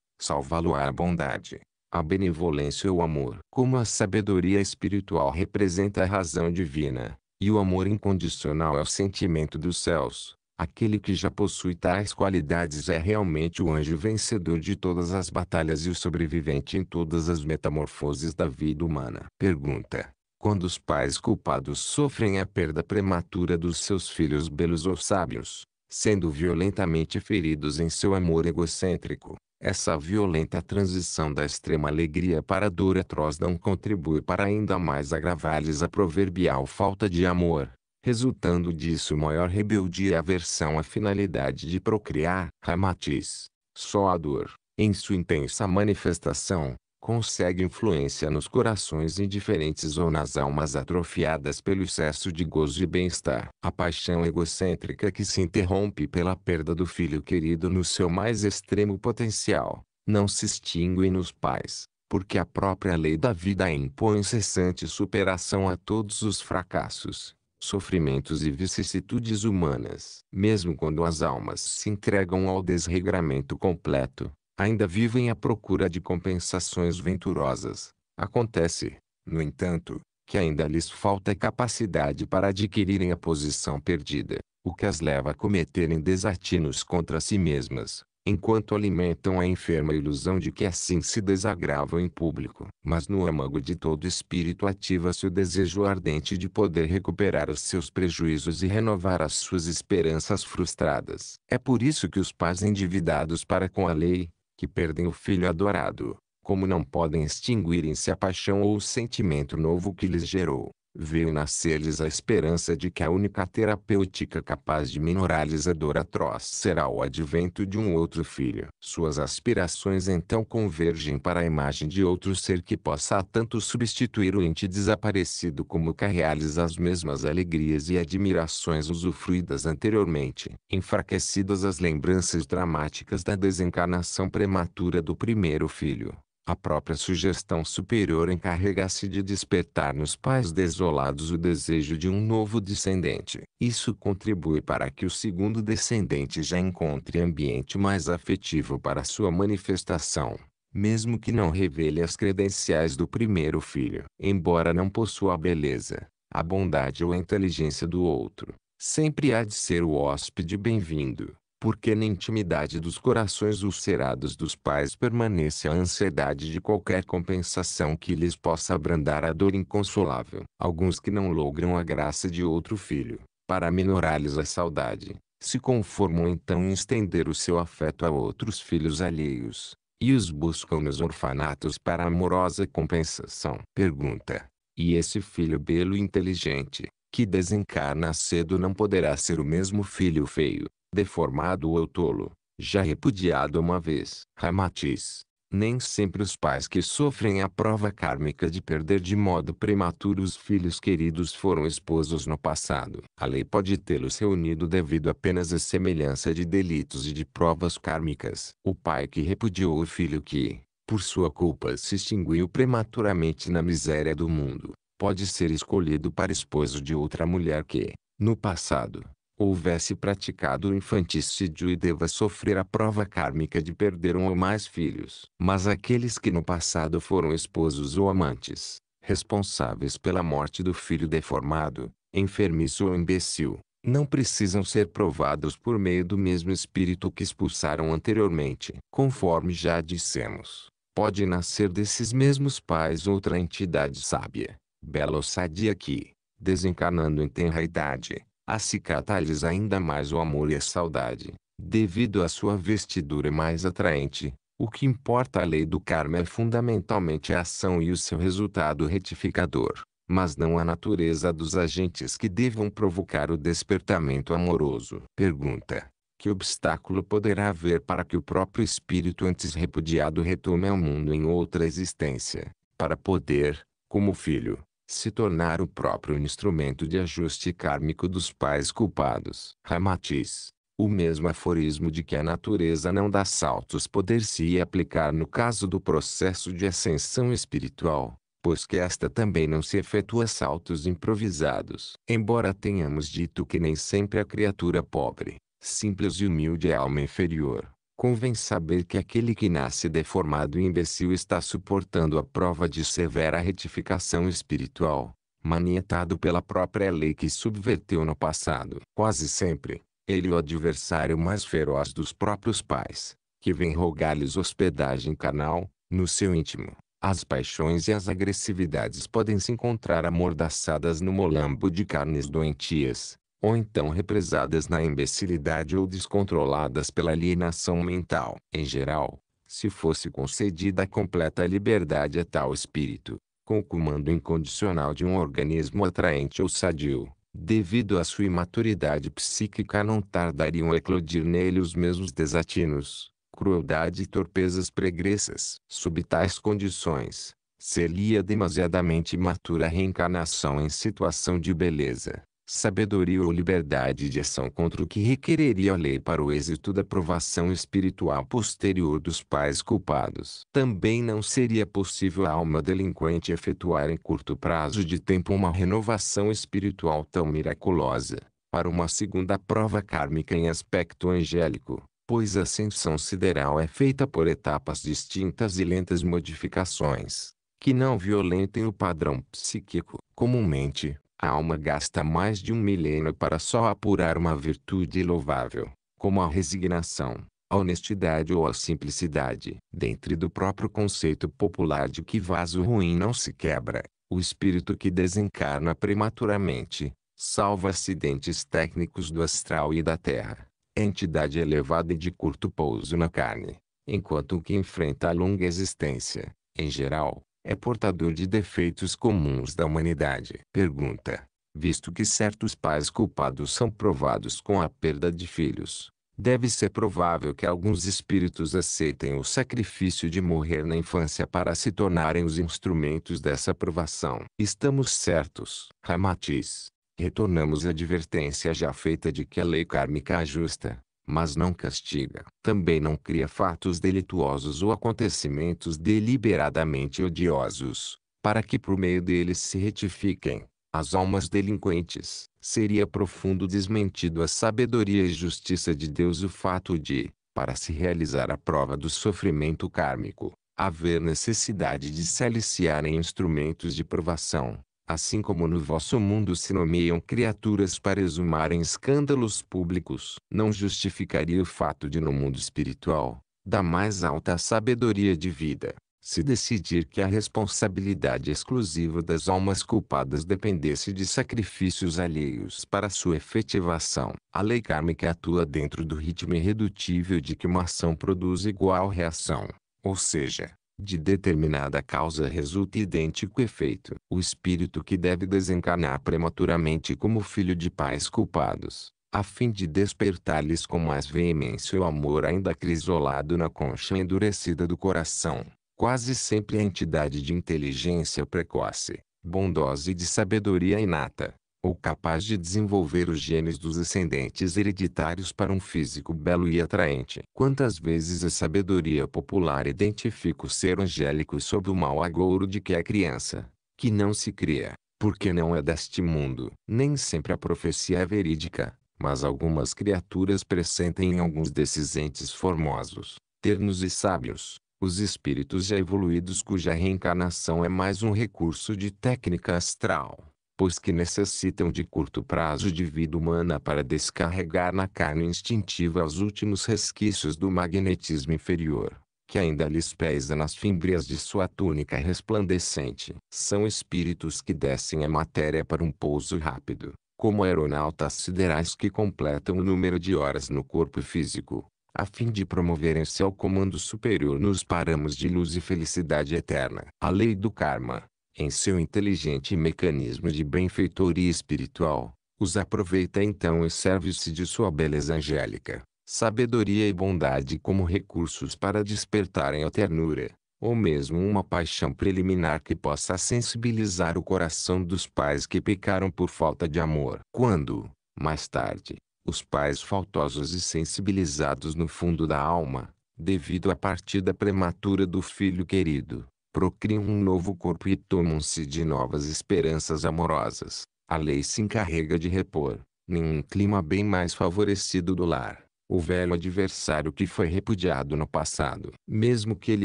salvá-lo a bondade a benevolência ou o amor. Como a sabedoria espiritual representa a razão divina, e o amor incondicional é o sentimento dos céus, Aquele que já possui tais qualidades é realmente o anjo vencedor de todas as batalhas e o sobrevivente em todas as metamorfoses da vida humana. Pergunta: Quando os pais culpados sofrem a perda prematura dos seus filhos belos ou sábios, sendo violentamente feridos em seu amor egocêntrico, essa violenta transição da extrema alegria para a dor atroz não contribui para ainda mais agravar-lhes a proverbial falta de amor, resultando disso maior rebeldia e é aversão à finalidade de procriar. Ramatiz, só a dor, em sua intensa manifestação, consegue influência nos corações indiferentes ou nas almas atrofiadas pelo excesso de gozo e bem-estar. A paixão egocêntrica que se interrompe pela perda do filho querido no seu mais extremo potencial, não se extingue nos pais, porque a própria lei da vida impõe incessante superação a todos os fracassos sofrimentos e vicissitudes humanas. Mesmo quando as almas se entregam ao desregramento completo, ainda vivem à procura de compensações venturosas. Acontece, no entanto, que ainda lhes falta capacidade para adquirirem a posição perdida, o que as leva a cometerem desatinos contra si mesmas enquanto alimentam a enferma ilusão de que assim se desagravam em público. Mas no âmago de todo espírito ativa-se o desejo ardente de poder recuperar os seus prejuízos e renovar as suas esperanças frustradas. É por isso que os pais endividados para com a lei, que perdem o filho adorado, como não podem extinguir em si a paixão ou o sentimento novo que lhes gerou, veio nascer-lhes a esperança de que a única terapêutica capaz de minorar-lhes a dor atroz será o advento de um outro filho. Suas aspirações então convergem para a imagem de outro ser que possa tanto substituir o ente desaparecido como carregar lhes as mesmas alegrias e admirações usufruídas anteriormente. Enfraquecidas as lembranças dramáticas da desencarnação prematura do primeiro filho, a própria sugestão superior encarrega-se de despertar nos pais desolados o desejo de um novo descendente. Isso contribui para que o segundo descendente já encontre ambiente mais afetivo para sua manifestação, mesmo que não revele as credenciais do primeiro filho. Embora não possua a beleza, a bondade ou a inteligência do outro, sempre há de ser o hóspede bem-vindo porque na intimidade dos corações ulcerados dos pais permanece a ansiedade de qualquer compensação que lhes possa abrandar a dor inconsolável. Alguns que não logram a graça de outro filho, para minorar-lhes a saudade, se conformam então em estender o seu afeto a outros filhos alheios, e os buscam nos orfanatos para amorosa compensação. Pergunta. E esse filho belo e inteligente, que desencarna cedo não poderá ser o mesmo filho feio, deformado ou tolo, já repudiado uma vez. Ramatiz. Nem sempre os pais que sofrem a prova kármica de perder de modo prematuro os filhos queridos foram esposos no passado. A lei pode tê-los reunido devido apenas à semelhança de delitos e de provas kármicas. O pai que repudiou o filho que, por sua culpa, se extinguiu prematuramente na miséria do mundo, pode ser escolhido para esposo de outra mulher que, no passado, houvesse praticado o infanticídio e deva sofrer a prova kármica de perder um ou mais filhos. Mas aqueles que no passado foram esposos ou amantes, responsáveis pela morte do filho deformado, enfermiço ou imbecil, não precisam ser provados por meio do mesmo espírito que expulsaram anteriormente. Conforme já dissemos, pode nascer desses mesmos pais outra entidade sábia, bela ou sadia que, desencarnando em tenra idade, acicatar-lhes ainda mais o amor e a saudade, devido à sua vestidura mais atraente. O que importa à lei do karma é fundamentalmente a ação e o seu resultado retificador, mas não a natureza dos agentes que devam provocar o despertamento amoroso. Pergunta: Que obstáculo poderá haver para que o próprio espírito antes repudiado retome ao mundo em outra existência, para poder, como filho, se tornar o próprio instrumento de ajuste kármico dos pais culpados. Ramatiz. O mesmo aforismo de que a natureza não dá saltos poder-se aplicar no caso do processo de ascensão espiritual, pois que esta também não se efetua saltos improvisados. Embora tenhamos dito que nem sempre a criatura pobre, simples e humilde é alma inferior, convém saber que aquele que nasce deformado e imbecil está suportando a prova de severa retificação espiritual, manietado pela própria lei que subverteu no passado. Quase sempre, ele é o adversário mais feroz dos próprios pais, que vem rogar-lhes hospedagem carnal, no seu íntimo. As paixões e as agressividades podem se encontrar amordaçadas no molambo de carnes doentias, ou então represadas na imbecilidade ou descontroladas pela alienação mental. Em geral, se fosse concedida a completa liberdade a tal espírito, com o comando incondicional de um organismo atraente ou sadio, devido à sua imaturidade psíquica não tardariam a eclodir nele os mesmos desatinos, crueldade e torpezas pregressas. Sob tais condições, seria demasiadamente imatura a reencarnação em situação de beleza, sabedoria ou liberdade de ação contra o que requereria a lei para o êxito da provação espiritual posterior dos pais culpados. Também não seria possível a alma delinquente efetuar em curto prazo de tempo uma renovação espiritual tão miraculosa, para uma segunda prova kármica em aspecto angélico. Pois a ascensão sideral é feita por etapas distintas e lentas modificações, que não violentem o padrão psíquico. Comumente, a alma gasta mais de um milênio para só apurar uma virtude louvável, como a resignação, a honestidade ou a simplicidade. Dentro do próprio conceito popular de que vaso ruim não se quebra, o espírito que desencarna prematuramente, salvo acidentes técnicos do astral e da terra, é entidade elevada e de curto pouso na carne, enquanto o que enfrenta a longa existência, em geral, é portador de defeitos comuns da humanidade. Pergunta: Visto que certos pais culpados são provados com a perda de filhos, deve ser provável que alguns espíritos aceitem o sacrifício de morrer na infância para se tornarem os instrumentos dessa provação. Estamos certos. Ramatiz. Retornamos à advertência já feita de que a lei kármica é justa mas não castiga. Também não cria fatos delituosos ou acontecimentos deliberadamente odiosos, para que por meio deles se retifiquem as almas delinquentes. Seria profundo desmentido a sabedoria e justiça de Deus o fato de, para se realizar a prova do sofrimento kármico, haver necessidade de se aliciarem em instrumentos de provação, assim como no vosso mundo se nomeiam criaturas para exumarem escândalos públicos, não justificaria o fato de no mundo espiritual, da mais alta sabedoria de vida, se decidir que a responsabilidade exclusiva das almas culpadas dependesse de sacrifícios alheios para sua efetivação, a lei kármica atua dentro do ritmo irredutível de que uma ação produz igual reação, ou seja, de determinada causa resulta idêntico efeito. O espírito que deve desencarnar prematuramente como filho de pais culpados, a fim de despertar-lhes com mais veemência o amor ainda crisolado na concha endurecida do coração, quase sempre a entidade de inteligência precoce, bondosa e de sabedoria inata, ou capaz de desenvolver os genes dos ascendentes hereditários para um físico belo e atraente. Quantas vezes a sabedoria popular identifica o ser angélico sob o mau agouro de que é criança, que não se cria, porque não é deste mundo. Nem sempre a profecia é verídica, mas algumas criaturas presentem em alguns desses entes formosos, ternos e sábios os espíritos já evoluídos cuja reencarnação é mais um recurso de técnica astral pois que necessitam de curto prazo de vida humana para descarregar na carne instintiva os últimos resquícios do magnetismo inferior, que ainda lhes pesa nas fimbrias de sua túnica resplandecente. São espíritos que descem a matéria para um pouso rápido, como aeronautas siderais que completam o número de horas no corpo físico, a fim de promoverem-se ao comando superior nos paramos de luz e felicidade eterna. A lei do karma em seu inteligente mecanismo de benfeitoria espiritual, os aproveita então e serve-se de sua beleza angélica, sabedoria e bondade como recursos para despertarem a ternura, ou mesmo uma paixão preliminar que possa sensibilizar o coração dos pais que pecaram por falta de amor. Quando, mais tarde, os pais faltosos e sensibilizados no fundo da alma, devido à partida prematura do filho querido, procriam um novo corpo e tomam-se de novas esperanças amorosas. A lei se encarrega de repor, um clima bem mais favorecido do lar, o velho adversário que foi repudiado no passado. Mesmo que ele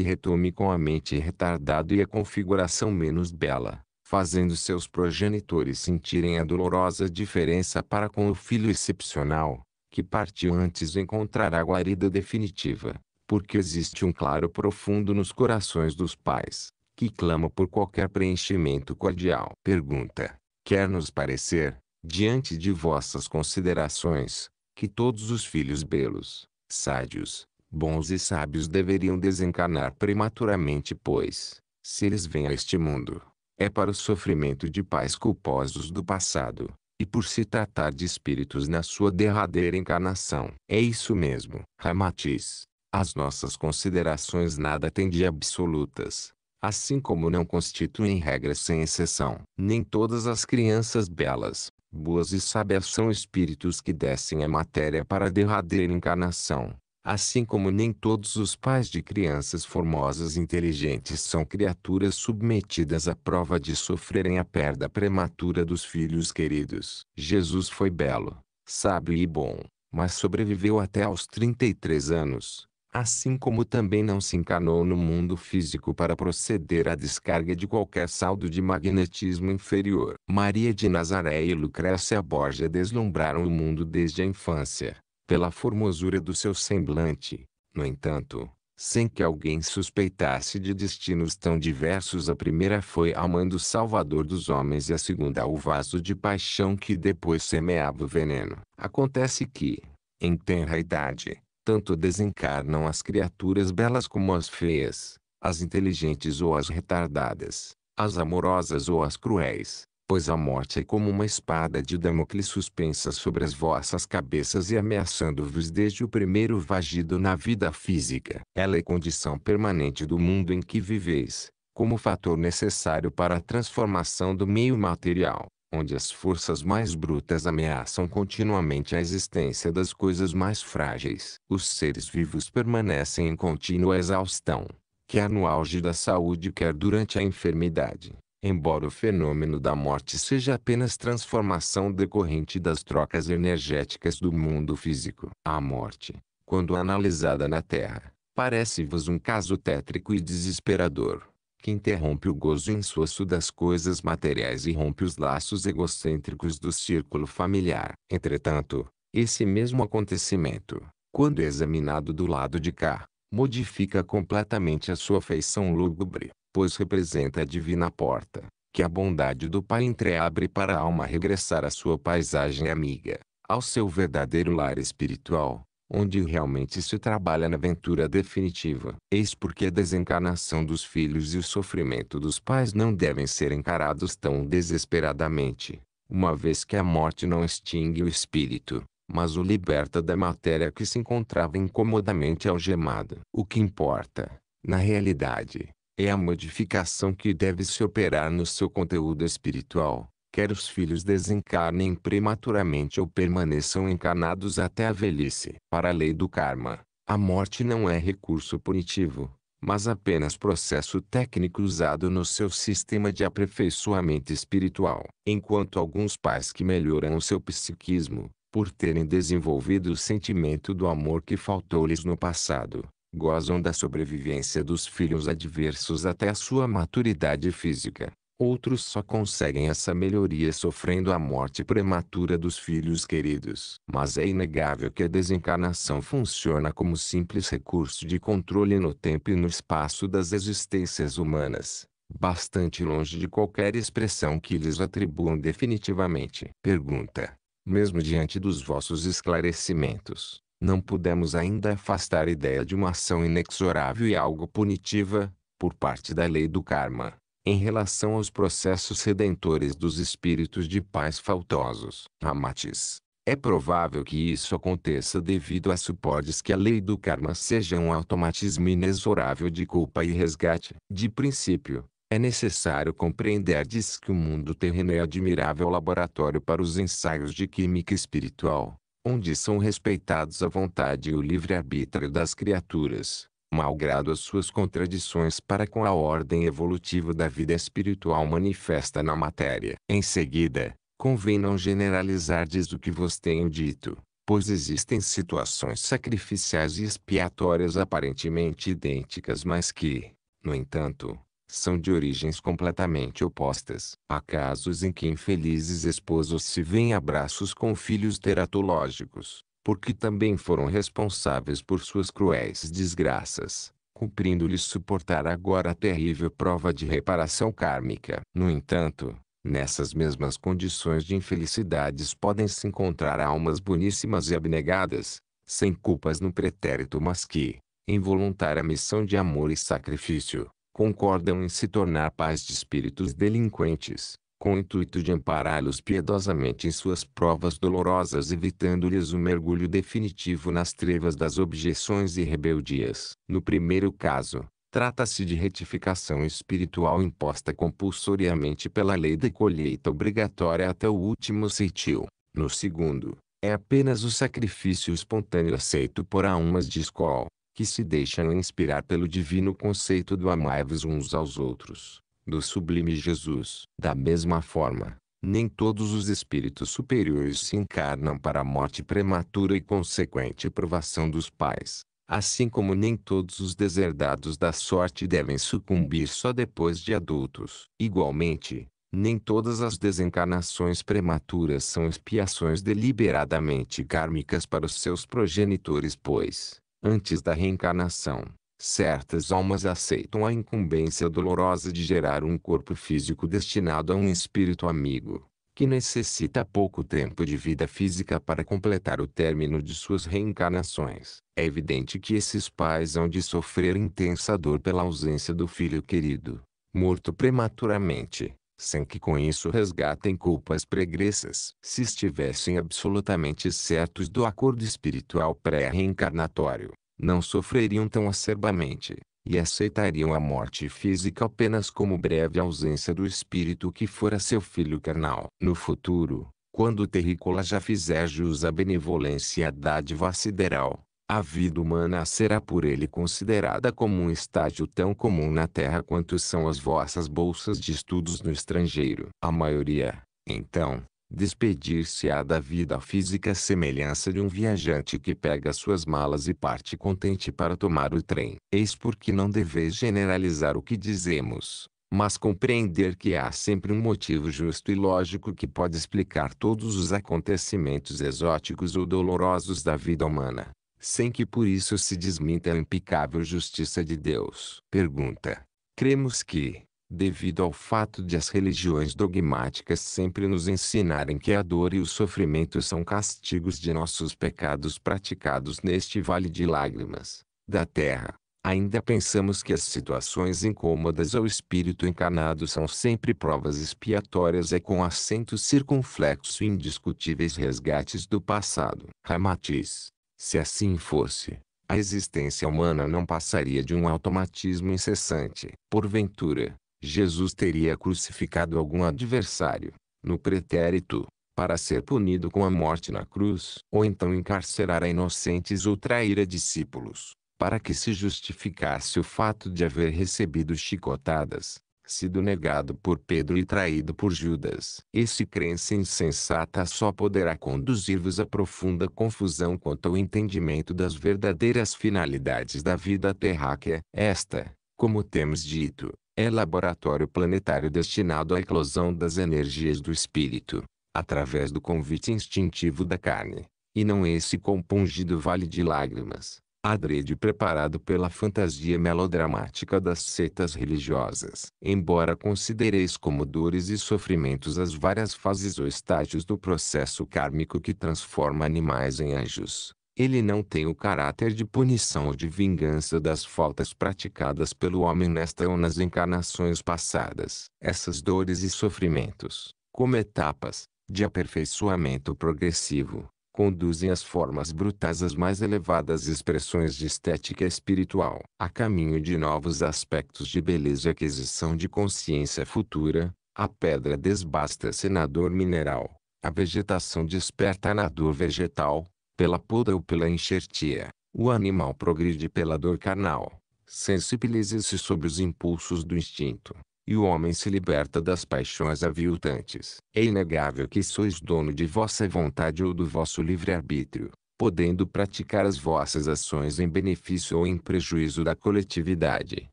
retome com a mente retardada e a configuração menos bela, fazendo seus progenitores sentirem a dolorosa diferença para com o filho excepcional, que partiu antes encontrar a guarida definitiva porque existe um claro profundo nos corações dos pais, que clama por qualquer preenchimento cordial. Pergunta: Quer nos parecer, diante de vossas considerações, que todos os filhos belos, sádios, bons e sábios deveriam desencarnar prematuramente, pois, se eles vêm a este mundo, é para o sofrimento de pais culposos do passado, e por se tratar de espíritos na sua derradeira encarnação. É isso mesmo. Ramatiz. As nossas considerações nada têm de absolutas, assim como não constituem regras sem exceção. Nem todas as crianças belas, boas e sábias são espíritos que descem a matéria para a derradeira encarnação. Assim como nem todos os pais de crianças formosas e inteligentes são criaturas submetidas à prova de sofrerem a perda prematura dos filhos queridos. Jesus foi belo, sábio e bom, mas sobreviveu até aos 33 anos assim como também não se encarnou no mundo físico para proceder à descarga de qualquer saldo de magnetismo inferior. Maria de Nazaré e Lucrécia Borgia deslumbraram o mundo desde a infância, pela formosura do seu semblante. No entanto, sem que alguém suspeitasse de destinos tão diversos, a primeira foi a mãe do Salvador dos homens e a segunda o vaso de paixão que depois semeava o veneno. Acontece que, em tenra idade, tanto desencarnam as criaturas belas como as feias, as inteligentes ou as retardadas, as amorosas ou as cruéis, pois a morte é como uma espada de Damocles suspensa sobre as vossas cabeças e ameaçando-vos desde o primeiro vagido na vida física. Ela é condição permanente do mundo em que viveis, como fator necessário para a transformação do meio material onde as forças mais brutas ameaçam continuamente a existência das coisas mais frágeis. Os seres vivos permanecem em contínua exaustão, quer no auge da saúde, quer durante a enfermidade. Embora o fenômeno da morte seja apenas transformação decorrente das trocas energéticas do mundo físico, a morte, quando analisada na Terra, parece-vos um caso tétrico e desesperador que interrompe o gozo insosso das coisas materiais e rompe os laços egocêntricos do círculo familiar. Entretanto, esse mesmo acontecimento, quando examinado do lado de cá, modifica completamente a sua feição lúgubre, pois representa a divina porta, que a bondade do Pai entreabre para a alma regressar à sua paisagem amiga, ao seu verdadeiro lar espiritual, onde realmente se trabalha na aventura definitiva. Eis porque a desencarnação dos filhos e o sofrimento dos pais não devem ser encarados tão desesperadamente, uma vez que a morte não extingue o espírito, mas o liberta da matéria que se encontrava incomodamente algemada. O que importa, na realidade, é a modificação que deve se operar no seu conteúdo espiritual quer os filhos desencarnem prematuramente ou permaneçam encarnados até a velhice. Para a lei do karma, a morte não é recurso punitivo, mas apenas processo técnico usado no seu sistema de aperfeiçoamento espiritual. Enquanto alguns pais que melhoram o seu psiquismo, por terem desenvolvido o sentimento do amor que faltou-lhes no passado, gozam da sobrevivência dos filhos adversos até a sua maturidade física. Outros só conseguem essa melhoria sofrendo a morte prematura dos filhos queridos. Mas é inegável que a desencarnação funciona como simples recurso de controle no tempo e no espaço das existências humanas, bastante longe de qualquer expressão que lhes atribuam definitivamente. Pergunta: Mesmo diante dos vossos esclarecimentos, não pudemos ainda afastar a ideia de uma ação inexorável e algo punitiva, por parte da lei do karma em relação aos processos redentores dos espíritos de pais faltosos. Amates. É provável que isso aconteça devido a suportes que a lei do karma seja um automatismo inexorável de culpa e resgate. De princípio, é necessário compreender diz que o mundo terreno é admirável laboratório para os ensaios de química espiritual, onde são respeitados a vontade e o livre-arbítrio das criaturas malgrado as suas contradições para com a ordem evolutiva da vida espiritual manifesta na matéria. Em seguida, convém não generalizar diz o que vos tenho dito, pois existem situações sacrificiais e expiatórias aparentemente idênticas mas que, no entanto, são de origens completamente opostas. Há casos em que infelizes esposos se veem abraços com filhos teratológicos, porque também foram responsáveis por suas cruéis desgraças, cumprindo-lhes suportar agora a terrível prova de reparação kármica. No entanto, nessas mesmas condições de infelicidades podem se encontrar almas boníssimas e abnegadas, sem culpas no pretérito, mas que, em voluntária missão de amor e sacrifício, concordam em se tornar pais de espíritos delinquentes, com o intuito de ampará-los piedosamente em suas provas dolorosas, evitando-lhes o um mergulho definitivo nas trevas das objeções e rebeldias. No primeiro caso, Trata-se de retificação espiritual imposta compulsoriamente pela lei da colheita obrigatória até o último ceitil. No segundo, é apenas o sacrifício espontâneo aceito por almas de escola, que se deixam inspirar pelo divino conceito do amai-vos uns aos outros do sublime Jesus. Da mesma forma, nem todos os espíritos superiores se encarnam para a morte prematura e consequente provação dos pais, assim como nem todos os deserdados da sorte devem sucumbir só depois de adultos. Igualmente, nem todas as desencarnações prematuras são expiações deliberadamente kármicas para os seus progenitores, pois, antes da reencarnação, Certas almas aceitam a incumbência dolorosa de gerar um corpo físico destinado a um espírito amigo, que necessita pouco tempo de vida física para completar o término de suas reencarnações. É evidente que esses pais hão de sofrer intensa dor pela ausência do filho querido, morto prematuramente, sem que com isso resgatem culpas pregressas. Se estivessem absolutamente certos do acordo espiritual pré-reencarnatório, não sofreriam tão acerbamente, e aceitariam a morte física apenas como breve ausência do espírito que fora seu filho carnal. No futuro, quando o terrícola já fizer jus à benevolência e à dádiva sideral, a vida humana será por ele considerada como um estágio tão comum na Terra quanto são as vossas bolsas de estudos no estrangeiro. A maioria, então, Despedir-se-á da vida física semelhança de um viajante que pega suas malas e parte contente para tomar o trem. Eis porque não deveis generalizar o que dizemos, mas compreender que há sempre um motivo justo e lógico que pode explicar todos os acontecimentos exóticos ou dolorosos da vida humana, sem que por isso se desminta a impecável justiça de Deus. Pergunta: Cremos que, devido ao fato de as religiões dogmáticas sempre nos ensinarem que a dor e o sofrimento são castigos de nossos pecados praticados neste vale de lágrimas, da terra. Ainda pensamos que as situações incômodas ao espírito encarnado são sempre provas expiatórias e com acento circunflexo indiscutíveis resgates do passado. Ramatiz, se assim fosse, a existência humana não passaria de um automatismo incessante. Porventura, Jesus teria crucificado algum adversário, no pretérito, para ser punido com a morte na cruz, ou então encarcerara inocentes ou traíra discípulos, para que se justificasse o fato de haver recebido chicotadas, sido negado por Pedro e traído por Judas. Esse crença insensata só poderá conduzir-vos à profunda confusão quanto ao entendimento das verdadeiras finalidades da vida terráquea. Esta, como temos dito, é laboratório planetário destinado à eclosão das energias do espírito, através do convite instintivo da carne, e não esse compungido vale de lágrimas, adrede preparado pela fantasia melodramática das setas religiosas. Embora considereis como dores e sofrimentos as várias fases ou estágios do processo kármico que transforma animais em anjos, ele não tem o caráter de punição ou de vingança das faltas praticadas pelo homem nesta ou nas encarnações passadas. Essas dores e sofrimentos, como etapas de aperfeiçoamento progressivo, conduzem as formas brutais às mais elevadas expressões de estética espiritual, a caminho de novos aspectos de beleza e aquisição de consciência futura. A pedra desbasta senador mineral, a vegetação desperta na dor vegetal, pela poda ou pela enxertia, o animal progride pela dor carnal, sensibiliza-se sob os impulsos do instinto, e o homem se liberta das paixões aviltantes. É inegável que sois dono de vossa vontade ou do vosso livre-arbítrio, podendo praticar as vossas ações em benefício ou em prejuízo da coletividade.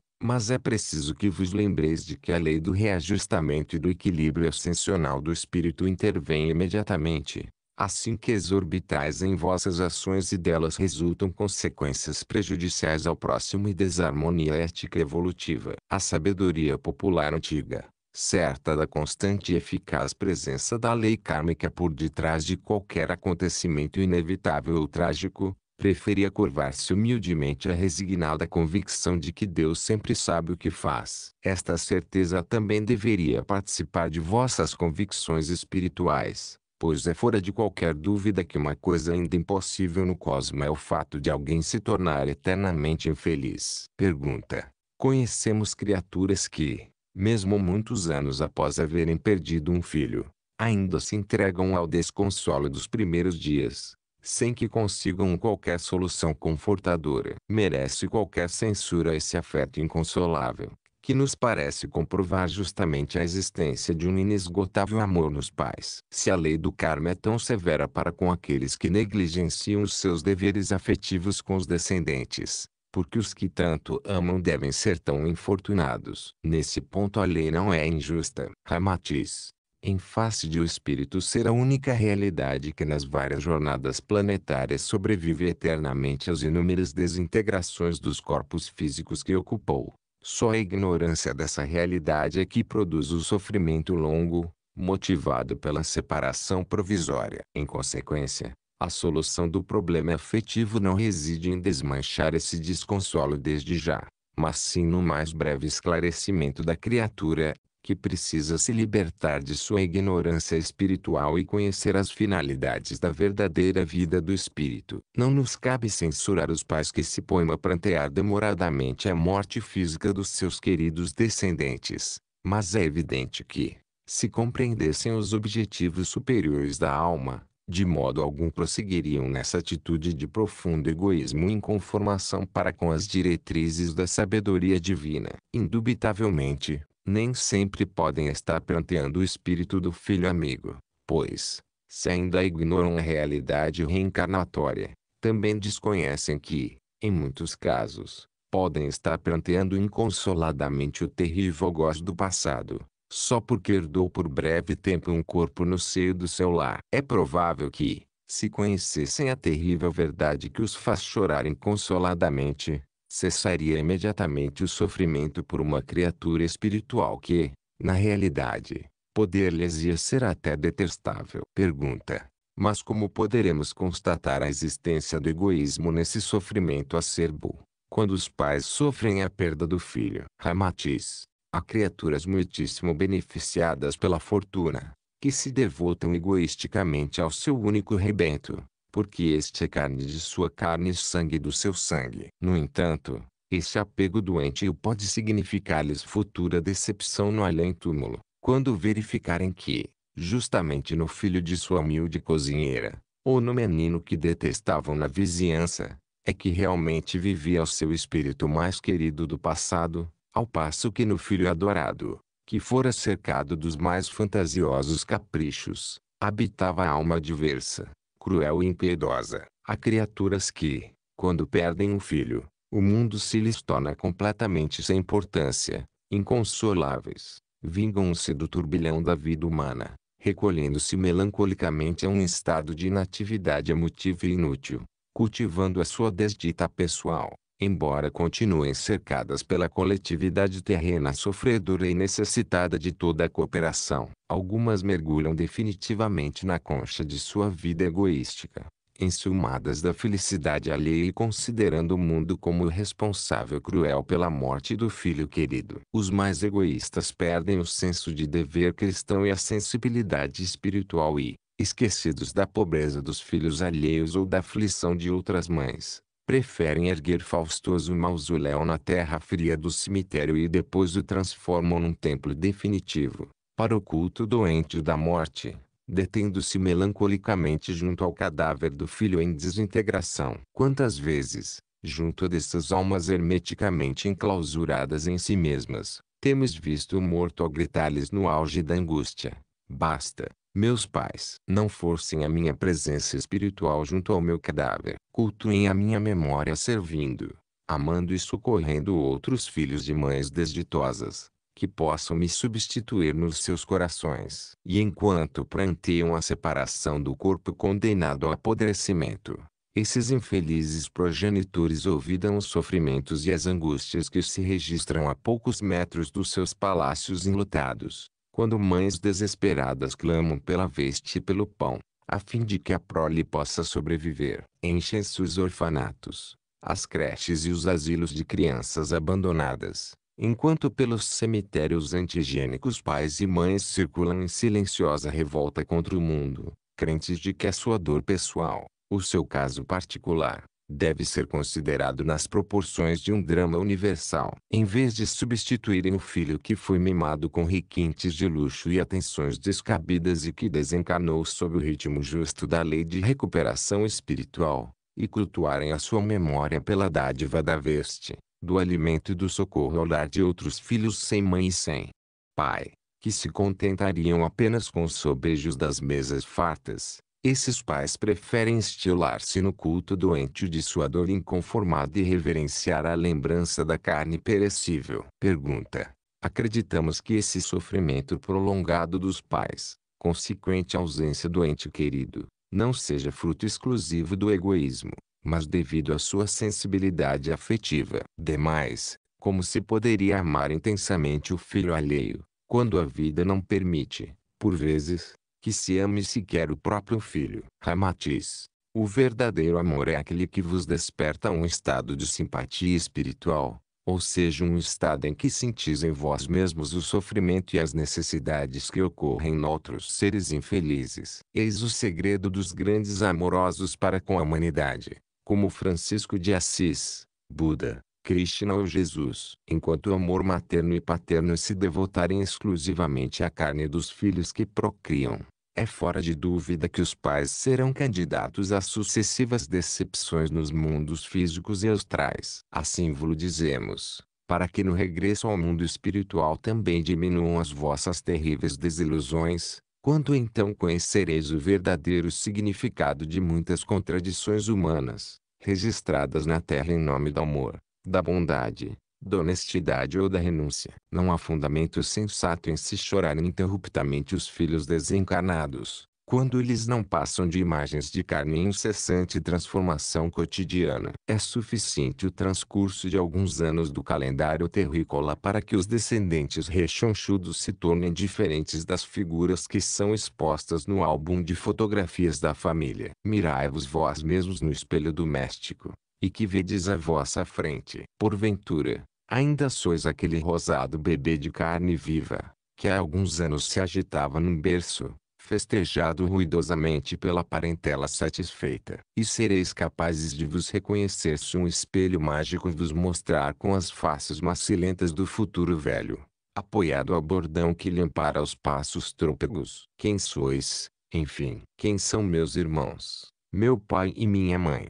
Mas é preciso que vos lembreis de que a lei do reajustamento e do equilíbrio ascensional do espírito intervém imediatamente, assim que exorbitais em vossas ações e delas resultam consequências prejudiciais ao próximo e desarmonia ética evolutiva. A sabedoria popular antiga, certa da constante e eficaz presença da lei kármica por detrás de qualquer acontecimento inevitável ou trágico, preferia curvar-se humildemente à resignada convicção de que Deus sempre sabe o que faz. Esta certeza também deveria participar de vossas convicções espirituais pois é fora de qualquer dúvida que uma coisa ainda impossível no cosmo é o fato de alguém se tornar eternamente infeliz. Pergunta: Conhecemos criaturas que, mesmo muitos anos após haverem perdido um filho, ainda se entregam ao desconsolo dos primeiros dias, sem que consigam qualquer solução confortadora. Merece qualquer censura esse afeto inconsolável que nos parece comprovar justamente a existência de um inesgotável amor nos pais. Se a lei do karma é tão severa para com aqueles que negligenciam os seus deveres afetivos com os descendentes, porque os que tanto amam devem ser tão infortunados. Nesse ponto a lei não é injusta. Ramatiz em face de o espírito ser a única realidade que nas várias jornadas planetárias sobrevive eternamente às inúmeras desintegrações dos corpos físicos que ocupou. Só a ignorância dessa realidade é que produz o sofrimento longo, motivado pela separação provisória. Em consequência, a solução do problema afetivo não reside em desmanchar esse desconsolo desde já, mas sim no mais breve esclarecimento da criatura, que precisa se libertar de sua ignorância espiritual e conhecer as finalidades da verdadeira vida do espírito. Não nos cabe censurar os pais que se põem a plantear demoradamente a morte física dos seus queridos descendentes, mas é evidente que, se compreendessem os objetivos superiores da alma, de modo algum prosseguiriam nessa atitude de profundo egoísmo e inconformação para com as diretrizes da sabedoria divina. Indubitavelmente, nem sempre podem estar planteando o espírito do filho amigo, pois, se ainda ignoram a realidade reencarnatória, também desconhecem que, em muitos casos, podem estar planteando inconsoladamente o terrível gozo do passado, só porque herdou por breve tempo um corpo no seio do seu lar. É provável que, se conhecessem a terrível verdade que os faz chorar inconsoladamente, cessaria imediatamente o sofrimento por uma criatura espiritual que, na realidade, poder-lhes ia ser até detestável. Pergunta. Mas como poderemos constatar a existência do egoísmo nesse sofrimento acerbo, quando os pais sofrem a perda do filho? Ramatiz. Há criaturas muitíssimo beneficiadas pela fortuna, que se devotam egoisticamente ao seu único rebento, porque este é carne de sua carne e sangue do seu sangue. No entanto, esse apego doentio pode significar-lhes futura decepção no além-túmulo, quando verificarem que, justamente no filho de sua humilde cozinheira, ou no menino que detestavam na vizinhança, é que realmente vivia o seu espírito mais querido do passado, ao passo que no filho adorado, que fora cercado dos mais fantasiosos caprichos, habitava a alma diversa cruel e impiedosa, há criaturas que, quando perdem um filho, o mundo se lhes torna completamente sem importância, inconsoláveis, vingam-se do turbilhão da vida humana, recolhendo-se melancolicamente a um estado de inatividade emotiva e inútil, cultivando a sua desdita pessoal, embora continuem cercadas pela coletividade terrena sofredora e necessitada de toda a cooperação, algumas mergulham definitivamente na concha de sua vida egoística, ensumadas da felicidade alheia e considerando o mundo como o responsável cruel pela morte do filho querido. Os mais egoístas perdem o senso de dever cristão e a sensibilidade espiritual e, esquecidos da pobreza dos filhos alheios ou da aflição de outras mães, preferem erguer faustoso mausoléu na terra fria do cemitério e depois o transformam num templo definitivo, para o culto doente da morte, detendo-se melancolicamente junto ao cadáver do filho em desintegração. Quantas vezes, junto dessas almas hermeticamente enclausuradas em si mesmas, temos visto o morto ao gritar-lhes no auge da angústia, basta, meus pais não forcem a minha presença espiritual junto ao meu cadáver, cultuem a minha memória servindo, amando e socorrendo outros filhos de mães desditosas, que possam me substituir nos seus corações. E enquanto planteiam a separação do corpo condenado ao apodrecimento, esses infelizes progenitores ouvidam os sofrimentos e as angústias que se registram a poucos metros dos seus palácios enlutados quando mães desesperadas clamam pela veste e pelo pão, a fim de que a prole possa sobreviver, enchem-se os orfanatos, as creches e os asilos de crianças abandonadas, enquanto pelos cemitérios antigênicos pais e mães circulam em silenciosa revolta contra o mundo, crentes de que a sua dor pessoal, o seu caso particular, deve ser considerado nas proporções de um drama universal, em vez de substituírem o filho que foi mimado com requintes de luxo e atenções descabidas e que desencarnou sob o ritmo justo da lei de recuperação espiritual, e cultuarem a sua memória pela dádiva da veste, do alimento e do socorro ao lar de outros filhos sem mãe e sem pai, que se contentariam apenas com os sobejos das mesas fartas, esses pais preferem estilar-se no culto doente de sua dor inconformada e reverenciar a lembrança da carne perecível. Pergunta. Acreditamos que esse sofrimento prolongado dos pais, consequente à ausência do ente querido, não seja fruto exclusivo do egoísmo, mas devido à sua sensibilidade afetiva. Demais, como se poderia amar intensamente o filho alheio, quando a vida não permite, por vezes, que se ame sequer o próprio filho. Ramatiz. O verdadeiro amor é aquele que vos desperta um estado de simpatia espiritual, ou seja, um estado em que sentis em vós mesmos o sofrimento e as necessidades que ocorrem em outros seres infelizes. Eis o segredo dos grandes amorosos para com a humanidade, como Francisco de Assis, Buda, Krishna ou Jesus. Enquanto o amor materno e paterno se devotarem exclusivamente à carne dos filhos que procriam, é fora de dúvida que os pais serão candidatos a sucessivas decepções nos mundos físicos e astrais. Assim vos dizemos, para que no regresso ao mundo espiritual também diminuam as vossas terríveis desilusões, quando então conhecereis o verdadeiro significado de muitas contradições humanas, registradas na terra em nome do amor da bondade, da honestidade ou da renúncia. Não há fundamento sensato em se chorar interruptamente os filhos desencarnados, quando eles não passam de imagens de carne em incessante transformação cotidiana. É suficiente o transcurso de alguns anos do calendário terrícola para que os descendentes rechonchudos se tornem diferentes das figuras que são expostas no álbum de fotografias da família. Mirai-vos vós mesmos no espelho doméstico e que vedes à vossa frente. Porventura, ainda sois aquele rosado bebê de carne viva, que há alguns anos se agitava num berço, festejado ruidosamente pela parentela satisfeita. E sereis capazes de vos reconhecer se um espelho mágico vos mostrar com as faces macilentas do futuro velho, apoiado ao bordão que lhe ampara os passos trôpegos. Quem sois, enfim, quem são meus irmãos, meu pai e minha mãe?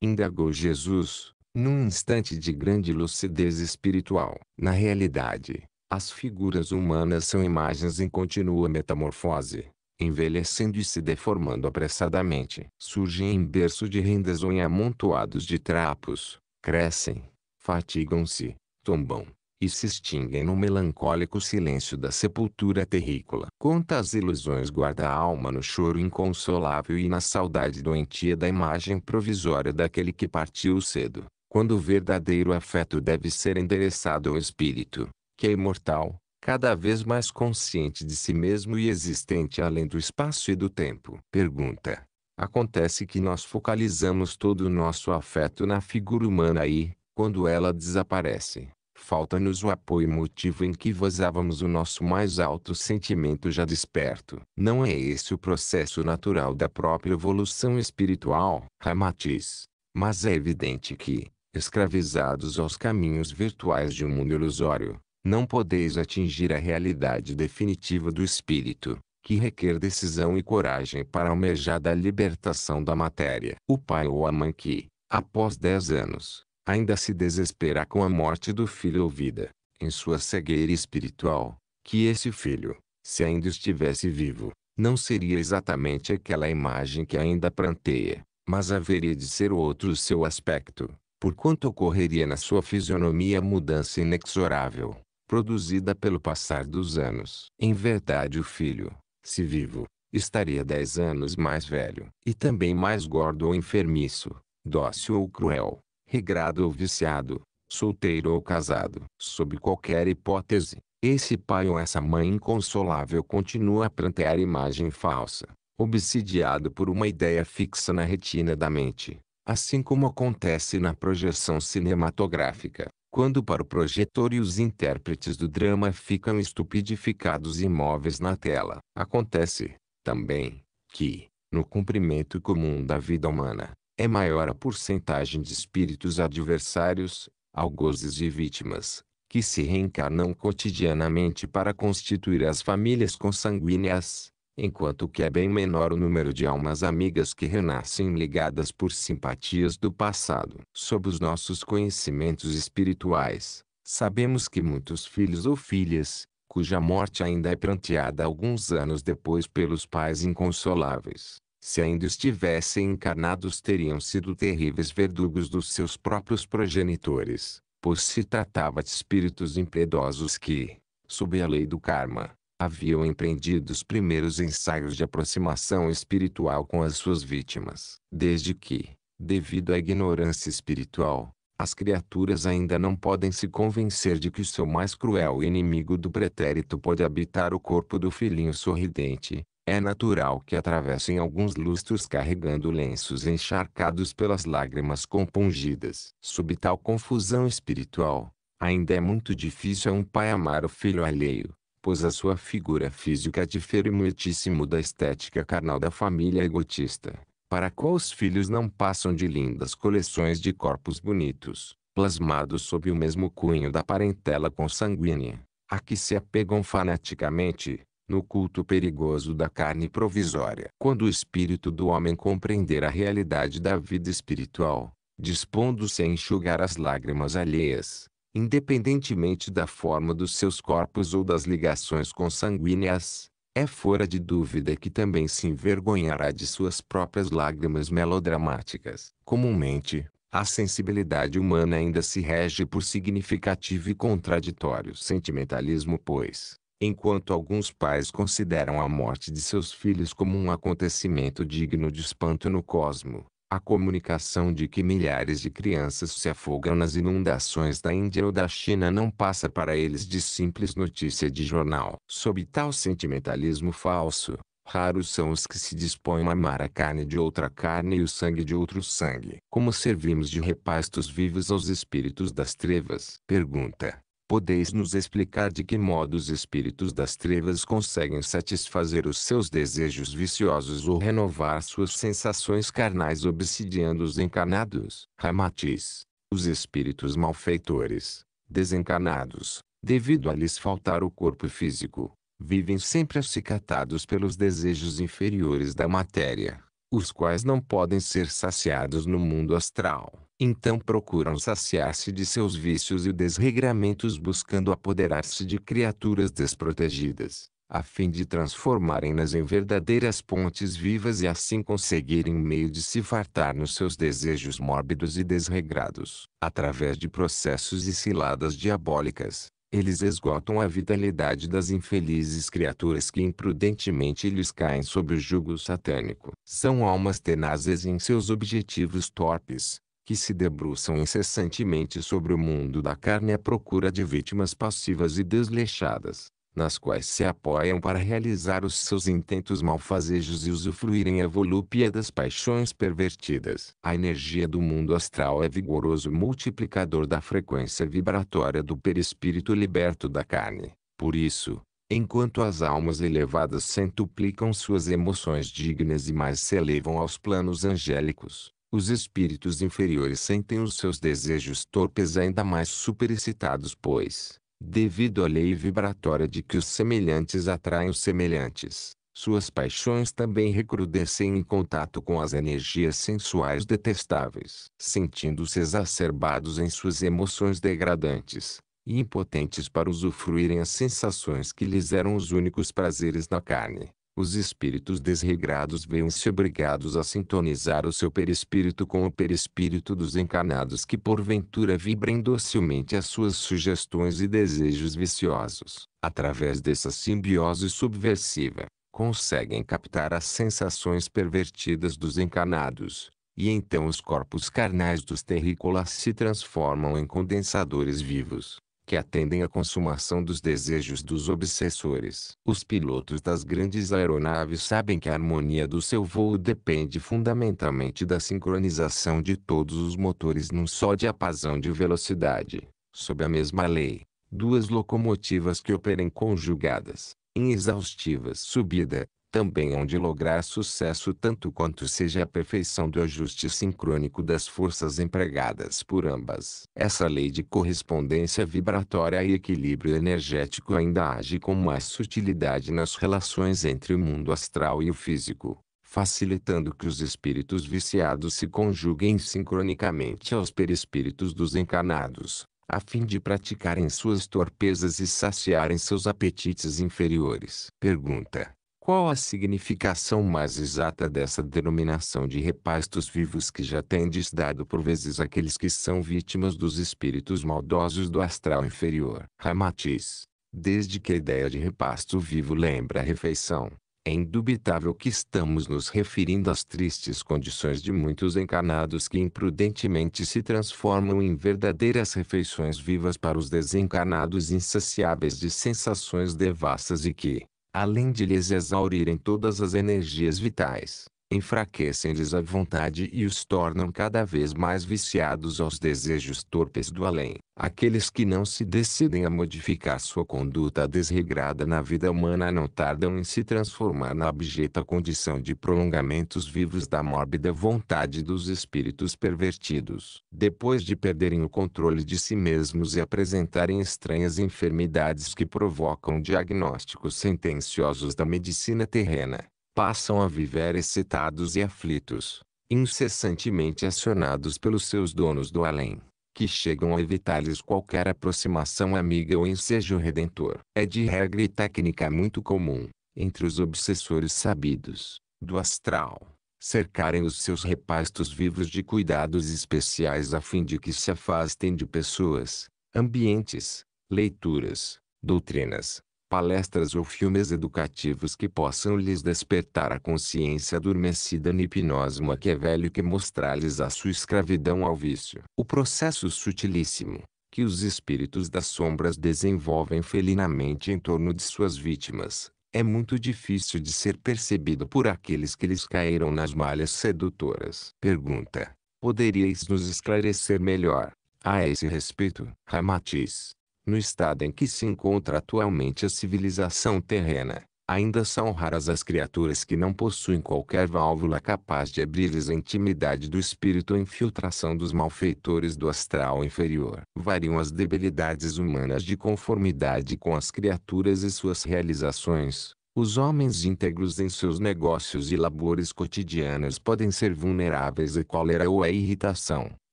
indagou Jesus, num instante de grande lucidez espiritual. Na realidade, as figuras humanas são imagens em contínua metamorfose, envelhecendo e se deformando apressadamente. Surgem em berço de rendas ou em amontoados de trapos, crescem, fatigam-se, tombam, e se extinguem no melancólico silêncio da sepultura terrícola. quantas ilusões guarda a alma no choro inconsolável e na saudade doentia da imagem provisória daquele que partiu cedo, quando o verdadeiro afeto deve ser endereçado ao espírito, que é imortal, cada vez mais consciente de si mesmo e existente além do espaço e do tempo. Pergunta. Acontece que nós focalizamos todo o nosso afeto na figura humana e, quando ela desaparece, falta-nos o apoio motivo em que vazávamos o nosso mais alto sentimento já desperto. Não é esse o processo natural da própria evolução espiritual, Ramatiz. Mas é evidente que, escravizados aos caminhos virtuais de um mundo ilusório, não podeis atingir a realidade definitiva do espírito, que requer decisão e coragem para almejar da libertação da matéria. O pai ou a mãe que, após dez anos, ainda se desespera com a morte do filho ou vida, em sua cegueira espiritual, que esse filho, se ainda estivesse vivo, não seria exatamente aquela imagem que ainda planteia, mas haveria de ser outro seu aspecto, porquanto ocorreria na sua fisionomia mudança inexorável, produzida pelo passar dos anos. Em verdade, o filho, se vivo, estaria dez anos mais velho, e também mais gordo ou enfermiço, dócil ou cruel, regrado ou viciado, solteiro ou casado. Sob qualquer hipótese, esse pai ou essa mãe inconsolável continua a plantear imagem falsa, obsidiado por uma ideia fixa na retina da mente, assim como acontece na projeção cinematográfica, quando para o projetor e os intérpretes do drama ficam estupidificados e imóveis na tela. Acontece, também, que, no cumprimento comum da vida humana, é maior a porcentagem de espíritos adversários, algozes e vítimas, que se reencarnam cotidianamente para constituir as famílias consanguíneas, enquanto que é bem menor o número de almas amigas que renascem ligadas por simpatias do passado. Sob os nossos conhecimentos espirituais, sabemos que muitos filhos ou filhas, cuja morte ainda é pranteada alguns anos depois pelos pais inconsoláveis, se ainda estivessem encarnados, teriam sido terríveis verdugos dos seus próprios progenitores, pois se tratava de espíritos impiedosos que, sob a lei do karma, haviam empreendido os primeiros ensaios de aproximação espiritual com as suas vítimas. Desde que, devido à ignorância espiritual, as criaturas ainda não podem se convencer de que o seu mais cruel inimigo do pretérito pode habitar o corpo do filhinho sorridente, é natural que atravessem alguns lustros carregando lenços encharcados pelas lágrimas compungidas. Sob tal confusão espiritual, ainda é muito difícil a um pai amar o filho alheio, pois a sua figura física difere muitíssimo da estética carnal da família egotista, para qual os filhos não passam de lindas coleções de corpos bonitos, plasmados sob o mesmo cunho da parentela consanguínea, a que se apegam fanaticamente no culto perigoso da carne provisória. Quando o espírito do homem compreender a realidade da vida espiritual, dispondo-se a enxugar as lágrimas alheias, independentemente da forma dos seus corpos ou das ligações consanguíneas, é fora de dúvida que também se envergonhará de suas próprias lágrimas melodramáticas. Comumente, a sensibilidade humana ainda se rege por significativo e contraditório sentimentalismo, pois, Enquanto alguns pais consideram a morte de seus filhos como um acontecimento digno de espanto no cosmo, a comunicação de que milhares de crianças se afogam nas inundações da Índia ou da China não passa para eles de simples notícia de jornal. Sob tal sentimentalismo falso, raros são os que se dispõem a amar a carne de outra carne e o sangue de outro sangue. Como servimos de repastos vivos aos espíritos das trevas? Pergunta. Podeis nos explicar de que modo os espíritos das trevas conseguem satisfazer os seus desejos viciosos ou renovar suas sensações carnais obsidiando os encarnados? Ramatiz. Os espíritos malfeitores, desencarnados, devido a lhes faltar o corpo físico, vivem sempre acicatados pelos desejos inferiores da matéria, os quais não podem ser saciados no mundo astral. Então procuram saciar-se de seus vícios e desregramentos buscando apoderar-se de criaturas desprotegidas, a fim de transformarem-nas em verdadeiras pontes vivas e assim conseguirem um meio de se fartar nos seus desejos mórbidos e desregrados. Através de processos e ciladas diabólicas, eles esgotam a vitalidade das infelizes criaturas que imprudentemente lhes caem sob o jugo satânico. São almas tenazes em seus objetivos torpes que se debruçam incessantemente sobre o mundo da carne à procura de vítimas passivas e desleixadas, nas quais se apoiam para realizar os seus intentos malfazejos e usufruírem a volúpia das paixões pervertidas. A energia do mundo astral é vigoroso multiplicador da frequência vibratória do perispírito liberto da carne. Por isso, enquanto as almas elevadas centuplicam suas emoções dignas e mais se elevam aos planos angélicos, os espíritos inferiores sentem os seus desejos torpes ainda mais superexcitados, pois, devido à lei vibratória de que os semelhantes atraem os semelhantes, suas paixões também recrudescem em contato com as energias sensuais detestáveis, sentindo-se exacerbados em suas emoções degradantes, e impotentes para usufruírem as sensações que lhes eram os únicos prazeres na carne os espíritos desregrados veem-se obrigados a sintonizar o seu perispírito com o perispírito dos encarnados que porventura vibrem docilmente às suas sugestões e desejos viciosos. Através dessa simbiose subversiva, conseguem captar as sensações pervertidas dos encarnados, e então os corpos carnais dos terrícolas se transformam em condensadores vivos, que atendem à consumação dos desejos dos obsessores. Os pilotos das grandes aeronaves sabem que a harmonia do seu voo depende fundamentalmente da sincronização de todos os motores num só diapasão de velocidade. Sob a mesma lei, duas locomotivas que operem conjugadas, em exaustiva subida, também onde de lograr sucesso tanto quanto seja a perfeição do ajuste sincrônico das forças empregadas por ambas. Essa lei de correspondência vibratória e equilíbrio energético ainda age com mais sutilidade nas relações entre o mundo astral e o físico, facilitando que os espíritos viciados se conjuguem sincronicamente aos perispíritos dos encarnados, a fim de praticarem suas torpezas e saciarem seus apetites inferiores. Pergunta. Qual a significação mais exata dessa denominação de repastos vivos que já tendes dado por vezes àqueles que são vítimas dos espíritos maldosos do astral inferior? Ramatiz, desde que a ideia de repasto vivo lembra a refeição, é indubitável que estamos nos referindo às tristes condições de muitos encarnados que imprudentemente se transformam em verdadeiras refeições vivas para os desencarnados insaciáveis de sensações devassas e que, além de lhes exaurirem todas as energias vitais enfraquecem-lhes a vontade e os tornam cada vez mais viciados aos desejos torpes do além. Aqueles que não se decidem a modificar sua conduta desregrada na vida humana não tardam em se transformar na abjeta condição de prolongamentos vivos da mórbida vontade dos espíritos pervertidos. Depois de perderem o controle de si mesmos e apresentarem estranhas enfermidades que provocam diagnósticos sentenciosos da medicina terrena, passam a viver excitados e aflitos, incessantemente acionados pelos seus donos do além, que chegam a evitar-lhes qualquer aproximação amiga ou ensejo redentor. É de regra e técnica muito comum, entre os obsessores sabidos, do astral, cercarem os seus repastos vivos de cuidados especiais a fim de que se afastem de pessoas, ambientes, leituras, doutrinas, palestras ou filmes educativos que possam lhes despertar a consciência adormecida no hipnosma que é velho que mostrar-lhes a sua escravidão ao vício. O processo sutilíssimo, que os espíritos das sombras desenvolvem felinamente em torno de suas vítimas, é muito difícil de ser percebido por aqueles que lhes caíram nas malhas sedutoras. Pergunta. Poderíeis nos esclarecer melhor, a esse respeito? Ramatiz. No estado em que se encontra atualmente a civilização terrena, ainda são raras as criaturas que não possuem qualquer válvula capaz de abrir-lhes a intimidade do espírito ou infiltração dos malfeitores do astral inferior. Variam as debilidades humanas de conformidade com as criaturas e suas realizações. Os homens íntegros em seus negócios e labores cotidianos podem ser vulneráveis à cólera ou à irritação,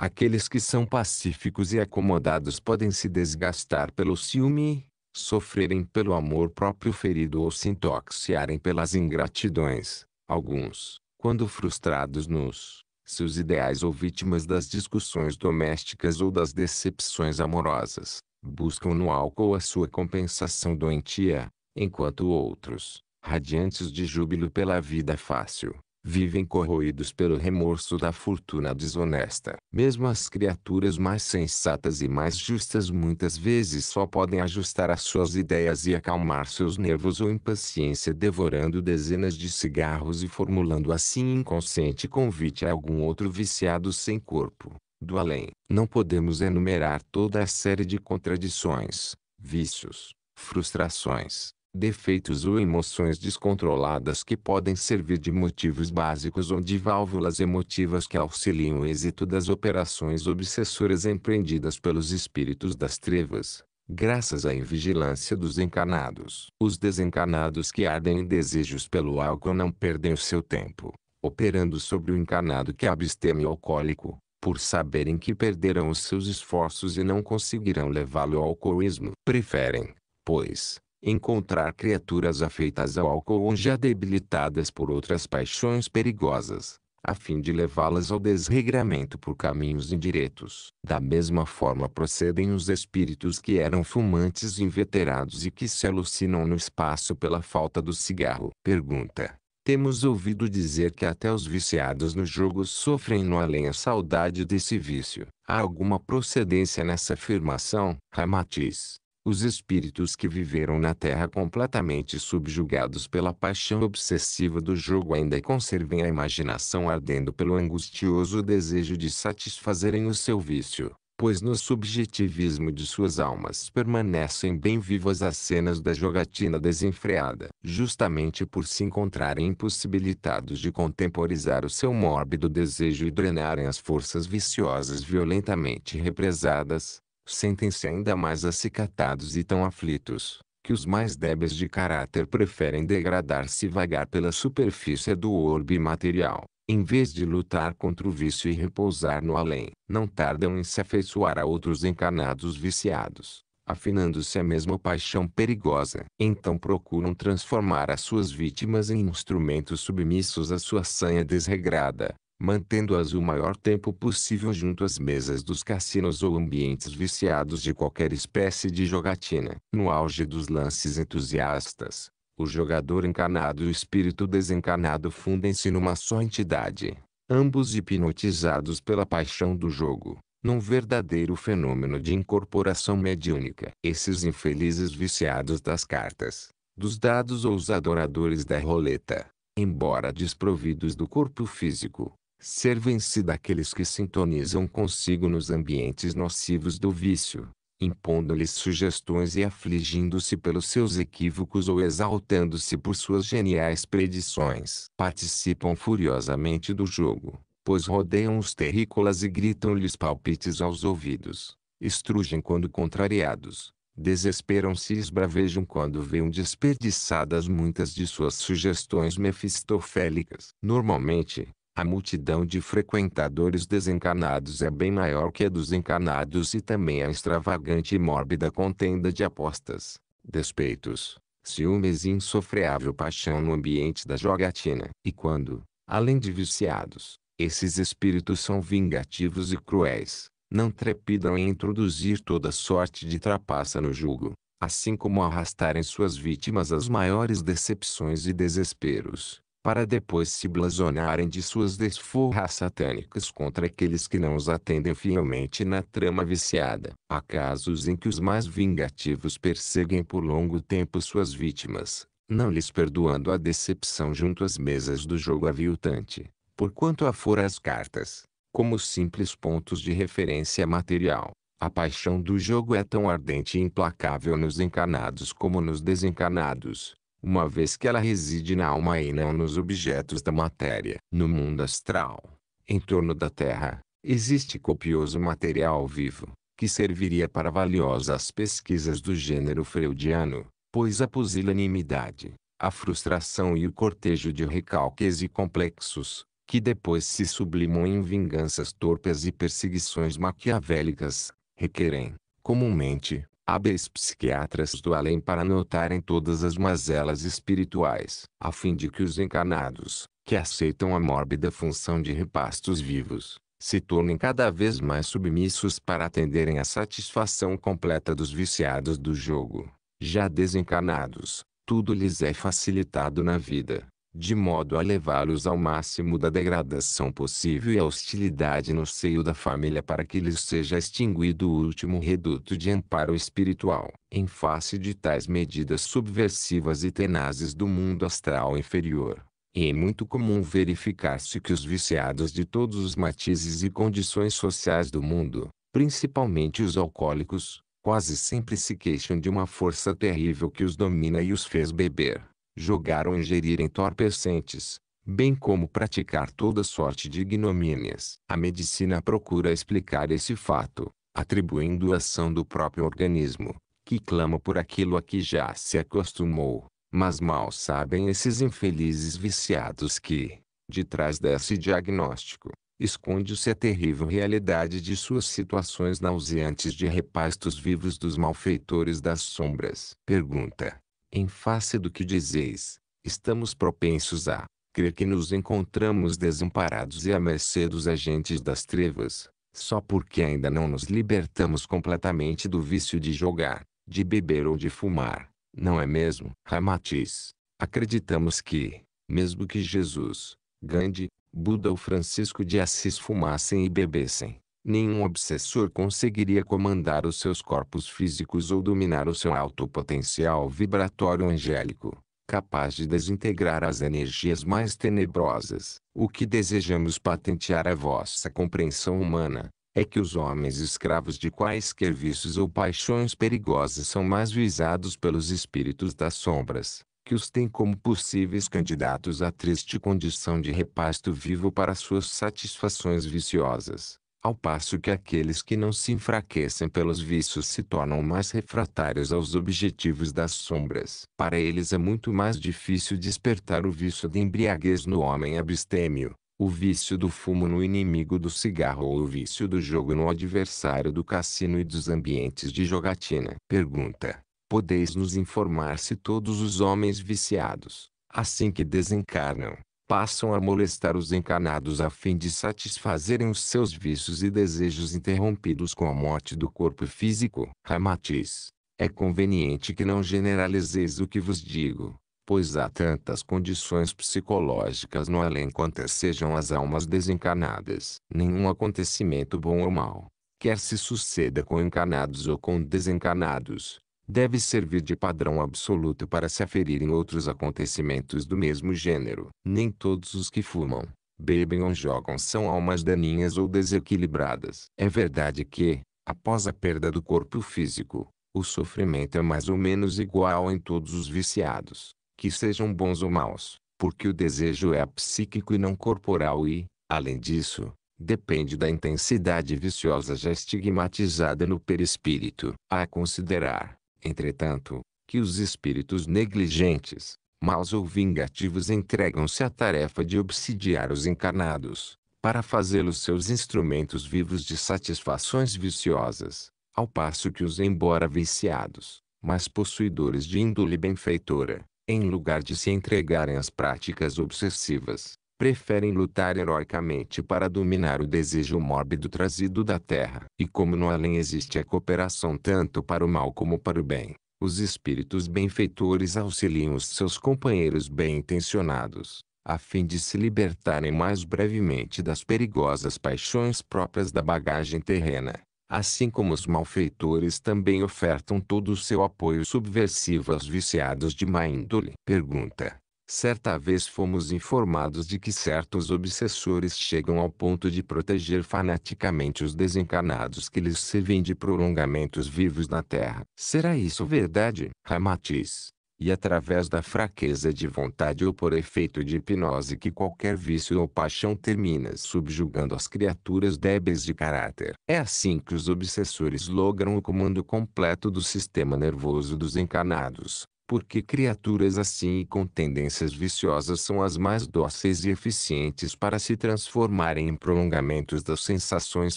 Aqueles que são pacíficos e acomodados podem se desgastar pelo ciúme, sofrerem pelo amor próprio ferido ou se intoxicarem pelas ingratidões. Alguns, quando frustrados nos seus ideais ou vítimas das discussões domésticas ou das decepções amorosas, buscam no álcool a sua compensação doentia, enquanto outros, radiantes de júbilo pela vida fácil, vivem corroídos pelo remorso da fortuna desonesta. Mesmo as criaturas mais sensatas e mais justas muitas vezes só podem ajustar as suas ideias e acalmar seus nervos ou impaciência devorando dezenas de cigarros e formulando assim inconsciente convite a algum outro viciado sem corpo. Do além, não podemos enumerar toda a série de contradições, vícios, frustrações, defeitos ou emoções descontroladas que podem servir de motivos básicos ou de válvulas emotivas que auxiliam o êxito das operações obsessoras empreendidas pelos espíritos das trevas, graças à invigilância dos encarnados. Os desencarnados que ardem em desejos pelo álcool não perdem o seu tempo, operando sobre o encarnado que é absteme o alcoólico, por saberem que perderão os seus esforços e não conseguirão levá-lo ao alcoolismo. Preferem, pois, encontrar criaturas afeitas ao álcool ou já debilitadas por outras paixões perigosas, a fim de levá-las ao desregramento por caminhos indiretos. Da mesma forma procedem os espíritos que eram fumantes inveterados e que se alucinam no espaço pela falta do cigarro. Pergunta. Temos ouvido dizer que até os viciados no jogo sofrem no além a saudade desse vício. Há alguma procedência nessa afirmação? Ramatiz os espíritos que viveram na Terra completamente subjugados pela paixão obsessiva do jogo ainda conservem a imaginação ardendo pelo angustioso desejo de satisfazerem o seu vício, pois no subjetivismo de suas almas permanecem bem vivas as cenas da jogatina desenfreada, justamente por se encontrarem impossibilitados de contemporizar o seu mórbido desejo e drenarem as forças viciosas violentamente represadas, sentem-se ainda mais acicatados e tão aflitos, que os mais débeis de caráter preferem degradar-se e vagar pela superfície do orbe material, em vez de lutar contra o vício e repousar no além. Não tardam em se afeiçoar a outros encarnados viciados, afinando-se a mesma paixão perigosa. Então procuram transformar as suas vítimas em instrumentos submissos à sua sanha desregrada, mantendo-as o maior tempo possível junto às mesas dos cassinos ou ambientes viciados de qualquer espécie de jogatina. No auge dos lances entusiastas, o jogador encarnado e o espírito desencarnado fundem-se numa só entidade, ambos hipnotizados pela paixão do jogo, num verdadeiro fenômeno de incorporação mediúnica. Esses infelizes viciados das cartas, dos dados ou os adoradores da roleta, embora desprovidos do corpo físico, servem-se daqueles que sintonizam consigo nos ambientes nocivos do vício, impondo-lhes sugestões e afligindo-se pelos seus equívocos ou exaltando-se por suas geniais predições. Participam furiosamente do jogo, pois rodeiam os terrícolas e gritam-lhes palpites aos ouvidos, estrugem quando contrariados, desesperam-se e esbravejam quando veem desperdiçadas muitas de suas sugestões mefistofélicas. Normalmente, a multidão de frequentadores desencarnados é bem maior que a dos encarnados e também a é extravagante e mórbida contenda de apostas, despeitos, ciúmes e insofreável paixão no ambiente da jogatina. E quando, além de viciados, esses espíritos são vingativos e cruéis, não trepidam em introduzir toda sorte de trapaça no jugo, assim como arrastarem suas vítimas às maiores decepções e desesperos para depois se blasonarem de suas desforras satânicas contra aqueles que não os atendem fielmente na trama viciada. Há casos em que os mais vingativos perseguem por longo tempo suas vítimas, não lhes perdoando a decepção junto às mesas do jogo aviltante, por quanto a for as cartas, como simples pontos de referência material. A paixão do jogo é tão ardente e implacável nos encarnados como nos desencarnados, uma vez que ela reside na alma e não nos objetos da matéria. No mundo astral, em torno da Terra, existe copioso material vivo, que serviria para valiosas pesquisas do gênero freudiano, pois a pusilanimidade, a frustração e o cortejo de recalques e complexos, que depois se sublimam em vinganças torpes e perseguições maquiavélicas, requerem, comumente, hábeis psiquiatras do além para notarem todas as mazelas espirituais, a fim de que os encarnados, que aceitam a mórbida função de repastos vivos, se tornem cada vez mais submissos para atenderem à satisfação completa dos viciados do jogo. Já desencarnados, tudo lhes é facilitado na vida, de modo a levá-los ao máximo da degradação possível e a hostilidade no seio da família para que lhes seja extinguido o último reduto de amparo espiritual. Em face de tais medidas subversivas e tenazes do mundo astral inferior, e é muito comum verificar-se que os viciados de todos os matizes e condições sociais do mundo, principalmente os alcoólicos, quase sempre se queixam de uma força terrível que os domina e os fez beber jogar ou ingerir entorpecentes, bem como praticar toda sorte de ignomínias. A medicina procura explicar esse fato, atribuindo a ação do próprio organismo, que clama por aquilo a que já se acostumou, mas mal sabem esses infelizes viciados que, de trás desse diagnóstico, esconde-se a terrível realidade de suas situações nauseantes de repastos vivos dos malfeitores das sombras. Pergunta: em face do que dizeis, estamos propensos a crer que nos encontramos desamparados e à mercê dos agentes das trevas, só porque ainda não nos libertamos completamente do vício de jogar, de beber ou de fumar, não é mesmo? Ramatiz. Acreditamos que, mesmo que Jesus, Gandhi, Buda ou Francisco de Assis fumassem e bebessem, nenhum obsessor conseguiria comandar os seus corpos físicos ou dominar o seu alto potencial vibratório angélico, capaz de desintegrar as energias mais tenebrosas. O que desejamos patentear à é vossa compreensão humana é que os homens escravos de quaisquer vícios ou paixões perigosas são mais visados pelos espíritos das sombras, que os têm como possíveis candidatos à triste condição de repasto vivo para suas satisfações viciosas ao passo que aqueles que não se enfraquecem pelos vícios se tornam mais refratários aos objetivos das sombras. Para eles é muito mais difícil despertar o vício de embriaguez no homem abstêmio, o vício do fumo no inimigo do cigarro ou o vício do jogo no adversário do cassino e dos ambientes de jogatina. Pergunta: Podeis nos informar se todos os homens viciados, assim que desencarnam, passam a molestar os encarnados a fim de satisfazerem os seus vícios e desejos interrompidos com a morte do corpo físico. Ramatiz, é conveniente que não generalizeis o que vos digo, pois há tantas condições psicológicas no além quantas sejam as almas desencarnadas. Nenhum acontecimento bom ou mau, quer se suceda com encarnados ou com desencarnados, deve servir de padrão absoluto para se em outros acontecimentos do mesmo gênero. Nem todos os que fumam, bebem ou jogam são almas daninhas ou desequilibradas. É verdade que, após a perda do corpo físico, o sofrimento é mais ou menos igual em todos os viciados, que sejam bons ou maus, porque o desejo é psíquico e não corporal e, além disso, depende da intensidade viciosa já estigmatizada no perispírito. A considerar, entretanto, que os espíritos negligentes, maus ou vingativos entregam-se à tarefa de obsidiar os encarnados, para fazê-los seus instrumentos vivos de satisfações viciosas, ao passo que os embora viciados, mas possuidores de índole benfeitora, em lugar de se entregarem às práticas obsessivas, preferem lutar heroicamente para dominar o desejo mórbido trazido da terra. E como no além existe a cooperação tanto para o mal como para o bem, os espíritos benfeitores auxiliam os seus companheiros bem intencionados, a fim de se libertarem mais brevemente das perigosas paixões próprias da bagagem terrena. Assim como os malfeitores também ofertam todo o seu apoio subversivo aos viciados de má índole. Pergunta: Certa vez fomos informados de que certos obsessores chegam ao ponto de proteger fanaticamente os desencarnados que lhes servem de prolongamentos vivos na Terra. Será isso verdade? Ramatiz. E através da fraqueza de vontade ou por efeito de hipnose que qualquer vício ou paixão termina subjugando as criaturas débeis de caráter. É assim que os obsessores logram o comando completo do sistema nervoso dos encarnados porque criaturas assim e com tendências viciosas são as mais dóceis e eficientes para se transformarem em prolongamentos das sensações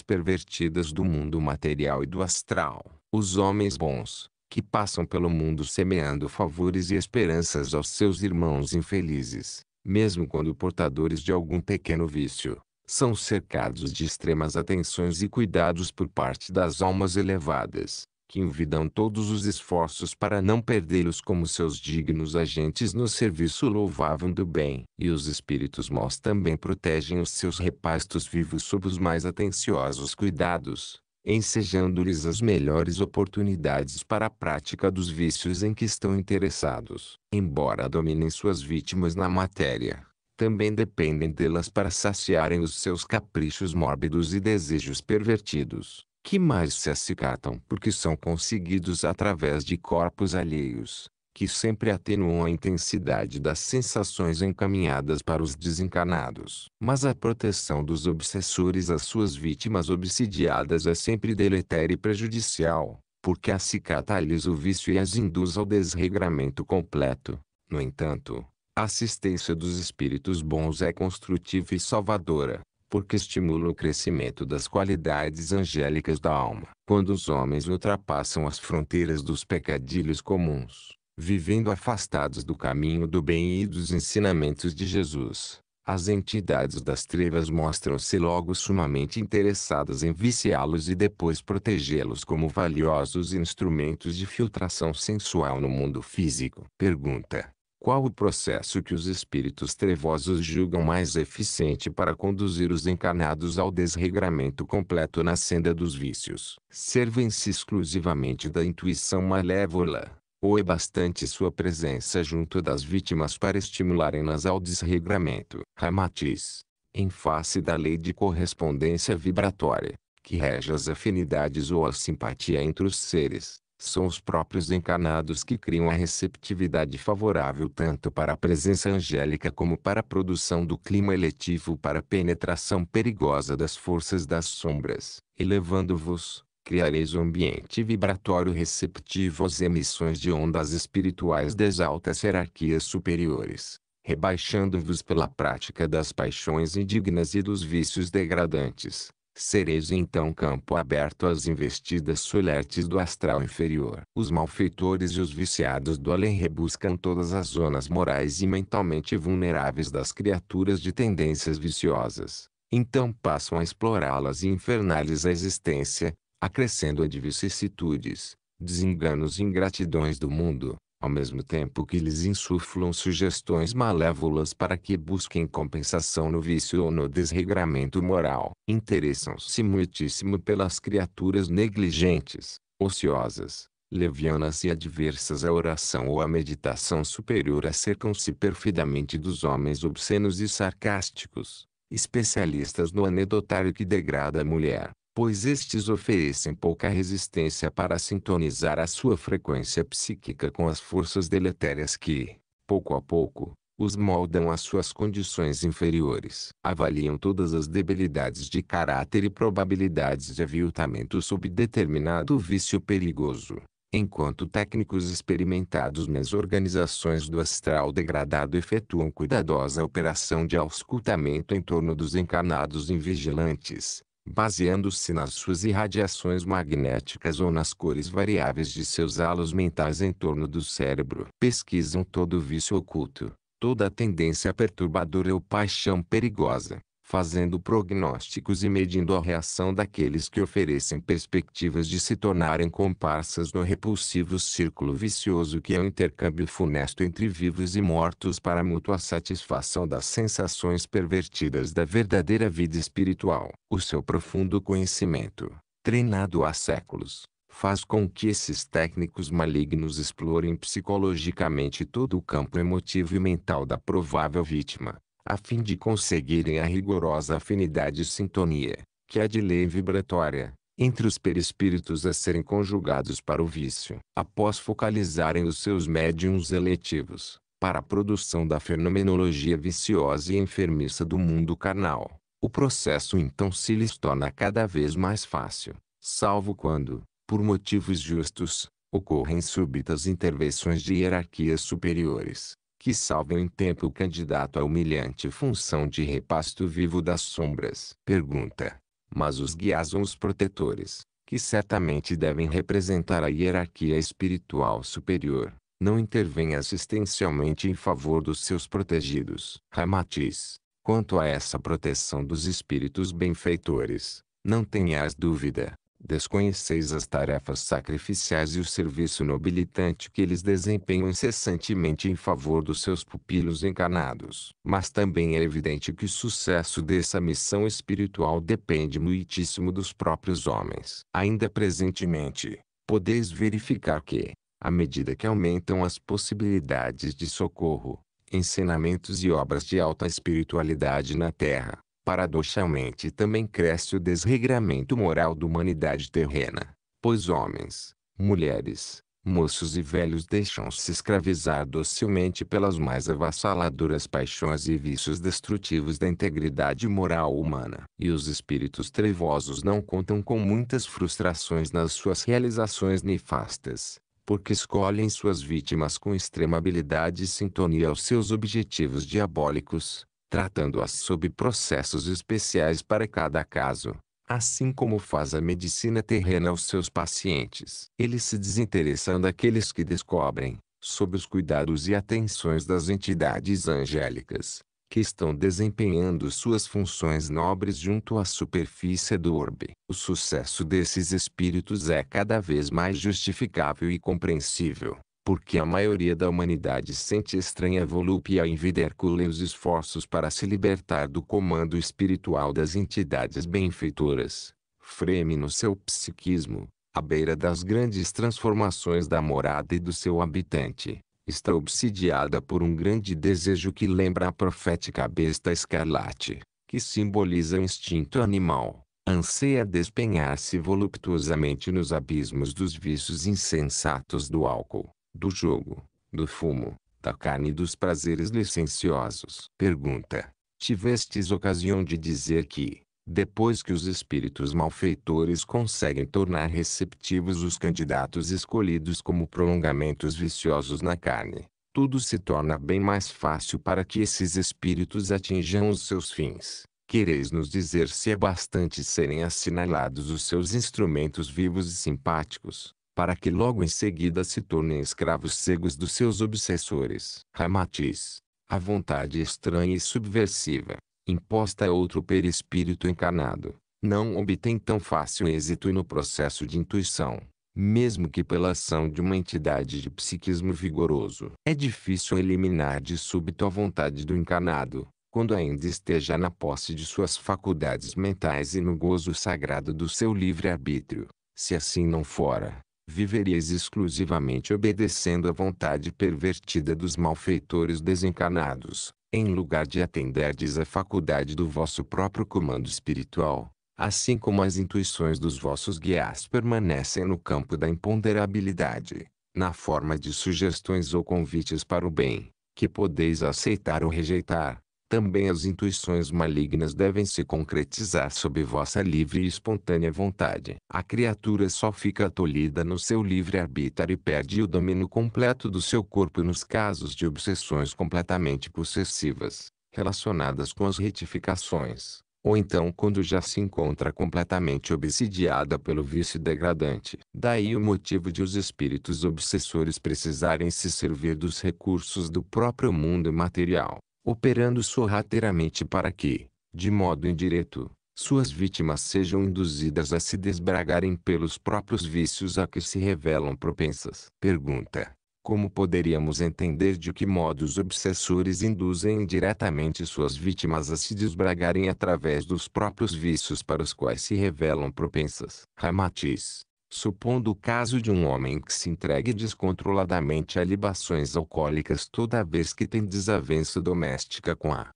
pervertidas do mundo material e do astral. Os homens bons, que passam pelo mundo semeando favores e esperanças aos seus irmãos infelizes, mesmo quando portadores de algum pequeno vício, são cercados de extremas atenções e cuidados por parte das almas elevadas que envidam todos os esforços para não perdê-los como seus dignos agentes no serviço louvável do bem. E os espíritos maus também protegem os seus repastos vivos sob os mais atenciosos cuidados, ensejando-lhes as melhores oportunidades para a prática dos vícios em que estão interessados. Embora dominem suas vítimas na matéria, também dependem delas para saciarem os seus caprichos mórbidos e desejos pervertidos que mais se acicatam porque são conseguidos através de corpos alheios, que sempre atenuam a intensidade das sensações encaminhadas para os desencarnados. Mas a proteção dos obsessores às suas vítimas obsidiadas é sempre deletéria e prejudicial, porque acicata-lhes o vício e as induz ao desregramento completo. No entanto, a assistência dos espíritos bons é construtiva e salvadora, porque estimula o crescimento das qualidades angélicas da alma. Quando os homens ultrapassam as fronteiras dos pecadilhos comuns, vivendo afastados do caminho do bem e dos ensinamentos de Jesus, as entidades das trevas mostram-se logo sumamente interessadas em viciá-los e depois protegê-los como valiosos instrumentos de filtração sensual no mundo físico. Pergunta: qual o processo que os espíritos trevosos julgam mais eficiente para conduzir os encarnados ao desregramento completo na senda dos vícios. Servem-se exclusivamente da intuição malévola, ou é bastante sua presença junto das vítimas para estimularem-nas ao desregramento. Ramatiz, em face da lei de correspondência vibratória, que rege as afinidades ou a simpatia entre os seres, são os próprios encarnados que criam a receptividade favorável tanto para a presença angélica como para a produção do clima eletivo para a penetração perigosa das forças das sombras, elevando-vos, criareis um ambiente vibratório receptivo às emissões de ondas espirituais das altas hierarquias superiores, rebaixando-vos pela prática das paixões indignas e dos vícios degradantes, Sereis então campo aberto às investidas solertes do astral inferior. Os malfeitores e os viciados do além rebuscam todas as zonas morais e mentalmente vulneráveis das criaturas de tendências viciosas. Então passam a explorá-las e infernalizam a existência, acrescendo-a de vicissitudes, desenganos e ingratidões do mundo, ao mesmo tempo que lhes insuflam sugestões malévolas para que busquem compensação no vício ou no desregramento moral. Interessam-se muitíssimo pelas criaturas negligentes, ociosas, levianas e adversas à oração ou à meditação superior acercam-se perfidamente dos homens obscenos e sarcásticos, especialistas no anedotário que degrada a mulher, pois estes oferecem pouca resistência para sintonizar a sua frequência psíquica com as forças deletérias que, pouco a pouco, os moldam às suas condições inferiores. Avaliam todas as debilidades de caráter e probabilidades de aviltamento sob determinado vício perigoso. Enquanto técnicos experimentados nas organizações do astral degradado efetuam cuidadosa operação de auscultamento em torno dos encarnados invigilantes, baseando-se nas suas irradiações magnéticas ou nas cores variáveis de seus halos mentais em torno do cérebro. Pesquisam todo vício oculto, toda tendência perturbadora ou paixão perigosa, fazendo prognósticos e medindo a reação daqueles que oferecem perspectivas de se tornarem comparsas no repulsivo círculo vicioso que é o intercâmbio funesto entre vivos e mortos para a mútua satisfação das sensações pervertidas da verdadeira vida espiritual. O seu profundo conhecimento, treinado há séculos, faz com que esses técnicos malignos explorem psicologicamente todo o campo emotivo e mental da provável vítima a fim de conseguirem a rigorosa afinidade e sintonia, que é de lei vibratória, entre os perispíritos a serem conjugados para o vício, após focalizarem os seus médiums eletivos, para a produção da fenomenologia viciosa e enfermiça do mundo carnal. O processo então se lhes torna cada vez mais fácil, salvo quando, por motivos justos, ocorrem súbitas intervenções de hierarquias superiores, que salvem em tempo o candidato à humilhante função de repasto vivo das sombras. Pergunta. Mas os guias ou os protetores, que certamente devem representar a hierarquia espiritual superior, não intervêm assistencialmente em favor dos seus protegidos. Ramatiz. Quanto a essa proteção dos espíritos benfeitores, não tenhas dúvida, desconheceis as tarefas sacrificiais e o serviço nobilitante que eles desempenham incessantemente em favor dos seus pupilos encarnados. Mas também é evidente que o sucesso dessa missão espiritual depende muitíssimo dos próprios homens. Ainda presentemente, podeis verificar que, à medida que aumentam as possibilidades de socorro, ensinamentos e obras de alta espiritualidade na Terra, paradoxalmente também cresce o desregramento moral da humanidade terrena, pois homens, mulheres, moços e velhos deixam-se escravizar docilmente pelas mais avassaladoras paixões e vícios destrutivos da integridade moral humana. E os espíritos trevosos não contam com muitas frustrações nas suas realizações nefastas, porque escolhem suas vítimas com extrema habilidade e sintonia aos seus objetivos diabólicos, tratando-as sob processos especiais para cada caso, assim como faz a medicina terrena aos seus pacientes. Ele se desinteressa daqueles que descobrem, sob os cuidados e atenções das entidades angélicas, que estão desempenhando suas funções nobres junto à superfície do orbe. O sucesso desses espíritos é cada vez mais justificável e compreensível porque a maioria da humanidade sente estranha volúpia em vidércula os esforços para se libertar do comando espiritual das entidades benfeitoras. Freme no seu psiquismo, à beira das grandes transformações da morada e do seu habitante. Está obsidiada por um grande desejo que lembra a profética besta escarlate, que simboliza o instinto animal anseia despenhar-se voluptuosamente nos abismos dos vícios insensatos do álcool, do jogo, do fumo, da carne e dos prazeres licenciosos. Pergunta. Tivestes ocasião de dizer que, depois que os espíritos malfeitores conseguem tornar receptivos os candidatos escolhidos como prolongamentos viciosos na carne, tudo se torna bem mais fácil para que esses espíritos atinjam os seus fins. Quereis nos dizer se é bastante serem assinalados os seus instrumentos vivos e simpáticos, para que logo em seguida se tornem escravos cegos dos seus obsessores. Ramatiz. A vontade estranha e subversiva, imposta a outro perispírito encarnado, não obtém tão fácil êxito no processo de intuição, mesmo que pela ação de uma entidade de psiquismo vigoroso. É difícil eliminar de súbito a vontade do encarnado, quando ainda esteja na posse de suas faculdades mentais e no gozo sagrado do seu livre-arbítrio. Se assim não fora, vivereis exclusivamente obedecendo à vontade pervertida dos malfeitores desencarnados, em lugar de atenderdes à faculdade do vosso próprio comando espiritual, assim como as intuições dos vossos guias permanecem no campo da imponderabilidade, na forma de sugestões ou convites para o bem, que podeis aceitar ou rejeitar, também as intuições malignas devem se concretizar sob vossa livre e espontânea vontade. A criatura só fica atolhida no seu livre-arbítrio e perde o domínio completo do seu corpo nos casos de obsessões completamente possessivas, relacionadas com as retificações, ou então quando já se encontra completamente obsidiada pelo vício degradante. Daí o motivo de os espíritos obsessores precisarem se servir dos recursos do próprio mundo material operando sorrateiramente para que, de modo indireto, suas vítimas sejam induzidas a se desbragarem pelos próprios vícios a que se revelam propensas. Pergunta: Como poderíamos entender de que modo os obsessores induzem indiretamente suas vítimas a se desbragarem através dos próprios vícios para os quais se revelam propensas? Ramatiz Supondo o caso de um homem que se entregue descontroladamente a libações alcoólicas toda vez que tem desavença doméstica com a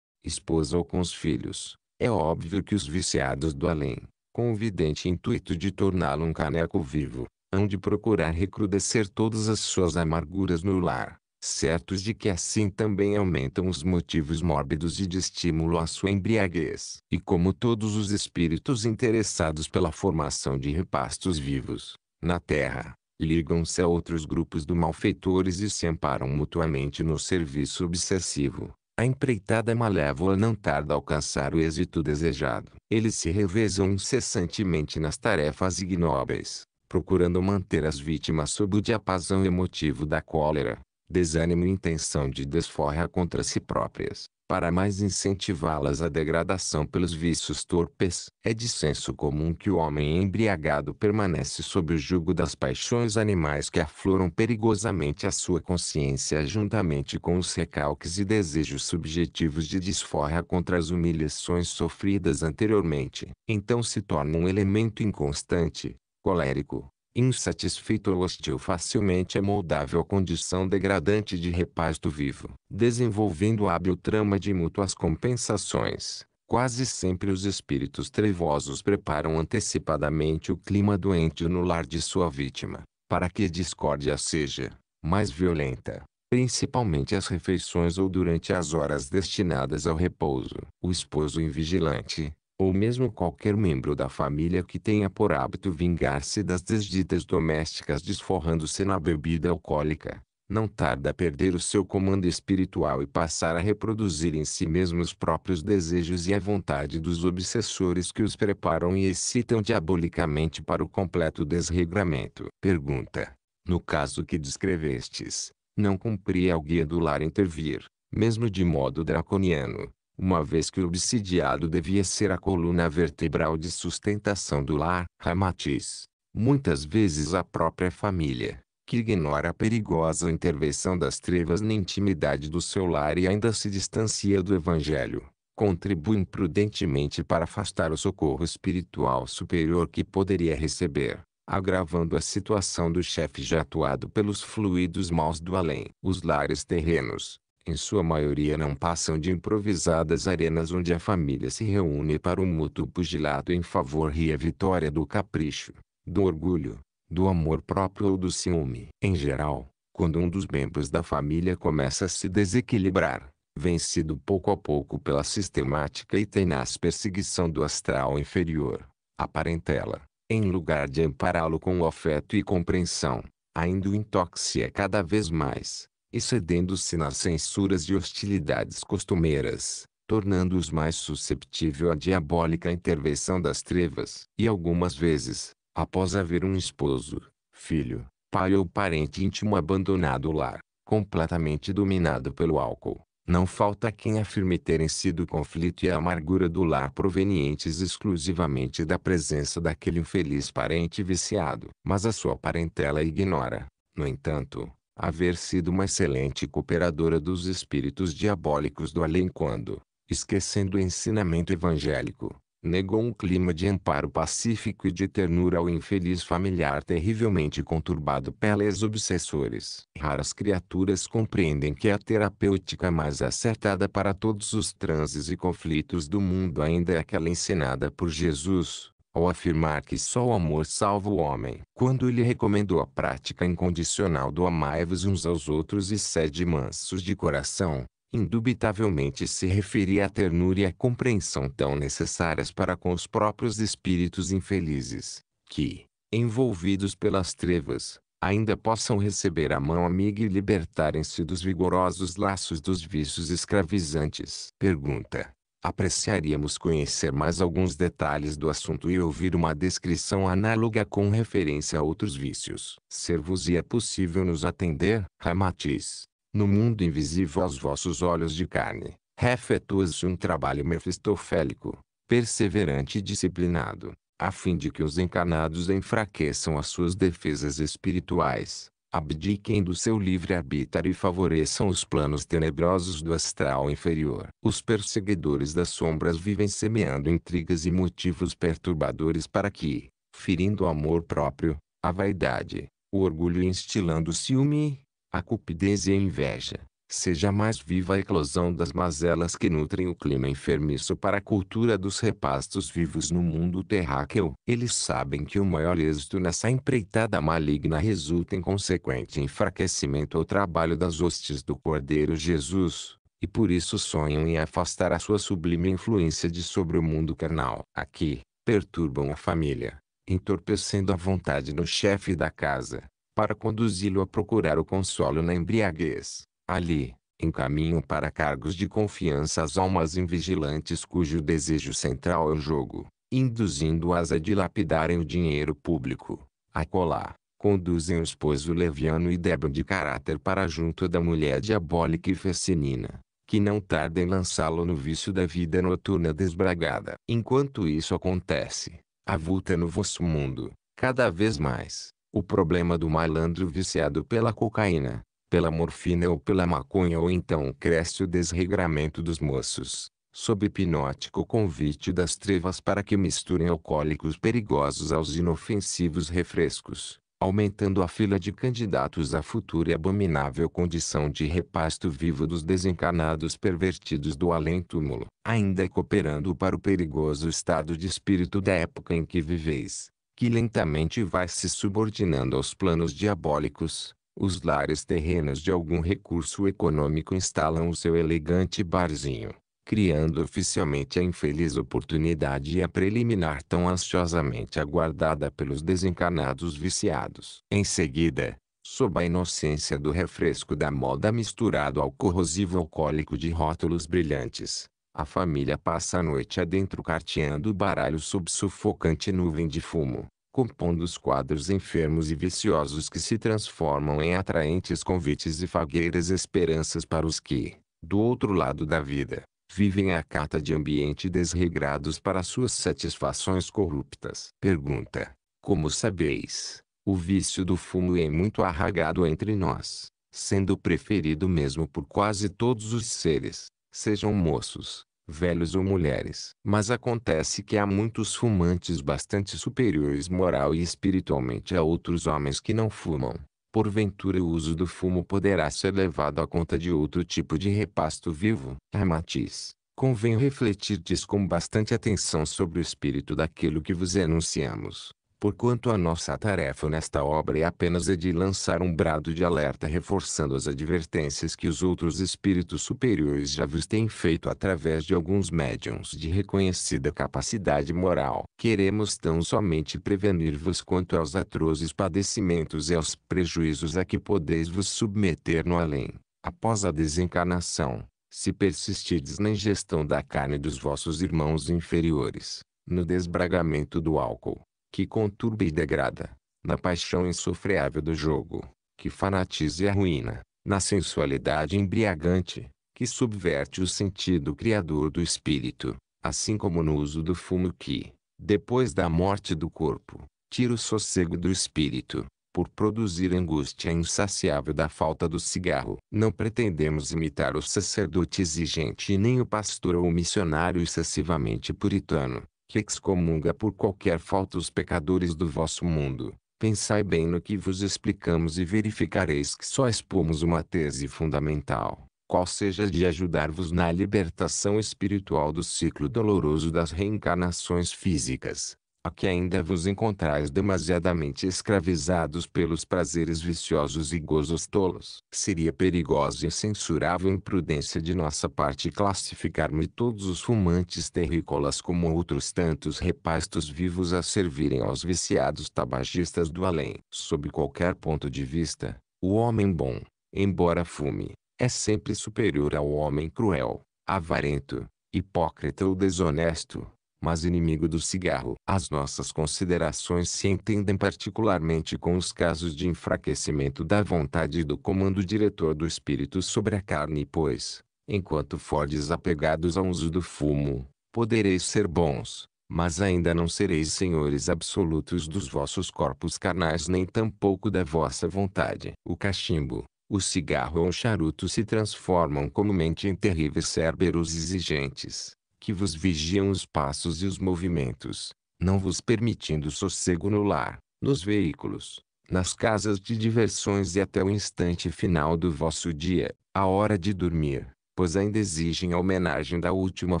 esposa ou com os filhos, é óbvio que os viciados do além, com o vidente intuito de torná-lo um caneco vivo, hão de procurar recrudescer todas as suas amarguras no lar, certos de que assim também aumentam os motivos mórbidos e de estímulo à sua embriaguez. E como todos os espíritos interessados pela formação de repastos vivos, na terra, ligam-se a outros grupos de malfeitores e se amparam mutuamente no serviço obsessivo. A empreitada malévola não tarda a alcançar o êxito desejado. Eles se revezam incessantemente nas tarefas ignóbeis, procurando manter as vítimas sob o diapasão emotivo da cólera, desânimo e intenção de desforra contra si próprias, para mais incentivá-las à degradação pelos vícios torpes. É de senso comum que o homem embriagado permanece sob o jugo das paixões animais que afloram perigosamente a sua consciência juntamente com os recalques e desejos subjetivos de desforra contra as humilhações sofridas anteriormente. Então se torna um elemento inconstante, colérico, Insatisfeito ou hostil facilmente é moldável à condição degradante de repasto vivo, desenvolvendo hábil trama de mútuas compensações. Quase sempre os espíritos trevosos preparam antecipadamente o clima doente no lar de sua vítima, para que a discórdia seja mais violenta, principalmente às refeições ou durante as horas destinadas ao repouso. O esposo invigilante, ou mesmo qualquer membro da família que tenha por hábito vingar-se das desditas domésticas desforrando-se na bebida alcoólica, não tarda a perder o seu comando espiritual e passar a reproduzir em si mesmo os próprios desejos e a vontade dos obsessores que os preparam e excitam diabolicamente para o completo desregramento. Pergunta. No caso que descrevestes, não cumpria ao guia do lar intervir, mesmo de modo draconiano, uma vez que o obsidiado devia ser a coluna vertebral de sustentação do lar, Ramatiz, muitas vezes a própria família, que ignora a perigosa intervenção das trevas na intimidade do seu lar e ainda se distancia do evangelho, contribui imprudentemente para afastar o socorro espiritual superior que poderia receber agravando a situação do chefe já atuado pelos fluidos maus do além. Os lares terrenos, em sua maioria não passam de improvisadas arenas onde a família se reúne para um mútuo pugilato em favor e a vitória do capricho, do orgulho, do amor próprio ou do ciúme. Em geral, quando um dos membros da família começa a se desequilibrar, vencido pouco a pouco pela sistemática e tenaz perseguição do astral inferior, a parentela, em lugar de ampará-lo com afeto e compreensão, ainda o intoxica cada vez mais excedendo-se nas censuras e hostilidades costumeiras, tornando-os mais susceptível à diabólica intervenção das trevas, e algumas vezes, após haver um esposo, filho, pai ou parente íntimo abandonado o lar, completamente dominado pelo álcool. Não falta quem afirme terem sido o conflito e a amargura do lar provenientes exclusivamente da presença daquele infeliz parente viciado. Mas a sua parentela ignora, no entanto, haver sido uma excelente cooperadora dos espíritos diabólicos do além quando, esquecendo o ensinamento evangélico, negou um clima de amparo pacífico e de ternura ao infeliz familiar terrivelmente conturbado pelas obsessores. Raras criaturas compreendem que a terapêutica mais acertada para todos os transes e conflitos do mundo ainda é aquela ensinada por Jesus, ao afirmar que só o amor salva o homem. Quando ele recomendou a prática incondicional do amai-vos uns aos outros e sede mansos de coração, indubitavelmente se referia à ternura e à compreensão tão necessárias para com os próprios espíritos infelizes, que, envolvidos pelas trevas, ainda possam receber a mão amiga e libertarem-se dos vigorosos laços dos vícios escravizantes. Pergunta: apreciaríamos conhecer mais alguns detalhes do assunto e ouvir uma descrição análoga com referência a outros vícios. Ser-vos-ia é possível nos atender, Ramatiz, no mundo invisível aos vossos olhos de carne. Refetua-se um trabalho mefistofélico, perseverante e disciplinado, a fim de que os encarnados enfraqueçam as suas defesas espirituais, abdiquem do seu livre-arbítrio e favoreçam os planos tenebrosos do astral inferior. Os perseguidores das sombras vivem semeando intrigas e motivos perturbadores para que, ferindo o amor próprio, a vaidade, o orgulho e instilando ciúme, a cupidez e a inveja, seja mais viva a eclosão das mazelas que nutrem o clima enfermiço para a cultura dos repastos vivos no mundo terráqueo. Eles sabem que o maior êxito nessa empreitada maligna resulta em consequente enfraquecimento ao trabalho das hostes do Cordeiro Jesus e por isso sonham em afastar a sua sublime influência de sobre o mundo carnal. Aqui, perturbam a família, entorpecendo a vontade no chefe da casa, para conduzi-lo a procurar o consolo na embriaguez. Ali, encaminham para cargos de confiança as almas invigilantes cujo desejo central é o jogo, induzindo-as a dilapidarem o dinheiro público. Acolá, conduzem o esposo leviano e débil de caráter para junto da mulher diabólica e fecinina, que não tarda em lançá-lo no vício da vida noturna desbragada. Enquanto isso acontece, avulta no vosso mundo, cada vez mais, o problema do malandro viciado pela cocaína, pela morfina ou pela maconha ou então cresce o desregramento dos moços, sob hipnótico convite das trevas para que misturem alcoólicos perigosos aos inofensivos refrescos, aumentando a fila de candidatos à futura e abominável condição de repasto vivo dos desencarnados pervertidos do além-túmulo, ainda cooperando para o perigoso estado de espírito da época em que viveis, que lentamente vai se subordinando aos planos diabólicos, os lares terrenos de algum recurso econômico instalam o seu elegante barzinho, criando oficialmente a infeliz oportunidade e a preliminar tão ansiosamente aguardada pelos desencarnados viciados. Em seguida, sob a inocência do refresco da moda misturado ao corrosivo alcoólico de rótulos brilhantes, a família passa a noite adentro carteando o baralho sob sufocante nuvem de fumo, compondo os quadros enfermos e viciosos que se transformam em atraentes convites e fagueiras esperanças para os que, do outro lado da vida, vivem à cata de ambiente desregrados para suas satisfações corruptas. Pergunta: Como sabeis? O vício do fumo é muito arragado entre nós, sendo preferido mesmo por quase todos os seres, sejam moços, velhos ou mulheres. Mas acontece que há muitos fumantes bastante superiores moral e espiritualmente a outros homens que não fumam. Porventura o uso do fumo poderá ser levado à conta de outro tipo de repasto vivo. A ah, matiz. Convém refletir diz com bastante atenção sobre o espírito daquilo que vos enunciamos porquanto a nossa tarefa nesta obra é apenas a de lançar um brado de alerta reforçando as advertências que os outros espíritos superiores já vos têm feito através de alguns médiums de reconhecida capacidade moral. Queremos tão somente prevenir-vos quanto aos atrozes padecimentos e aos prejuízos a que podeis vos submeter no além, após a desencarnação, se persistirdes na ingestão da carne dos vossos irmãos inferiores, no desbragamento do álcool, que conturba e degrada, na paixão insofreável do jogo, que fanatiza e arruína, na sensualidade embriagante, que subverte o sentido criador do espírito, assim como no uso do fumo que, depois da morte do corpo, tira o sossego do espírito, por produzir angústia insaciável da falta do cigarro. Não pretendemos imitar o sacerdote exigente nem o pastor ou o missionário excessivamente puritano, que excomunga por qualquer falta os pecadores do vosso mundo. Pensai bem no que vos explicamos e verificareis que só expomos uma tese fundamental, qual seja de ajudar-vos na libertação espiritual do ciclo doloroso das reencarnações físicas a que ainda vos encontrais demasiadamente escravizados pelos prazeres viciosos e gozos tolos. Seria perigosa e censurável imprudência de nossa parte classificar-me todos os fumantes terrícolas como outros tantos repastos vivos a servirem aos viciados tabagistas do além. Sob qualquer ponto de vista, o homem bom, embora fume, é sempre superior ao homem cruel, avarento, hipócrita ou desonesto mas inimigo do cigarro. As nossas considerações se entendem particularmente com os casos de enfraquecimento da vontade e do comando diretor do espírito sobre a carne, pois, enquanto fordes apegados ao uso do fumo, podereis ser bons, mas ainda não sereis senhores absolutos dos vossos corpos carnais nem tampouco da vossa vontade. O cachimbo, o cigarro ou o charuto se transformam comumente em terríveis cérebros exigentes, que vos vigiam os passos e os movimentos, não vos permitindo sossego no lar, nos veículos, nas casas de diversões e até o instante final do vosso dia, a hora de dormir, pois ainda exigem a homenagem da última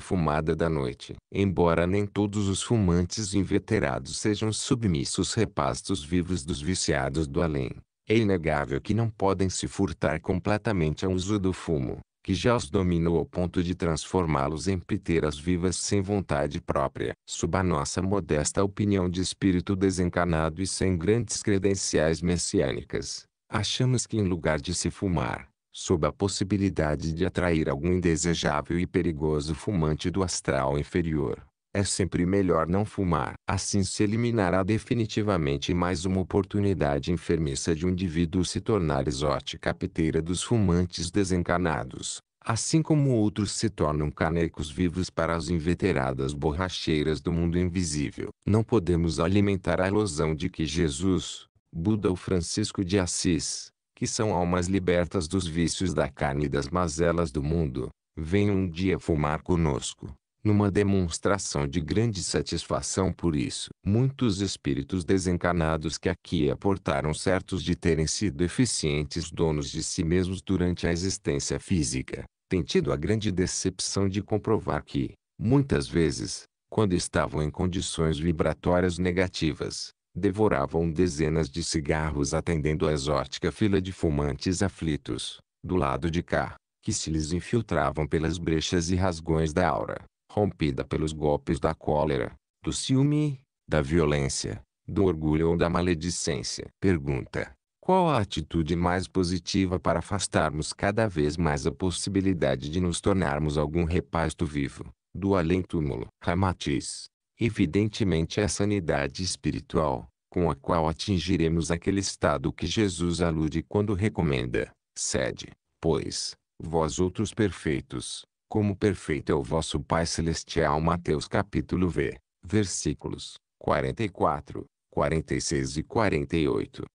fumada da noite. Embora nem todos os fumantes inveterados sejam submissos repastos vivos dos viciados do além, é inegável que não podem se furtar completamente ao uso do fumo, que já os dominou ao ponto de transformá-los em piteiras vivas sem vontade própria. Sob a nossa modesta opinião de espírito desencarnado e sem grandes credenciais messiânicas, achamos que em lugar de se fumar, sob a possibilidade de atrair algum indesejável e perigoso fumante do astral inferior, é sempre melhor não fumar. Assim se eliminará definitivamente mais uma oportunidade enfermiça de um indivíduo se tornar exótica piteira dos fumantes desencarnados. Assim como outros se tornam canecos vivos para as inveteradas borracheiras do mundo invisível. Não podemos alimentar a ilusão de que Jesus, Buda ou Francisco de Assis, que são almas libertas dos vícios da carne e das mazelas do mundo, venham um dia fumar conosco numa demonstração de grande satisfação por isso. Muitos espíritos desencarnados que aqui aportaram certos de terem sido eficientes donos de si mesmos durante a existência física, têm tido a grande decepção de comprovar que, muitas vezes, quando estavam em condições vibratórias negativas, devoravam dezenas de cigarros atendendo a exótica fila de fumantes aflitos, do lado de cá, que se lhes infiltravam pelas brechas e rasgões da aura rompida pelos golpes da cólera, do ciúme, da violência, do orgulho ou da maledicência. Pergunta: qual a atitude mais positiva para afastarmos cada vez mais a possibilidade de nos tornarmos algum repasto vivo, do além-túmulo? Ramatiz. Evidentemente é a sanidade espiritual, com a qual atingiremos aquele estado que Jesus alude quando recomenda, sede, pois, vós outros perfeitos, como perfeito é o vosso Pai Celestial. Mateus capítulo V, versículos 44, 46 e 48.